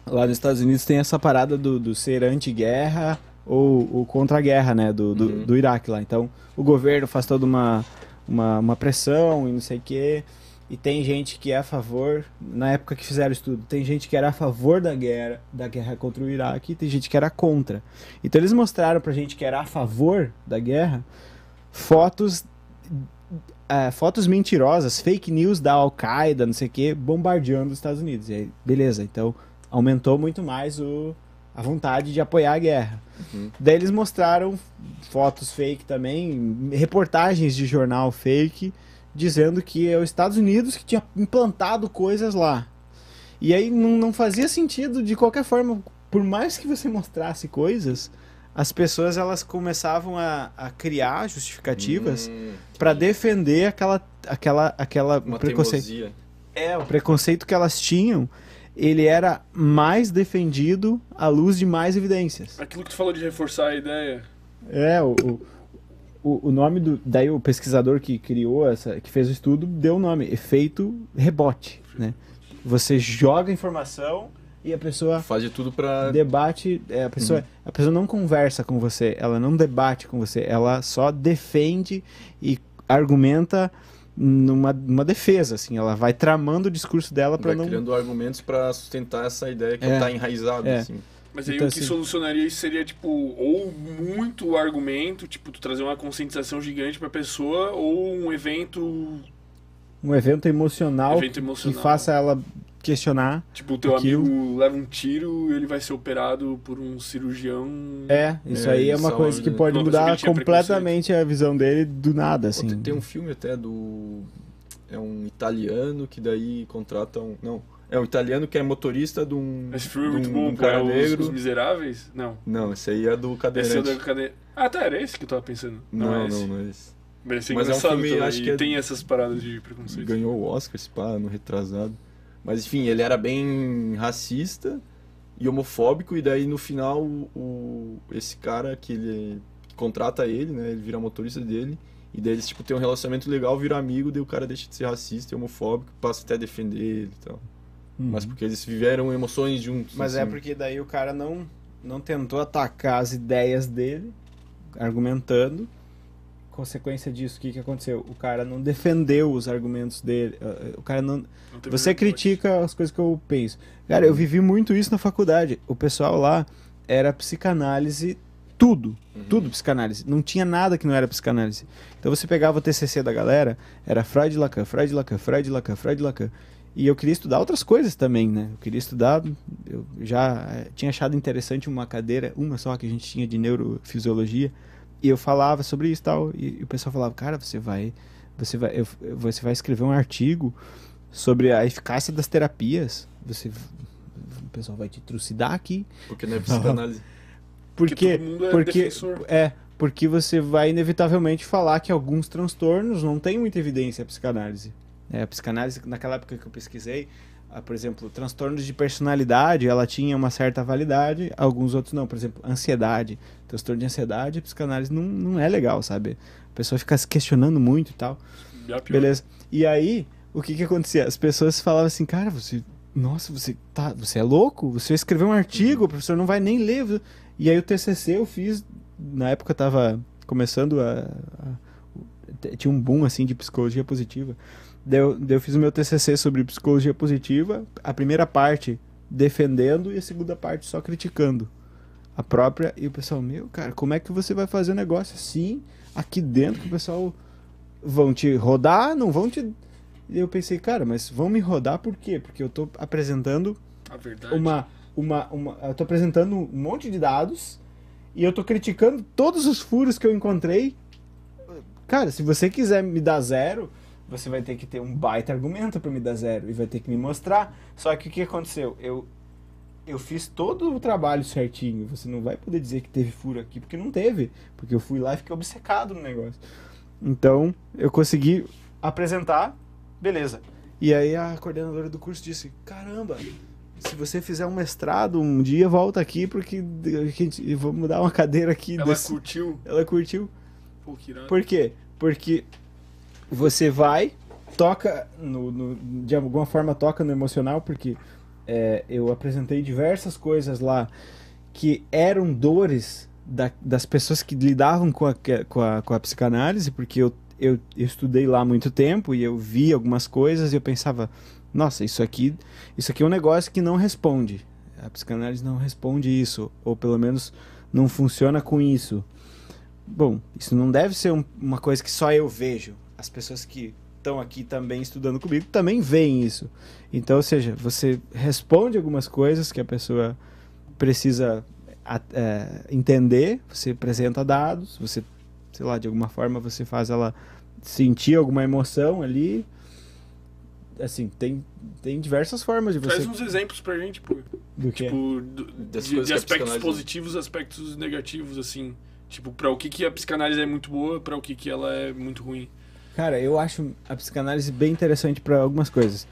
Lá nos Estados Unidos tem essa parada do, do ser anti-guerra ou, o contra-guerra, né? Do, do, uhum. do, Iraque lá. Então, o governo faz toda uma, uma, uma pressão e não sei o quê. E tem gente que é a favor, na época que fizeram o estudo, tem gente que era a favor da guerra, da guerra contra o Iraque, e tem gente que era contra. Então eles mostraram pra gente que era a favor da guerra fotos ah, fotos mentirosas, fake news da Al-Qaeda, não sei o quê, bombardeando os Estados Unidos. E aí, beleza, então aumentou muito mais o, a vontade de apoiar a guerra. Uhum. Daí eles mostraram fotos fake também, reportagens de jornal fake, dizendo que é os Estados Unidos que tinha implantado coisas lá. E aí não, não fazia sentido de qualquer forma, por mais que você mostrasse coisas, as pessoas elas começavam a, a criar justificativas hum, para defender aquela aquela aquela Uma preconceito. É, o preconceito que elas tinham, ele era mais defendido à luz de mais evidências. Aquilo que tu falou de reforçar a ideia. É, o, o, o nome do daí o pesquisador que criou essa, que fez o estudo, deu o nome, efeito rebote, né? Você joga informação, e a pessoa faz de tudo para debate é, a pessoa uhum. a pessoa não conversa com você ela não debate com você ela só defende e argumenta numa, numa defesa assim ela vai tramando o discurso dela para não criando argumentos para sustentar essa ideia que é, está enraizada é. assim mas aí então, o que assim... solucionaria isso seria, tipo, ou muito argumento, tipo, tu trazer uma conscientização gigante a pessoa, ou um evento. Um evento emocional, evento emocional. que faça ela questionar. Tipo, o teu aquilo. amigo leva um tiro ele vai ser operado por um cirurgião. É, isso é, aí é uma coisa que pode mudar que completamente a visão dele do nada, assim. Tem um filme até do. É um italiano que daí contrata um. Não. É um italiano que é motorista de um. Esse filme é muito um é negro. Os, os, Miseráveis? Não. Não, esse aí é do cadeirante. Esse é do Ah, tá, era esse que eu tava pensando. Não, não, é esse. não, não é esse. Mas, assim, Mas é um filme, acho que é... tem essas paradas de preconceito. Ganhou o Oscar, esse pá, no retrasado. Mas enfim, ele era bem racista e homofóbico, e daí no final o, o esse cara que ele que contrata ele, né? Ele vira motorista dele, e daí eles tipo, têm um relacionamento legal, vira amigo, daí o cara deixa de ser racista e homofóbico, passa até a defender ele e tal. Uhum. Mas porque eles viveram emoções juntos. Mas é assim. é porque daí o cara não, não tentou atacar as ideias dele, argumentando, consequência disso, o que, que aconteceu? O cara não defendeu os argumentos dele. Eh, eh, o cara não. não Você critica as coisas que eu penso. Cara, eu vivi muito isso na faculdade. O pessoal lá era psicanálise tudo, uhum. tudo psicanálise. Não tinha nada que não era psicanálise. Então você pegava o TCC da galera, era Freud Lacan, Freud Lacan, Freud Lacan, Freud Lacan. E eu queria estudar outras coisas também, né? Eu queria estudar, eu já eh, tinha achado interessante uma cadeira, uma só que a gente tinha de neurofisiologia, e eu falava sobre isso tal, e, e o pessoal falava, cara, você vai, você vai, eu, você vai escrever um artigo sobre a eficácia das terapias. Você, o pessoal vai te trucidar aqui. Porque não é psicanálise. <laughs> Porque, porque, é, porque defensor. é porque você vai inevitavelmente falar que alguns transtornos não têm muita evidência a psicanálise. É, a psicanálise, naquela época que eu pesquisei, ah, por exemplo, transtornos de personalidade, ela tinha uma certa validade, alguns outros não. Por exemplo, ansiedade, transtorno de ansiedade, psicanálise não, não é legal, sabe? A pessoa fica se questionando muito e tal. É Beleza. E aí, o que que acontecia? As pessoas falavam assim, cara, você, nossa, você tá, você é louco? Você escreveu um artigo, uhum. o professor não vai nem ler. E aí o TCC eu fiz, na época eu tava começando a, a tinha um boom assim de psicologia positiva eu, eu fiz o meu TCC sobre psicologia positiva, a primeira parte defendendo e a segunda parte só criticando a própria. E o pessoal, meu, cara, como é que você vai fazer um negócio assim aqui dentro que o pessoal vão te rodar, não vão te. E eu pensei, cara, mas vão me rodar por quê? Porque eu tô apresentando uma, uma, uma. Eu tô apresentando um monte de dados e eu tô criticando todos os furos que eu encontrei. Cara, se você quiser me dar zero, você vai ter que ter um baita argumento para me dar zero e vai ter que me mostrar. Só que o que aconteceu? Eu eu fiz todo o trabalho certinho. Você não vai poder dizer que teve furo aqui, porque não teve, porque eu fui lá e fiquei obcecado no negócio. Então, eu consegui apresentar, beleza. E aí a coordenadora do curso disse: "Caramba, se você fizer um mestrado um dia, volta aqui porque vamos mudar uma cadeira aqui. Ela desse... curtiu? Ela curtiu. Pô, Por quê? Porque você vai, toca, no, no, de alguma forma toca no emocional, porque é, eu apresentei diversas coisas lá que eram dores da, das pessoas que lidavam com a, com a, com a psicanálise, porque eu, eu, eu estudei lá muito tempo e eu vi algumas coisas e eu pensava, nossa, isso aqui, isso aqui é um negócio que não responde. A psicanálise não responde isso, ou pelo menos não funciona com isso. Bom, isso não deve ser um, uma coisa que só eu vejo as pessoas que estão aqui também estudando comigo também veem isso. Então, ou seja, você responde algumas coisas que a pessoa precisa é, entender, você apresenta dados, você, sei lá, de alguma forma você faz ela sentir alguma emoção ali. Assim, tem, tem diversas formas de você. Traz uns exemplos pra gente, pô. Do Tipo, do, de, de aspectos positivos, aspectos negativos, assim. Tipo, pra o que, que a psicanálise é muito boa, pra o que, que ela é muito ruim. Cara, eu acho a psicanálise bem interessante para algumas coisas.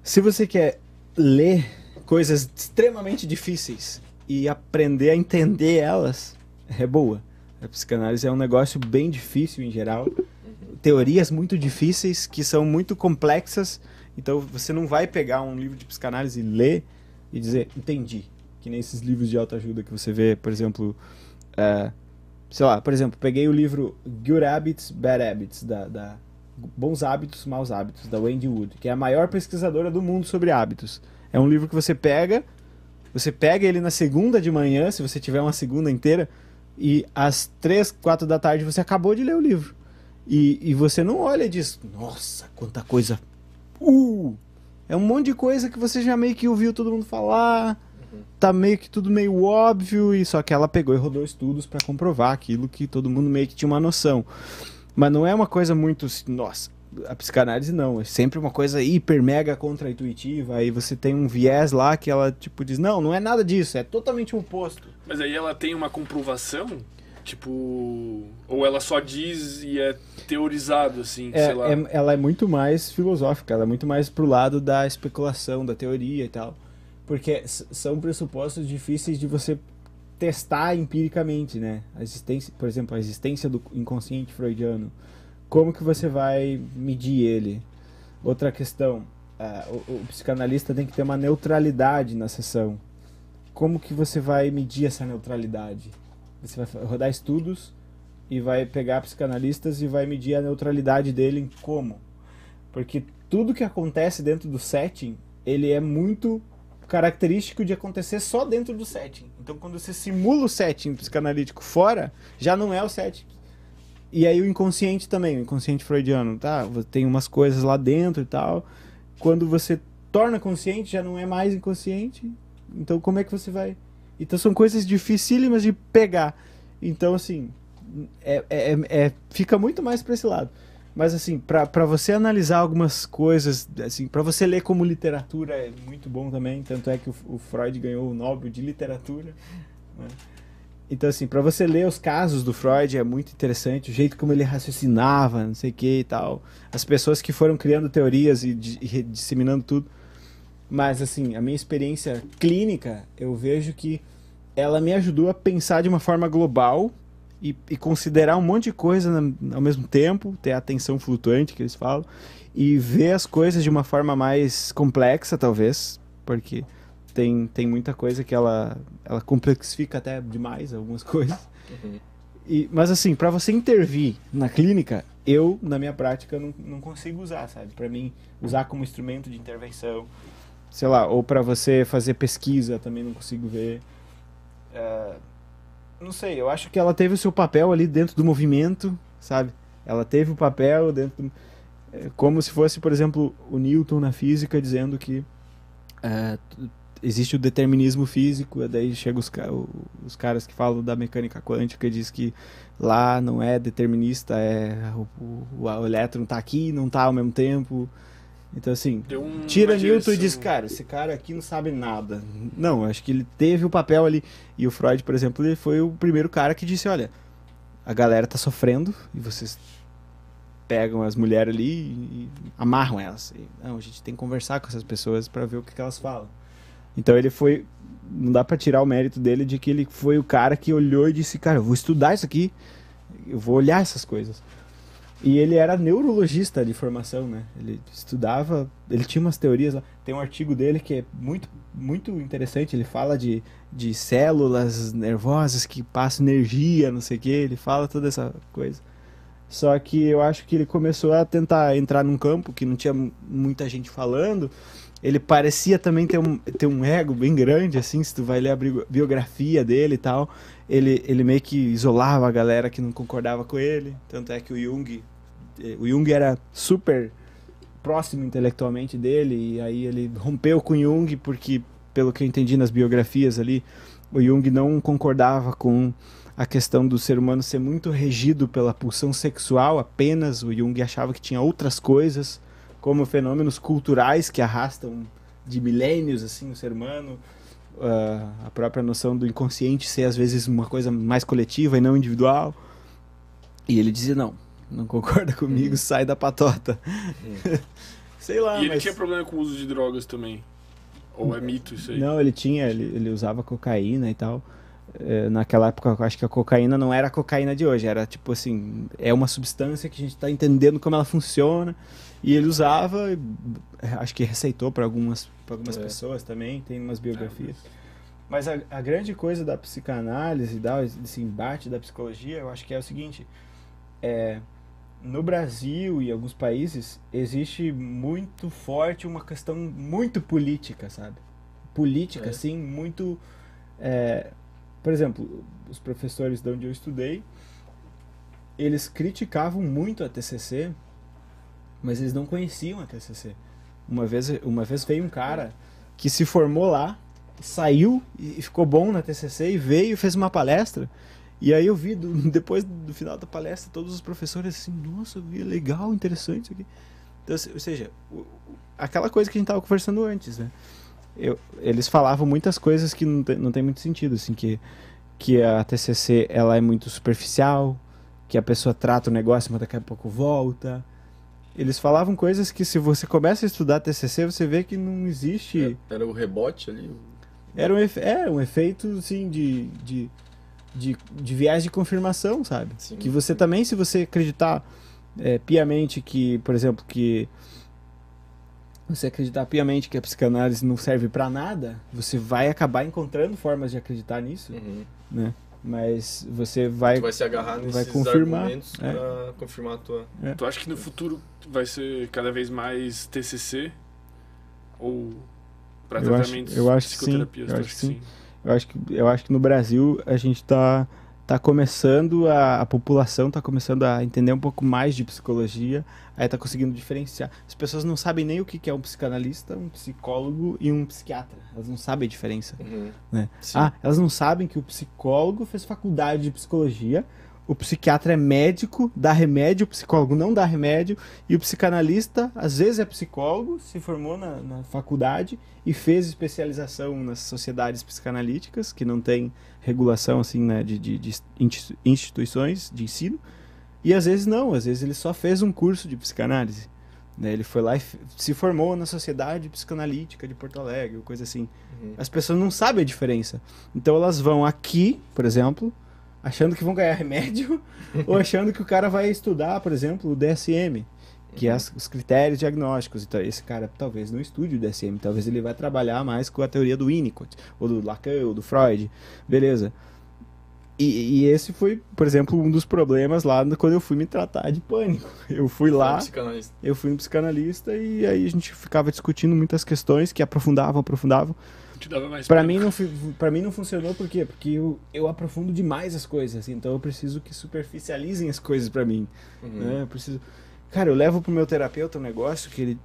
Se você quer ler coisas extremamente difíceis e aprender a entender elas, é boa. A psicanálise é um negócio bem difícil em geral. Teorias muito difíceis que são muito complexas. Então você não vai pegar um livro de psicanálise e ler e dizer entendi. Que nem esses livros de autoajuda que você vê, por exemplo, uh, sei lá, por exemplo, peguei o livro Good Habits, Bad Habits, da, da Bons Hábitos, Maus Hábitos, da Wendy Wood, que é a maior pesquisadora do mundo sobre hábitos. É um livro que você pega, você pega ele na segunda de manhã, se você tiver uma segunda inteira, e às três, quatro da tarde você acabou de ler o livro. E, e você não olha e diz, nossa, quanta coisa. Uh! É um monte de coisa que você já meio que ouviu todo mundo falar tá meio que tudo meio óbvio e só que ela pegou e rodou estudos para comprovar aquilo que todo mundo meio que tinha uma noção. Mas não é uma coisa muito, nossa, a psicanálise não, é sempre uma coisa hiper mega contraintuitiva, aí você tem um viés lá que ela tipo diz: "Não, não é nada disso, é totalmente o oposto". Mas aí ela tem uma comprovação Tipo. Ou ela só diz e é teorizado, assim, é, sei lá. É, ela é muito mais filosófica, ela é muito mais pro lado da especulação, da teoria e tal porque são pressupostos difíceis de você testar empiricamente, né? A existência, por exemplo, a existência do inconsciente freudiano. Como que você vai medir ele? Outra questão, uh, o, o, psicanalista tem que ter uma neutralidade na sessão. Como que você vai medir essa neutralidade? Você vai rodar estudos e vai pegar psicanalistas e vai medir a neutralidade dele em como? Porque tudo que acontece dentro do setting, ele é muito característico de acontecer só dentro do setting. Então, quando você simula o setting psicanalítico fora, já não é o setting. E aí o inconsciente também, o inconsciente freudiano, tá? Tem umas coisas lá dentro e tal. Quando você torna consciente, já não é mais inconsciente. Então, como é que você vai? Então, são coisas dificílimas de pegar. Então, assim, é, é, é, é fica muito mais para esse lado. Mas assim, para você analisar algumas coisas, assim, para você ler como literatura é muito bom também, tanto é que o, o Freud ganhou o Nobel de literatura. Né? Então assim, para você ler os casos do Freud é muito interessante, o jeito como ele raciocinava, não sei o que e tal, as pessoas que foram criando teorias e, e disseminando tudo. Mas assim, a minha experiência clínica, eu vejo que ela me ajudou a pensar de uma forma global e, e considerar um monte de coisa na, ao mesmo tempo, ter a atenção flutuante que eles falam, e ver as coisas de uma forma mais complexa, talvez, porque tem, tem muita coisa que ela, ela complexifica até demais algumas <laughs> coisas. Uhum. E, mas assim, para você intervir na clínica, eu, na minha prática, não, não consigo usar, sabe? Para mim, usar como instrumento de intervenção, sei lá, ou para você fazer pesquisa, também não consigo ver. Uh, não sei, eu acho que ela teve o seu papel ali dentro do movimento, sabe? Ela teve o papel dentro. Do... É como se fosse, por exemplo, o Newton na física dizendo que é, existe o determinismo físico, daí chegam os, os caras que falam da mecânica quântica e diz que lá não é determinista, é o, o, o elétron está aqui, não está ao mesmo tempo. Então, assim, tira Newton e diz, cara, esse cara aqui não sabe nada. Não, acho que ele teve o papel ali. E o Freud, por exemplo, ele foi o primeiro cara que disse, olha, a galera tá sofrendo e vocês pegam as mulheres ali e amarram elas. E, não, a gente tem que conversar com essas pessoas para ver o que, que elas falam. Então ele foi, não dá para tirar o mérito dele de que ele foi o cara que olhou e disse, cara, eu vou estudar isso aqui, eu vou olhar essas coisas. E ele era neurologista de formação, né? Ele estudava, ele tinha umas teorias lá. Tem um artigo dele que é muito, muito interessante. Ele fala de, de células nervosas que passam energia, não sei o quê. Ele fala toda essa coisa. Só que eu acho que ele começou a tentar entrar num campo que não tinha muita gente falando. Ele parecia também ter um, ter um ego bem grande, assim, se tu vai ler a biografia dele e tal ele, ele meio que isolava a galera que não concordava com ele. Tanto é que o Jung, eh, o Jung era super próximo intelectualmente dele, e aí ele rompeu com o Jung, porque, pelo que eu entendi nas biografias ali, o Jung não concordava com a questão do ser humano ser muito regido pela pulsão sexual apenas. O Jung achava que tinha outras coisas, como fenômenos culturais que arrastam de milênios assim o ser humano uh, a própria noção do inconsciente ser às vezes uma coisa mais coletiva e não individual. E ele dizia: não, não concorda comigo, uhum. sai da patota. Uhum. <laughs> Sei lá. E ele mas... tinha problema com o uso de drogas também. Ou é mito isso aí? Não, ele tinha, ele, ele usava cocaína e tal. É, naquela época, eu acho que a cocaína não era a cocaína de hoje, era tipo assim, é uma substância que a gente está entendendo como ela funciona. E ele usava, é, acho que receitou para algumas, pra algumas é. pessoas também, tem umas é, biografias. É, mas a, a, grande coisa da psicanálise, da, desse embate da psicologia, eu acho que é o seguinte: é, no Brasil e alguns países existe muito forte uma questão muito política, sabe? Política, assim, muito. É, por exemplo, os professores de onde eu estudei, eles criticavam muito a TCC, mas eles não conheciam a TCC. Uma vez, uma vez veio um cara que se formou lá, saiu e ficou bom na TCC e veio e fez uma palestra. E aí eu vi, do, <laughs> depois do final da palestra, todos os professores assim, nossa, vi, legal, interessante isso aqui. Então, assim, ou seja, aquela coisa que a gente estava conversando antes, né? eu, eles falavam muitas coisas que não tem, não tem muito sentido, assim, que, que a TCC ela é muito superficial, que a pessoa trata o negócio, mas daqui a pouco volta. Eles falavam coisas que se você começa a estudar TCC, você vê que não existe... Era, era o rebote ali? Era um, efe, era é, um efeito, assim, de, de, de, de viés de confirmação, sabe? Sim, que você sim. também, se você acreditar é, piamente que, por exemplo, que você acreditar piamente que a psicanálise não serve para nada, você vai acabar encontrando formas de acreditar nisso, uhum. né? Mas você vai tu vai se agarrar nesses vai confirmar, argumentos é. para confirmar a tua. É. Tu acha que no futuro vai ser cada vez mais TCC ou para tratamentos eu acho, eu acho psicoterapias? Sim, eu acho que sim. sim. Eu acho que eu acho que no Brasil a gente está tá começando a, a população tá começando a entender um pouco mais de psicologia, aí tá conseguindo diferenciar. As pessoas não sabem nem o que, que é um psicanalista, um psicólogo e um psiquiatra. Elas não sabem a diferença. Uhum. Né? Sim. Ah, elas não sabem que o psicólogo fez faculdade de psicologia, o psiquiatra é médico, dá remédio, o psicólogo não dá remédio, e o psicanalista, às vezes, é psicólogo, se formou na, na faculdade e fez especialização nas sociedades psicanalíticas, que não tem regulação assim, né, de, de, de instituições de ensino. E às vezes não, às vezes ele só fez um curso de psicanálise. Né? Ele foi lá e se formou na Sociedade Psicanalítica de Porto Alegre, coisa assim. Uhum. As pessoas não sabem a diferença. Então elas vão aqui, por exemplo, achando que vão ganhar remédio, <laughs> ou achando que o cara vai estudar, por exemplo, o DSM que é as, os critérios diagnósticos. Então, esse cara, talvez no estude do DSM, talvez ele vai trabalhar mais com a teoria do Winnicott, ou do Lacan, ou do Freud. Beleza. E, e, esse foi, por exemplo, um dos problemas lá quando eu fui me tratar de pânico. <laughs> Eu fui lá, eu fui um psicanalista e aí a gente ficava discutindo muitas questões que aprofundavam, aprofundavam. Para mim não mim não funcionou por quê? Porque eu, eu aprofundo demais as coisas, então eu preciso que superficializem as coisas para mim, uhum. né? Eu preciso Cara, eu levo pro meu terapeuta um negócio que ele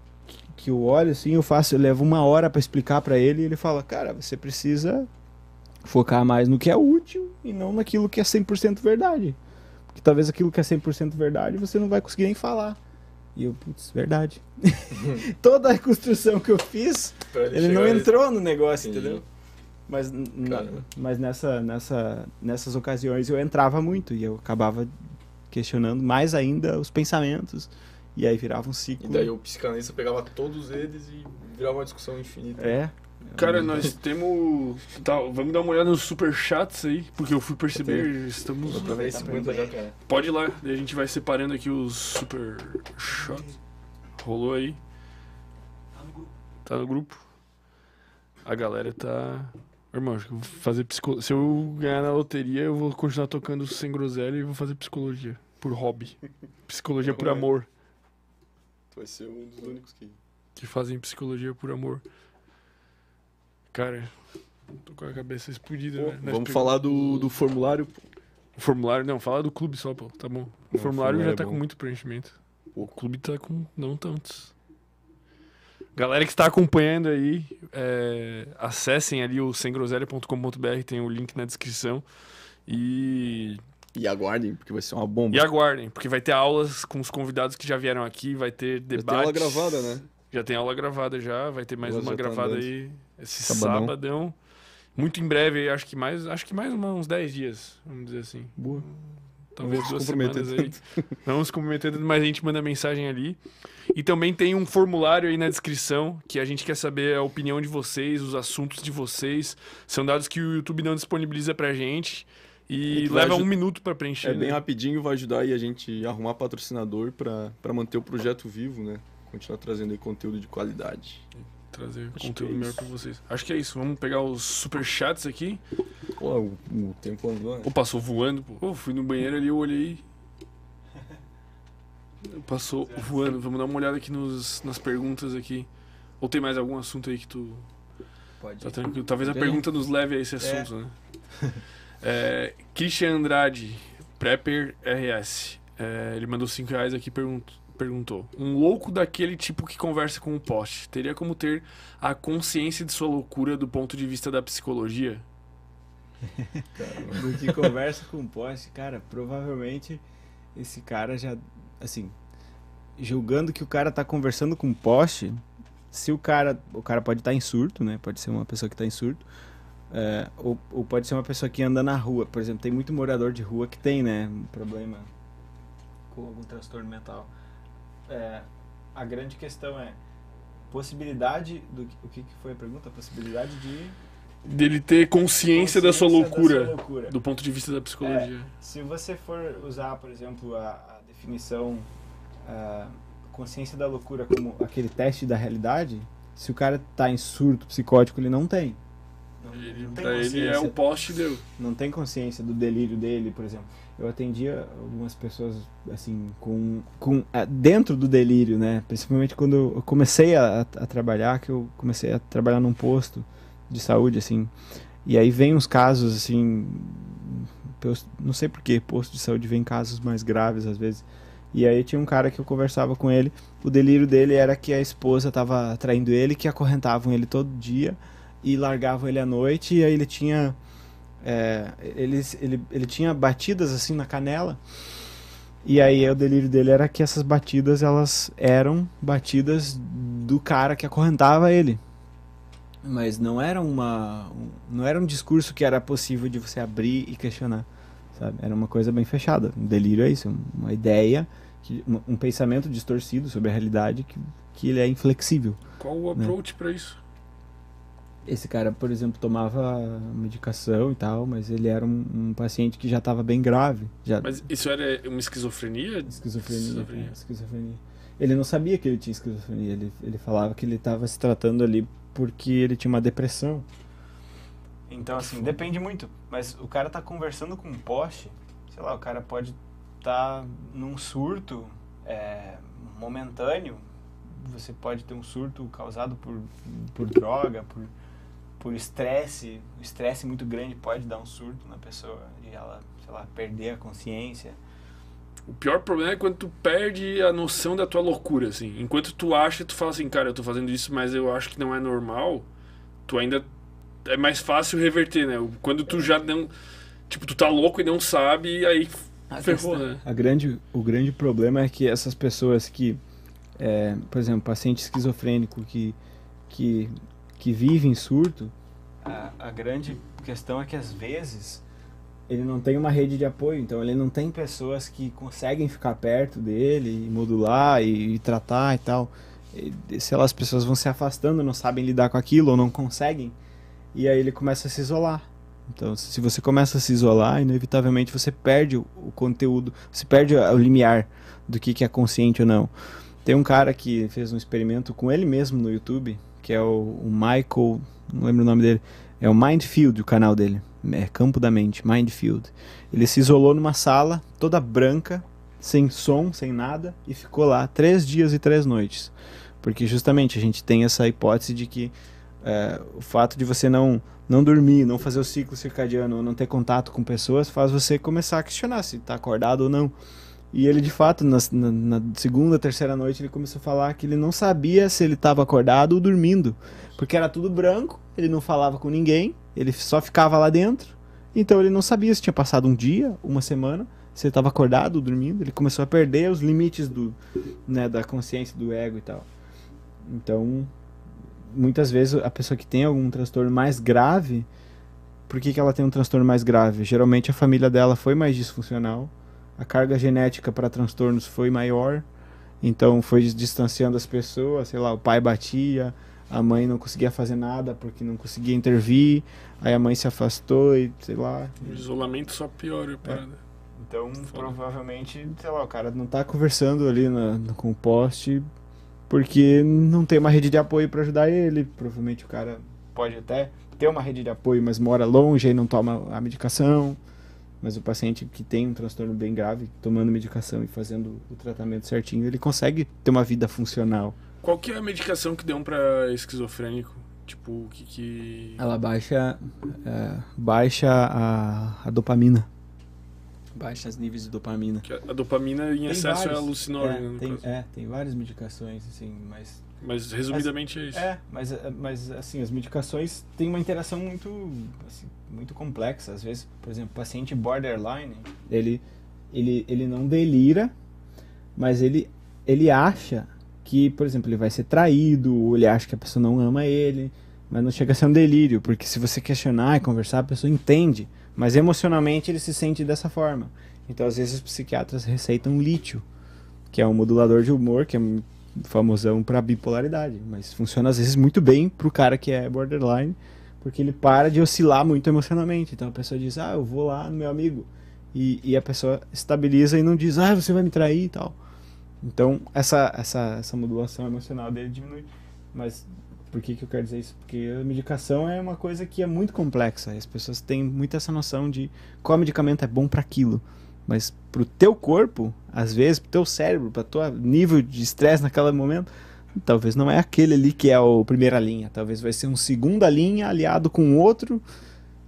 que eu olho assim, eu faço, eu levo uma hora para explicar para ele e ele fala: "Cara, você precisa focar mais no que é útil e não naquilo que é 100% verdade. Porque talvez aquilo que é 100% verdade você não vai conseguir nem falar." E eu, putz, verdade. <laughs> Toda a construção que eu fiz, ele, ele não entrou no negócio, Sim. entendeu? Mas, mas nessa, nessa, nessas ocasiões eu entrava muito e eu acabava questionando mais ainda os pensamentos. E aí virava um ciclo. E daí o psicanalista pegava todos eles e virava uma discussão infinita. É. Cara, nós temos. Tá, vamos dar uma olhada nos superchats aí, porque eu fui perceber. Eu estamos. Pode ir lá, daí a gente vai separando aqui os superchats. Rolou aí. Tá no grupo. A galera tá. Irmão, acho que eu vou fazer psicologia. Se eu ganhar na loteria, eu vou continuar tocando sem groselha e vou fazer psicologia por hobby. <laughs> Psicologia por é? amor. Tu vai ser um dos únicos que. Que fazem psicologia por amor. Cara, tô com a cabeça explodida, pô, né? Vamos falar do, do formulário. O formulário, não, fala do clube só, pô. Tá bom. O, não, formulário, o já é tá com muito preenchimento. O clube tá com não tantos. Galera que está acompanhando aí, é, acessem ali o semgroselha.com.br, tem o link na descrição. E e aguardem, porque vai ser uma bomba. E aguardem, porque vai ter aulas com os convidados que já vieram aqui, vai ter debates. Já tem aula gravada, né? Já tem aula gravada já, vai ter mais uma tá gravada aí esse sabadão. Tá sabadão. Muito em breve, acho que mais, acho que mais uns 10 dias, vamos dizer assim. Boa. Talvez duas semanas aí. Vamos comprometer, mas a gente manda mensagem ali. E também tem um formulário aí na descrição que a gente quer saber a opinião de vocês, os assuntos de vocês. São dados que o YouTube não disponibiliza pra gente e leva um minuto para preencher. É né? bem rapidinho, vai ajudar aí a gente arrumar patrocinador para manter o projeto vivo, né? Continuar trazendo conteúdo de qualidade. Trazer Acho conteúdo é melhor para vocês. Acho que é isso. Vamos pegar os super chats aqui. Pô, o, o tempo andou, né? Pô, passou voando. Pô. Pô, fui no banheiro ali, eu olhei. Passou voando. Vamos dar uma olhada aqui nos, nas perguntas aqui. Ou tem mais algum assunto aí que tu. Pode. Tá tranquilo. Talvez a pergunta nos leve a esse é. assunto, é. né? <laughs> É, Christian Andrade, Prepper RS. É, ele mandou 5 reais aqui perguntou perguntou: Um louco daquele tipo que conversa com o poste teria como ter a consciência de sua loucura do ponto de vista da psicologia? <laughs> do que conversa com o poste, cara, provavelmente esse cara já. Assim, julgando que o cara tá conversando com o poste, se o cara. O cara pode estar tá em surto, né? Pode ser uma pessoa que tá em surto. É, ou, ou, pode ser uma pessoa que anda na rua. Por exemplo, tem muito morador de rua que tem, né? Um problema com algum transtorno mental. É, a grande questão é possibilidade do o que, que foi a pergunta? A possibilidade de dele ter consciência, consciência da, sua loucura, da, sua loucura, do ponto de vista da psicologia. É, se você for usar, por exemplo, a, a definição a consciência da loucura como aquele teste da realidade, se o cara tá em surto psicótico, ele não tem ele, pra ele é o poste deu. Não tem consciência do delírio dele, por exemplo. Eu atendia algumas pessoas assim com, com é, dentro do delírio, né? Principalmente quando eu comecei a, a trabalhar, que eu comecei a trabalhar num posto de saúde assim. E aí vem uns casos assim, eu não sei porquê, posto de saúde vem casos mais graves às vezes. E aí tinha um cara que eu conversava com ele, o delírio dele era que a esposa estava traindo ele, que acorrentavam ele todo dia e largavam ele à noite, e aí ele tinha. É, ele, ele, ele tinha batidas assim na canela. E aí o delírio dele era que essas batidas elas eram batidas do cara que acorrentava ele. Mas não era uma não era um discurso que era possível de você abrir e questionar, sabe? Era uma coisa bem fechada. Um delírio é isso, uma ideia, um pensamento distorcido sobre a realidade que, que ele é inflexível. Qual o né? approach né? para isso? Esse cara, por exemplo, tomava medicação e tal, mas ele era um, um paciente que já estava bem grave. Já... Mas isso era uma esquizofrenia? Esquizofrenia. É, esquizofrenia. É, esquizofrenia. Ele não sabia que ele tinha esquizofrenia. Ele, ele falava que ele estava se tratando ali porque ele tinha uma depressão. Então, assim, depende muito. Mas o cara tá conversando com um poste, sei lá, o cara pode estar tá num surto é, momentâneo. Você pode ter um surto causado por, por droga, por por tipo, estresse, um estresse muito grande pode dar um surto na pessoa e ela, sei lá, perder a consciência. O pior problema é quando tu perde a noção da tua loucura, assim. Enquanto tu acha, tu fala assim, cara, eu tô fazendo isso, mas eu acho que não é normal, tu ainda. É mais fácil reverter, né? Quando tu já não. Tipo, tu tá louco e não sabe, aí a ferrou, questão. né? A grande, o grande problema é que essas pessoas que. É, por exemplo, paciente esquizofrênico que, que que vive em surto, a, a grande questão é que às vezes ele não tem uma rede de apoio, então ele não tem pessoas que conseguem ficar perto dele, e modular e, e tratar e tal. E, sei lá, as pessoas vão se afastando, não sabem lidar com aquilo ou não conseguem, e aí ele começa a se isolar. Então, se você começa a se isolar, inevitavelmente você perde o, conteúdo, você perde o limiar do que, que é consciente ou não. Tem um cara que fez um experimento com ele mesmo no YouTube, que é o, o Michael, não lembro o nome dele, é o Mindfield o canal dele, é Campo da Mente, Mindfield. Ele se isolou numa sala toda branca, sem som, sem nada, e ficou lá três dias e três noites. Porque justamente a gente tem essa hipótese de que é, o fato de você não, não dormir, não fazer o ciclo circadiano, não ter contato com pessoas, faz você começar a questionar se está acordado ou não. E ele, de fato, na, na, na, segunda, terceira noite, ele começou a falar que ele não sabia se ele estava acordado ou dormindo. Porque era tudo branco, ele não falava com ninguém, ele só ficava lá dentro. Então ele não sabia se tinha passado um dia, uma semana, se ele estava acordado ou dormindo. Ele começou a perder os limites do, né, da consciência, do ego e tal. Então, muitas vezes, a pessoa que tem algum transtorno mais grave, por que, que ela tem um transtorno mais grave? Geralmente a família dela foi mais disfuncional a carga genética para transtornos foi maior, então foi distanciando as pessoas, sei lá, o pai batia, a mãe não conseguia fazer nada porque não conseguia intervir, aí a mãe se afastou e sei lá. O isolamento só piora a parada. É. Então, Foda. provavelmente, sei lá, o cara não tá conversando ali no, com poste porque não tem uma rede de apoio para ajudar ele. Provavelmente o cara pode até ter uma rede de apoio, mas mora longe e não toma a medicação. Mas o paciente que tem um transtorno bem grave, tomando medicação e fazendo o tratamento certinho, ele consegue ter uma vida funcional. Qual que é a medicação que deu para esquizofrênico? Tipo, o que, que... Ela baixa, é, baixa a, a, dopamina. Baixa os níveis de dopamina. Que a, dopamina em tem excesso é vários, é alucinógena. É tem, é, tem várias medicações, assim, mas mas resumidamente é isso. É, mas, é, mas assim, as medicações têm uma interação muito assim, muito complexa. Às vezes, por exemplo, paciente borderline, ele, ele, ele não delira, mas ele, ele acha que, por exemplo, ele vai ser traído, ou ele acha que a pessoa não ama ele, mas não chega a ser um delírio, porque se você questionar e conversar, a pessoa entende, mas emocionalmente ele se sente dessa forma. Então, às vezes, os psiquiatras receitam lítio, que é um modulador de humor, que é famosão para bipolaridade, mas funciona às vezes muito bem para o cara que é borderline, porque ele para de oscilar muito emocionalmente. Então a pessoa diz, ah, eu vou lá no meu amigo. E, e a pessoa estabiliza e não diz, ah, você vai me trair e tal. Então essa, essa, essa modulação emocional dele diminui. Mas por que, que eu quero dizer isso? Porque a medicação é uma coisa que é muito complexa. As pessoas têm muito essa noção de qual medicamento é bom para aquilo. Mas pro teu corpo, às vezes, pro teu cérebro, para teu nível de estresse naquele momento, talvez não é aquele ali que é o primeira linha, talvez vai ser um segunda linha aliado com outro,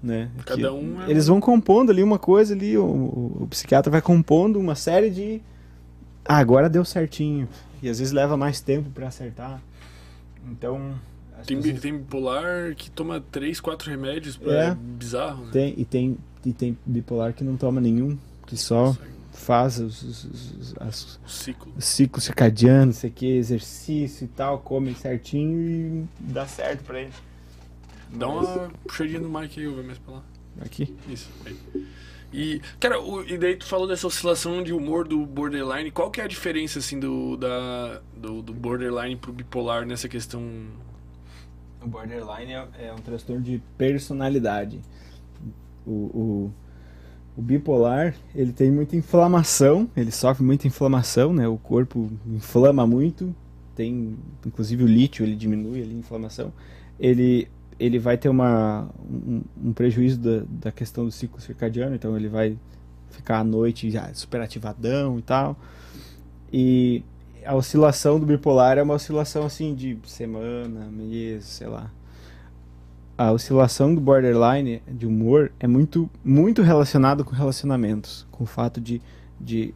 né? Cada um é... Eles vão compondo ali uma coisa ali, o, o, psiquiatra vai compondo uma série de ah, agora deu certinho. E às vezes leva mais tempo para acertar. Então, tem, tem bipolar que toma três, quatro remédios, pra... é, é bizarro. Né? Tem, e, tem, e tem bipolar que não toma nenhum, que só Nossa faz os, os, as, ciclo. ciclo circadiano, sei que, exercício e tal, come certinho e dá certo pra ele. Dá uma puxadinha no mic aí, eu vou mais pra lá. Aqui? Isso, aí. E, cara, o, e daí tu falou dessa oscilação de humor do borderline. Qual que é a diferença, assim, do, da, do, do borderline pro bipolar nessa questão? O borderline é, é um transtorno de personalidade. O, o o bipolar, ele tem muita inflamação, ele sofre muita inflamação, né? O corpo inflama muito, tem inclusive o lítio, ele diminui ali, a inflamação. Ele ele vai ter uma, um, um prejuízo da, da questão do ciclo circadiano, então ele vai ficar à noite já super ativadão e tal. E a oscilação do bipolar é uma oscilação assim de semana, mês, sei lá a oscilação do borderline de humor é muito, muito relacionado com relacionamentos, com o fato de, de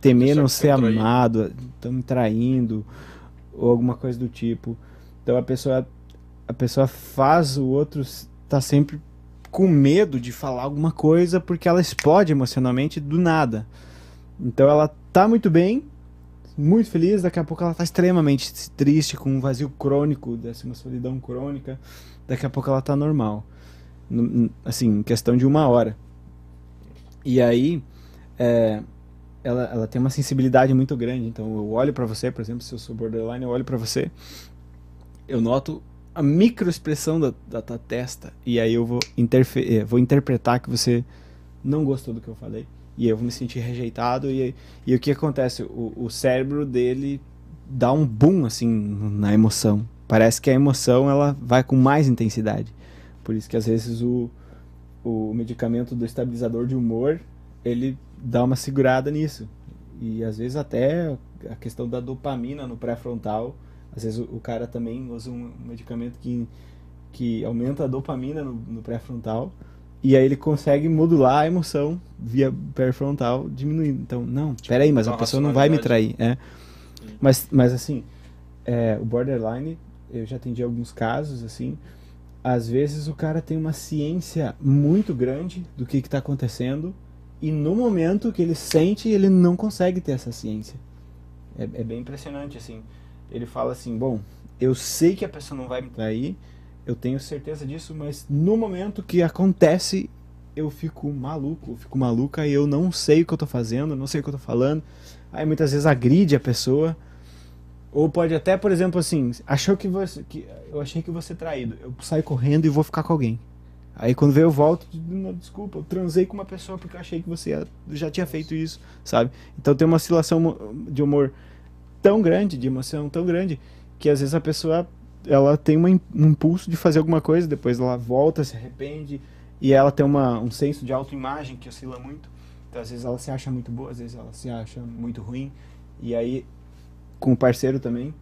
temer não ser traindo. amado, estão me traindo, ou alguma coisa do tipo. Então a pessoa, a pessoa faz o outro tá sempre com medo de falar alguma coisa porque ela explode emocionalmente do nada. Então ela tá muito bem, muito feliz, daqui a pouco ela tá extremamente triste, com um vazio crônico, dessa uma solidão crônica daqui a pouco ela tá normal. Assim, em questão de uma hora. E aí, é, ela, ela tem uma sensibilidade muito grande. Então, eu olho para você, por exemplo, se eu sou borderline, eu olho para você, eu noto a microexpressão da, da tua testa. E aí eu vou, é, vou interpretar que você não gostou do que eu falei. E eu vou me sentir rejeitado. E, e o que acontece? O, o cérebro dele dá um boom, assim, na emoção. Parece que a emoção ela vai com mais intensidade. Por isso que às vezes o, o medicamento do estabilizador de humor, ele dá uma segurada nisso. E às vezes até a questão da dopamina no pré-frontal, às vezes o, o, cara também usa um medicamento que, que aumenta a dopamina no, no pré-frontal, e aí ele consegue modular a emoção via pré-frontal diminuindo. Então, não, tipo, peraí, mas a pessoa não vai me trair. É. Mas, mas assim, é, o borderline eu já atendi alguns casos assim. Às vezes o cara tem uma ciência muito grande do que está acontecendo e no momento que ele sente, ele não consegue ter essa ciência. É, é bem impressionante, assim. Ele fala assim: bom, eu sei que a pessoa não vai me trair, eu tenho certeza disso, mas no momento que acontece, eu fico maluco, eu fico maluca e eu não sei o que eu estou fazendo, não sei o que eu estou falando. Aí muitas vezes agride a pessoa. Ou pode até, por exemplo, assim, achou que você. Que, eu achei que você é traído. Eu saio correndo e vou ficar com alguém. Aí quando vem eu volto, desculpa, eu transei com uma pessoa porque eu achei que você já tinha feito isso, sabe? Então tem uma oscilação de humor tão grande, de emoção tão grande, que às vezes a pessoa ela tem uma, um impulso de fazer alguma coisa, depois ela volta, se arrepende, e ela tem uma, um senso de autoimagem que oscila muito. Então às vezes ela se acha muito boa, às vezes ela se acha muito ruim, e aí com o parceiro também.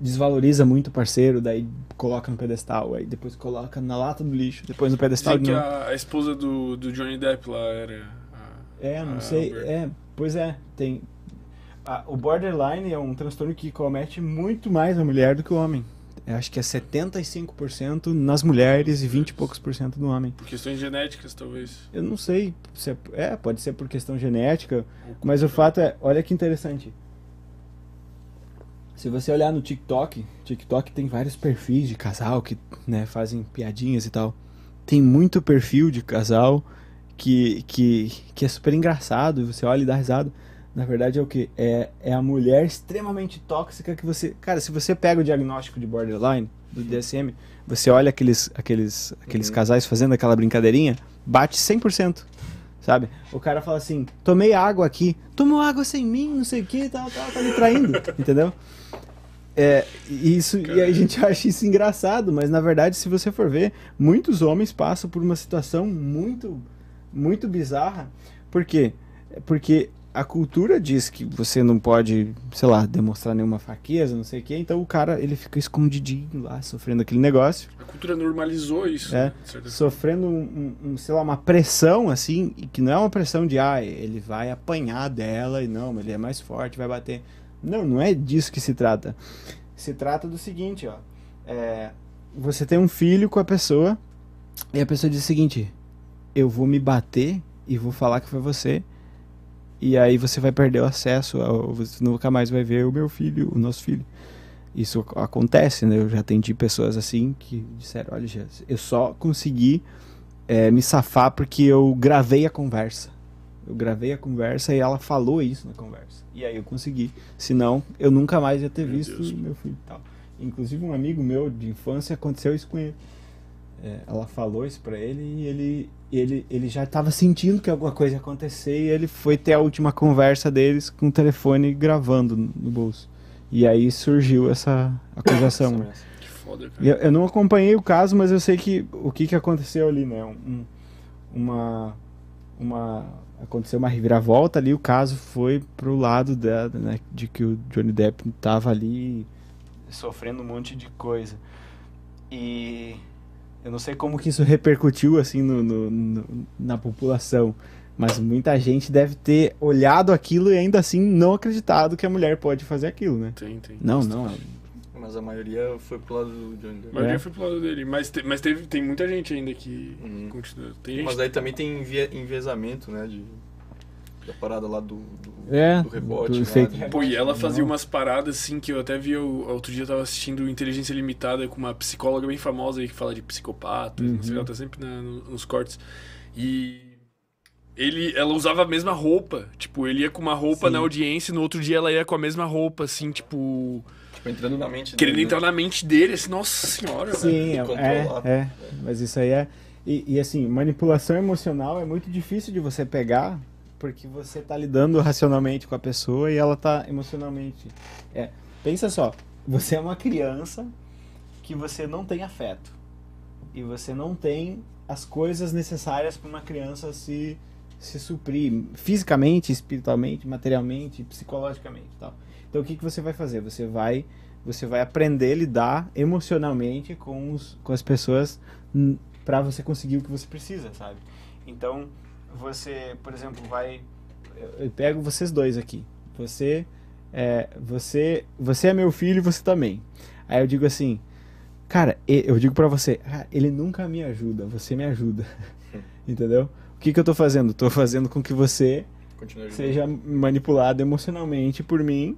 Desvaloriza muito o parceiro, daí coloca no pedestal, aí depois coloca na lata do lixo, depois no pedestal. que a, a, esposa do, do Johnny Depp lá era. A, é, não sei. Albert. É, pois é, tem. A, o borderline é um transtorno que comete muito mais a mulher do que o homem acho que é 75% nas mulheres e 20 e poucos por cento no homem. Por questões genéticas, talvez. Eu não sei. Se é, é, pode ser por questão genética, mas o fato é, olha que interessante. Se você olhar no TikTok, TikTok tem vários perfis de casal que né, fazem piadinhas e tal. Tem muito perfil de casal que, que, que é super engraçado, você olha e dá risada. Na verdade é o que? É, é a mulher extremamente tóxica que você. Cara, se você pega o diagnóstico de borderline do DSM, você olha aqueles, aqueles, aqueles uhum. casais fazendo aquela brincadeirinha, bate 100%. Sabe? O cara fala assim: tomei água aqui, tomou água sem mim, não sei o que, tá, tá, tá me traindo. <laughs> entendeu? É, isso, e a gente <laughs> acha isso engraçado, mas na verdade, se você for ver, muitos homens passam por uma situação muito, muito bizarra. Por quê? É porque a cultura diz que você não pode, sei lá, demonstrar nenhuma fraqueza, não sei o quê, então o cara ele fica escondidinho lá, sofrendo aquele negócio. A cultura normalizou isso. É, né? sofrendo, um, um, sei lá, uma pressão assim, que não é uma pressão de, ah, ele vai apanhar dela e não, ele é mais forte, vai bater. Não, não é disso que se trata. Se trata do seguinte, ó. É, você tem um filho com a pessoa e a pessoa diz o seguinte: eu vou me bater e vou falar que foi você. E aí você vai perder o acesso, ao, você nunca mais vai ver o meu filho, o nosso filho. Isso acontece, né? Eu já atendi pessoas assim que disseram: olha, eu só consegui é, me safar porque eu gravei a conversa. Eu gravei a conversa e ela falou isso na conversa. E aí eu consegui. Senão, eu nunca mais ia ter meu visto Deus. meu filho tal. Inclusive, um amigo meu de infância aconteceu isso com ele. É, ela falou isso pra ele e ele, ele, ele já estava sentindo que alguma coisa ia acontecer e ele foi ter a última conversa deles com o telefone gravando no, bolso. E aí surgiu essa acusação. que foda, cara. Eu, eu, não acompanhei o caso, mas eu sei que o que, que aconteceu ali, né? Um, uma, uma aconteceu uma reviravolta ali, o caso foi pro lado da, né, de que o Johnny Depp tava ali sofrendo um monte de coisa. E eu não sei como que isso repercutiu assim no, no, no, na população, mas muita gente deve ter olhado aquilo e ainda assim não acreditado que a mulher pode fazer aquilo, né? Tem, tem. Não, bastante. não mas a maioria foi pro lado do Johnny Depp. A maioria é. foi pro lado dele, mas, te, mas teve, tem muita gente ainda que uhum. continua. Tem mas gente... daí também tem envezamento, né? De, da parada lá do, do, é, do rebote. Do, sei, Pô, e ela fazia não. Né? umas paradas assim que eu até vi. Eu, outro dia eu tava assistindo Inteligência Limitada com uma psicóloga bem famosa aí que fala de psicopatas, uhum. ela tá sempre na, nos cortes. E ele, ela usava a mesma roupa. Tipo, ele ia com uma roupa Sim. na audiência e no outro dia ela ia com a mesma roupa, assim, tipo. Tipo, entrando na mente Querendo dele. Querendo entrar né? na mente dele, assim, nossa senhora. Sim, né? é, é, Mas isso aí é. E, e, assim, manipulação emocional é muito difícil de você pegar, porque você tá lidando racionalmente com a pessoa e ela tá emocionalmente. É. Pensa só, você é uma criança que você não tem afeto. E você não tem as coisas necessárias para uma criança se se suprir fisicamente, espiritualmente, materialmente, psicologicamente, tal. Então o que, que você vai fazer? Você vai você vai aprender a lidar emocionalmente com, os, com as pessoas hum, para você conseguir o que você precisa, sabe? Então você, por exemplo, vai eu pego vocês dois aqui. Você é, você você é meu filho e você também. Aí eu digo assim, cara, eu digo para você, ah, ele nunca me ajuda, você me ajuda. <laughs> Entendeu? O que, que eu tô fazendo? Tô fazendo com que você seja manipulado emocionalmente por mim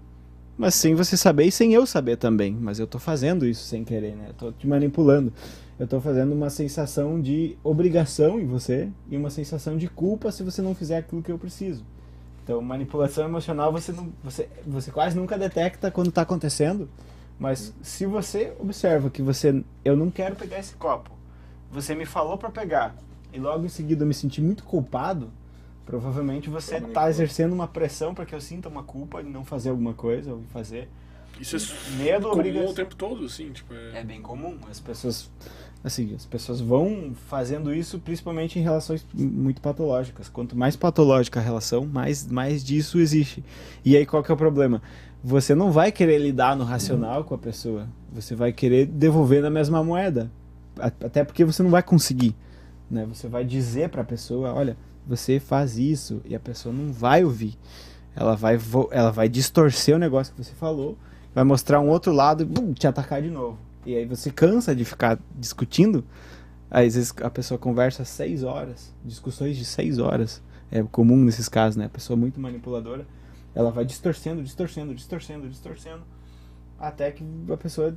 mas sem você saber e sem eu saber também. Mas eu tô fazendo isso sem querer, né? Eu tô te manipulando. Eu tô fazendo uma sensação de obrigação em você e uma sensação de culpa se você não fizer aquilo que eu preciso. Então, manipulação emocional você não, você, você quase nunca detecta quando tá acontecendo. Mas se você observa que você eu não quero pegar esse copo, você me falou para pegar e logo em seguida eu me senti muito culpado, Provavelmente você está exercendo uma pressão para que eu sinta uma culpa de não fazer alguma coisa ou fazer. Isso é medo é comum o tempo todo, assim, tipo, é... é... bem comum. É. As pessoas, assim, as pessoas vão fazendo isso principalmente em relações muito patológicas. Quanto mais patológica a relação, mais, mais disso existe. E aí qual que é o problema? Você não vai querer lidar no racional com a pessoa. Você vai querer devolver na mesma moeda. Até porque você não vai conseguir. Né? Você vai dizer para a pessoa, olha, você faz isso e a pessoa não vai ouvir. Ela vai, ela vai distorcer o negócio que você falou, vai mostrar um outro lado e te atacar de novo. E aí você cansa de ficar discutindo. Às vezes a pessoa conversa seis horas, discussões de seis horas. É comum nesses casos, né? A pessoa muito manipuladora, ela vai distorcendo, distorcendo, distorcendo, distorcendo, até que a pessoa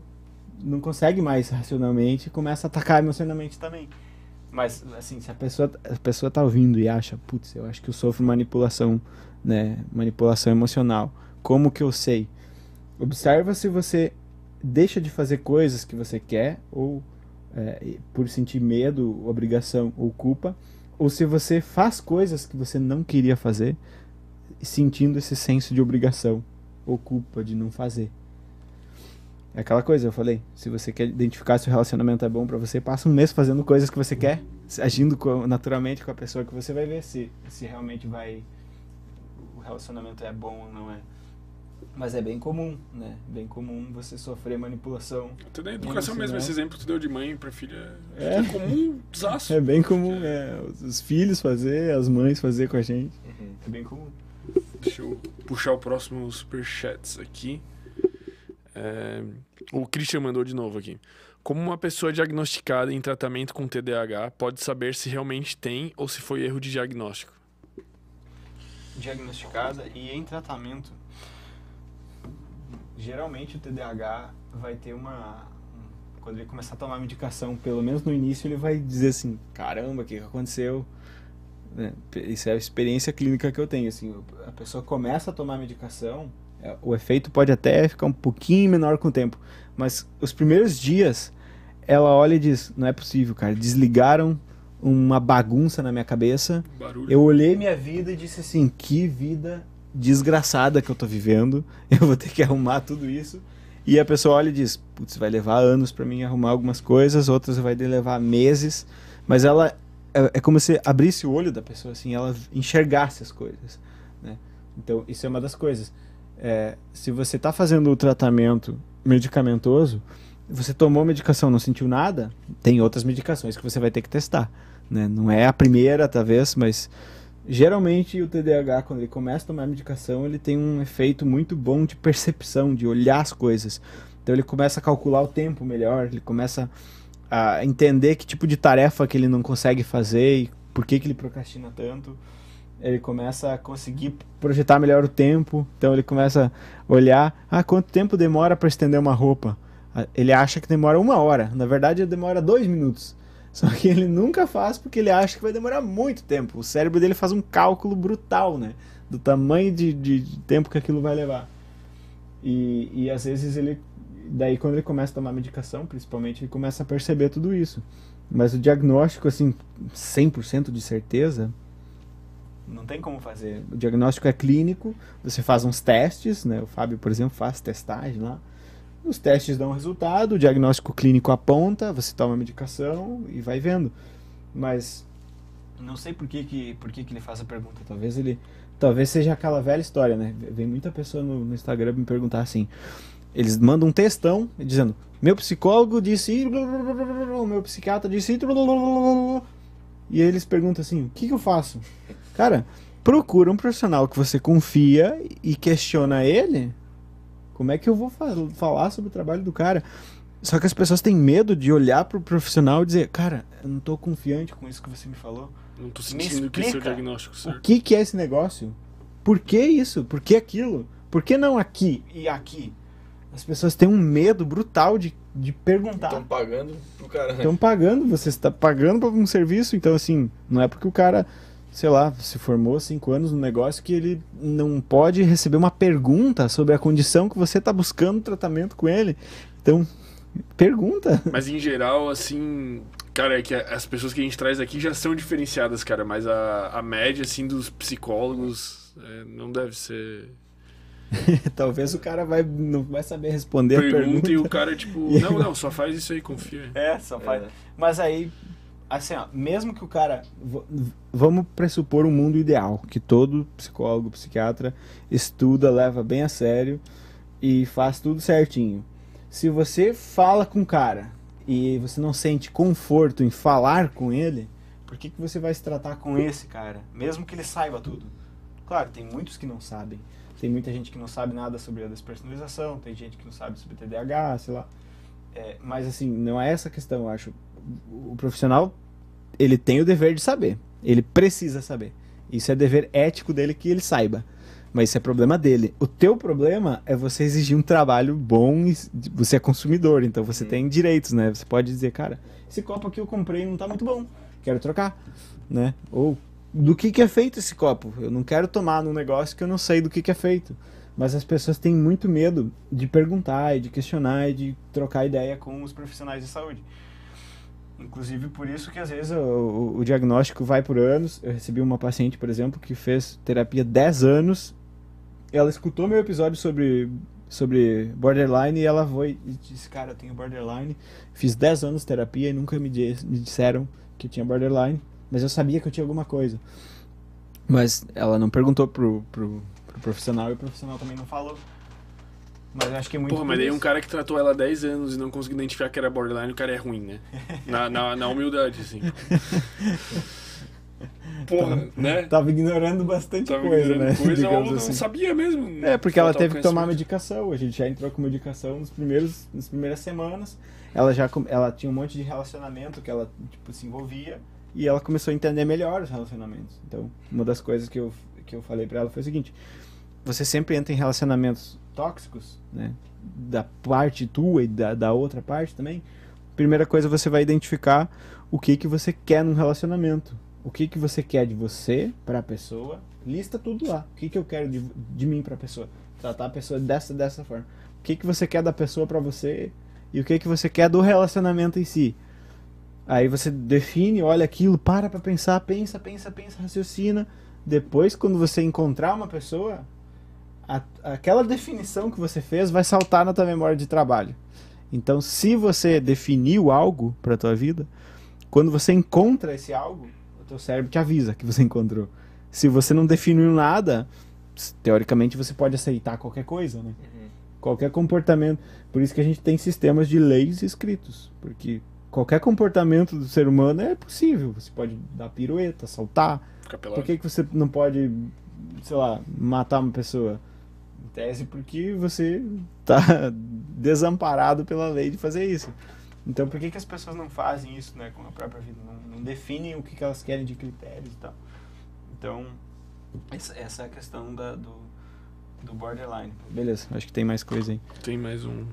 não consegue mais racionalmente e começa a atacar emocionalmente também. Mas, assim, se a pessoa, tá, a pessoa tá ouvindo e acha, putz, eu acho que eu sofro manipulação, né? Manipulação emocional. Como que eu sei? Observa se você deixa de fazer coisas que você quer, ou é, por sentir medo, obrigação ou culpa, ou se você faz coisas que você não queria fazer, sentindo esse senso de obrigação ou culpa de não fazer. É aquela coisa, eu falei, se você quer identificar se o relacionamento é bom para você, passa um mês fazendo coisas que você quer, agindo naturalmente com a pessoa que você vai ver se, se realmente vai o relacionamento é bom ou não é. Mas é bem comum, né? Bem comum você sofrer manipulação. Até na educação mesmo, é esse exemplo que tu deu de mãe para filha é, é comum, desastre. <laughs> É bem comum, é. Os, os filhos fazer, as mães fazer com a gente. Uhum. É bem comum. Deixa eu puxar o próximo superchats aqui. É, o Christian mandou de novo aqui. Como uma pessoa diagnosticada em tratamento com TDAH pode saber se realmente tem ou se foi erro de diagnóstico? Diagnosticada e em tratamento. Geralmente o TDAH vai ter uma. Quando ele começar a tomar medicação, pelo menos no início, ele vai dizer assim: caramba, o que, que aconteceu? Né, isso é a experiência clínica que eu tenho. Assim, a pessoa começa a tomar medicação é, o efeito pode até ficar um pouquinho menor com o tempo, mas os primeiros dias ela olha e diz: Não é possível, cara. Desligaram uma bagunça na minha cabeça. Barulho. Eu olhei minha vida e disse assim: Que vida desgraçada que eu tô vivendo. <laughs> Eu vou ter que arrumar tudo isso. E a pessoa olha e diz: Putz, vai levar anos para mim arrumar algumas coisas, outras vai levar meses. Mas ela é, é, como se abrisse o olho da pessoa, assim, ela enxergasse as coisas. Né? Então, isso é uma das coisas. É, se você está fazendo o tratamento medicamentoso, você tomou medicação, não sentiu nada, tem outras medicações que você vai ter que testar. Né? Não é a primeira, talvez, mas geralmente o TDAH, quando ele começa a tomar medicação, ele tem um efeito muito bom de percepção, de olhar as coisas. Então ele começa a calcular o tempo melhor, ele começa a entender que tipo de tarefa que ele não consegue fazer e por que, que ele procrastina tanto ele começa a conseguir projetar melhor o tempo, então ele começa a olhar, ah, quanto tempo demora para estender uma roupa? Ah, ele acha que demora uma hora, na verdade demora dois minutos. <laughs> Só que ele nunca faz porque ele acha que vai demorar muito tempo. O cérebro dele faz um cálculo brutal, né? Do tamanho de, de, de tempo que aquilo vai levar. E, e às vezes ele. Daí, quando ele começa a tomar medicação, principalmente, ele começa a perceber tudo isso. Mas o diagnóstico, assim, 100% de certeza, não tem como fazer. O diagnóstico é clínico, você faz uns testes, né? O Fábio, por exemplo, faz testagem lá. Os testes dão resultado, o diagnóstico clínico aponta, você toma a medicação e vai vendo. Mas não sei por que, que, por que, que ele faz a pergunta. Talvez ele. Talvez seja aquela velha história, né? Vem muita pessoa no, no Instagram me perguntar assim. Eles mandam um textão dizendo: Meu psicólogo disse. Meu psiquiatra disse. E eles perguntam assim: O que, que eu faço? Cara, procura um profissional que você confia e questiona ele. Como é que eu vou fa falar sobre o trabalho do cara? Só que as pessoas têm medo de olhar pro profissional e dizer, cara, eu não tô confiante com isso que você me falou. Não tô sentindo que seu é diagnóstico certo. O que, que é esse negócio? Por que isso? Por que aquilo? Por que não aqui e aqui? As pessoas têm um medo brutal de, de perguntar. Estão pagando pro cara. Estão né? pagando, você está pagando por um serviço, então assim, não é porque o cara sei lá, se formou cinco anos no negócio que ele não pode receber uma pergunta sobre a condição que você está buscando tratamento com ele. Então, pergunta. <laughs> Mas em geral, assim, cara, é que as pessoas que a gente traz aqui já são diferenciadas, cara, mas a, a média, assim, dos psicólogos é, não deve ser. <laughs> Talvez o cara vai, não vai saber responder pergunta a pergunta. e o cara, tipo, <laughs> não, não, só faz isso aí, confia. É, só faz. É. Mas aí, assim, ó, mesmo que o cara. V vamos pressupor um mundo ideal, que todo psicólogo, psiquiatra estuda, leva bem a sério e faz tudo certinho. Se você fala com o cara e você não sente conforto em falar com ele, por que, que você vai se tratar com esse cara? Mesmo que ele saiba tudo. Claro, tem muitos que não sabem. Tem muita gente que não sabe nada sobre a despersonalização, tem gente que não sabe sobre TDAH, sei lá. É, mas assim, não é essa a questão, eu acho o profissional ele tem o dever de saber. Ele precisa saber. Isso é dever ético dele que ele saiba. Mas isso é problema dele. O teu problema é você exigir um trabalho bom e você é consumidor, então você hum. tem direitos, né? Você pode dizer, cara, esse copo aqui eu comprei não tá muito bom, quero trocar, né? Ou do que, que é feito esse copo? Eu não quero tomar num negócio que eu não sei do que, que é feito. Mas as pessoas têm muito medo de perguntar, de questionar, e de trocar ideia com os profissionais de saúde. Inclusive por isso que às vezes o, o diagnóstico vai por anos. Eu recebi uma paciente, por exemplo, que fez terapia 10 anos. Ela escutou meu episódio sobre, sobre borderline e ela foi e disse: Cara, eu tenho borderline. Fiz 10 anos de terapia e nunca me, diz, me disseram que eu tinha borderline. Mas eu sabia que eu tinha alguma coisa. Mas ela não perguntou pro, pro, pro profissional e o profissional também não falou. Mas acho que é muito. Porra, mas daí um cara que tratou ela há 10 anos e não conseguiu identificar que era borderline, o cara é ruim, né? <laughs> Na, na, na humildade, assim. <laughs> Porra, tava, né? Tava ignorando bastante tava coisa, ignorando né? Coisa, ou não assim. sabia mesmo. Né? É, porque ela teve que tomar medicação. A gente já entrou com medicação nos primeiros, nas primeiras semanas. Ela já ela tinha um monte de relacionamento que ela tipo, se envolvia. E ela começou a entender melhor os relacionamentos. Então, uma das coisas que eu, que eu falei para ela foi o seguinte: você sempre entra em relacionamentos tóxicos, né? Da parte tua e da, da outra parte também. Primeira coisa, você vai identificar o que, que você quer num relacionamento. O que, que você quer de você para a pessoa. Lista tudo lá. O que, que eu quero de, de mim para a pessoa. Tratar a pessoa dessa, dessa forma. O que, que você quer da pessoa para você e o que, que você quer do relacionamento em si. Aí você define, olha aquilo, para pra pensar, pensa, pensa, pensa, raciocina. Depois, quando você encontrar uma pessoa, a, aquela definição que você fez vai saltar na tua memória de trabalho. Então, se você definiu algo para tua vida, quando você encontra esse algo, o teu cérebro te avisa que você encontrou. Se você não definiu nada, teoricamente você pode aceitar qualquer coisa, né? Uhum. Qualquer comportamento. Por isso que a gente tem sistemas de leis escritos, porque qualquer comportamento do ser humano é possível. Você pode dar pirueta, saltar. Por que, que você não pode, sei lá, matar uma pessoa? Em tese, porque você está <laughs> desamparado pela lei de fazer isso. Então, por que, que as pessoas não fazem isso né, com a própria vida? Não, não definem o que, que elas querem de critérios e tal. Então, essa, essa é a questão da, do, do borderline. Beleza, acho que tem mais coisa aí. Tem mais um.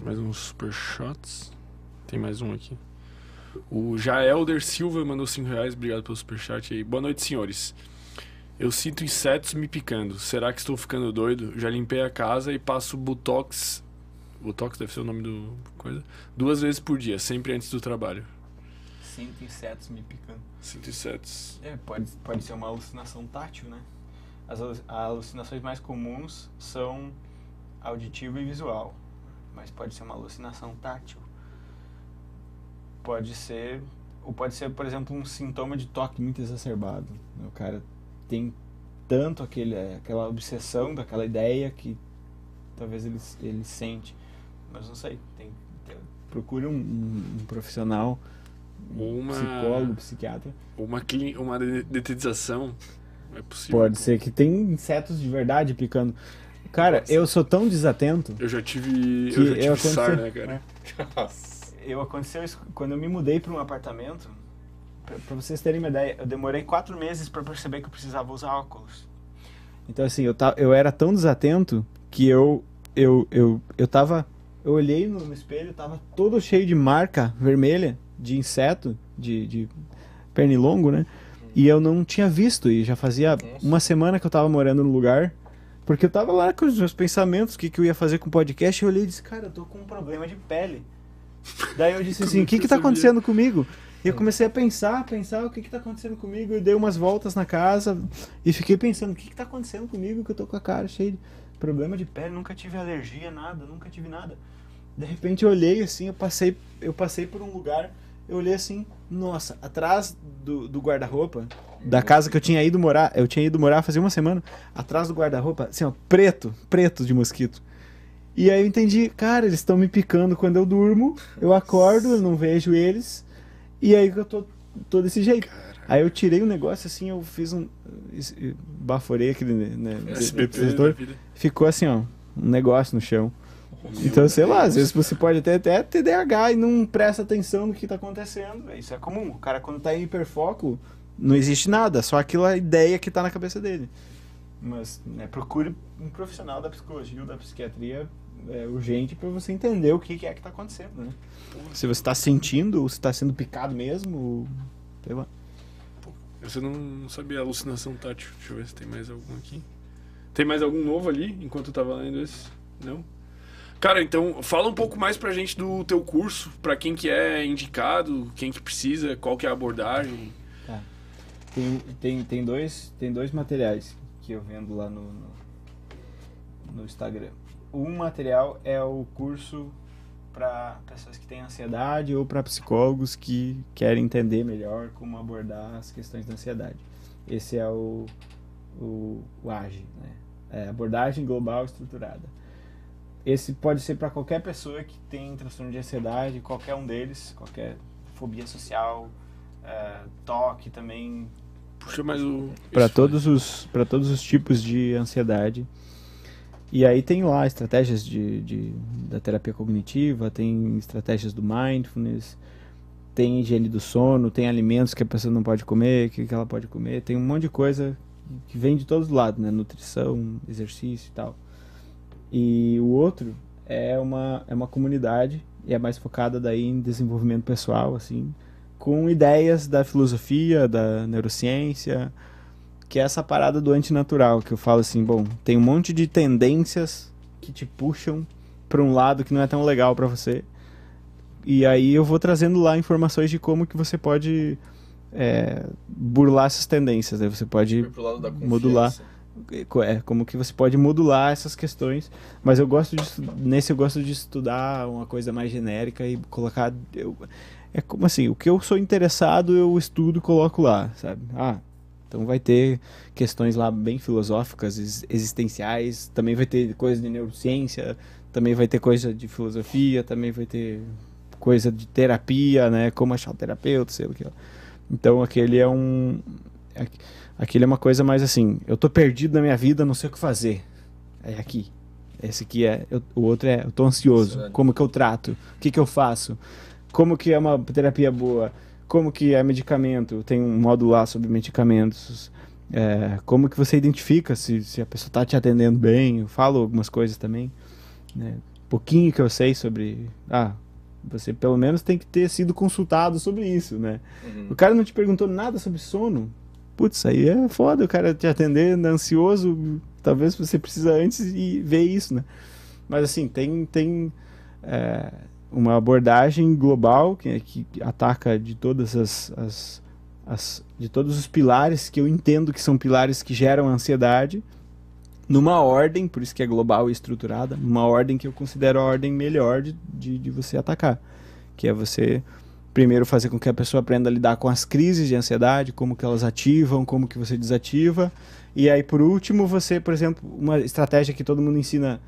Mais uns super shots. Tem mais um aqui. O Jaelder Silva mandou 5 reais. Obrigado pelo superchat aí. Boa noite, senhores. Eu sinto insetos me picando. Será que estou ficando doido? Já limpei a casa e passo Botox. Botox deve ser o nome do. coisa? Duas vezes por dia, sempre antes do trabalho. Sinto insetos me picando. Sinto insetos. É, pode, pode ser uma alucinação tátil, né? As alucinações mais comuns são auditiva e visual. Mas pode ser uma alucinação tátil. Pode ser. Ou pode ser, por exemplo, um sintoma de toque muito exacerbado. O cara tem tanto aquele, é, aquela obsessão daquela ideia que talvez ele, ele sente. Mas não sei, tem, tem procure um, um, profissional, um uma, psicólogo, psiquiatra. Uma, uma detetização é possível. Pode ser que tem insetos de verdade picando. Cara, Nossa. eu sou tão desatento. Eu já tive. eu já tive eu aconteceu, SAR, né, cara? <laughs> Eu aconteceu isso quando eu me mudei para um apartamento para vocês terem uma ideia, eu demorei quatro meses para perceber que eu precisava usar óculos. Então, assim, eu, ta, eu era tão desatento que eu, eu, eu, eu tava. Eu olhei no, espelho, tava todo cheio de marca vermelha, de inseto, de, de pernilongo, né? E eu não tinha visto, e já fazia uma semana que eu tava morando no lugar. Porque eu tava lá com os meus pensamentos, o que, que eu ia fazer com o podcast, e eu olhei e disse, cara, eu tô com um problema de pele. Daí eu disse assim, o que que tá acontecendo comigo? E eu comecei a pensar, pensar o que que tá acontecendo comigo. Eu dei umas voltas na casa e fiquei pensando, o que que tá acontecendo comigo que eu tô com a cara cheia de problema de pele, nunca tive alergia, nada, nunca tive nada. De repente eu olhei assim, eu passei, eu passei por um lugar, eu olhei assim, nossa, atrás do, do guarda-roupa, da uhum. casa que eu tinha ido morar, eu tinha ido morar fazia uma semana, atrás do guarda-roupa, assim, ó, preto, preto de mosquito. E aí eu entendi, cara, eles estão me picando quando eu durmo, eu acordo, eu não vejo eles e aí que eu tô, tô desse jeito. Aí eu tirei o um negócio assim, eu fiz um. Baforei aquele. Né, né é, SBP, ficou assim, ó. Um negócio no chão. Então, sei lá, às vezes você pode até, até TDAH e não presta atenção no que está acontecendo. É, isso é comum. O cara, quando tá em hiperfoco, não existe nada, só aquela ideia que está na cabeça dele. Mas né, procure um profissional da psicologia ou da psiquiatria é, urgente para você entender o que, que é que está acontecendo, né? Se você tá sentindo ou se tá sendo picado mesmo, sei lá. Você não sabia alucinação tátil. Deixa eu ver se tem mais algum aqui. Tem mais algum novo ali, enquanto eu tava lendo esse? Não? Cara, então, fala um pouco mais pra gente do teu curso, pra quem que é indicado, quem que precisa, qual que é a abordagem. Tá. Tem, tem, tem, dois, tem dois materiais que eu vendo lá no, no, no Instagram. Um material é o curso para pessoas que têm ansiedade ou para psicólogos que querem entender melhor como abordar as questões da ansiedade. Esse é o, o, o AGE, né? É abordagem global estruturada. Esse pode ser para qualquer pessoa que tem transtorno de ansiedade, qualquer um deles, qualquer fobia social, é, toque também. Puxa, mas o. Para todos, os, todos os tipos de ansiedade e aí tem lá estratégias de, de, da terapia cognitiva, tem estratégias do mindfulness, tem higiene do sono, tem alimentos que a pessoa não pode comer, que, que ela pode comer, tem um monte de coisa que vem de todos os lados, né? Nutrição, exercício e tal. E o outro é uma, é uma comunidade e é mais focada daí em desenvolvimento pessoal, assim, com ideias da filosofia, da neurociência, que é essa parada do antinatural, que eu falo assim, bom, tem um monte de tendências que te puxam para um lado que não é tão legal para você. E aí eu vou trazendo lá informações de como que você pode é, burlar essas tendências, né? Você pode modular é, como que você pode modular essas questões, mas eu gosto de nesse eu gosto de estudar uma coisa mais genérica e colocar eu, é como assim, o que eu sou interessado eu estudo e coloco lá, sabe? Ah, então vai ter questões lá bem filosóficas, existenciais, também vai ter coisa de neurociência, também vai ter coisa de filosofia, também vai ter coisa de terapia, né? Como achar o terapeuta, sei o que lá. Então aquele é um. Aquele é uma coisa mais assim, eu tô perdido na minha vida, não sei o que fazer. É aqui. Esse aqui é. Eu, o outro é, eu tô ansioso. Como que eu trato? O que, que eu faço? Como que é uma terapia boa? como que é medicamento, tem um módulo lá sobre medicamentos, é, como que você identifica se, se a pessoa está te atendendo bem, eu falo algumas coisas também, né? pouquinho que eu sei sobre, ah, você pelo menos tem que ter sido consultado sobre isso, né? Uhum. O cara não te perguntou nada sobre sono, putz, aí é foda o cara te atender ansioso, talvez você precisa antes e ver isso, né? Mas assim, tem, tem é, uma abordagem global que, é que ataca de todas as, as, as, de todos os pilares que eu entendo que são pilares que geram ansiedade numa ordem, por isso que é global e estruturada, uma ordem que eu considero a ordem melhor de, de, de, você atacar, que é você primeiro fazer com que a pessoa aprenda a lidar com as crises de ansiedade, como que elas ativam, como que você desativa, e aí por último você, por exemplo, uma estratégia que todo mundo ensina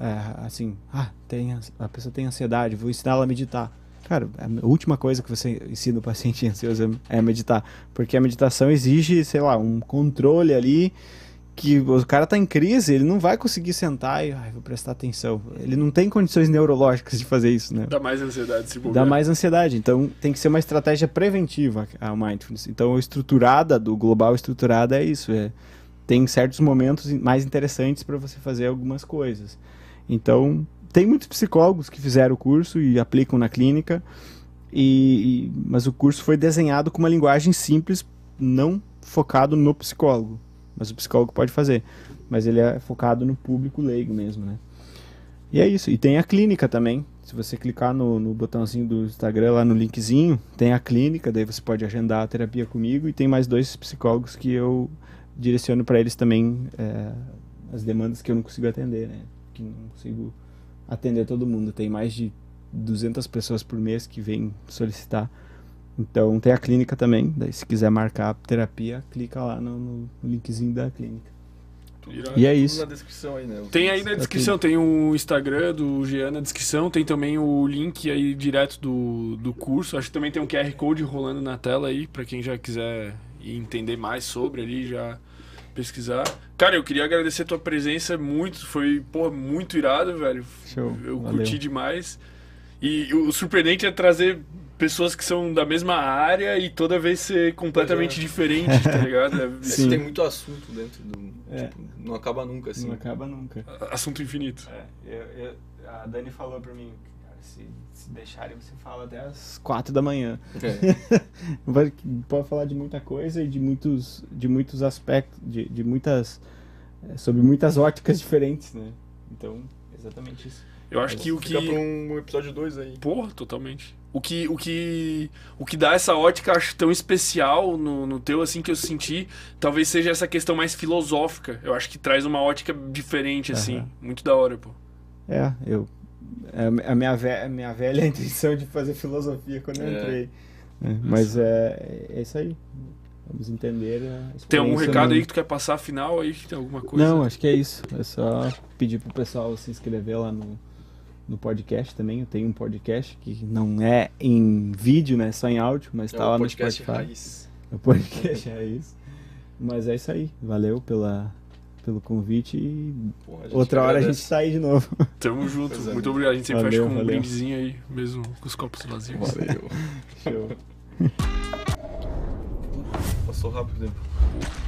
é, assim, ah, tem, a pessoa tem ansiedade, vou ensinar ela a meditar. Cara, a última coisa que você ensina o paciente <laughs> ansioso é, é meditar, porque a meditação exige, sei lá, um controle ali que o cara tá em crise, ele não vai conseguir sentar e ah, vou prestar atenção. Ele não tem condições neurológicas de fazer isso, né? Dá mais ansiedade se bobear. Dá mais ansiedade. Então tem que ser uma estratégia preventiva a mindfulness. Então a estruturada do global estruturada é isso, é tem certos momentos mais interessantes para você fazer algumas coisas. Então, tem muitos psicólogos que fizeram o curso e aplicam na clínica, e, e mas o curso foi desenhado com uma linguagem simples, não focado no psicólogo, mas o psicólogo pode fazer. Mas ele é focado no público leigo mesmo, né? E é isso. E tem a clínica também. Se você clicar no, no botãozinho do Instagram, lá no linkzinho, tem a clínica, daí você pode agendar a terapia comigo. E tem mais dois psicólogos que eu direciono para eles também é, as demandas que eu não consigo atender, né? que não consigo atender todo mundo. Tem mais de 200 pessoas por mês que vêm solicitar. Então tem a clínica também. Daí, se quiser marcar terapia, clica lá no, no linkzinho da clínica. e é isso. Aí, né? Tem aí na tá descrição, tem o Instagram do Jean na descrição, tem também o link aí direto do, do curso. Acho que também tem um QR Code rolando na tela aí, para quem já quiser entender mais sobre ali, já pesquisar. Cara, eu queria agradecer a tua presença muito, foi, pô, muito irado, velho. Show. Eu Valeu. curti demais. E o surpreendente é trazer pessoas que são da mesma área e toda vez ser completamente é. diferente, tá <laughs> ligado? É, é Sim. Tem muito assunto dentro do. É. Tipo, não acaba nunca, assim. Não acaba nunca. Assunto infinito. É, eu, eu, a Dani falou pra mim se, se deixarem, você fala até as quatro da manhã. É. <laughs> Pode falar de muita coisa e de muitos, de muitos aspectos, de, de muitas. É, sobre muitas óticas diferentes, né? Então, exatamente isso. Eu acho que o que. Fica pra um episódio 2 aí. Porra, totalmente. O que, o que o que dá essa ótica, acho, tão especial no, no teu, assim, que eu senti, talvez seja essa questão mais filosófica. Eu acho que traz uma ótica diferente, assim. Uhum. Muito da hora, pô. É, eu é, a minha, velha, a minha velha intenção de fazer filosofia quando eu é. entrei. É, mas é, é isso aí. Vamos entender Tem algum recado no... aí que tu quer passar final aí? Tem alguma coisa? Não, acho que é isso. É só pedir pro pessoal se inscrever lá no, no podcast também. Eu tenho um podcast que não é em vídeo, né? Só em áudio, mas é tá lá no Spotify. É o <laughs> podcast raiz. Mas é isso aí. Valeu pela pelo convite e Pô, outra hora agradece. a gente sai de novo. Tamo junto, é, muito obrigado. A gente sempre valeu, fecha com um brindezinho aí, mesmo com os copos vazios. Valeu. Show. <laughs> Passou rápido o tempo.